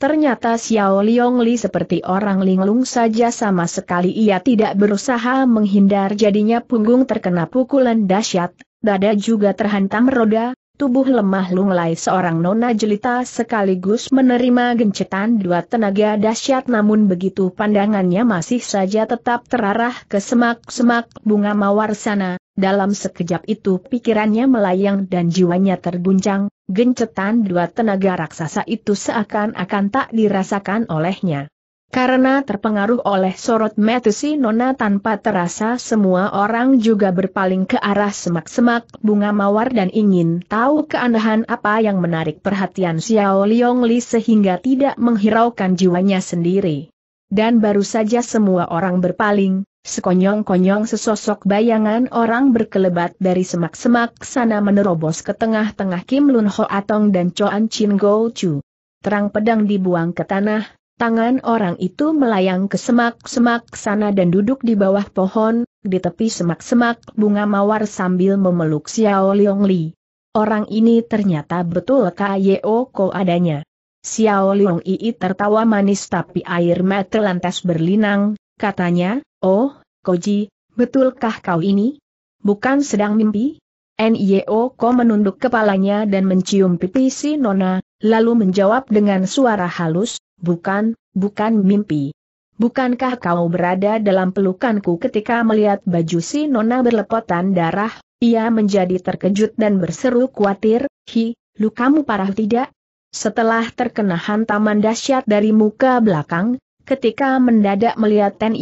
Ternyata Xiao Liong Li seperti orang linglung saja sama sekali ia tidak berusaha menghindar jadinya punggung terkena pukulan dahsyat, dada juga terhantam roda, tubuh lemah lunglai seorang nona jelita sekaligus menerima gencetan dua tenaga dahsyat namun begitu pandangannya masih saja tetap terarah ke semak-semak bunga mawar sana, dalam sekejap itu pikirannya melayang dan jiwanya terguncang, gencetan dua tenaga raksasa itu seakan-akan tak dirasakan olehnya. Karena terpengaruh oleh sorot mata si Nona tanpa terasa semua orang juga berpaling ke arah semak-semak bunga mawar dan ingin tahu keanehan apa yang menarik perhatian Xiao Liong Li sehingga tidak menghiraukan jiwanya sendiri. Dan baru saja semua orang berpaling, sekonyong-konyong sesosok bayangan orang berkelebat dari semak-semak sana menerobos ke tengah-tengah Kim Lun Ho Atong dan Choan Chin Go Chu. Terang pedang dibuang ke tanah, Tangan orang itu melayang ke semak-semak sana dan duduk di bawah pohon, di tepi semak-semak bunga mawar sambil memeluk Xiao Liong Li. Orang ini ternyata betul K.Y.O. Ko adanya. Xiao Liong Ii tertawa manis tapi air mata lantas berlinang, katanya, Oh, Koji, betulkah kau ini? Bukan sedang mimpi? N.Y.O. Ko menunduk kepalanya dan mencium pipi si Nona, lalu menjawab dengan suara halus, bukan, bukan mimpi. Bukankah kau berada dalam pelukanku ketika melihat baju si nona berlepotan darah, ia menjadi terkejut dan berseru khawatir, hi, lukamu parah tidak? Setelah terkena hantaman dahsyat dari muka belakang, ketika mendadak melihat Ten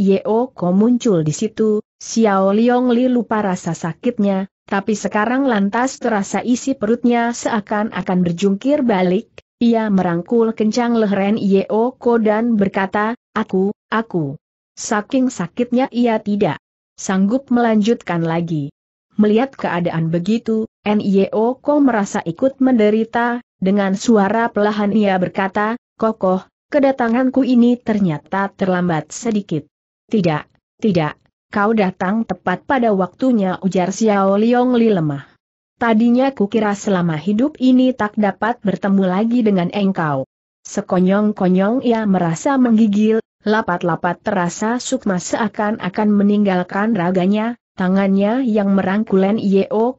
Ko muncul di situ, Xiao Liong Li lupa rasa sakitnya, tapi sekarang lantas terasa isi perutnya seakan-akan berjungkir balik, ia merangkul kencang leheran Ko dan berkata, Aku, aku. Saking sakitnya ia tidak sanggup melanjutkan lagi. Melihat keadaan begitu, Ko merasa ikut menderita, dengan suara pelahan ia berkata, Kokoh, kedatanganku ini ternyata terlambat sedikit. Tidak, tidak, kau datang tepat pada waktunya ujar Xiao Liong Li lemah. Tadinya kukira selama hidup ini tak dapat bertemu lagi dengan engkau. Sekonyong-konyong ia merasa menggigil, lapat-lapat terasa sukma seakan-akan meninggalkan raganya, tangannya yang merangkulen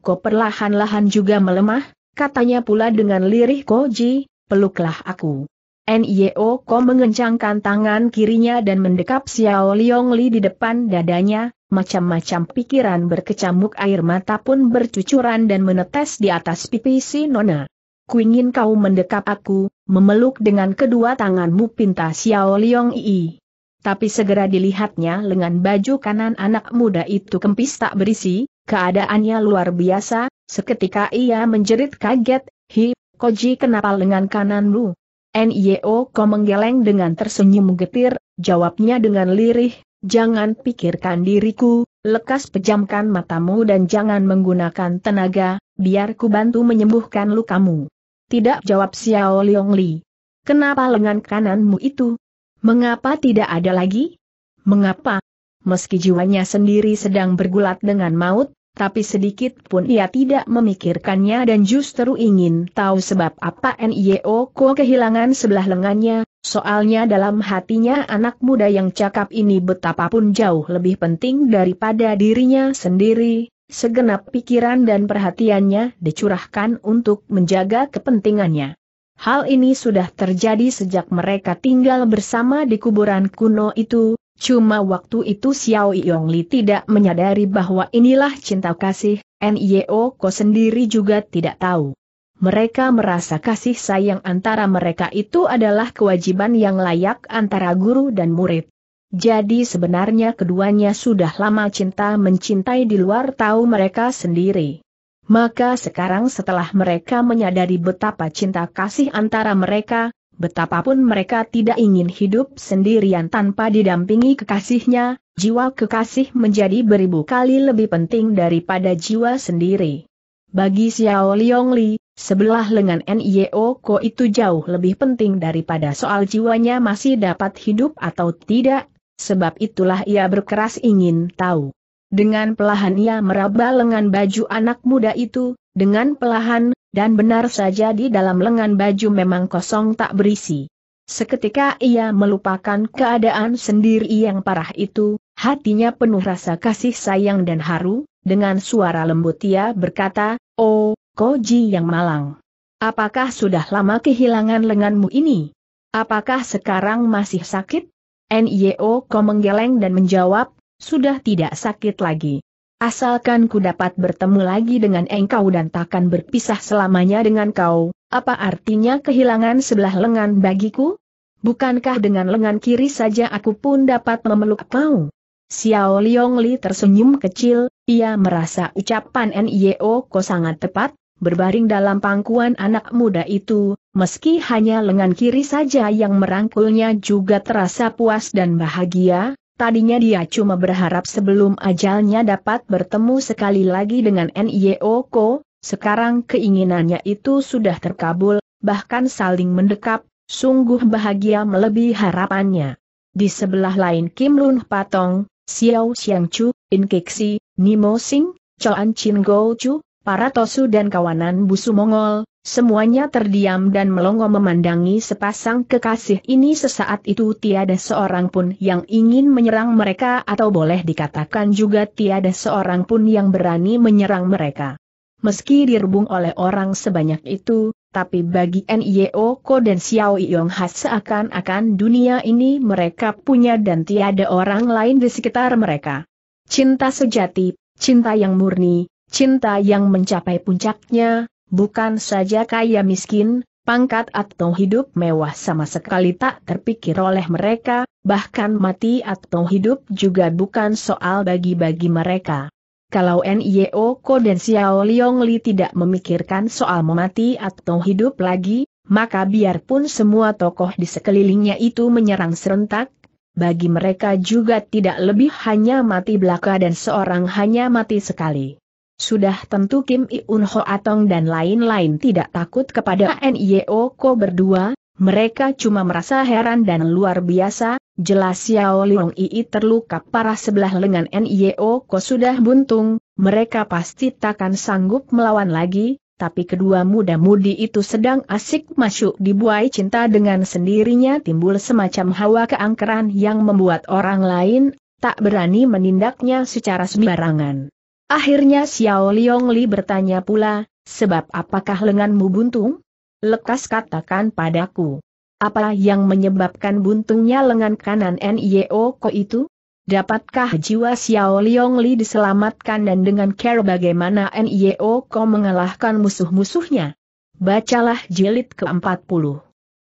ko perlahan-lahan juga melemah, katanya pula dengan lirih Koji, peluklah aku. Nyeo Ko mengencangkan tangan kirinya dan mendekap Xiao Liong Li di depan dadanya, macam-macam pikiran berkecamuk air mata pun bercucuran dan menetes di atas pipi si Nona. Kuingin kau mendekap aku, memeluk dengan kedua tanganmu pinta Xiao Liong Yi. Tapi segera dilihatnya lengan baju kanan anak muda itu kempis tak berisi, keadaannya luar biasa, seketika ia menjerit kaget, Hi, Koji kenapa lengan kananmu? Nio e kau menggeleng dengan tersenyum getir, jawabnya dengan lirih, Jangan pikirkan diriku, lekas pejamkan matamu dan jangan menggunakan tenaga, biar ku bantu menyembuhkan lukamu. Tidak jawab Xiao Liong Li. Kenapa lengan kananmu itu? Mengapa tidak ada lagi? Mengapa? Meski jiwanya sendiri sedang bergulat dengan maut, tapi sedikit pun ia tidak memikirkannya dan justru ingin tahu sebab apa NIO Ko kehilangan sebelah lengannya, soalnya dalam hatinya anak muda yang cakap ini betapapun jauh lebih penting daripada dirinya sendiri, segenap pikiran dan perhatiannya dicurahkan untuk menjaga kepentingannya. Hal ini sudah terjadi sejak mereka tinggal bersama di kuburan kuno itu, Cuma waktu itu Xiao Yongli tidak menyadari bahwa inilah cinta kasih, Nio Ko sendiri juga tidak tahu. Mereka merasa kasih sayang antara mereka itu adalah kewajiban yang layak antara guru dan murid. Jadi sebenarnya keduanya sudah lama cinta mencintai di luar tahu mereka sendiri. Maka sekarang setelah mereka menyadari betapa cinta kasih antara mereka, Betapapun mereka tidak ingin hidup sendirian tanpa didampingi kekasihnya, jiwa kekasih menjadi beribu kali lebih penting daripada jiwa sendiri. Bagi Xiao Liongli, sebelah lengan NIO Ko itu jauh lebih penting daripada soal jiwanya masih dapat hidup atau tidak, sebab itulah ia berkeras ingin tahu. Dengan pelahan ia meraba lengan baju anak muda itu, dengan pelahan, dan benar saja di dalam lengan baju memang kosong tak berisi. Seketika ia melupakan keadaan sendiri yang parah itu, hatinya penuh rasa kasih sayang dan haru, dengan suara lembut ia berkata, Oh, Koji yang malang. Apakah sudah lama kehilangan lenganmu ini? Apakah sekarang masih sakit? NIO ko menggeleng dan menjawab, sudah tidak sakit lagi. Asalkan ku dapat bertemu lagi dengan engkau dan takkan berpisah selamanya dengan kau, apa artinya kehilangan sebelah lengan bagiku? Bukankah dengan lengan kiri saja aku pun dapat memeluk kau? Xiao Liong Li tersenyum kecil, ia merasa ucapan N.I.O. Ko sangat tepat, berbaring dalam pangkuan anak muda itu, meski hanya lengan kiri saja yang merangkulnya juga terasa puas dan bahagia, Tadinya dia cuma berharap sebelum ajalnya dapat bertemu sekali lagi dengan NIO Ko, sekarang keinginannya itu sudah terkabul, bahkan saling mendekap, sungguh bahagia melebihi harapannya. Di sebelah lain Kim Lun Patong, Xiao Xiang Chu, In Kixi, Nimo Sing, Choan Chin Go Chu, para Tosu dan kawanan busu Mongol, Semuanya terdiam dan melongo memandangi sepasang kekasih ini sesaat itu tiada seorang pun yang ingin menyerang mereka atau boleh dikatakan juga tiada seorang pun yang berani menyerang mereka. Meski direbung oleh orang sebanyak itu, tapi bagi NIO Ko dan Xiao Yong Ha seakan-akan dunia ini mereka punya dan tiada orang lain di sekitar mereka. Cinta sejati, cinta yang murni, cinta yang mencapai puncaknya, Bukan saja kaya miskin, pangkat atau hidup mewah sama sekali tak terpikir oleh mereka, bahkan mati atau hidup juga bukan soal bagi-bagi mereka. Kalau NIO Ko dan Xiao Liong Li tidak memikirkan soal mati atau hidup lagi, maka biarpun semua tokoh di sekelilingnya itu menyerang serentak, bagi mereka juga tidak lebih hanya mati belaka dan seorang hanya mati sekali. Sudah tentu Kim Iun Ho Atong dan lain-lain tidak takut kepada NIO Ko berdua, mereka cuma merasa heran dan luar biasa, jelas Xiao Liong Ii terluka parah sebelah lengan NIO Ko sudah buntung, mereka pasti takkan sanggup melawan lagi, tapi kedua muda-mudi itu sedang asik masuk dibuai cinta dengan sendirinya timbul semacam hawa keangkeran yang membuat orang lain tak berani menindaknya secara sembarangan. Akhirnya Xiao Liong Li bertanya pula, sebab apakah lenganmu buntung? Lekas katakan padaku. Apa yang menyebabkan buntungnya lengan kanan Nio Ko itu? Dapatkah jiwa Xiao Liong Li diselamatkan dan dengan care bagaimana Nio Ko mengalahkan musuh-musuhnya? Bacalah jilid ke-40.